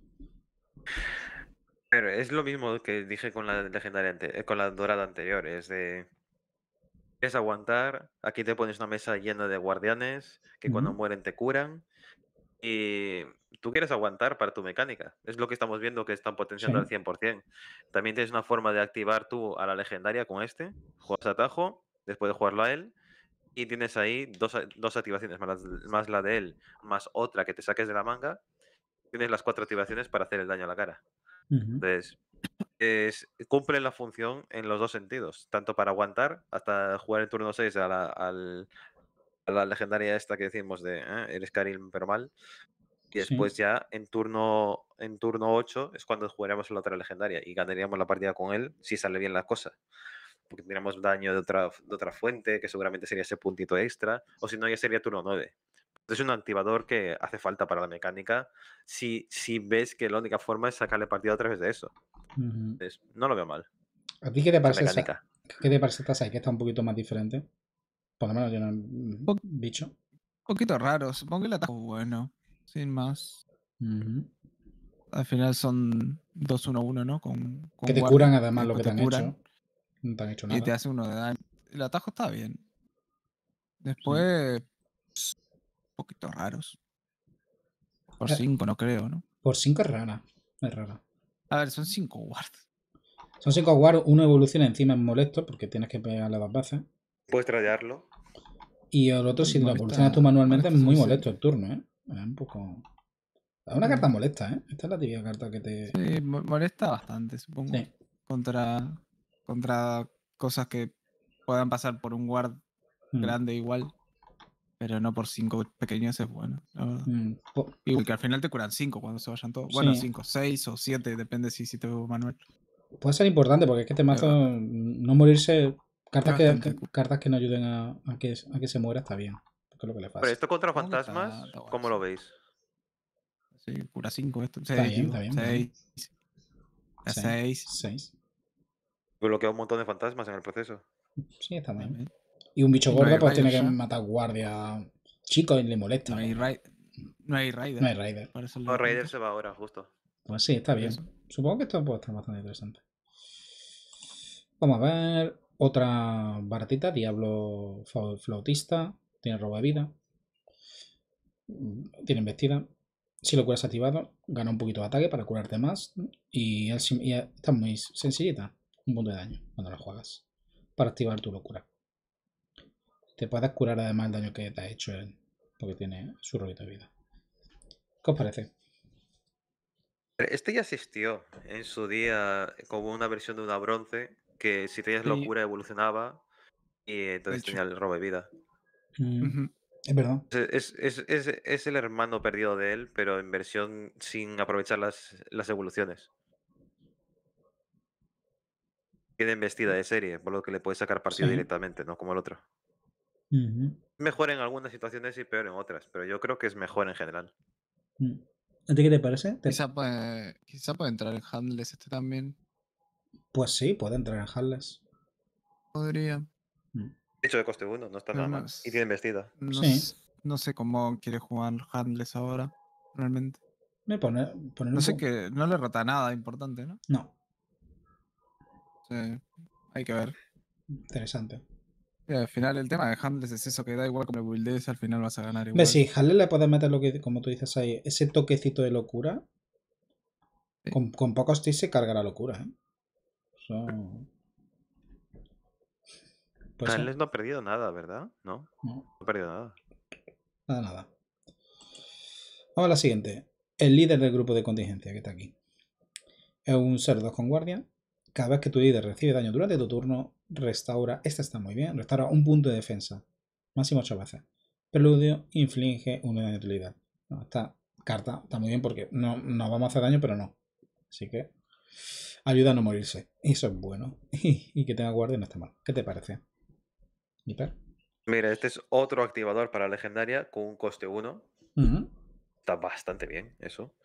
Pero es lo mismo que dije con la legendaria eh, con la dorada anterior, es de es aguantar, aquí te pones una mesa llena de guardianes que cuando mueren te curan y tú quieres aguantar para tu mecánica. Es lo que estamos viendo que están potenciando al 100%. También tienes una forma de activar tú a la legendaria con este. Juegas atajo, después de jugarlo a él. Y tienes ahí dos, activaciones, más la, de él, más otra que te saques de la manga. Tienes las cuatro activaciones para hacer el daño a la cara. Entonces, es, cumple la función en los dos sentidos, tanto para aguantar hasta jugar en turno 6 a la, legendaria esta que decimos de ¿eh? el eres Karim pero mal, y después ya en turno, en turno 8 es cuando jugaremos la otra legendaria y ganaríamos la partida con él si sale bien las cosas Porque tendríamos daño de otra, de otra fuente, que seguramente sería ese puntito extra, o si no, ya sería turno 9. Es un activador que hace falta para la mecánica si, si ves que la única forma es sacarle partido a través de eso. Entonces, no lo veo mal. ¿A ti qué te parece ¿Qué te parece esta que está un poquito más diferente? Por lo menos yo no... Bicho. Un poquito raro, supongo que la está bueno sin más. Al final son 2-1-1, ¿no? Con, que te curan además lo que te, han hecho. No te han hecho nada. Y te hace uno de daño. El atajo está bien. Después, un poquito raros. Por 5, ah. no creo, ¿no? Por 5 es rara. Es rara. A ver, son 5 guards. Son 5 guards, uno evoluciona encima es molesto porque tienes que pegarle a las bases. Puedes trallarlo. Y el otro, si lo evolucionas tú manualmente, es muy molesto el turno, ¿eh? Es una carta mm. molesta, ¿eh? Esta es la típica carta que te... molesta bastante, supongo. Contra, contra cosas que puedan pasar por un guard mm. grande igual. Pero no por cinco pequeños es bueno, mm, Y que al final te curan cinco cuando se vayan todos. Bueno, cinco, seis o siete, depende si, si te veo Manuel. Puede ser importante porque es que este mazo no morirse. Cartas que, cartas que no ayuden que, a que se muera está bien. Pero esto contra fantasmas, ¿cómo lo veis? Sí, cura 5 esto. está 6. 6. 6. Bloquea un montón de fantasmas en el proceso. Sí, está bien. Y un bicho gordo, pues tiene que ¿eh? matar guardia chico y le molesta. No hay, no hay Raider. No hay Raider. No, Raider se va ahora, justo. Pues sí, está bien. Supongo que esto puede estar bastante interesante. Vamos a ver. Otra baratita, Diablo Flautista tiene roba vida, mm, tiene vestida. Si lo curas activado, gana un poquito de ataque para curarte más. Y, está muy sencillita. Un punto de daño cuando la juegas. Para activar tu locura. Te puedes curar además el daño que te ha hecho él. Porque tiene su robito de vida. ¿Qué os parece? Este ya existió en su día como una versión de una bronce que si tenías locura evolucionaba y entonces tenía el robo de vida. Mm. Eh, es verdad. Es, el hermano perdido de él, pero en versión sin aprovechar las, las evoluciones. queda vestida mm. de serie, por lo que le puede sacar partido directamente, no como el otro. Mejor en algunas situaciones y peor en otras, pero yo creo que es mejor en general. Mm. ¿A ti qué te parece? Quizá, puede, quizá puede entrar en Handles este también. Pues sí, puede entrar en Handles. Podría hecho, de coste 1, no está nada mal. Y tiene vestida. No, sé cómo quiere jugar Handles ahora, realmente. Me pone. no sé que no le rota nada importante, ¿no? No. Sí, hay que ver. Interesante. al final, el tema de Handles es eso: que da igual cómo lo buildes, al final vas a ganar igual. Sí, Handles le puedes meter, lo que, como tú dices ahí, ese toquecito de locura. Con, con pocos tips se carga la locura, ¿eh? Pues no ha perdido nada, ¿verdad? No, no, ha perdido nada. Nada, nada. Vamos a la siguiente. El líder del grupo de contingencia que está aquí. Es un ser 2 con guardia. Cada vez que tu líder recibe daño durante tu turno, restaura. Este está muy bien. Restaura un punto de defensa. Máximo 8 veces. Preludio inflige un daño a tu esta carta está muy bien porque no nos vamos a hacer daño, pero no. Así que ayuda a no morirse. Eso es bueno. y que tenga guardia no está mal. ¿Qué te parece? Mira, este es otro activador para legendaria con un coste 1. Está bastante bien eso.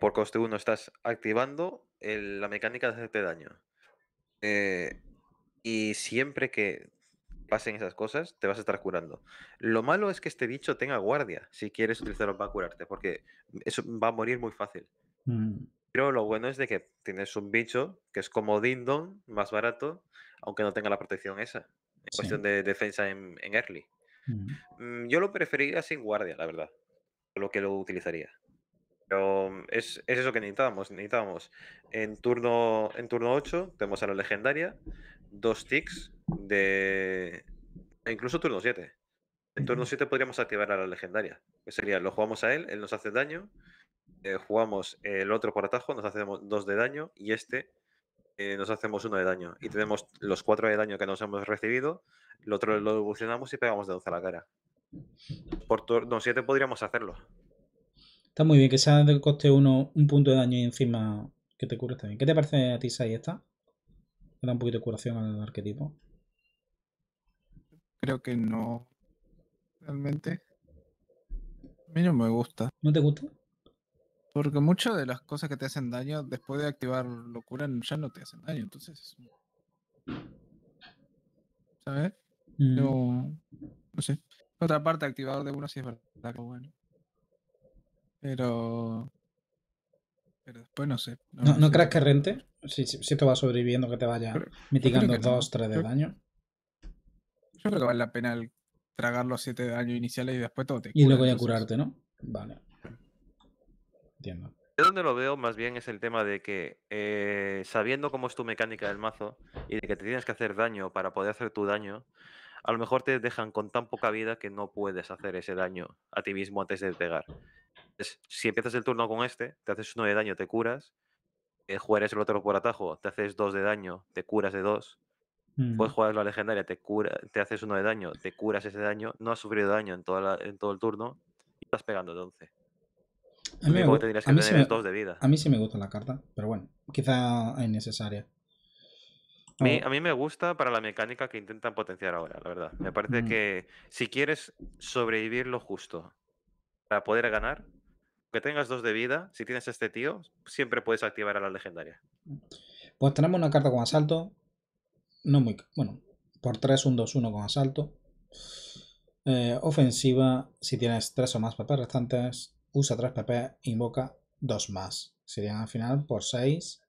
Por coste 1 estás activando la mecánica de hacerte daño. Eh, y siempre que pasen esas cosas, te vas a estar curando. Lo malo es que este bicho tenga guardia si quieres utilizarlo para curarte, porque eso va a morir muy fácil. Mm. Pero lo bueno es de que tienes un bicho que es como Dindon, más barato, aunque no tenga la protección esa en cuestión de defensa en, early. Mm, yo lo preferiría sin guardia, la verdad. Lo que lo utilizaría. Pero mm, es, es eso que necesitábamos. Necesitábamos en turno, en turno 8, tenemos a la legendaria, dos ticks de. E incluso turno 7. En turno 7 podríamos activar a la legendaria. Que sería, lo jugamos a él, él nos hace daño. Eh, jugamos el otro por atajo, nos hacemos dos de daño. Y este eh, nos hacemos uno de daño. Y tenemos los cuatro de daño que nos hemos recibido, Lo otro lo evolucionamos y pegamos de 12 a la cara. Por turno 7 podríamos hacerlo. Está muy bien que sea del coste uno un punto de daño y encima que te cures también. ¿Qué te parece a ti, Sai, esta? Me da un poquito de curación al arquetipo. Creo que no. Realmente. A mí no me gusta. ¿No te gusta? Porque muchas de las cosas que te hacen daño, después de activar locura, ya no te hacen daño. Entonces. ¿Sabes? No, mm. no sé. otra parte, activador de uno sí es verdad que bueno. Pero. Pero después no sé. ¿No, ¿No, crees que rente? Si, te va sobreviviendo, que te vaya mitigando dos, tres de daño. Yo creo que vale la pena tragar los 7 de daño iniciales y después todo te cura, Y luego voy a curarte, ¿no? Vale de Yo donde lo veo más bien es el tema de que eh, sabiendo cómo es tu mecánica del mazo y de que te tienes que hacer daño para poder hacer tu daño, a lo mejor te dejan con tan poca vida que no puedes hacer ese daño a ti mismo antes de pegar. si empiezas el turno con este, te haces uno de daño, te curas, eh, juegas el otro por atajo, te haces dos de daño, te curas de dos, puedes mm. jugar la legendaria, te, cura, te haces uno de daño, te curas ese daño, no has sufrido daño en, toda en todo el turno y estás pegando de once a mí, sí me gusta la carta, pero bueno, quizá es necesaria. A mí, me gusta para la mecánica que intentan potenciar ahora, la verdad. Me parece que si quieres sobrevivir lo justo para poder ganar, que tengas dos de vida, si tienes este tío, siempre puedes activar a la legendaria. Pues tenemos una carta con asalto. No muy. Bueno, por tres, un 2-1 con asalto. Eh, ofensiva, si tienes tres o más papeles restantes usa 3 PP, invoca 2 más. Serían al final por 6,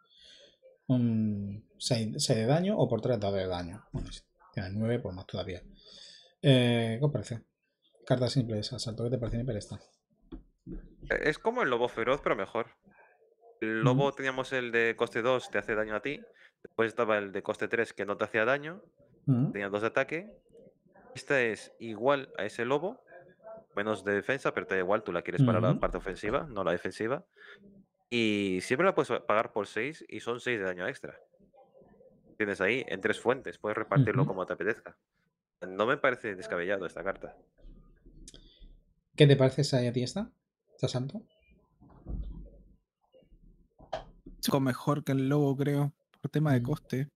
6, de daño o por 3 de daño. Bueno, 9, pues más todavía. Eh, ¿Qué os parece? simple es asalto, ¿qué te parece esta? Eh, es como el lobo feroz, pero mejor. El lobo teníamos el de coste 2, te hace daño a ti. Después estaba el de coste 3, que no te hacía daño. Tenía 2 de ataque. Esta es igual a ese lobo, menos de defensa, pero te da igual, tú la quieres para la parte ofensiva, no la defensiva. Y siempre la puedes pagar por 6 y son 6 de daño extra. Tienes ahí en tres fuentes, puedes repartirlo como te apetezca. No me parece descabellado esta carta. ¿Qué te parece esa a ti esta? ¿Está santo? Con mejor que el lobo, creo, por tema de coste.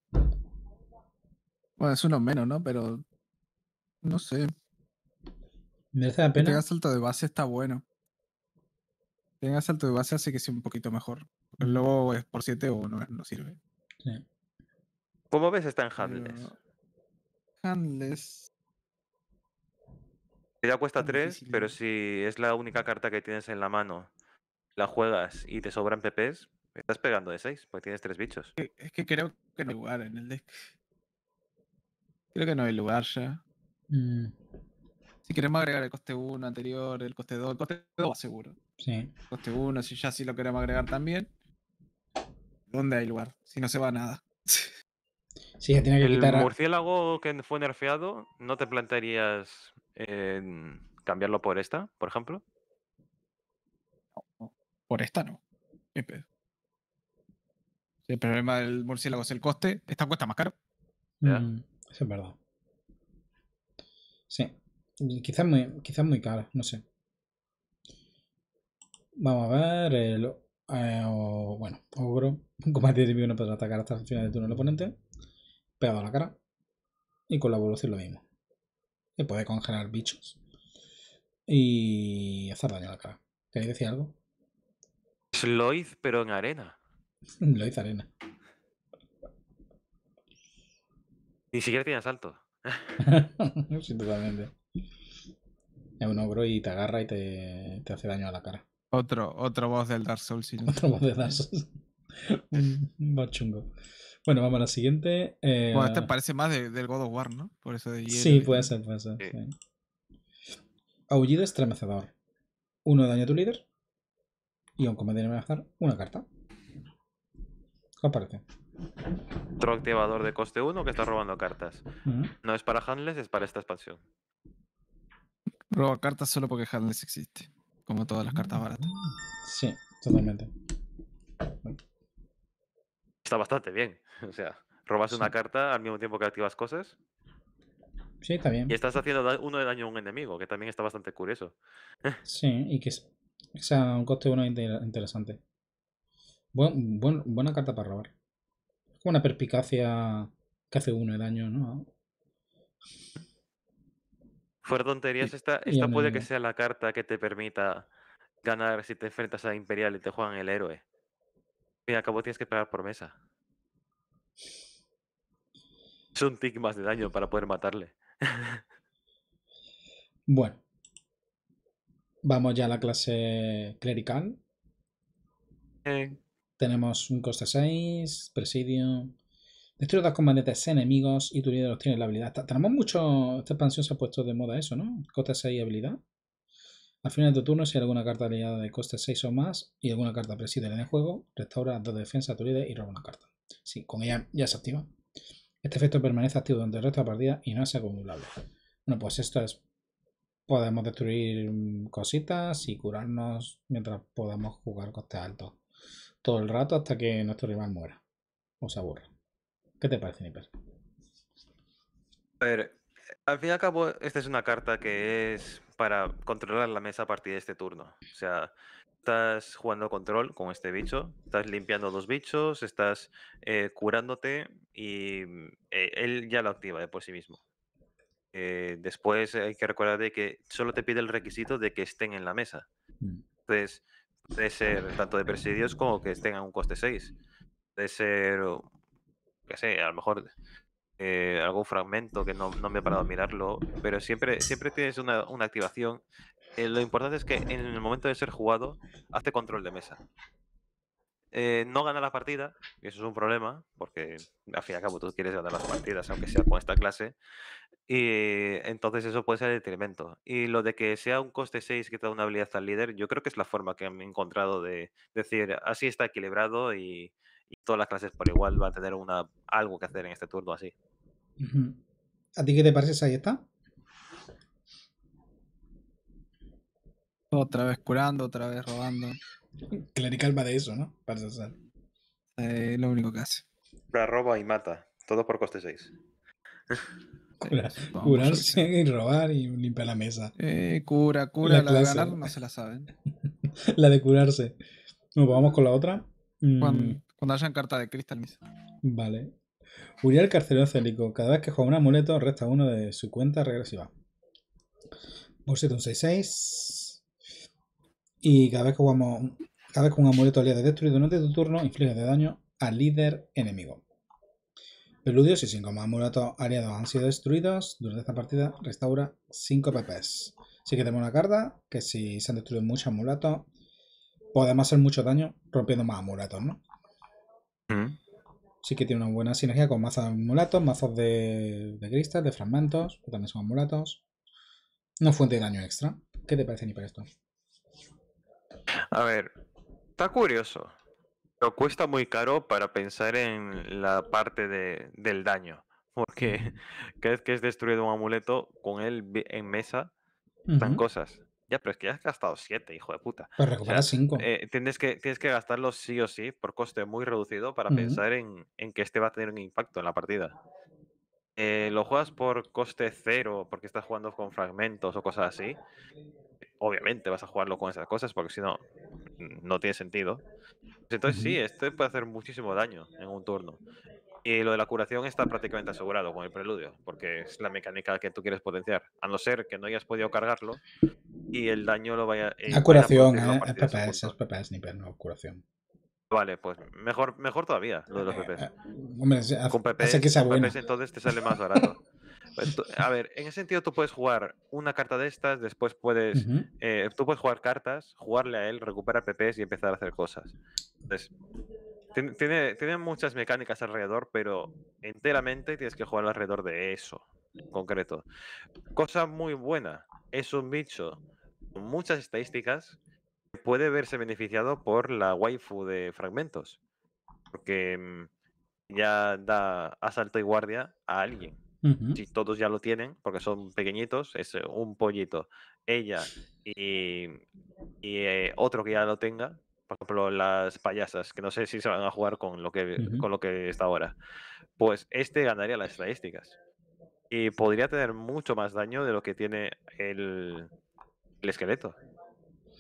Bueno, es uno menos, ¿no? Pero no sé. Merece la pena. tenga salto de base está bueno. Que tenga salto de base hace que sea un poquito mejor. luego es por 7 o no, no sirve. ¿Cómo ves está en Handles. Handles. Handless. cuesta 3, pero si es la única carta que tienes en la mano, la juegas y te sobran PPs, estás pegando de 6, porque tienes 3 bichos. Es que creo que no hay lugar en el deck. Creo que no hay lugar ya. Mm. Si queremos agregar el coste 1 anterior, el coste 2, el coste 2 seguro. Sí. Coste 1, si ya sí lo queremos agregar también. ¿Dónde hay lugar? Si no se va nada. Sí, ya tiene que el quitar. El murciélago que fue nerfeado, ¿no te plantearías eh, cambiarlo por esta, por ejemplo? por esta no. El problema del murciélago es el coste. Esta cuesta más caro. Mm, eso es verdad. Sí. Quizás muy, quizás muy cara, no sé. Vamos a ver. El, eh, bueno, ogro. Un combate de no podrá atacar hasta el final del turno del oponente. Pegado a la cara. Y con la evolución lo mismo. Y puede congelar bichos. Y hacer daño a la cara. ¿Queréis decir algo? Es pero en arena. Lloyd arena. Ni siquiera tiene asalto. sí, totalmente. Es un ogro y te agarra y te, te hace daño a la cara. Otro, otro voz del Dark Souls, sí. Otro voz del Dark Souls. un, boss chungo. Bueno, vamos a la siguiente. Eh, bueno, este parece más del God of War, ¿no? Por eso de Sí, puede ser, puede ser. Aullido estremecedor. Uno daña daño a tu líder. Y aunque me de amenazar, una carta. ¿Qué parece? Otro activador de coste 1 que está robando cartas. No es para Handless, es para esta expansión. Roba cartas solo porque Hardness existe. Como todas las cartas baratas. Sí, totalmente. Está bastante bien. O sea, robas una carta al mismo tiempo que activas cosas. Sí, está bien. Y estás haciendo uno de daño a un enemigo, que también está bastante curioso. Sí, y que sea un coste bueno interesante. buena carta para robar. Es como Una perspicacia que hace uno de daño, ¿no? Fuera tonterías, esta, esta puede que sea la carta que te permita ganar si te enfrentas a Imperial y te juegan el héroe. Y al cabo tienes que pagar por mesa. Es un tick más de daño para poder matarle. bueno. Vamos ya a la clase clerical. Tenemos un costa 6, presidio, Destruye dos comandantes enemigos y tu líder obtiene la habilidad. Tenemos mucho. Esta expansión se ha puesto de moda eso, ¿no? Costa 6 habilidad. Al final de tu turno, si hay alguna carta aliada de coste 6 o más y alguna carta presidida en el juego, restaura dos defensa a tu líder y roba una carta. Sí, con ella ya se activa. Este efecto permanece activo durante el resto de la partida y no es acumulable. Bueno, pues esto es. Podemos destruir mm, cositas y curarnos mientras podamos jugar costes altos. Todo el rato hasta que nuestro rival muera o se aburra. ¿Qué te parece, Niper? A ver, al fin y al cabo, esta es una carta que es para controlar la mesa a partir de este turno. O sea, estás jugando control con este bicho, estás limpiando dos bichos, estás eh, curándote y eh, él ya lo activa de por sí mismo. Eh, después hay que recordar de que solo te pide el requisito de que estén en la mesa. Mm. Entonces, puede ser tanto de presidios como que estén a un coste 6. De ser que sé, a lo mejor eh, algún fragmento que no, no, me he parado a mirarlo, pero siempre, siempre tienes una, una activación. Eh, lo importante es que en el momento de ser jugado, hace control de mesa. Eh, no gana la partida, y eso es un problema, porque al fin y al cabo tú quieres ganar las partidas, aunque sea con esta clase, y entonces eso puede ser detrimento. Y lo de que sea un coste 6 que te da una habilidad al líder, yo creo que es la forma que han encontrado de decir, así está equilibrado y, y todas las clases por igual van a tener una, algo que hacer en este turno así. ¿A ti qué te parece esa está? Otra vez curando, otra vez robando. Clerical va de eso, ¿no? Para eh, lo único que hace. La roba y mata. Todo por coste 6. Eh, curarse y robar y limpiar la mesa. Eh, cura, cura, la, de ganar no se la saben. la de curarse. ¿Nos vamos con la otra. Mm. Cuando hayan carta de cristal, Vale. Uriel Carcelero Célico. Cada vez que juega un amuleto, resta uno de su cuenta regresiva. Por 7, un 6-6. Y cada vez que jugamos. Cada vez que un amuleto aliado es destruido durante tu turno, inflige de daño al líder enemigo. Peludios y 5 más amuletos aliados han sido destruidos. Durante esta partida restaura 5 PPs. Así que tenemos una carta que si se han destruido muchos amuletos, podemos hacer mucho daño rompiendo más amuletos, ¿no? Mm. Sí que tiene una buena sinergia con mazas mulatos, mazos de, de cristal, de fragmentos, que también son mulatos. No fuente de daño extra. ¿Qué te parece, ni para esto? A ver, está curioso. Pero cuesta muy caro para pensar en la parte del daño. Porque cada vez que es destruido un amuleto, con él en mesa, están cosas. Ya, pero es que has gastado 7, hijo de puta. 5. Pues eh, tienes, que, tienes que sí o sí por coste muy reducido para pensar en, que este va a tener un impacto en la partida. Eh, lo juegas por coste cero porque estás jugando con fragmentos o cosas así. Obviamente vas a jugarlo con esas cosas porque si no, no tiene sentido. Entonces sí, este puede hacer muchísimo daño en un turno. Y eh, lo de la curación está prácticamente asegurado con el preludio, porque es la mecánica que tú quieres potenciar, a no ser que no hayas podido cargarlo y el daño lo vaya... Eh, la curación, eh, es pp, es ni no curación. Vale, pues mejor, mejor todavía lo de los eh, PPs. con PPs, que entonces te sale más barato. a ver, en ese sentido tú puedes jugar una carta de estas, después puedes... tú puedes jugar cartas, jugarle a él, recuperar PPs y empezar a hacer cosas. Entonces, tiene, muchas mecánicas alrededor, pero enteramente tienes que jugar alrededor de eso, en concreto. Cosa muy buena, es un bicho con muchas estadísticas que puede verse beneficiado por la waifu de fragmentos, porque mm, ya da asalto y guardia a alguien. Si todos ya lo tienen, porque son pequeñitos, es eh, un pollito, ella y, eh, otro que ya lo tenga, por ejemplo, las payasas, que no sé si se van a jugar con lo que, con lo que está ahora, pues este ganaría las estadísticas. Y podría tener mucho más daño de lo que tiene el, esqueleto.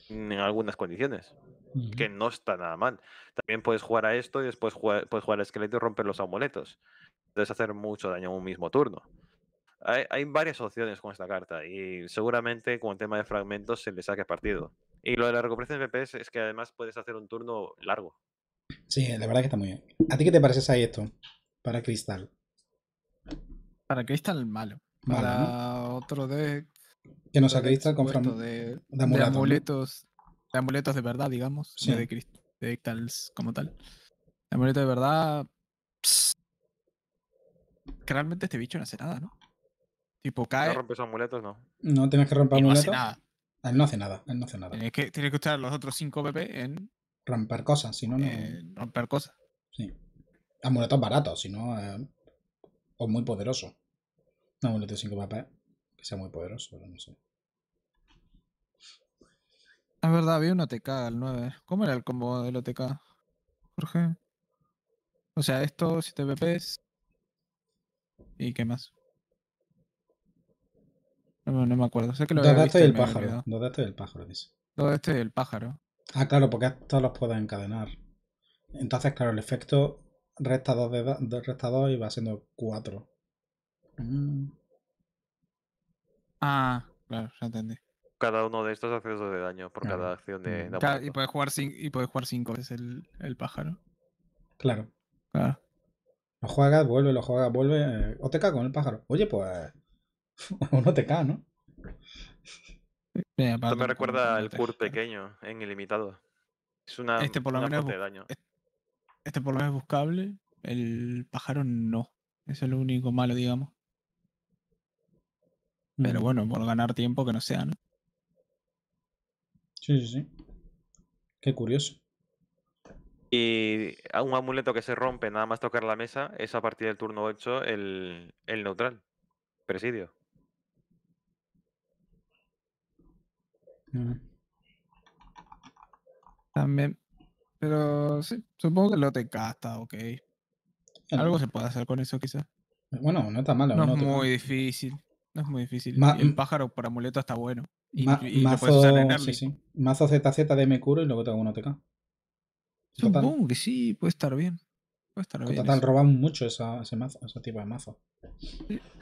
En algunas condiciones. Que no está nada mal. También puedes jugar a esto y después puedes jugar al esqueleto y romper los amuletos. Entonces hacer mucho daño en un mismo turno. hay varias opciones con esta carta y seguramente con el tema de fragmentos se le saque partido. Y lo de la recuperación de FPS es que además puedes hacer un turno largo. Sí, eh, la verdad que está muy bien. ¿A ti qué te parece ahí esto? Para Cristal. Para Cristal, malo. para otro de Que nos Cristal con de, de, amuletos. De amuletos, de verdad, digamos. Sí. De, cristals como tal. De amuletos de verdad. Realmente este bicho no hace nada, ¿no? Tipo cae. No rompes amuletos, no. No tienes que romper amuletos. nada. Él no hace nada, él no hace nada. Tiene que, tiene que usar los otros 5 BP en... Rampar cosas, si no, no... Rampar romper cosas. Sí. Amuletos baratos, si no... Eh, o muy poderoso. Un amuleto de 5 BP que sea muy poderoso, pero no sé. Es verdad, había un OTK al 9. ¿Cómo era el combo del OTK, Jorge? O sea, esto, 7 BPs. ¿Y qué más? No, me acuerdo. Sé que lo Dónde estoy el pájaro. Dónde estoy el pájaro, dice. Dónde estoy el pájaro. Ah, claro, porque estos los puedes encadenar. Entonces, claro, el efecto resta 2 de, resta y va siendo 4. Mm. Ah, claro, ya entendí. Cada uno de estos hace 2 de daño por cada acción de, mm. Y puedes jugar 5 es el, pájaro. Claro. Lo juegas, vuelve, lo juegas, vuelve. Eh, o te cago en el pájaro. Oye, pues Uno no te cae, ¿no? Esto me recuerda al cur pequeño en Ilimitado. Es una, este de daño. Este por lo menos es buscable, el pájaro no. es el único malo, digamos. Pero mm. bueno, por ganar tiempo que no sea, ¿no? Sí, sí, sí. Qué curioso. Y a un amuleto que se rompe nada más tocar la mesa es a partir del turno 8 el, el neutral. Presidio. También. Pero sí, supongo que el OTK está ok. Algo se puede hacer con eso, quizás. Bueno, no está mal No, es muy difícil. No es muy difícil. un el pájaro por amuleto está bueno. Y, mazo, usar mazo ZZ de curo y luego tengo un OTK. Supongo que sí, puede estar bien. Puede estar Total, Total, roban mucho esa, ese, mazo, ese tipo de mazo.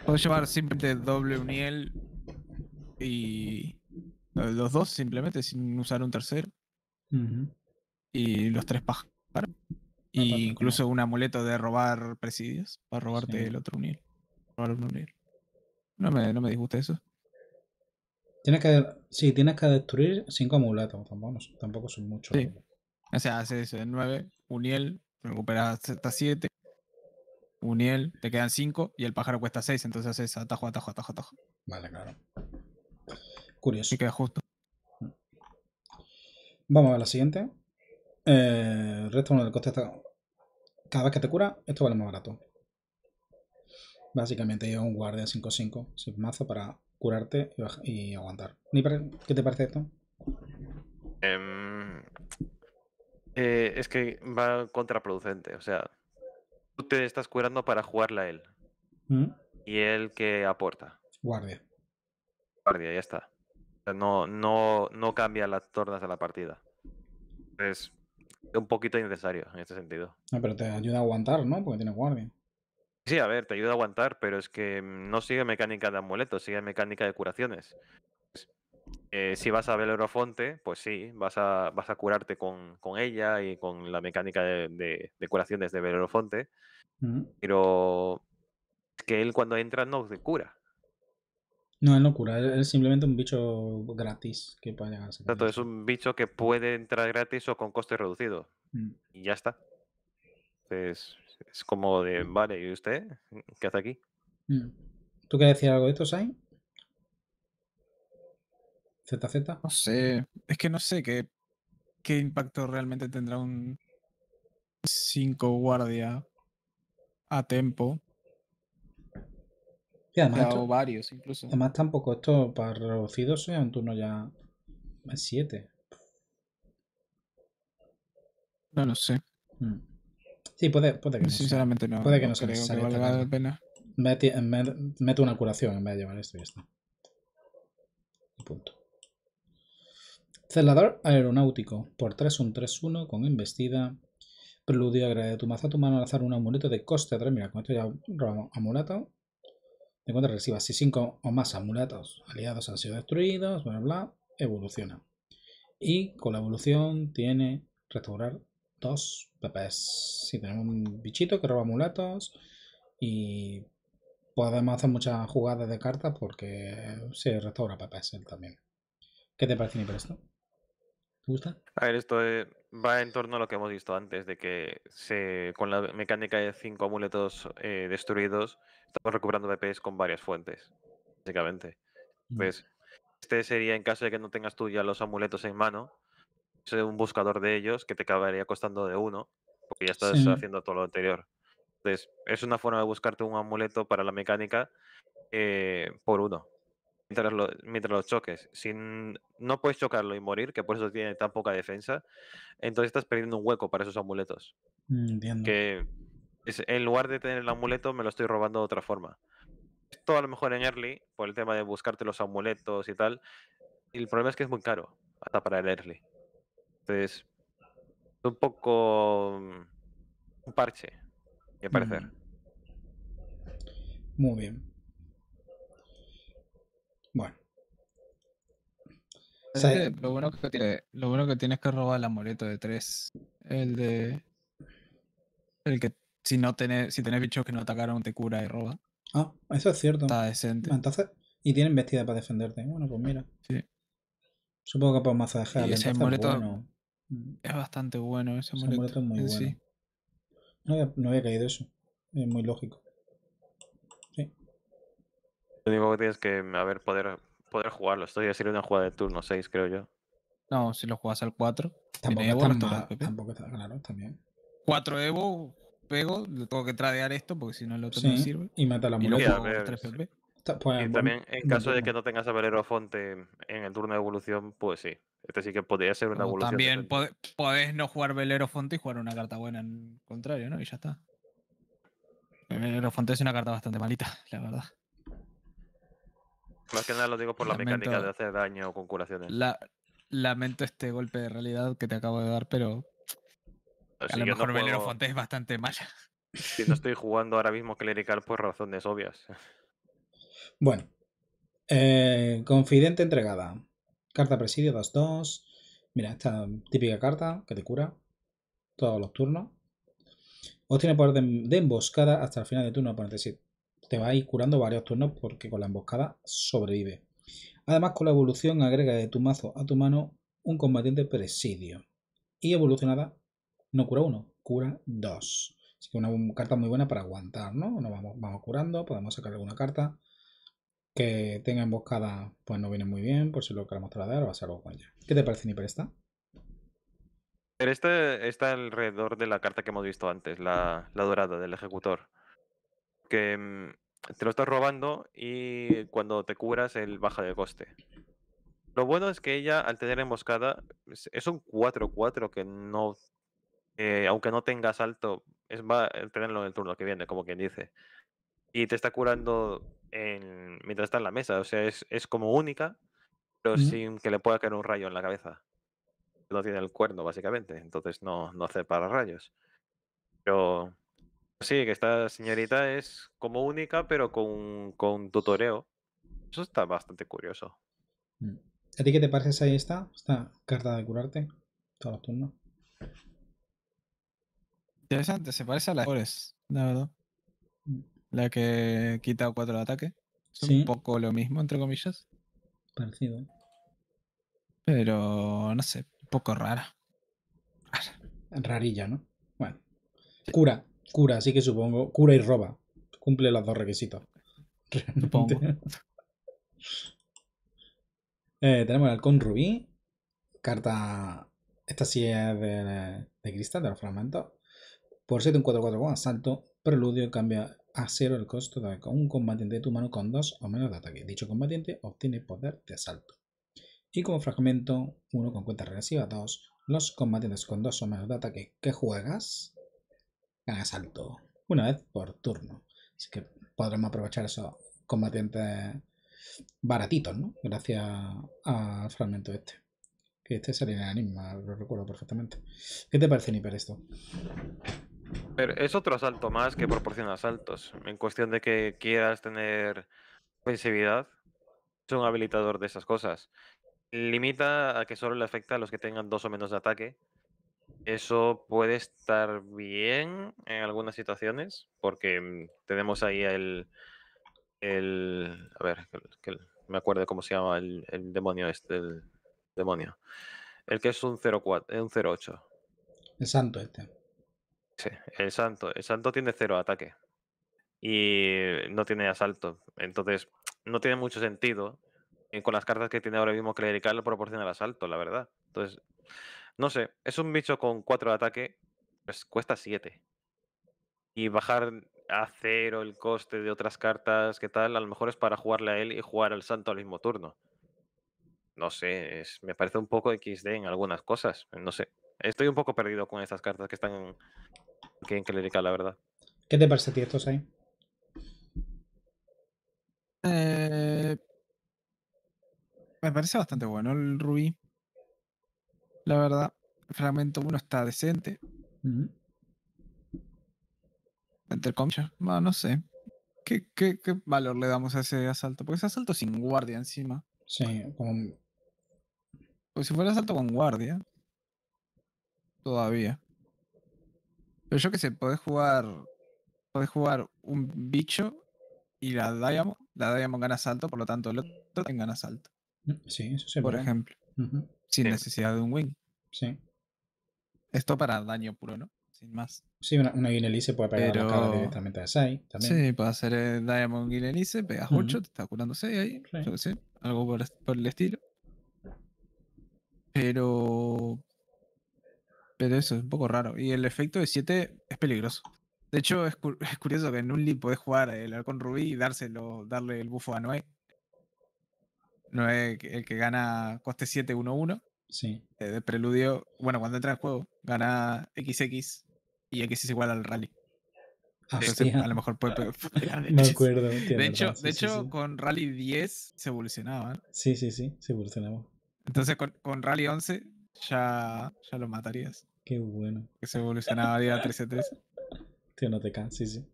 Puedo llevar simplemente doble uniel y los dos simplemente sin usar un tercero. Y los tres pájaros. Y incluso un amuleto de robar presidios para robarte el otro uniel No me, no me disgusta eso. Tienes que, sí, tienes que destruir cinco amuletos. Tampoco, son muchos. O sea, haces 9, uniel, recuperas hasta 7. Uniel, te quedan cinco y el pájaro cuesta seis, entonces haces atajo, atajo, atajo, atajo. Vale, claro. Curioso. Sí, que justo. Vamos a la siguiente. Eh, uno del coste. Cada vez que te cura, esto vale más barato. Básicamente hay un guardia 5-5 sin mazo para curarte y, aguantar aguantar. ¿Qué te parece esto? Em, eh, es que va contraproducente. O sea, tú te estás curando para jugarla a él. ¿Mm? Y él que aporta. Guardia. Guardia, ya está. No, no, no cambia las tornas de la partida. Es un poquito innecesario en este sentido. No, pero te ayuda a aguantar, ¿no? Porque tiene guardia. Sí, a ver, te ayuda a aguantar, pero es que mm, no sigue mecánica de amuleto, sigue mecánica de curaciones. Pues, eh, si vas a Belerofonte pues sí, vas a, vas a curarte con, ella y con la mecánica de, curaciones de Belerofonte Pero es que él cuando entra no se cura. No, es locura, es simplemente un bicho gratis que puede llegar a ser. es un bicho que puede entrar gratis o con coste reducido. Mm. Y ya está. Entonces, es como de, vale, ¿y usted qué hace aquí? Mm. ¿Tú quieres decir algo de esto, Sai? ZZ. No sé, es que no sé qué, qué impacto realmente tendrá un 5 guardia a tiempo. Y además, varios incluso. Además, tampoco esto para reducidos sea un turno ya Es 7. No lo sé. Mm. Sí, puede, que no. Sinceramente no. Puede que no, no sea que valga la pena. Mete una curación en vez de llevar esto y esto está. Punto. Celador aeronáutico. Por 3 un 3-1 con embestida. Preludio agrega tu maza a tu mano al azar un amuleto de coste 3. Mira, con esto ya robamos amuleto. De cuenta reciba si 5 o más amuletos aliados han sido destruidos, bla, bla, evoluciona. Y con la evolución tiene restaurar dos PPs. Si tenemos un bichito que roba amuletos y podemos hacer muchas jugadas de cartas porque se restaura PPs él también. ¿Qué te parece, mi esto? ¿Te gusta? A ver, esto eh, va en torno a lo que hemos visto antes, de que se, con la mecánica de cinco amuletos eh, destruidos, estamos recuperando DPS con varias fuentes, básicamente. Entonces, este sería en caso de que no tengas tú ya los amuletos en mano, ser un buscador de ellos que te acabaría costando de uno, porque ya estás haciendo todo lo anterior. Entonces, es una forma de buscarte un amuleto para la mecánica eh, por uno mientras, los choques. Sin, no puedes chocarlo y morir, que por eso tiene tan poca defensa. Entonces estás perdiendo un hueco para esos amuletos. Mm, que es, en lugar de tener el amuleto, me lo estoy robando de otra forma. Esto a lo mejor en early, por el tema de buscarte los amuletos y tal. el problema es que es muy caro, hasta para el early. Entonces, es un poco mm, un parche, me parecer. Mm. Muy bien. Bueno. lo, bueno que que tienes que robar el amuleto de tres. El de. El que si no tenés, si bichos que no atacaron, te cura y roba. Ah, eso es cierto. Está decente. y tienen vestida para defenderte. Bueno, pues mira. Supongo que para mazajear. Ese mm. es, bastante bueno. Ese amuleto, es muy bueno. No, no había caído eso. Es muy lógico. Lo único que tienes que, mm, a ver, poder, poder jugarlo. Esto ya sería una jugada de turno 6, creo yo. No, si lo juegas al 4. Tampoco, está, tampoco claro, también. 4 Evo, pego, tengo que tradear esto porque si no el otro no sirve. Y mata la muleta. y pues, también en caso de que no tengas a Valero Fonte en el turno de evolución, pues sí. Este sí que podría ser una evolución. También podés no jugar Velero Fonte y jugar una carta buena en contrario, ¿no? Y ya está. Velero Fonte es una carta bastante malita, la verdad. Más que nada lo digo por lamento, la mecánica de hacer daño con curaciones. lamento este golpe de realidad que te acabo de dar, pero. a lo mejor no es bastante mala. Si no estoy jugando ahora mismo clerical por razones obvias. Bueno. Eh, confidente entregada. Carta presidio 2-2. Mira, esta típica carta que te cura todos los turnos. Obtiene poder de, emboscada hasta el final de turno por te va a ir curando varios turnos porque con la emboscada sobrevive. Además, con la evolución agrega de tu mazo a tu mano un combatiente presidio. Y evolucionada no cura uno, cura dos. Así que una carta muy buena para aguantar, ¿no? Nos vamos, vamos curando, podemos sacar alguna carta que tenga emboscada, pues no viene muy bien, por si lo queremos tratar o hacer algo con ella. ¿Qué te parece, Niper, esta? Pero esta está alrededor de la carta que hemos visto antes, la dorada del ejecutor. Mm, te lo estás robando y cuando te curas él baja de coste. Lo bueno es que ella, al tener emboscada, es un 4-4 que no. Eh, aunque no tenga salto, es va a eh, tenerlo en el turno que viene, como quien dice. Y te está curando mientras está en la mesa. O sea, es, como única, pero sin que le pueda caer un rayo en la cabeza. No tiene el cuerno, básicamente. Entonces no, no hace para rayos. Pero Sí, que esta señorita es como única, pero con, con tutoreo. Eso está bastante curioso. Mm. ¿A ti qué te parece ahí está? Esta carta de curarte. Todos los turnos. Interesante, se parece a la de la verdad. Mm. La que quita cuatro de ataque. Es un poco lo mismo, entre comillas. Parecido. ¿eh? Pero, no sé, un poco rara. Rara. Rarilla, ¿no? Bueno. Cura cura, así que supongo. Cura y roba. Cumple los dos requisitos. Supongo. Eh, tenemos el halcón rubí. Carta. Esta sí es de, cristal, de los fragmentos. Por 7 un 4-4 con asalto. Preludio cambia a 0 el costo de un combatiente de tu mano con dos o menos de ataque. Dicho combatiente obtiene poder de asalto. Y como fragmento, uno con cuenta regresiva 2, los combatientes con dos o menos de ataque que juegas en asalto, una vez por turno. Así que podremos aprovechar esos combatientes baratitos, ¿no? Gracias al fragmento este. Que este sería el Anima, lo recuerdo perfectamente. ¿Qué te parece, Niper, esto? es otro asalto más que proporciona asaltos. En cuestión de que quieras tener ofensividad, es un habilitador de esas cosas. Limita a que solo le afecta a los que tengan dos o menos de ataque eso puede estar bien en algunas situaciones, porque mm, tenemos ahí el. el a ver, que, me acuerdo cómo se llama el, demonio este, el demonio. El que es un 04, un 08. El santo este. Sí, el santo. El santo tiene cero ataque. Y no tiene asalto. Entonces, no tiene mucho sentido. con las cartas que tiene ahora mismo Clerical proporciona el asalto, la verdad. Entonces, no sé, es un bicho con 4 de ataque, pues cuesta 7. Y bajar a cero el coste de otras cartas, ¿qué tal? A lo mejor es para jugarle a él y jugar al santo al mismo turno. No sé, me parece un poco XD en algunas cosas. No sé. Estoy un poco perdido con estas cartas que están aquí en Clerical, la verdad. ¿Qué te parece a ti estos ahí? Eh, me parece bastante bueno el Rubí. La verdad, el fragmento 1 está decente. Entre comillas, bueno, no sé. ¿Qué, ¿Qué, qué, valor le damos a ese asalto? Porque ese asalto sin guardia encima. Sí, como. Pues si fuera asalto con guardia. Todavía. Pero yo que sé, podés jugar. Podés jugar un bicho y la Diamond. La Diamond gana asalto, por lo tanto el otro también gana asalto. Mm, sí, eso se Por ejemplo sin necesidad de un wing. Sí. Esto para daño puro, ¿no? Sin más. Sí, una, una puede pegar directamente a 6 Sí, puede hacer eh, Diamond Guinelice, pegas 8, te está curando 6 ahí, algo por, el estilo. Pero. Pero eso es un poco raro. Y el efecto de 7 es peligroso. De hecho, es, curioso que en un lead podés jugar eh, el halcón rubí y dárselo, darle el bufo a Noé no es el que gana coste 7, 1, 1. Sí. Eh, de preludio, bueno, cuando entra en juego, gana XX y X es igual al rally. Ah, a lo mejor puede pegar. Me acuerdo. De hecho, de hecho con Rally 10 se evolucionaban. Sí, sí, sí, se evolucionaba. Entonces con, Rally 11 ya, ya lo matarías. Qué bueno. Que se evolucionaba día 13 3 13. Tío, no te cae. sí, sí.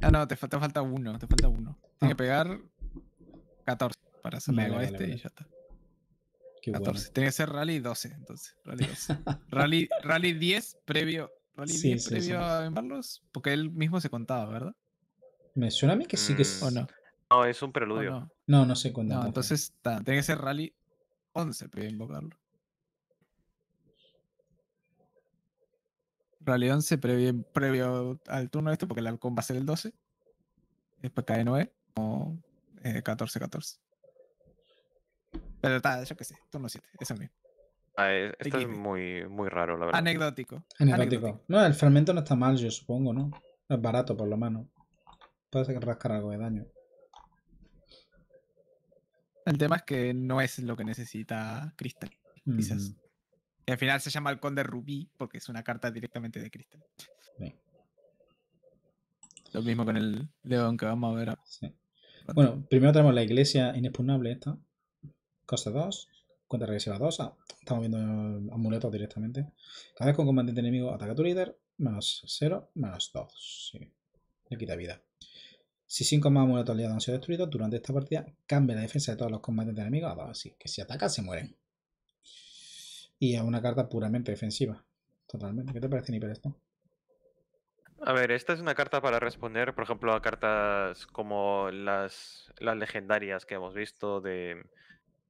Ah, no, te, te falta uno, te falta uno. Tiene ah. que pegar 14 para este y ya está. 14. Tiene que ser Rally 12, entonces. Rally rally, 10 previo, rally a porque él mismo se contaba, ¿verdad? Me suena a mí que sí que mm, es. no? es un preludio. No? no? se entonces está. tiene que ser Rally 11 previo a invocarlo. Rally 11 previo, previo al turno de esto porque el halcón va a ser el 12. Después cae 9 o 14-14 yo qué sé, turno 7, eso mismo. Ah, e, esto es muy, muy raro, la verdad. Anecdótico. Anecdótico. No, el fragmento no está mal, yo supongo, ¿no? Es barato, por lo menos. Parece que rascar algo de daño. El tema es que no es lo que necesita Crystal, quizás. Y al final se llama el Conde Rubí porque es una carta directamente de Crystal. Lo mismo con el león que vamos a ver. Bueno, primero tenemos la iglesia inexpugnable esta coste 2, cuenta regresiva 2, ah, estamos viendo amuletos directamente. Cada vez que un combatiente enemigo ataca a tu líder, menos 0, menos 2, le quita vida. Si 5 más amuletos aliados han sido destruidos durante esta partida, cambia la defensa de todos los combatientes enemigos a ah, 2, así que si ataca se mueren. Y es una carta puramente defensiva, totalmente. ¿Qué te parece, para esto? A ver, esta es una carta para responder, por ejemplo, a cartas como las legendarias que hemos visto de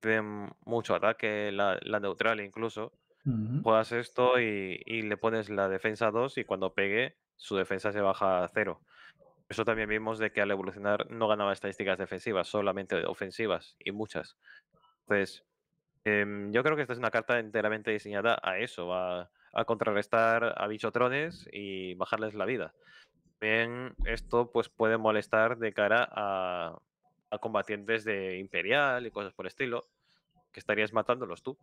de mucho ataque, la, neutral incluso. Pues, esto y, le pones la defensa 2 y cuando pegue su defensa se baja a 0. Eso también vimos de que al evolucionar no ganaba estadísticas defensivas, solamente ofensivas y muchas. Entonces, em, yo creo que esta es una carta enteramente diseñada a eso, a, a contrarrestar a bichotrones y bajarles la vida. Bien, esto pues puede molestar de cara a, a combatientes de Imperial y cosas por el estilo, que estarías matándolos tú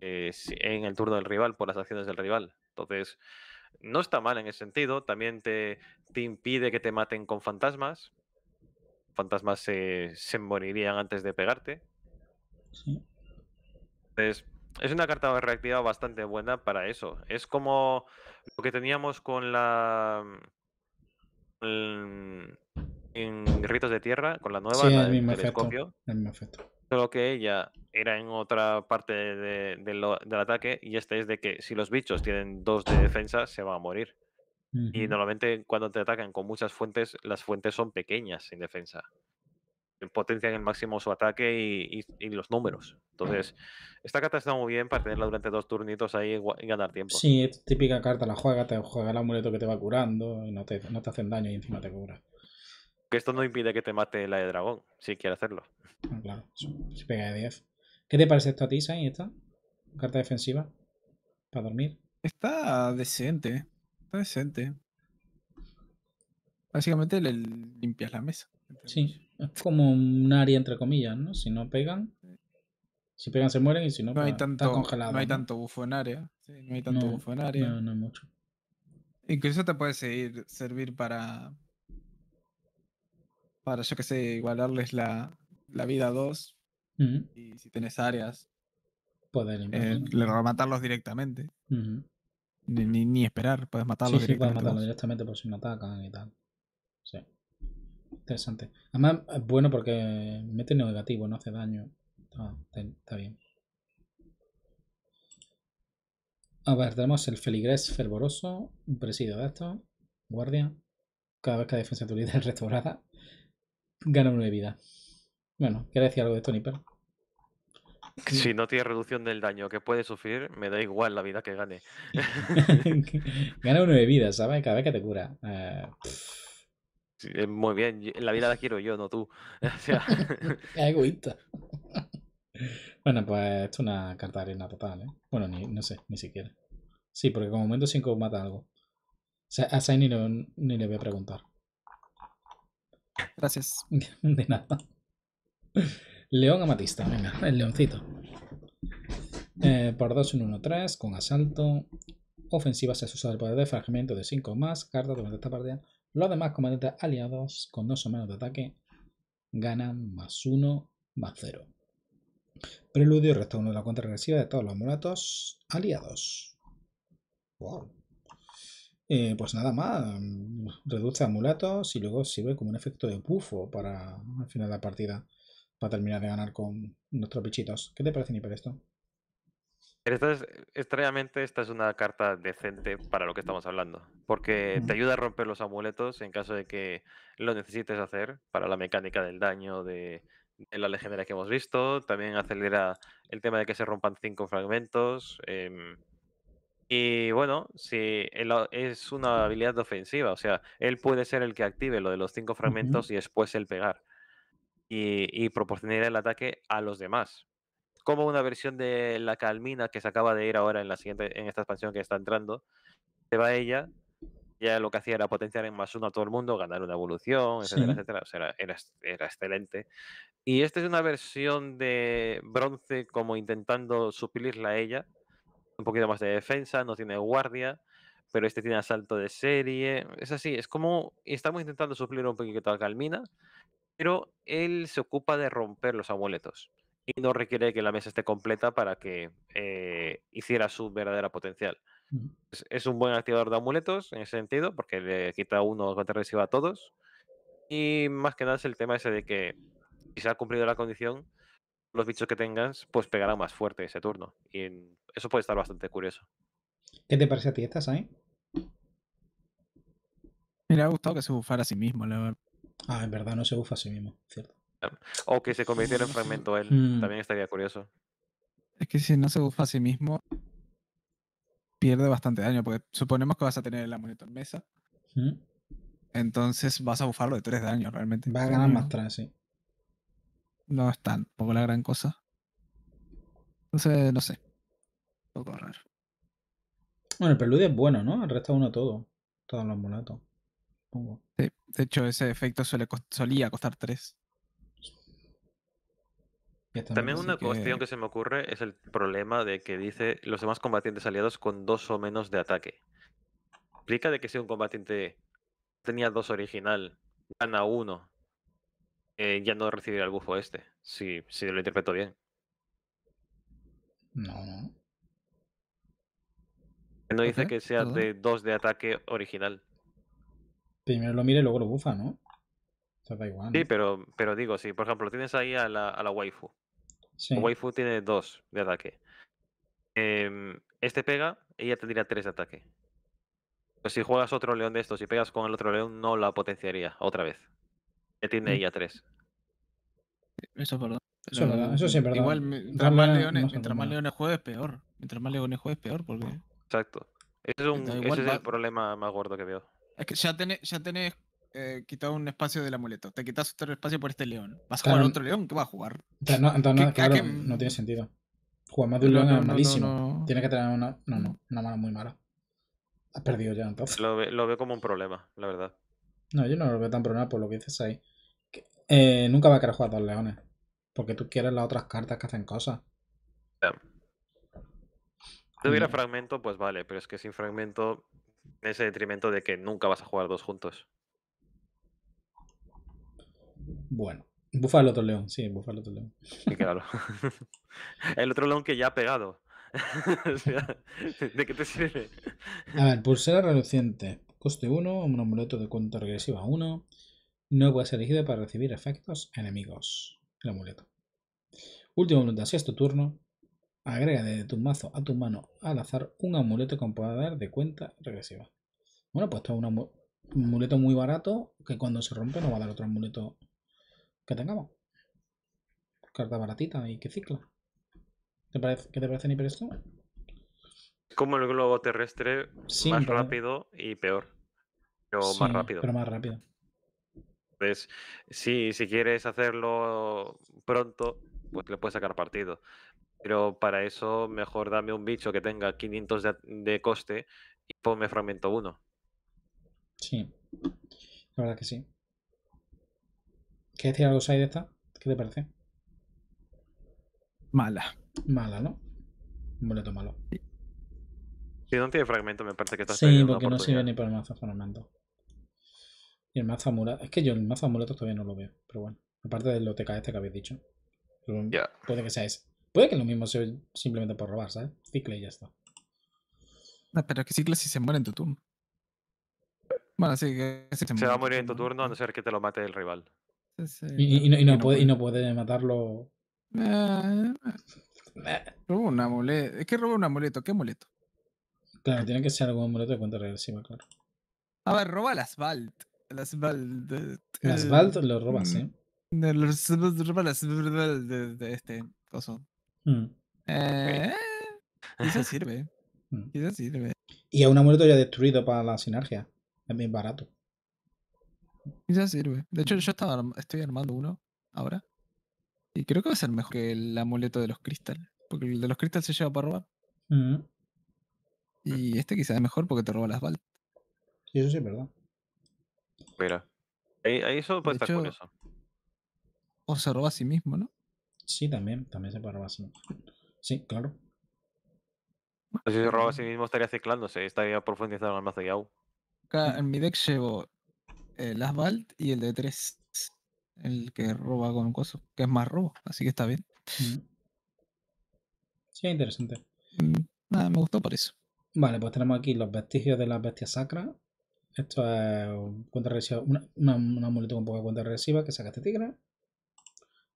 eh, en el turno del rival, por las acciones del rival. Entonces, no está mal en ese sentido. También te, te impide que te maten con fantasmas. Fantasmas se, morirían antes de pegarte. Entonces, es una carta reactiva bastante buena para eso. Es como lo que teníamos con la. Mm, en Ritos de Tierra con la nueva, sí, Efecto, Solo que ella era en otra parte del ataque y este es de que si los bichos tienen dos de defensa se van a morir. Y normalmente cuando te atacan con muchas fuentes, las fuentes son pequeñas sin defensa. Potencian el máximo su ataque y, los números. Entonces, esta carta está muy bien para tenerla durante dos turnitos ahí y ganar tiempo. Sí, es típica carta, la juega, te juega el amuleto que te va curando y no te, no te hacen daño y encima te cura. Que esto no impide que te mate la de dragón, si quieres hacerlo. Claro, si pega de 10. ¿Qué te parece esto a ti, Sain, esta? Carta defensiva. Para dormir. Está decente. ¿eh? Está decente. Básicamente le limpias la mesa. Sí, es como un área entre comillas, ¿no? Si no pegan. Si pegan se mueren y si no, no hay pues, tanto, está congelado. No hay tanto bufo en área. Sí, no hay tanto bufo en área. No, no mucho. Incluso te puede seguir, servir para para, yo que sé, igualarles la, la vida a dos. Y si tienes áreas, poder eh, matarlos directamente. ni, esperar, puedes matarlos directamente. Sí, puedes matarlos directamente por si no atacan y tal. Sí. Interesante. Además, es bueno porque mete negativo, no hace daño. está, bien. A ver, tenemos el feligrés fervoroso, un presidio de esto guardia. Cada vez que la defensa de tu líder es restaurada, gana nueve vida. Bueno, quería decir algo de Tony, pero. Si no tiene reducción del daño que puede sufrir, me da igual la vida que gane. gana nueve vida, ¿sabes? Cada vez que te cura. Eh, eh, muy bien, la vida la quiero yo, no tú. Egoísta. bueno, pues esto es una carta de arena total, ¿eh? Bueno, no sé, ni siquiera. Sí, porque como momento 5 mata algo. a ni le voy a preguntar. Gracias. De nada. León Amatista, venga, el leoncito. Eh, por 2 1, 1, 3, con asalto. Ofensiva se usa el poder de fragmento de 5 más, cartas durante esta partida. Los demás comandantes aliados con 2 o menos de ataque ganan más 1, más 0. Preludio resta 1 de la cuenta regresiva de todos los mulatos aliados. Wow. Eh, pues nada más, mm, reduce amuletos y luego sirve como un efecto de bufo para al final de la partida, para terminar de ganar con nuestros bichitos. ¿Qué te parece, para esto? extrañamente, esta es una carta decente para lo que estamos hablando, porque te ayuda a romper los amuletos en caso de que lo necesites hacer para la mecánica del daño de, la legendaria que hemos visto. También acelera el tema de que se rompan cinco fragmentos. Em, y bueno, si es una habilidad ofensiva, o sea, él puede ser el que active lo de los cinco fragmentos y después el pegar. Y, proporcionar el ataque a los demás. Como una versión de la Calmina que se acaba de ir ahora en la siguiente, en esta expansión que está entrando, se va ella, ya lo que hacía era potenciar en más uno a todo el mundo, ganar una evolución, etcétera, etcétera. O sea, era, excelente. Y esta es una versión de bronce como intentando suplirla a ella, un poquito más de defensa, no tiene guardia, pero este tiene asalto de serie. Es así, es como estamos intentando suplir un poquito a Calmina, pero él se ocupa de romper los amuletos y no requiere que la mesa esté completa para que eh, hiciera su verdadera potencial. es, un buen activador de amuletos en ese sentido, porque le quita uno contra va a todos. Y más que nada es el tema ese de que si se ha cumplido la condición, los bichos que tengas, pues pegará más fuerte ese turno. Y eso puede estar bastante curioso. ¿Qué te parece a ti estas ahí? Me ha gustado que se bufara a sí mismo, la verdad. Ah, en verdad no se bufa a sí mismo, cierto. O que se convirtiera en fragmento él. Mm. También estaría curioso. Es que si no se bufa a sí mismo, pierde bastante daño, porque suponemos que vas a tener el amuleto en mesa. Entonces vas a bufarlo de 3 daños realmente. Va a ganar más 3, sí no es poco la gran cosa. Entonces, no sé. Un poco Bueno, el peludio es bueno, ¿no? El resto uno todo. Todos los monatos. Sí, de hecho, ese efecto solía costar tres. También una cuestión que se me ocurre es el problema de que dice los demás combatientes aliados con dos o menos de ataque. Explica de que si un combatiente tenía dos original, gana uno eh, ya no recibirá el bufo este, si, lo interpreto bien. No, no. No dice que sea de 2 de ataque original. Primero lo mire, y luego lo bufa, ¿no? Sí, pero, pero digo, si por ejemplo tienes ahí a la, waifu. Sí. waifu tiene 2 de ataque. Em, este pega, ella tendría 3 de ataque. Pues si juegas otro león de estos y pegas con el otro león, no la potenciaría otra vez que tiene ella mm. tres. Eso es verdad. Eso, em, sí verdad. Igual, mientras más, leones, jueves juegues, peor. Mientras más leones juegues, peor, porque. Exacto. Ese es, el problema más gordo que veo. Es que ya tenés, ya tenés eh, quitado un espacio del amuleto. Te quitas otro espacio por este león. ¿Vas a jugar otro león? ¿Qué vas a jugar? No, entonces, no, tiene sentido. Jugar más de un león es malísimo. Tiene que tener una. No, no, mm. una mano muy mala. Has perdido ya entonces. Lo, lo veo como un problema, la verdad. No, yo no lo veo tan problema por lo que dices ahí. Eh, nunca va a querer jugar dos leones. Porque tú quieres las otras cartas que hacen cosas. Si tuviera mm. fragmento, pues vale, pero es que sin fragmento, en ese detrimento de que nunca vas a jugar dos juntos. Bueno, bufa el otro león, sí, bufa el otro león. el otro león que ya ha pegado. ¿de qué te sirve? A ver, pulsera reluciente. Coste 1, un amuleto de cuenta regresiva 1. No puede ser elegido para recibir efectos enemigos. El amuleto. Último voluntad. Si es tu turno, agrega de tu mazo a tu mano al azar un amuleto con poder de cuenta regresiva. Bueno, pues esto es un amuleto muy barato que cuando se rompe no va a dar otro amuleto que tengamos. Carta baratita y que cicla. ¿Qué te parece ni esto? Como el globo terrestre, más rápido y peor. Pero más rápido. Pero más rápido. Entonces, si quieres hacerlo pronto, pues le puedes sacar partido. Pero para eso, mejor dame un bicho que tenga 500 de, coste y ponme fragmento 1. Sí, la verdad que sí. ¿Quieres decir algo, hay de esta? ¿Qué te parece? Mala. Mala, ¿no? Un boleto malo. Si no tiene fragmento, me parece que está. Sí, porque no sirve ni para el mazo fragmento. Y el mazo amuleto. Es que yo el mazo amuleto todavía no lo veo, pero bueno. Aparte del OTK este que habéis dicho. Puede que sea ese. Puede que lo mismo sea simplemente por robar, ¿sabes? Cicle y ya está. pero es que Cicle si se muere en tu turno. Bueno, sí que se, va a morir en tu turno a no ser que te lo mate el rival. y, no, y, puede, matarlo. Eh, eh. Robo Es que roba un amuleto. ¿Qué amuleto? Claro, tiene que ser algún amuleto de cuenta regresiva, claro. A ver, roba el asfalto el asfalto. lo roba, ¿eh? mm, sí. Lo roba el de, de este coso. Mm. Eh, sirve. Mm. Quizás sirve. Y a un amuleto ya destruido para la sinergia. Es bien barato. Quizás sirve. De hecho, yo estaba, estoy armando uno ahora. Y creo que va a ser mejor que el amuleto de los cristales. Porque el de los cristales se lleva para robar. Y este quizá es mejor porque te roba las balas. Sí, eso sí es verdad. Mira. Ahí, ahí puede estar con eso. O se roba a sí mismo, ¿no? Sí, también, también se puede robar a sí mismo. Sí, claro. Si se roba a sí mismo estaría ciclándose, estaría profundizando más de Claro, en mi deck llevo el Asbalt y el de 3. El que roba con coso que es más robo, así que está bien. Sí, interesante. Mm, nada, me gustó por eso. Vale, pues tenemos aquí los vestigios de las bestias sacras esto es cuenta una, una, con poca cuenta regresiva que saca este tigre.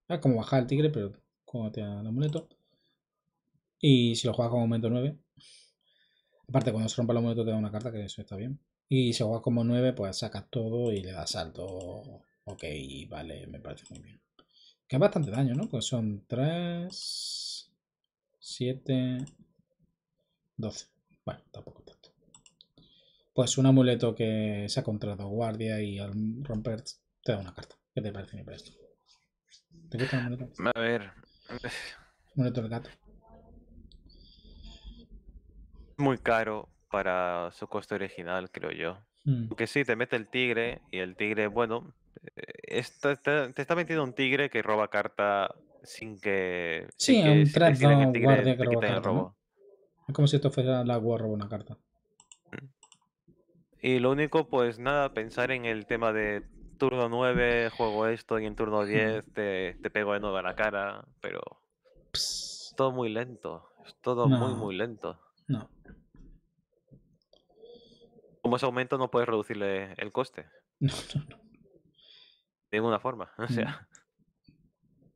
Es como bajar el tigre, pero como te el amuleto. Y si lo juegas con aumento 9. Aparte, cuando se rompa el amuleto te da una carta, que eso está bien. Y si juegas como 9, pues sacas todo y le das salto. Ok, vale, me parece muy bien. Que es bastante daño, ¿no? Pues son 3, 7, 12. Bueno, tampoco. Pues un amuleto que se ha contratado guardia y al romper te da una carta. ¿Qué te parece, mi presto? ¿Te gusta el amuleto? A ver. Amuleto del gato. Muy caro para su coste original, creo yo. Mm. Porque sí, te mete el tigre y el tigre, bueno, eh, te, está metiendo un tigre que roba carta sin que. Sí, sin un que, guardia que roba carta. Es como si esto fuera la agua roba una carta. Y lo único, pues nada, pensar en el tema de turno 9, juego esto y en turno 10 te, pego de nuevo a la cara, pero... es Todo muy lento, es todo muy, muy lento. No. Como es aumento no puedes reducirle el coste. No, De ninguna forma, o mm. sea...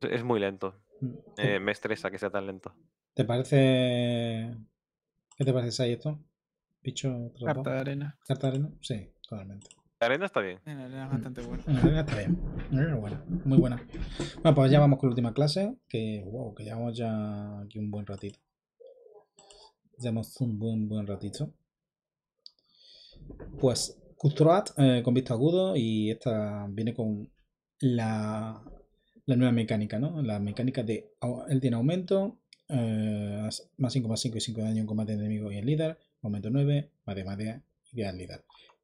Es muy lento. Mm, eh, me estresa que sea tan lento. ¿Te parece... ¿Qué te parece, esto? picho Carta de arena. Carta de arena, sí, totalmente. La arena está bien. La arena es bastante buena. La arena está bien. muy buena. Bueno, pues ya vamos con la última clase, que wow, que llevamos ya aquí un buen ratito. Llevamos un buen buen ratito. Pues Custroat eh, con visto agudo y esta viene con la, la nueva mecánica, ¿no? La mecánica de él tiene aumento, eh, más 5 más 5 y 5 de daño en combate enemigo y el líder momento 9, materia materia y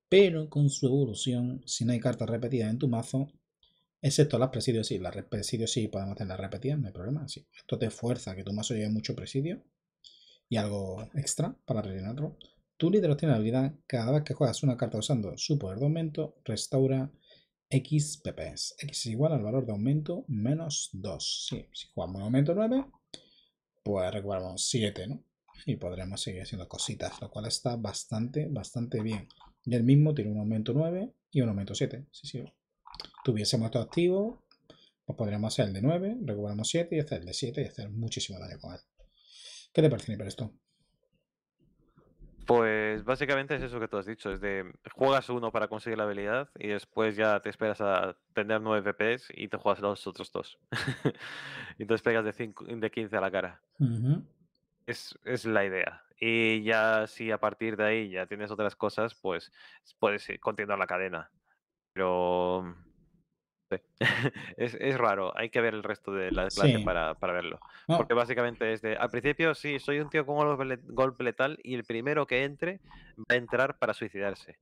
Pero con su evolución, si no hay cartas repetidas en tu mazo, excepto las presidios sí, las presidios sí podemos tener repetidas, no hay problema. Sí. Esto te fuerza que tu mazo lleve mucho presidio y algo extra para rellenarlo. Tu líder obtiene la habilidad cada vez que juegas una carta usando su poder de aumento, restaura X PPs. X es igual al valor de aumento menos 2. Sí, si jugamos aumento 9, pues recuperamos 7, ¿no? y podremos seguir haciendo cositas, lo cual está bastante, bastante bien. Y el mismo tiene un aumento 9 y un aumento 7. Si, sí tuviésemos esto activo, pues podríamos hacer el de 9, recuperamos 7 y hacer el de 7 y hacer muchísimo daño con él. ¿Qué te parece, Niper, esto? Pues básicamente es eso que tú has dicho, es de juegas uno para conseguir la habilidad y después ya te esperas a tener 9 PPs y te juegas los otros dos. y te pegas de, de 15 a la cara. Es, la idea. Y ya si a partir de ahí ya tienes otras cosas, pues puedes eh, continuar la cadena. Pero mm, es, raro, hay que ver el resto de la clase para, verlo. Porque básicamente es de, al principio sí, soy un tío con golpe letal y el primero que entre va a entrar para suicidarse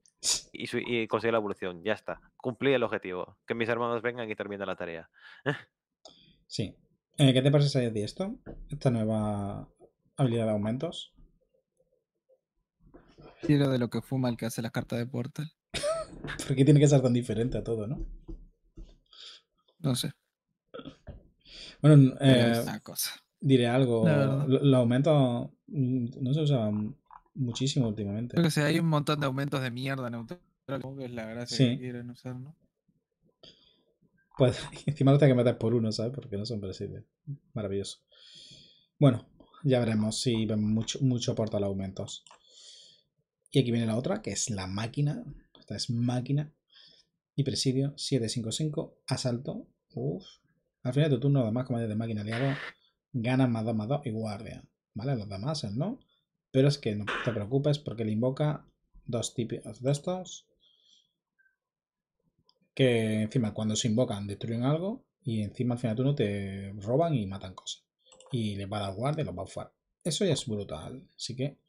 y, conseguir la evolución. Ya está, cumplí el objetivo. Que mis hermanos vengan y terminen la tarea. sí. Eh, ¿Qué te parece de esto? Esta nueva Habilidad de aumentos. Quiero de lo que fuma el que hace las cartas de Portal. ¿Por qué tiene que ser tan diferente a todo, no? No sé. Bueno, eh, diré algo. Los aumentos mm, no se usaban muchísimo últimamente. Creo que hay un montón de aumentos de mierda neutral, que es la gracia que quieren usar, ¿no? Pues encima lo tengo que meter por uno, ¿sabes? Porque no son presidentes. Maravilloso. Bueno, ya veremos si ven mucho, mucho los aumentos. Y aquí viene la otra, que es la máquina. Esta es máquina. Y presidio 755, asalto. Uf. Al final de tu turno, además, como de máquina aliado, gana más 2 más 2 y guardia. ¿Vale? Los demás, ¿no? Pero es que no te preocupes porque le invoca dos tipos de estos. Que encima cuando se invocan destruyen algo y encima al final tu turno, te roban y matan cosas y le va a dar guardia y lo va a bufar. Eso ya es brutal. Así que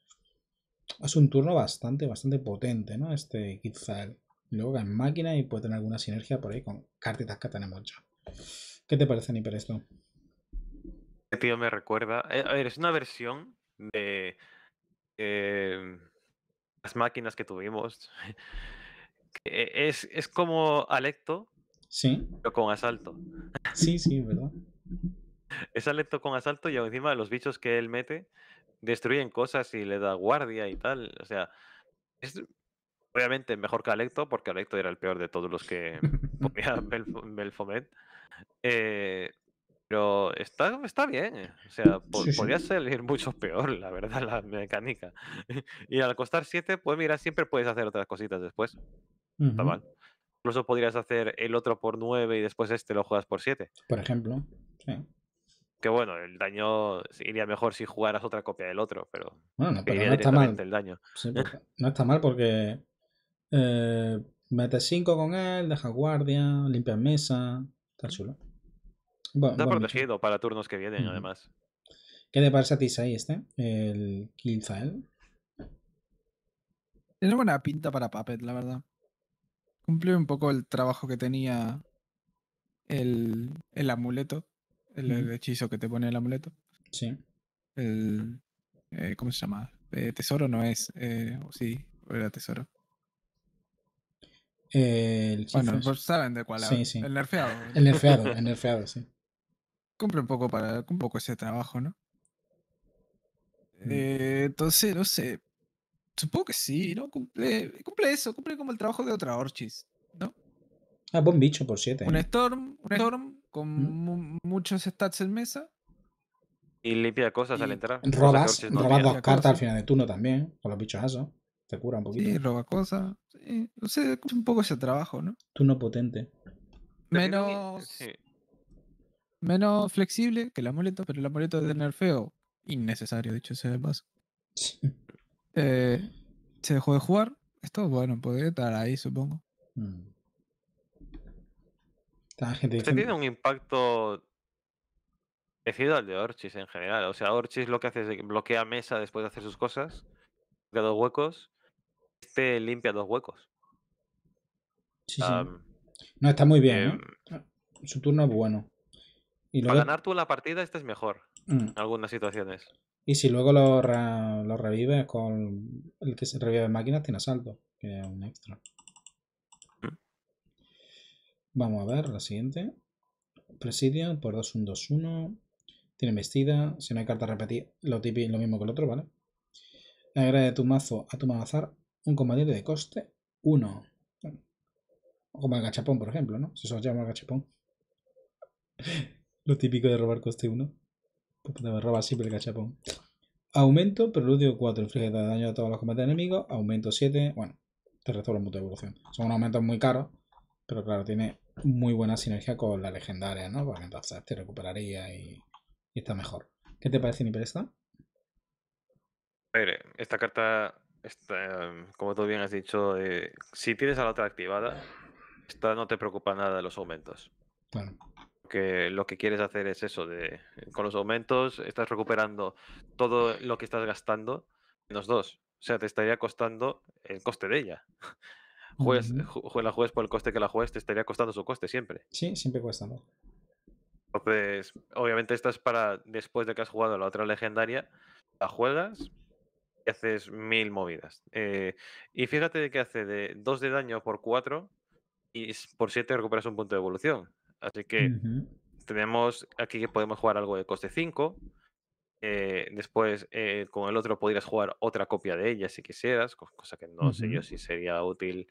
es un turno bastante, bastante potente, ¿no? Este Kitzael. Luego en máquina y puede tener alguna sinergia por ahí con cartitas que tenemos ya. ¿Qué te parece, Niper, esto? Este tío me recuerda. Eh, a ver, es una versión de eh, las máquinas que tuvimos. es, es como Alecto, ¿Sí? pero con asalto. Sí, sí, ¿verdad? Es Alecto con asalto y encima los bichos que él mete destruyen cosas y le da guardia y tal. O sea, es obviamente mejor que Alecto, porque Alecto era el peor de todos los que ponía Belfomet. Eh, pero está, está bien. O sea, podría salir mucho peor, la verdad, la mecánica. y al costar 7, pues mira, siempre puedes hacer otras cositas después. Está mal. Incluso podrías hacer el otro por 9 y después este lo juegas por 7. Por ejemplo. Sí. Que bueno, el daño iría mejor si jugaras otra copia del otro, pero, no está mal. el daño. no está mal porque eh, metes 5 con él, dejas guardia, limpia mesa, está chulo. Bueno, protegido para turnos que vienen, además. ¿Qué te parece a ti ahí este? El Kilzael. Tiene buena pinta para Puppet, la verdad. cumple un poco el trabajo que tenía el amuleto el, hechizo que te pone el amuleto. Sí. El, eh, ¿Cómo se llama? Eh, tesoro no es. Eh, o sí, era tesoro. El bueno, pues saben de cuál es. El nerfeado. El nerfeado, el nerfeado, sí. Cumple un poco para un poco ese trabajo, ¿no? Mm. entonces, no sé. Supongo que sí, ¿no? Cumple, cumple eso, cumple como el trabajo de otra Orchis, ¿no? Ah, buen bicho por siete Un Storm, un Storm, con ¿Mm? muchos stats en mesa. Y limpia cosas al entrar. Robas, robas dos cartas al final de turno también, con los bichos asos. Te cura un poquito. Sí, roba cosas. Sí. un poco ese trabajo, ¿no? Turno potente. Menos. Menos flexible que el amuleto, pero el amuleto de nerfeo, innecesario, dicho ese de paso. Eh, se dejó de jugar. Esto, bueno, puede estar ahí, supongo. Mm. Este tiene un impacto parecido al de Orchis en general. O sea, Orchis lo que hace es bloquea mesa después de hacer sus cosas, De dos huecos, este limpia dos huecos. Sí, No, está muy bien. ¿eh? Em, Su turno es bueno. Y Para ganar tú la partida, este es mejor mm. en algunas situaciones. Y si luego lo, revive revives con el que se revive máquinas, tiene asalto, que es un extra. Vamos a ver la siguiente. presidio por 2, 1, 2, 1. Tiene vestida. Si no hay carta repetida, lo, lo mismo que el otro, ¿vale? Agrega de tu mazo a tu mazar un combatiente de coste 1. Como el gachapón, por ejemplo, ¿no? Si eso se llama gachapón. lo típico de robar coste 1. Porque te siempre el gachapón. Aumento, preludio 4, inflige daño a todos los combates enemigos. Aumento 7, bueno, te restaura de evolución. Son aumentos muy caros, pero claro, tiene muy buena sinergia con la legendaria, ¿no? Porque entonces te recuperaría y, está mejor. ¿Qué te parece, Nipresta? esta? A ver, esta carta, como tú bien has dicho, eh, si tienes a la otra activada, esta no te preocupa nada de los aumentos. Claro. Que lo que quieres hacer es eso, de con los aumentos estás recuperando todo lo que estás gastando menos dos. O sea, te estaría costando el coste de ella juegues, por el coste que la juegues, te estaría costando su coste siempre. Sí, siempre cuesta, ¿no? Entonces, obviamente esta es para después de que has jugado la otra legendaria, la juegas y haces mil movidas. Eh, y fíjate que hace de 2 de daño por cuatro y por siete recuperas un punto de evolución. Así que tenemos aquí que podemos jugar algo de coste 5, eh, después, eh, con el otro podrías jugar otra copia de ella si quisieras, cosa que no sé yo si sería útil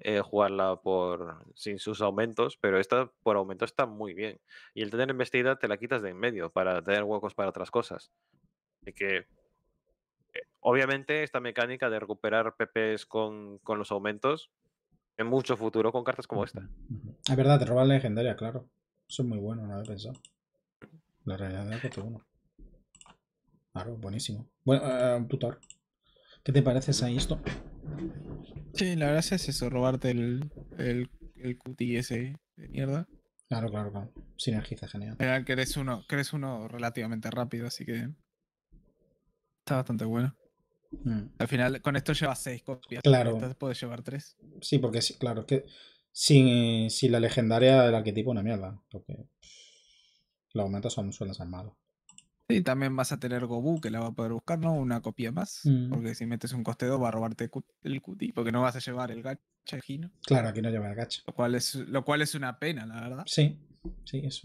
eh, jugarla por sin sus aumentos, pero esta por aumento está muy bien. Y el tener investida te la quitas de en medio para tener huecos para otras cosas. Así que, obviamente, esta mecánica de recuperar PPs con, con los aumentos, en mucho futuro con cartas como esta. Es verdad, te roban legendaria, claro. Eso es muy bueno, no pensado. La realidad es que tú uno. Claro, buenísimo. Bueno, eh, tutor. ¿Qué te pareces a esto? Sí, la verdad es eso, robarte el, el, ese de mierda. Claro, claro, claro. Sinergiza genial. Era que eres uno, uno relativamente rápido, así que. Está bastante bueno. Mm. Al final, con esto llevas seis copias. Claro. Entonces puedes llevar tres. Sí, porque sí, claro, es que sin, la legendaria del arquetipo, una mierda. Porque los aumentos son suelen ser malos y también vas a tener Gobu que la va a poder buscar, ¿no? Una copia más. Mm. Porque si metes un coste 2 va a robarte el cuti, porque no vas a llevar el gacha, Claro, aquí no lleva el gacha. Lo cual es, lo cual es una pena, la verdad. Sí, sí, es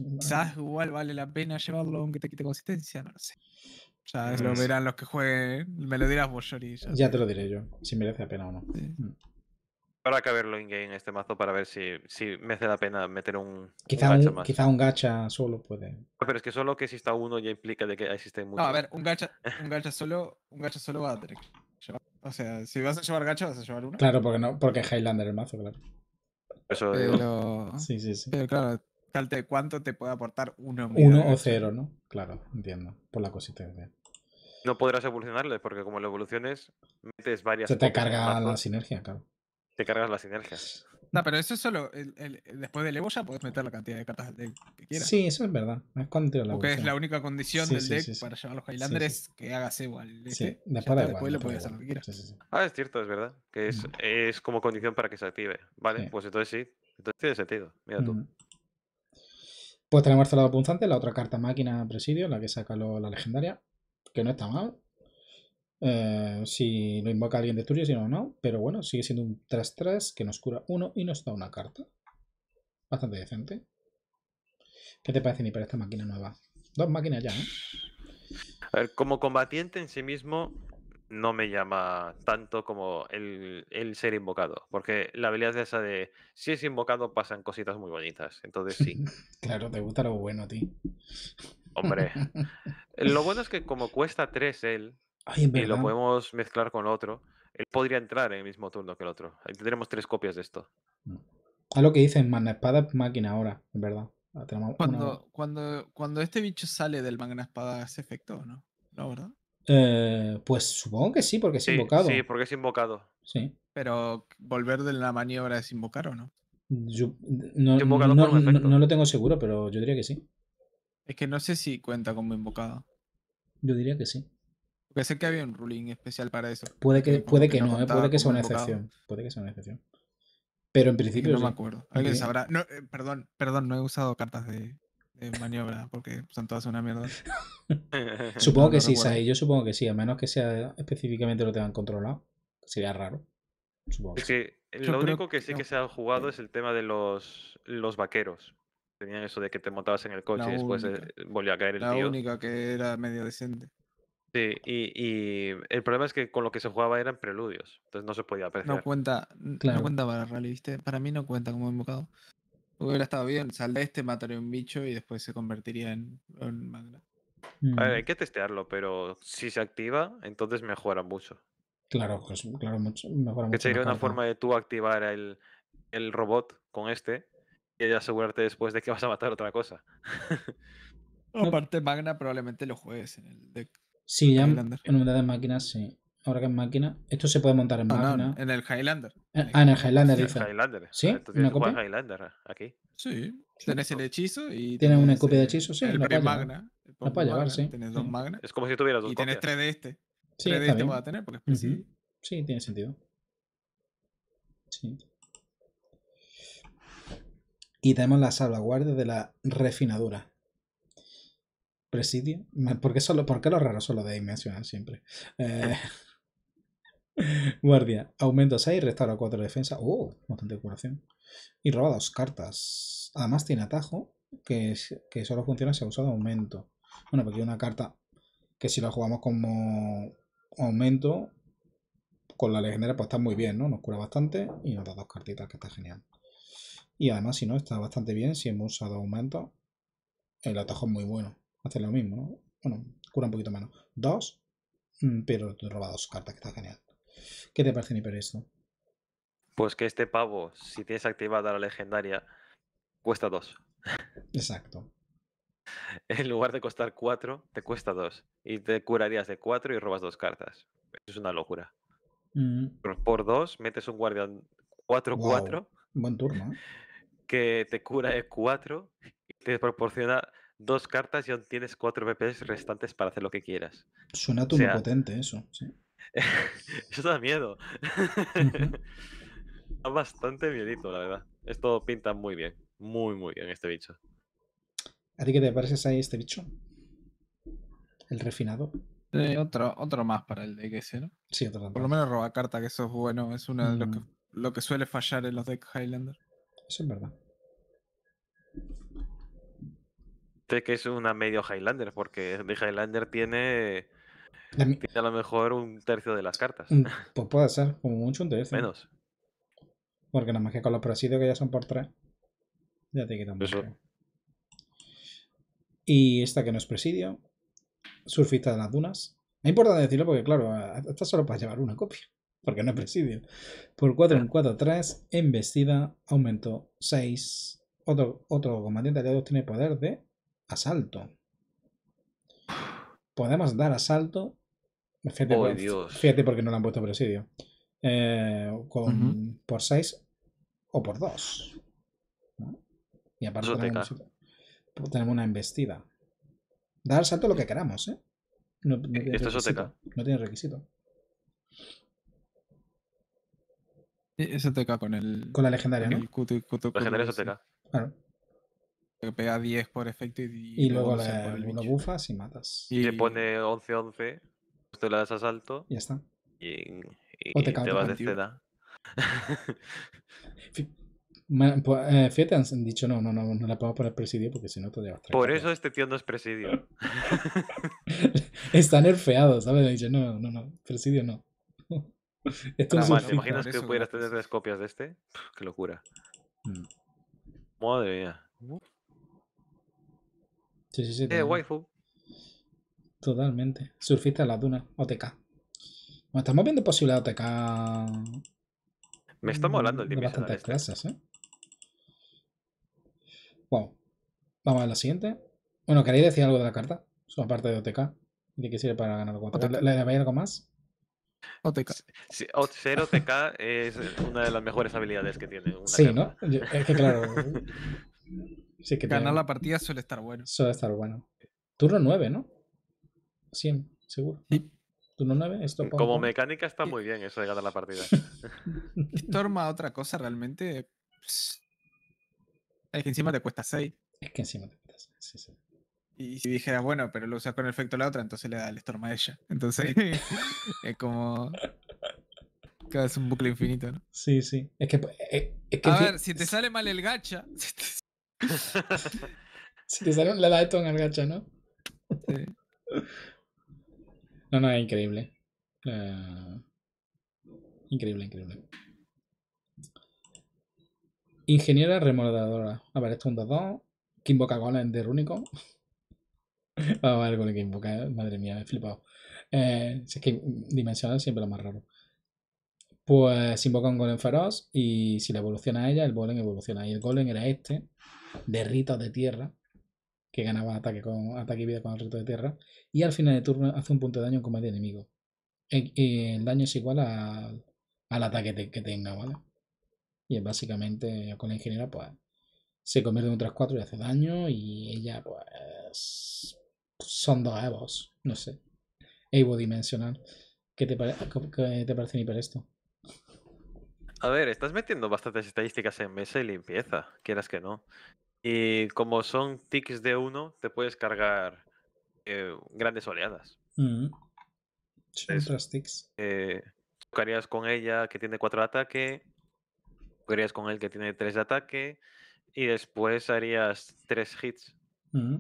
igual vale la pena llevarlo aunque te quite consistencia, no lo sé. O sea, lo verán los que jueguen. Me lo dirás vos, Yori. Ya, te lo diré yo, si merece la pena o no. Mm. Habrá que verlo in-game en este mazo para ver si, si merece la pena meter un. Quizá un, gacha, un, gacha solo puede. Ah, pero es que solo que exista uno ya implica de que existen muchos. No, a ver, un gacha, un gacha solo, un gacha solo va a tener O sea, si vas a llevar gacha, vas a llevar uno. Claro, porque no, porque Highlander el mazo, claro. Eso Pero... Sí, sí, sí. Pero claro, Calte, ¿cuánto te puede aportar uno? Uno o cero, ¿no? Claro, entiendo. Por la consistencia. No podrás evolucionarle, porque como lo evoluciones, metes varias. Se te carga la sinergia, claro te cargas las sinergias. No, pero eso es solo. después del Evo ya puedes meter la cantidad de cartas que quieras. Sí, eso es verdad. Es Porque es la única condición del deck para llevar a los Highlanders que hagas Evo al deck. Sí, este, después, de después le puedes hacer lo que quieras. Ah, es cierto, es verdad. Que es, mm. es como condición para que se active. Vale, pues entonces sí. Entonces tiene sentido. Mira tú. Mm. Pues tenemos este lado Punzante, la otra carta máquina presidio, la que saca la legendaria. Que no está mal. Eh, si lo invoca alguien de tuyo, si no, no. Pero bueno, sigue siendo un 3-3 que nos cura uno y nos da una carta. Bastante decente. ¿Qué te parece ni para esta máquina nueva? Dos máquinas ya, ¿eh? A ver, como combatiente en sí mismo no me llama tanto como el, el, ser invocado, porque la habilidad es esa de si es invocado pasan cositas muy bonitas, entonces sí. claro, te gusta lo bueno a ti. Hombre, lo bueno es que como cuesta 3 él, y lo podemos mezclar con otro. Él podría entrar en el mismo turno que el otro. Ahí tendremos tres copias de esto. a mm. lo que dicen, Magna Espada máquina ahora, en verdad. Ah, cuando, cuando, cuando este bicho sale del Magna Espada, ¿hace efecto o no? ¿No, verdad? Eh, pues supongo que sí, porque es invocado. Sí, porque es invocado. Sí. Pero volver de la maniobra es invocar o no? no, no, no, lo tengo seguro, pero yo diría que sí. Es que no sé si cuenta como invocado. Yo diría que sí. Puede ser que había un ruling especial para eso. Puede que, puede que, no, ¿eh? puede que sea una excepción. Puede que sea una excepción. Pero en principio. No me acuerdo. sabrá. Eh, perdón, perdón, no he usado cartas de, maniobra porque son todas una mierda. supongo que sí, Sai. Yo supongo que sí, a menos que sea específicamente lo tengan controlado. Sería raro. que lo único que sí que se ha jugado es el tema de los, los vaqueros. Tenían eso de que te montabas en el coche y después eh, volvió a caer el La única que era medio decente. Sí, y, el problema es que con lo que se jugaba eran preludios, entonces no se podía apreciar. No cuenta, claro. no cuenta para rally, ¿viste? Para mí no cuenta como invocado. Hubiera estado bien, de este, mataré un bicho y después se convertiría en, Magna. A ver, hay mm. que testearlo, pero si se activa, entonces mejora mucho. Claro, pues, claro, mucho, mejora mucho. Que sería una forma de tú activar el, el robot con este y asegurarte después de que vas a matar otra cosa. Aparte, Magna probablemente lo juegues en el deck. Sí, ya en unidad de máquinas, sí. Ahora que en máquina. Esto se puede montar en ah, máquina. No, en el Highlander. ah, ah en el Highlander, En dice. Highlander. ¿Sí? ¿Una copia? Highlander ¿eh? aquí. Sí. Tienes el hechizo y. Tienes una copia de hechizo, sí. El primer magna. puedes llevar, sí. Tienes dos magnas. Es como si tuvieras dos. Y tienes tres de este. Sí, tres de este vas a tener porque es Sí, tiene sentido. Sí. Y tenemos la salvaguardia de la refinadura. Presidio. ¿Por qué, solo, por qué lo raro solo de dimensión siempre? Eh, guardia. Aumento 6, restaura 4 de defensa. ¡Oh! Bastante curación. Y roba 2 cartas. Además tiene atajo que, que solo funciona si ha usado aumento. Bueno, porque hay una carta que si la jugamos como aumento, con la legendaria pues está muy bien, ¿no? Nos cura bastante y nos da dos cartitas, que está genial. Y además, si no, está bastante bien. Si hemos usado aumento, el atajo es muy bueno. Hacer lo mismo, ¿no? Bueno, cura un poquito menos. Dos, mm, pero te roba dos cartas, que está genial. ¿Qué te parece, Niper, esto? Pues que este pavo, si tienes activada la legendaria, cuesta dos. Exacto. en lugar de costar cuatro, te cuesta dos. Y te curarías de cuatro y robas dos cartas. es una locura. Mm. Por dos, metes un guardián 4-4. Buen turno. ¿eh? Que te cura de cuatro y te proporciona dos cartas y aún tienes cuatro PPs restantes para hacer lo que quieras. Suena o potente eso, sí. eso da miedo. da bastante miedito, la verdad. Esto pinta muy bien, muy, muy bien este bicho. ¿A ti qué te parece ahí este bicho? El refinado. otro, otro más para el deck ese, ¿no? Sí, otro Por lo menos roba carta, que eso es bueno. Es uno de que, lo que suele fallar en los decks Highlander. Eso es verdad que es una medio Highlander, porque de Highlander tiene, a lo mejor un tercio de las cartas. Mm, pues puede ser, como mucho un tercio. Menos. Porque nada más que con los presidios que ya son por tres, ya te quitan Eso. Y esta que no es presidio, surfista de las dunas. Es importante decirlo porque, claro, esta solo para llevar una copia, porque no es presidio. Por 4 en 4, 3, embestida, aumento 6. Otro, otro de aliado tiene poder de asalto. Podemos dar asalto. Fíjate, oh, porque no le han puesto presidio. Eh, con, Por 6 o por 2. Y aparte tenemos, tenemos, una embestida. Dar asalto lo que queramos, ¿eh? es no no tiene requisito. E-, es con el. Con la legendaria, ¿no? La legendaria es Claro que pega 10 por efecto y, luego lo bufas y matas. Y, le pone 11-11, te la das asalto. Y ya está. Y, te, vas de escena. Fíjate, pues, eh, han dicho no, no, no, no la podemos poner presidio porque si no te llevas Por eso este tío no es presidio. Está nerfeado, ¿sabes? Dice no, no, no, presidio no. Esto ¿te imaginas que pudieras tener tres copias de este? Qué locura. Mm. Madre mía. Sí, sí, sí. Eh, waifu. Totalmente. Surfista en la duna, OTK. Bueno, estamos viendo posibilidad de OTK. Me estamos hablando el Dimension. bastantes clases, ¿eh? Wow. Vamos a la siguiente. Bueno, ¿queréis decir algo de la carta? aparte de OTK. ¿De qué sirve para ganar ¿Le, debéis algo más? OTK. Sí, ser OTK es una de las mejores habilidades que tiene. Una sí, ¿no? es que claro. Ganar la partida suele estar bueno. Suele estar bueno. Turno 9, ¿no? 100, seguro. Turno 9, esto. Como mecánica está muy bien eso de ganar la partida. Storma otra cosa realmente. Pues, es que encima te cuesta 6. Es que encima te cuesta 6, Y si dijera, bueno, pero lo usas con el efecto la otra, entonces le da el Storm a ella. Entonces, es como. Es un bucle infinito, ¿no? Sí, sí. Es que. Eh, a ver, si te sale mal el gacha, si te sale un en al gacha, ¿no? Sí. No, no, increíble. Ah, increíble, increíble. Ingeniera remodeladora. A ver, esto es un 2-2. Que invoca golem de Rúnico. Vamos a ver el que invoca. ¿eh? Madre mía, me he flipado. Eh, si es que dimensional siempre lo más raro. Pues invoca un golem feroz y si le evoluciona a ella, el golem evoluciona. Y el golem era este de ritos de tierra, que ganaba ataque, con, ataque y vida con el rito de tierra, y al final de turno hace un punto de daño en combate enemigo. Eh, el, daño es igual al ataque que tenga, ¿vale? Y es básicamente con la ingeniera, pues se convierte en un 3-4 y hace daño, y ella, pues. Son dos Evos, no sé. Evo dimensional. ¿Qué te, qué te parece, esto? A ver, estás metiendo bastantes estadísticas en mesa y limpieza, quieras que no. Y como son ticks de uno, te puedes cargar eh, grandes oleadas. Mm -hmm. tocarías con ella que tiene cuatro de ataque, tocarías con él que tiene tres de ataque, y después harías Tres hits. Mm.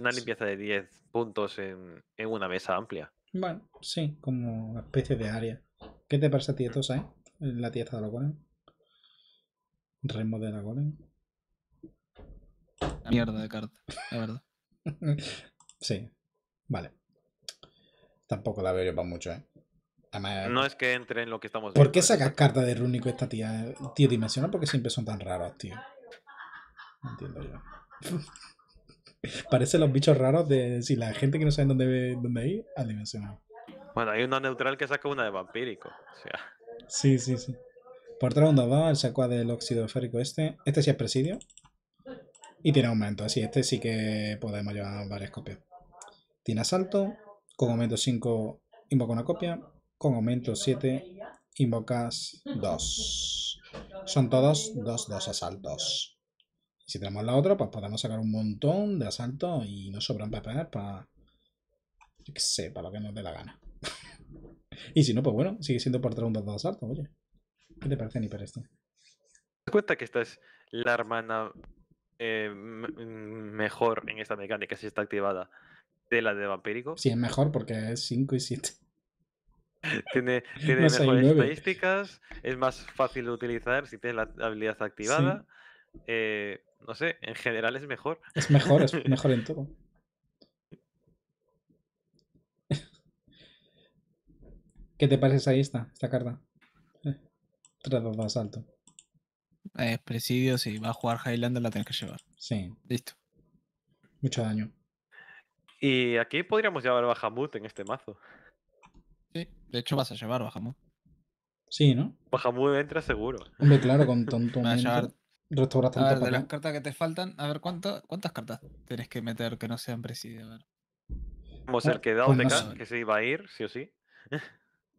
una limpieza de 10 puntos en, una mesa amplia. Bueno, sí, como una especie de área. ¿Qué te parece a ti, mm. Tosa, eh? la tierra de la Conan. Remo de la mierda de carta, la verdad. sí, vale. Tampoco la veo yo para mucho, ¿eh? Además, no es que entre en lo que estamos viendo. ¿Por qué sacas cartas de Rúnico esta tía, eh? tío dimensional? Porque siempre son tan raros, tío. No entiendo yo. Parecen los bichos raros de si la gente que no sabe dónde, dónde ir, al dimensional. Bueno, hay una neutral que saca una de vampírico. O sea. Sí, sí, sí. Por 3 mundo, va, el saco del óxido férrico este. Este sí es presidio. Y tiene aumento, así este sí que podemos llevar varias copias. Tiene asalto, con aumento 5 invoca una copia, con aumento 7 invocas 2. Son todos 2, 2 asaltos. Si tenemos la otra, pues podemos sacar un montón de asaltos y no sobran para... Que sé, para lo que nos dé la gana. Y si no, pues bueno, sigue siendo por un dado alto, oye. ¿Qué te parece, ni para esto? ¿Te cuenta que esta es la hermana eh, mejor en esta mecánica si está activada de la de Vampírico? Sí, es mejor porque es 5 y 7. tiene, tiene mejores estadísticas, es más fácil de utilizar si tiene la habilidad activada. Eh, no sé, en general es mejor. Es mejor, es mejor en todo. ¿Qué te parece ahí está, esta carta? Eh, de asalto. Es eh, presidio, si va a jugar Highlander la tienes que llevar. Sí. Listo. Mucho daño. Y aquí podríamos llevar Bahamut en este mazo. Sí, de hecho vas a llevar Bahamut. Sí, ¿no? Bahamut entra seguro. Hombre, claro, con tonto. a ver, las cartas que te faltan, a ver cuántas cartas tienes que meter que no sean presidio. Vamos a ver, ah, que que se iba a ir, sí o sí.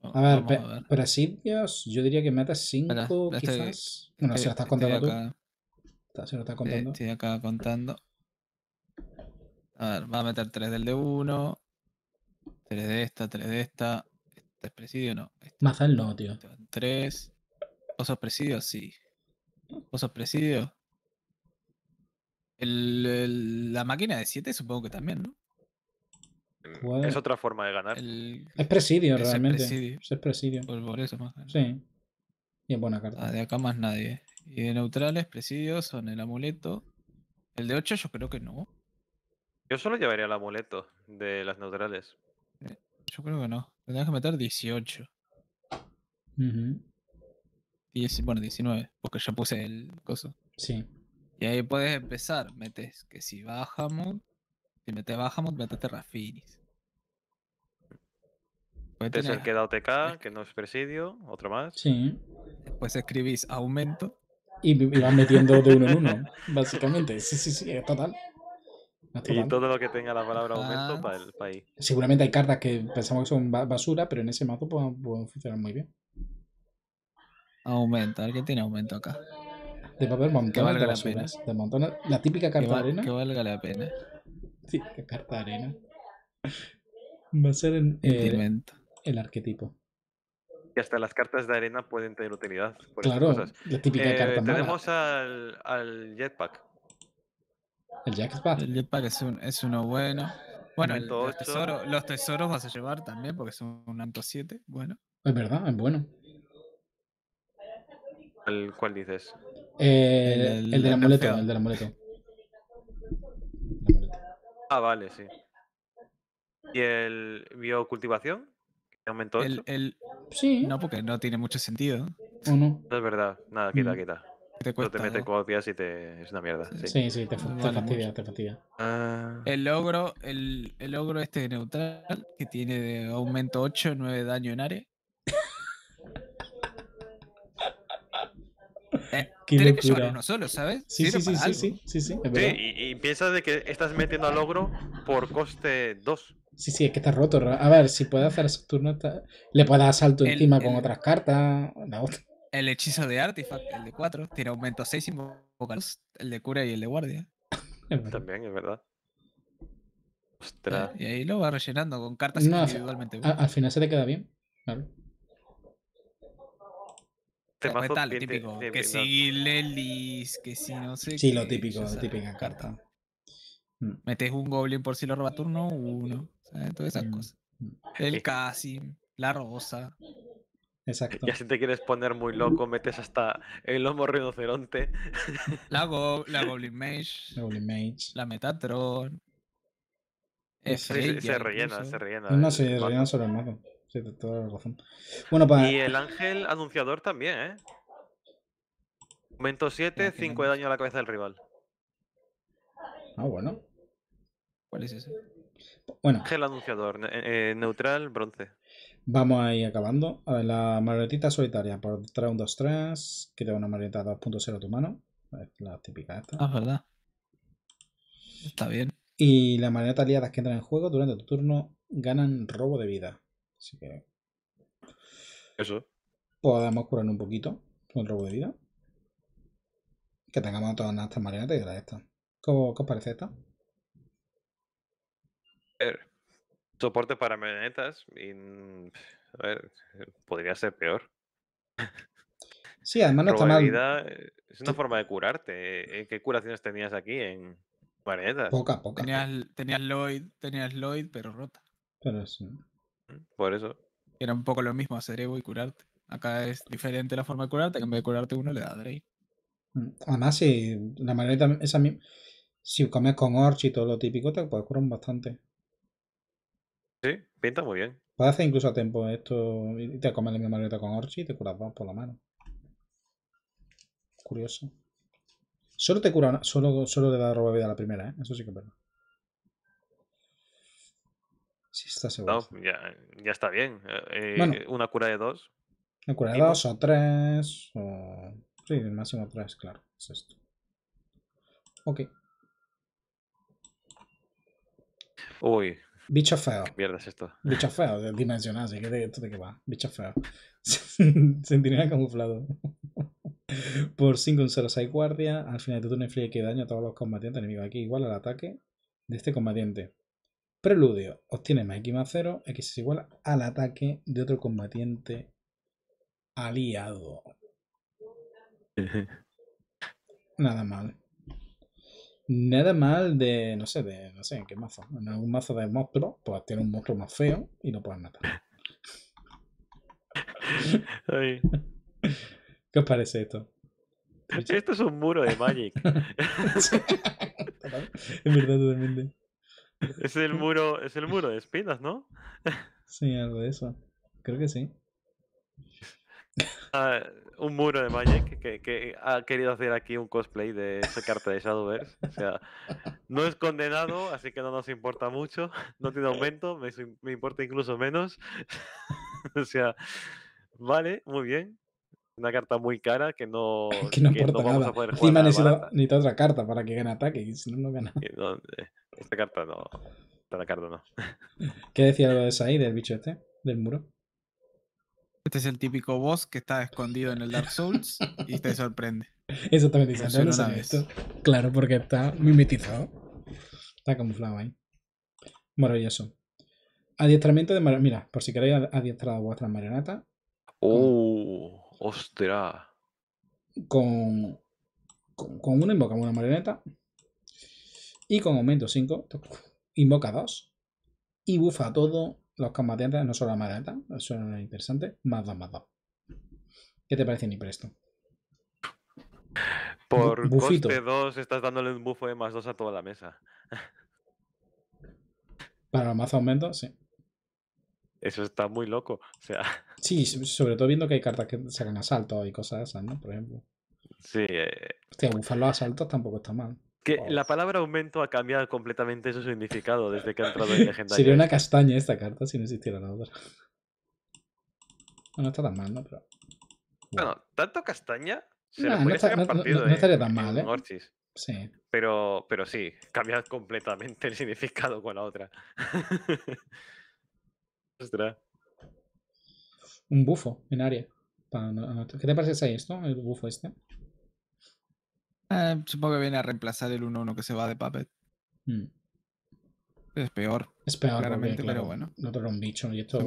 A ver, presidios, yo diría que metas 5 quizás. Bueno, si lo estás contando acá, tú. Si lo estás eh, contando. Estoy acá contando. A ver, va a meter 3 del de 1, 3 de esta, 3 de esta. ¿Este es presidio? No. Este, Mazal no, tío. 3. Este ¿Vos presidios? presidio? Sí. ¿Osos presidios? presidio? la máquina de 7 supongo que también, ¿no? Mm, es otra forma de ganar. es presidio realmente. Es presidio. Por, eso más. Sí. Y es buena carta. Ah, de acá más nadie. Y de neutrales, presidios son el amuleto. El de 8 yo creo que no. Yo solo llevaría el amuleto de las neutrales. Eh, yo creo que no. Tendrías que meter 18. bueno, 19, porque ya puse el coso. Sí. Y ahí puedes empezar. Metes que si bajamos si mete Bahamut, métete Rafinis. Este es el que OTK, que no es presidio, otro más. Sí. Después escribís aumento. Y, vas metiendo de uno en uno, básicamente. Sí, sí, sí, es total. Y todo lo que tenga la palabra ah, aumento para el país. Seguramente hay cartas que pensamos que son basura, pero en ese mazo pueden, pueden funcionar muy bien. Aumento, alguien tiene aumento acá. De papel montones de basuras. La, pena. de montones, la típica carta de arena. Que valga la pena sí, arena Va a ser eh, el, arquetipo. Y hasta las cartas de arena pueden tener utilidad. claro, la típica eh, carta Tenemos Al, al, jetpack. El jetpack. El jetpack es, un, es uno bueno. Bueno, los, tesoros, los vas a llevar también porque son un Anto 7. Bueno. Es verdad, es bueno. ¿Cuál dices? Eh, el, el, del amuleto, el del amuleto. Ah, vale, sí. ¿Y el biocultivación? ¿Aumentó El... Sí. No, porque no tiene mucho sentido. no? es verdad. Nada, quita, mm. quita. Te no te metes cuatro días y te... es una mierda. Sí, sí, te, fastidia, te, ah. fastidia, El logro, el, el, logro este neutral, que tiene de aumento 8, 9 daño en área, Eh, tiene que llevar uno solo, ¿sabes? Sí, sí sí, sí, sí, sí, sí, y, y, piensa de que estás metiendo al logro por coste 2. Sí, sí, es que está roto. A ver, si puede hacer su turno, le puede dar salto encima con otras cartas. El hechizo de Artifact, el de 4, tiene aumento 6 y el de cura y el de guardia. También, es verdad. Eh, Ostras. Y ahí lo va rellenando con cartas individualmente. Al, final se te queda bien. Vale típico. que si Lelis, que si no sé. Sí, lo típico, la típica carta. Mm. Metes un Goblin por si lo roba turno uno. ¿sabes? Todas esas mm, cosas. Mm. El Casim, la Rosa. Exacto. Y si te quieres poner muy loco, metes hasta el lomo rinoceronte. La, Goblin Mage. La Goblin Mage. La Metatron. se rellena, se rellena. No, se rellena solo el Mago. Sí, la razón. Bueno, para... Y el ángel anunciador también, ¿eh? Momento 7, 5 de daño a la cabeza del rival. Ah, bueno. ¿Cuál es ese? Bueno. Ángel anunciador, eh, eh, neutral, bronce. Vamos a ir acabando. A ver, la marionetita solitaria. Por 3, 1, 2, 3. Queda una marioneta 2.0 a tu mano. La típica esta. Ah, verdad. Está bien. Y las marionetas aliadas que entran en juego durante tu turno ganan robo de vida. Así que. Eso. Podemos curar un poquito con robo de vida. Que tengamos todas nuestras marionetas y la esta. ¿Cómo, parece esta? soporte para marionetas. Mm, a ver, podría ser peor. Sí, además no está mal. Eh, es una forma de curarte. Eh, eh, ¿Qué curaciones tenías aquí en marionetas? Pocas, pocas. Tenías, tenías Lloyd, tenías Lloyd, pero rota. Pero sí. Por eso. Era un poco lo mismo hacer Evo y curarte. Acá es diferente la forma de curarte, que en vez de curarte uno le da Drake. Mm, además, si la es esa misma, si comes con Orch y todo lo típico, te puedes curar bastante. Sí, pinta muy bien. Puedes hacer incluso a tiempo esto y te comes la misma maleta con Orchi y te curas por la mano. Curioso. Solo te cura, solo, solo le da roba vida a la primera, ¿eh? Eso sí que es verdad. Si está seguro. ya, ya, está bien. Eh, eh, una cura de dos. Una cura de dos o tres. Sí, el máximo tres, claro. Es esto. Ok. Uy. Bicho feo. Pierdes esto. Bicho feo, de dimensional, así que esto de qué va. Bicho feo. Centinela camuflado. Por 5 un 0 6 guardia. Al final de tu turno inflige daño a todos los combatientes enemigos. Aquí igual al ataque de este combatiente. Preludio. Obtiene más X más 0. X es igual al ataque de otro combatiente aliado. Nada mal. Nada mal de, no sé, de, no sé, en qué mazo. En mazo de monstruos, pues tiene un monstruo más feo y no puedes matar. ¿Qué os parece esto? Esto es un muro de Magic. Es verdad, totalmente. Es el muro, es el muro de espinas, ¿no? Sí, algo de eso. Creo que sí. Ah, un muro de Magic que, ha querido hacer aquí un cosplay de esa carta de Shadowverse. O sea, no es condenado, así que no nos importa mucho. No tiene aumento, me, me importa incluso menos. o sea, vale, muy bien. Una carta muy cara que no, que no, que no vamos a poder Encima necesita, otra carta para que gane ataque, y si no, no gana. Eh, esta carta no. Esta carta no. ¿Qué decía lo de ahí del bicho este? Del muro. Este es el típico boss que está escondido en el Dark Souls y te sorprende. Eso no, lo Claro, porque está mimetizado. Está camuflado ahí. Maravilloso. Adiestramiento de marioneta. Mira, por si queréis adiestrar a vuestra marioneta. Oh. Uh. ¡Ostras! Con, con, con una invocamos una marioneta. Y con aumento 5, invoca 2. Y bufa todos los combatientes, no solo la marioneta. Eso no es interesante. Más 2, más 2. ¿Qué te parece, ni presto? Por Bufito. coste 2 estás dándole un bufo de más 2 a toda la mesa. Para los más aumentos, sí. Eso está muy loco. O sea. Sí, sobre todo viendo que hay cartas que sacan asaltos y cosas esas, ¿no? Por ejemplo. Sí. Eh... Hostia, bufar los asaltos tampoco está mal. Que la palabra aumento ha cambiado completamente su significado desde que ha entrado en legendario. Sería una castaña esta carta si no existiera la otra. No, no está tan mal, ¿no? Pero... Bueno, tanto castaña. Se no, está, partido, no, no, estaría tan mal, ¿eh? Sí. Pero, pero sí, cambia completamente el significado con la otra. Ostras un bufo en área. ¿Qué te parece ahí esto, el bufo este? Eh, supongo que viene a reemplazar el 1-1 que se va de Puppet. Hmm. Es peor. Es peor, claramente, pero bueno. No, un bicho. Y esto...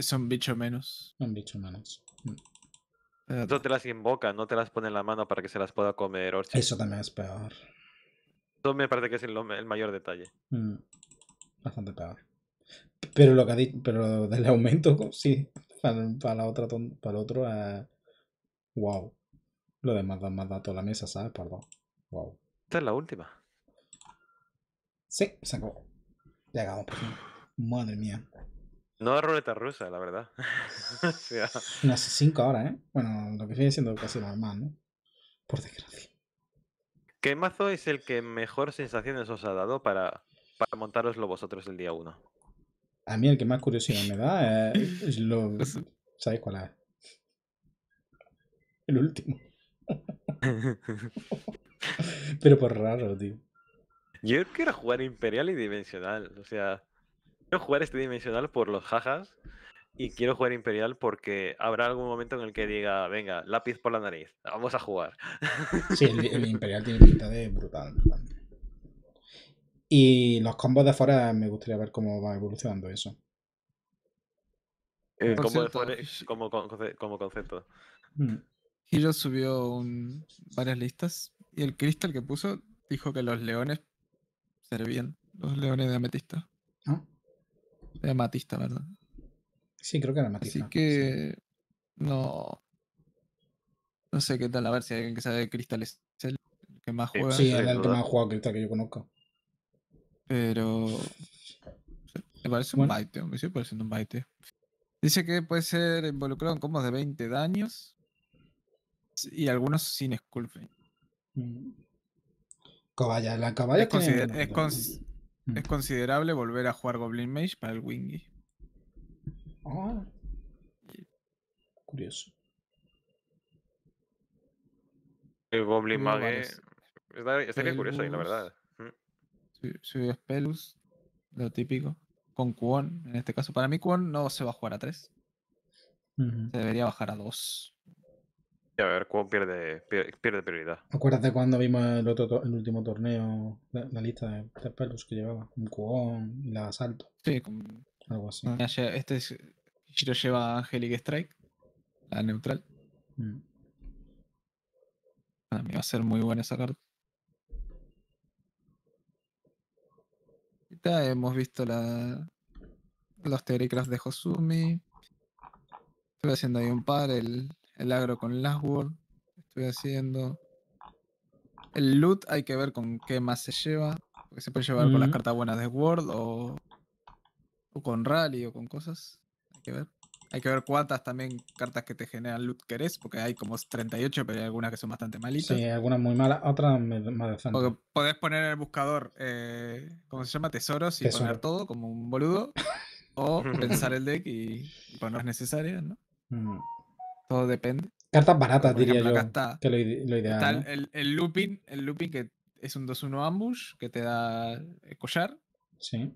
son, bicho menos. Son bicho menos. No hmm. eh, te las invoca, no te las pone en la mano para que se las pueda comer Eso también es peor. Eso me parece que es el, mayor detalle. Hmm. Bastante peor. Pero lo que ha dicho, pero del aumento, sí, para, la otra para el otro wow eh, lo demás da más datos a la mesa sabes perdón wow esta es la última sí se acabó ya por fin. madre mía no es ruleta rusa la verdad unas cinco horas eh bueno lo que viene siendo casi normal no por desgracia ¿Qué mazo es el que mejor sensaciones os ha dado para, para montaroslo vosotros el día uno? A mí el que más curiosidad me da eh, es, lo... ¿Sabéis cuál es? El último. Pero por raro, tío. Yo quiero jugar Imperial y Dimensional. O sea, quiero jugar este Dimensional por los jajas y quiero jugar Imperial porque habrá algún momento en el que diga, venga, lápiz por la nariz, vamos a jugar. Sí, el, Imperial tiene pinta de brutal. Y los combos de fuera me gustaría ver cómo va evolucionando eso. como, como, como, concepto. Mm. Hiro subió varias listas y el cristal que puso dijo que los leones servían, los leones de ametista. Ah. De amatista, ¿verdad? Sí, creo que era amatista. Así que no no sé qué tal, a ver si hay alguien que sabe de cristal es el que más juega. Sí, es el, que más juega cristal que yo conozco. Pero. Me parece un bait baite, me sigue pareciendo un baite. Dice que puede ser involucrado en combos de 20 daños y algunos sin esculpe. Mm. Caballa, la caballa es, es, es, mm. considerable volver a jugar Goblin Mage para el Wingy. Ah. Curioso. El Goblin Mage. Estaría, curioso ahí, la verdad su Spellus, lo típico, con Kwon. En este caso, para mí Kwon no se va a jugar a 3. Se debería bajar a 2. Y a ver, Kwon pierde, pierde, prioridad. Acuérdate cuando vimos el, otro, el último torneo, la, lista de, de, que llevaba, con Kwon y la asalto. Sí, algo así. Ah, este es, Shiro lleva Angelic Strike, la neutral. A Para mí va a ser muy buena esa carta. hemos visto la, los theorycraft de Hosumi. estoy haciendo ahí un par, el, agro con last world estoy haciendo. El loot hay que ver con qué más se lleva. Porque se puede llevar con las cartas buenas de World o, o con Rally o con cosas. Hay que ver. Hay que ver cuántas también cartas que te generan loot querés, porque hay como 38, pero hay algunas que son bastante malitas. Sí, algunas muy malas, otras más decentes. podés poner en el buscador, eh, ¿cómo se llama? Tesoros y poner todo como un boludo. o pensar el deck y, y pues es necesario, ¿no? Mm. Todo depende. Cartas baratas, diría yo. que lo, ideal, está el, looping, el que es un 2-1 ambush que te da eh, collar. Sí.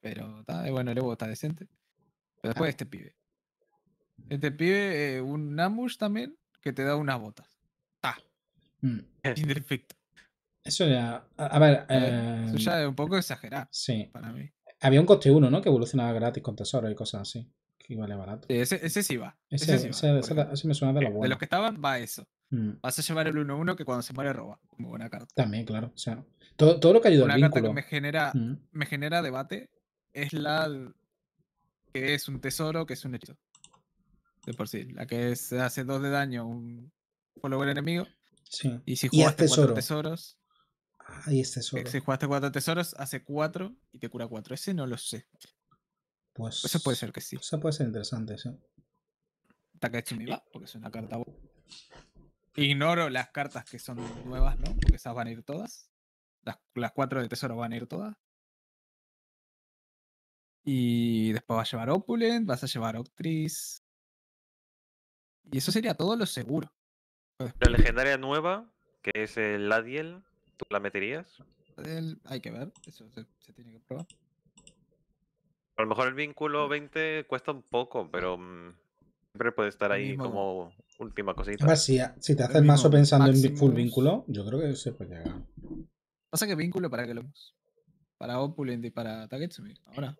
Pero está, bueno, el Evo está decente. Ah, después este pibe. Este pibe, eh, un ambush también, que te da unas botas. Ah. Mm. Perfecto. Eso ya. A, ver. Eh, eso em, ya es un poco exagerado. Sí. Para mí. Había un coste 1, ¿no? Que evolucionaba gratis con tesoro y cosas así. Que vale barato. Sí, ese, ese, sí va. Ese, sí va, me suena de eh, lo bueno. De los que estaban, va eso. Mm. Vas a llevar el 1-1 que cuando se muere roba. Muy buena carta. También, claro. O sea, todo, lo que ayuda al vínculo. Una carta que me genera, mm. me genera debate es la que es un tesoro, que es un hechizo. De por sí. La que hace 2 de daño un follower enemigo. Y si jugaste 4 tesoros. Ahí eh, Si jugaste 4 tesoros, hace 4 y te cura 4. Ese no lo sé. Pues. Eso puede ser que sí. Eso puede ser interesante, sí. mi va, porque es una carta. Ignoro las cartas que son nuevas, ¿no? Porque esas van a ir todas. Las, las cuatro de tesoro van a ir todas. Y después vas a llevar Opulent, vas a llevar Octris. Y eso sería todo lo seguro. Pues la legendaria nueva, que es el Adiel, ¿tú la meterías? hay que ver, eso se, tiene que probar. A lo mejor el vínculo 20 cuesta un poco, pero mm, siempre puede estar ahí como última cosita. Además, si, si, te haces o pensando en full vínculo, yo creo que se puede llegar. Pasa que vínculo para que lo Para Opulent y para Taketsumi. Ahora.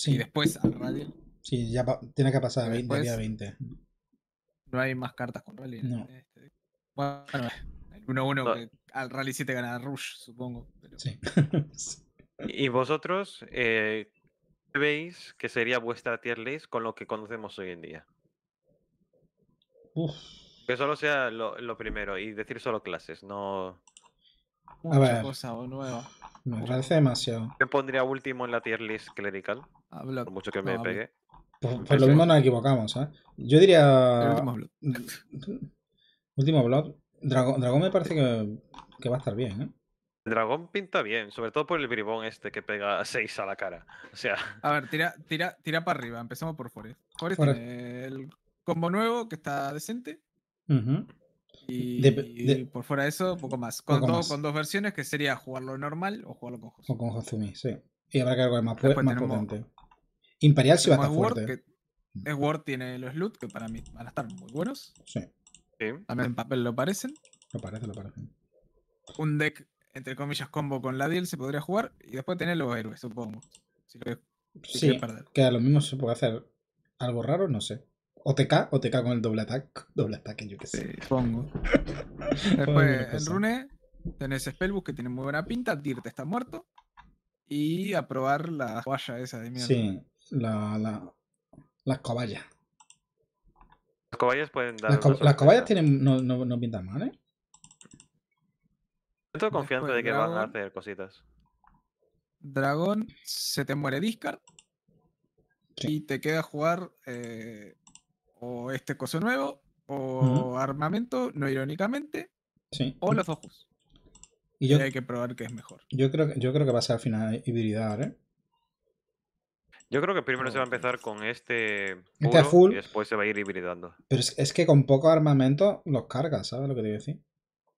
Sí. Y después al rally. Sí, ya tiene que pasar 20, día 20. No hay más cartas con rally. No. Este, bueno, el 1-1 al rally te gana Rush, supongo. Sí. y vosotros, eh, ¿qué veis que sería vuestra tier list con lo que conocemos hoy en día? Uf. Que solo sea lo primero y decir solo clases, no a ver. Me parece demasiado. Yo pondría último en la tier list clerical. Ah, mucho que me pegué ah, pegue. por, lo mismo nos equivocamos, ¿eh? Yo diría. último blog. Dragón, Dragón me parece que, que, va a estar bien, ¿eh? dragón pinta bien, sobre todo por el bribón este que pega 6 a la cara. O sea. A ver, tira, tira, tira para arriba. Empezamos por Forest. Forest, el combo nuevo que está decente. Uh y, por fuera de eso, poco más. Con, dos, con dos versiones, que sería jugarlo normal o jugarlo con Hosumi. con sí. Y habrá que algo más, Después más potente. Imperial sí va a estar fuerte. es tiene los loot, que para mí van a estar muy buenos. Sí. También en papel lo parecen. Lo lo parecen. Un deck, entre comillas, combo con la deal se podría jugar. Y después tener los héroes, supongo. Si lo, sí, que lo mismo se puede hacer algo raro, no sé. O OTK, OTK con el doble ataque, doble ataque, yo qué sé. Sí, pongo. Después, en Rune tenés Spellbook que tiene muy buena pinta, Dirt está muerto. Y a probar la toalla esa de mierda. Sí, la, la, las cobayas. Las cobayas pueden dar. Las, cobayas tienen, no, no, no, pintan mal, ¿eh? Estoy confiante de que van a hacer cositas. Dragón, se te muere Discard. Y te queda jugar eh, o este coso nuevo, o armamento, no irónicamente, o los ojos. Y, hay que probar que es mejor. Yo creo, yo creo que va a ser al final hibridar, ¿eh? Yo creo que primero se va a empezar pues. con este, puro este full, y después se va a ir hibridando. Pero es, que con poco armamento los cargas, ¿sabes lo que te voy decir?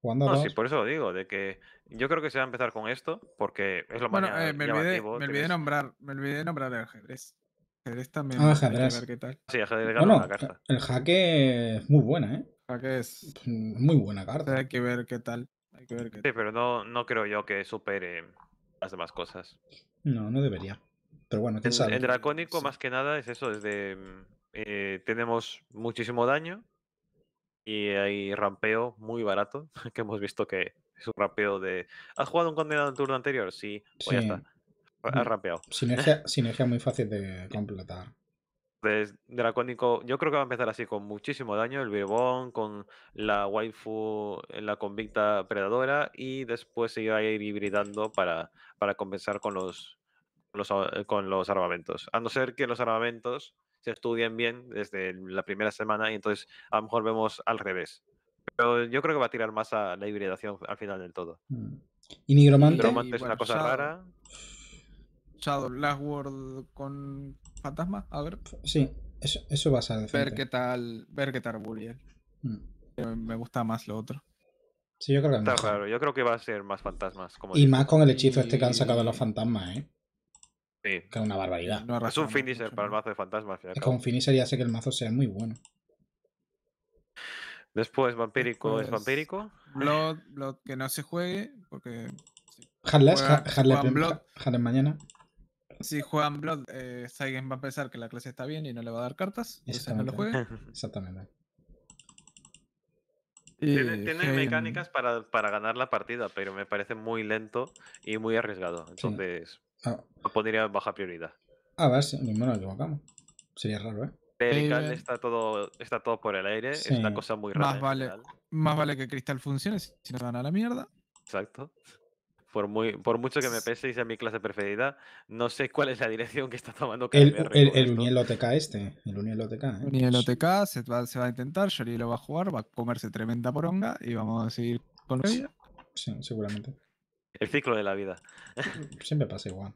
no, sí, por eso lo digo, de que yo creo que se va a empezar con esto, porque es lo más bueno, eh, me, olvidé, me nombrar, me olvidé nombrar el ajedrez. El jaque es muy buena, ¿eh? Jaque es. Pues, muy buena carta. Hay que ver qué tal. sí, pero no, no creo yo que supere las demás cosas. No, no debería. Pero bueno, El, dracónico, más que nada, es eso: desde. Eh, tenemos muchísimo daño y hay rampeo muy barato, que hemos visto que es un rampeo de... ¿Has jugado un condenado en turno anterior? Sí, pues ya está ha rapeado. Sinergia, sinergia muy fácil de completar. Entonces, pues, dracónico, yo creo que va a empezar así con muchísimo daño, el Birbón, con la waifu, eh, la convicta predadora, y después se iba a ir hibridando para, para compensar con los, los, eh, con los armamentos. A no ser que los armamentos se estudien bien desde la primera semana y entonces a lo mejor vemos al revés. Pero yo creo que va a tirar más a la hibridación al final del todo. Mm. Y Nigromante. Nigromante es una cosa rara escuchado Last World con fantasma. A ver. Sí, eso, eso va a ser. Ver qué tal, ver qué tal Buriel. Eh. Mm. Eh, me gusta más lo otro. Sí, yo creo que Está claro, yo creo que va a ser más fantasmas. Como y más con el hechizo este que han sacado los fantasmas, ¿eh? Sí. Que es una barbaridad. es un finisher para el mazo de fantasmas. Es que un finisher ya sé que el mazo sea muy bueno. Después, vampírico es vampírico. Blood, Blood que no se juegue, porque. blood harless mañana. Si juegan Blood, eh, va a pensar que la clase está bien y no le va a dar cartas. Pues Exactamente. Tiene mecánicas para, ganar la partida, pero me parece muy lento y muy arriesgado. Entonces, ah. lo pondría en baja prioridad. A ver si me lo equivocamos. Sería raro, ¿eh? está todo, está todo por el aire, es una cosa muy rara. Más vale, que Cristal funcione, si no gana a la mierda. Exacto por, muy, por mucho que me pese y mi clase preferida, no sé cuál es la dirección que está tomando El, el, el OTK este, el Uniel OTK. ¿eh? se va, a intentar, Shori lo va a jugar, va a comerse tremenda poronga y vamos a seguir con ella seguramente. El ciclo de la vida. Mm, siempre pasa igual.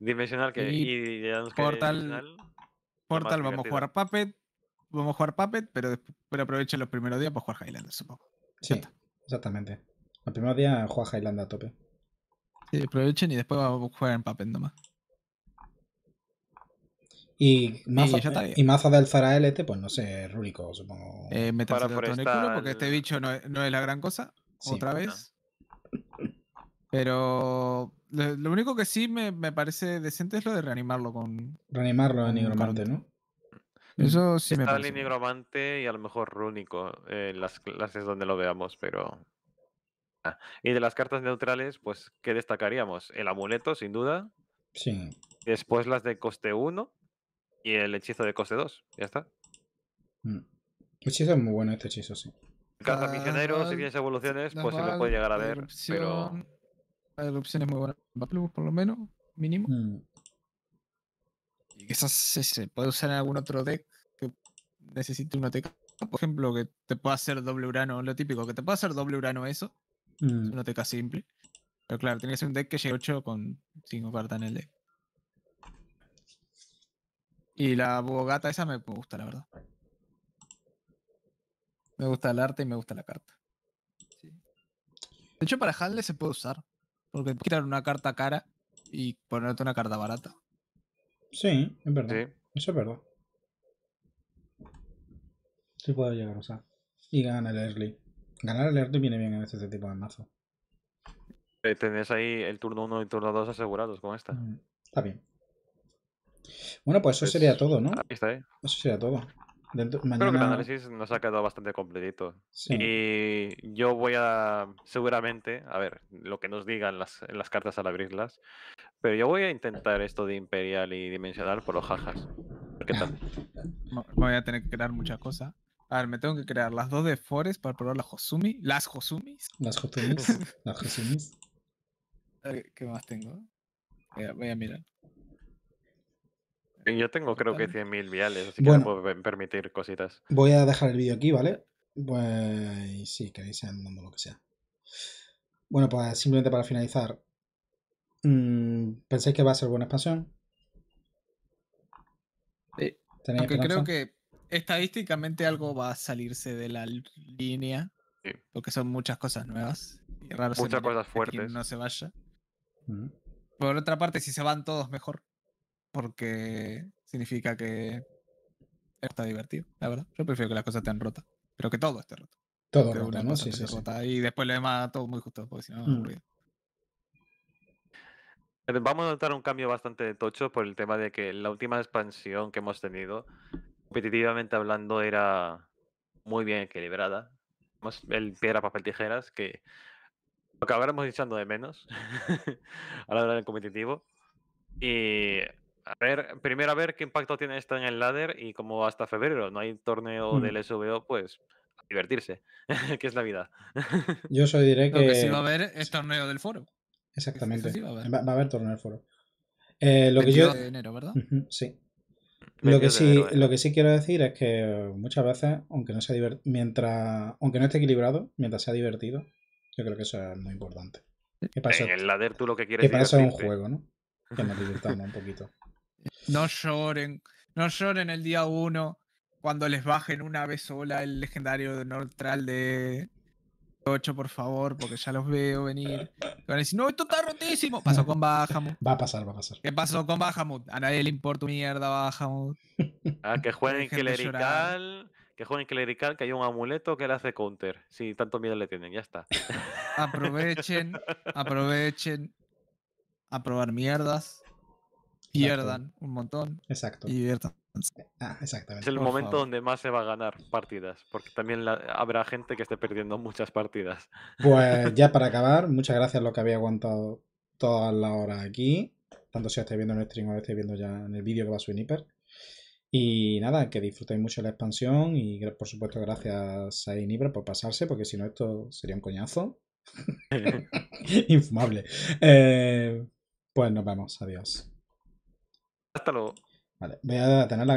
Dimensional que... Portal, Portal vamos a jugar Puppet, vamos a jugar Puppet, pero, pero aprovechen los primeros días para jugar Highlander supongo. Sí, exactamente. El primer día juega Highland a tope. Sí, aprovechen y después vamos a jugar Y Papen y, y maza del Zara LT, pues no sé, rúnico, supongo. Eh, Para por porque este bicho no es, la gran cosa. otra pues, vez. Pero lo, único que sí me, me, parece decente es lo de reanimarlo con. Reanimarlo en Nigromante, ¿no? Eso sí me parece. el Nigromante y a lo mejor Rúnico eh, en las clases donde lo veamos, pero Ah, y de las cartas neutrales, pues, ¿qué destacaríamos? El amuleto, sin duda. Sí. Después las de coste 1 y el hechizo de coste 2. Ya está. El mm. Hechizo es muy bueno este hechizo, sí. Caza misionero, si tienes evoluciones, pues se lo puede llegar a ver. pero. La erupción es muy buena. Por lo menos, mínimo. Mm. Y quizás se, se puede usar en algún otro deck que necesite una teca. Por ejemplo, que te pueda hacer doble urano, lo típico, que te pueda hacer doble urano eso. Mm. Es una teca simple. Pero claro, tiene un deck que llegue 8 con 5 cartas en el deck. Y la bogata esa me gusta, la verdad. Me gusta el arte y me gusta la carta. De hecho, para Handle se puede usar. Porque tirar una carta cara y ponerte una carta barata. Sí, es verdad. Eso es verdad. Se puede llegar a usar. Y gana el early. Ganar el viene bien en este tipo de mazo. Eh, tenés ahí el turno 1 y turno 2 asegurados con esta. Mm, está bien. Bueno, pues eso sería todo, ¿no? ¿eh? Eso sería todo. Creo que el análisis nos ha quedado bastante completito. Y yo voy a, seguramente, a ver, lo que nos digan las, las cartas al abrirlas, pero yo voy a intentar esto de Imperial y Dimensional por los jajas. ¿Qué tal? voy a tener que crear muchas cosas. A ver, me tengo que crear las dos de Forest para probar las Hosumi. Las Josumis. Las josumis las josumis ¿Qué más tengo? Voy a, mirar. Yo tengo creo que 100.000 viales, así que no puedo permitir cositas. Voy a dejar el vídeo aquí, ¿vale? Pues sí, queréis sea lo que sea. Bueno, pues simplemente para finalizar, mm, ¿pensáis que va a ser buena expansión? Eh, sí. Aunque creo que estadísticamente algo va a salirse de la línea. Porque son muchas cosas nuevas. Y raras. muchas cosas fuertes. no se vaya. Por otra parte, si se van todos, mejor. Porque significa que está divertido, la verdad. Yo prefiero que las cosas estén rotas. Pero que todo esté roto. Todo ¿no? Y después le demás todo muy justo, porque si no, mm. Vamos a notar un cambio bastante tocho por el tema de que la última expansión que hemos tenido competitivamente hablando era muy bien equilibrada. el piedra, papel, tijeras, que lo acabáramos echando de menos a la hora del competitivo. Y a ver, primero a ver qué impacto tiene esto en el ladder y como hasta febrero no hay torneo mm. del SVO, pues divertirse, que es la vida. Yo soy diré que... Lo que sí va a haber es torneo del foro. Exactamente. va, a haber. torneo del foro. Eh, lo que yo... De enero, ¿verdad? Sí. Lo que, sí, lo que sí quiero decir es que muchas veces, aunque no sea mientras aunque no esté equilibrado, mientras sea divertido, yo creo que eso es muy importante. Que en el ladder tú lo que quieres Que para eso un juego, ¿no? Que nos divirtamos un poquito. No lloren, no lloren el día uno cuando les bajen una vez sola el legendario neutral de, 8, por favor, porque ya los veo venir. van a decir, no, esto está rotísimo. Pasó con Bahamut. Va a pasar, va a pasar. ¿Qué pasó con Bahamut? A nadie le importa mierda Bahamut. Ah, que jueguen clerical. Que jueguen clerical, que hay un amuleto que le hace counter. Si tanto miedo le tienen, ya está. Aprovechen, aprovechen a probar mierdas. Pierdan un montón. Exacto. Y diviertan. Ah, es el momento donde más se va a ganar partidas, porque también habrá gente que esté perdiendo muchas partidas. Pues ya para acabar, muchas gracias a los que había aguantado toda la hora aquí, tanto si estáis viendo en el stream o estáis viendo ya en el vídeo que va a subir Nipper Y nada, que disfrutéis mucho la expansión y por supuesto gracias a Inibre por pasarse, porque si no esto sería un coñazo. Infumable. Eh, pues nos vemos, adiós. Hasta luego. Vale, voy a tener la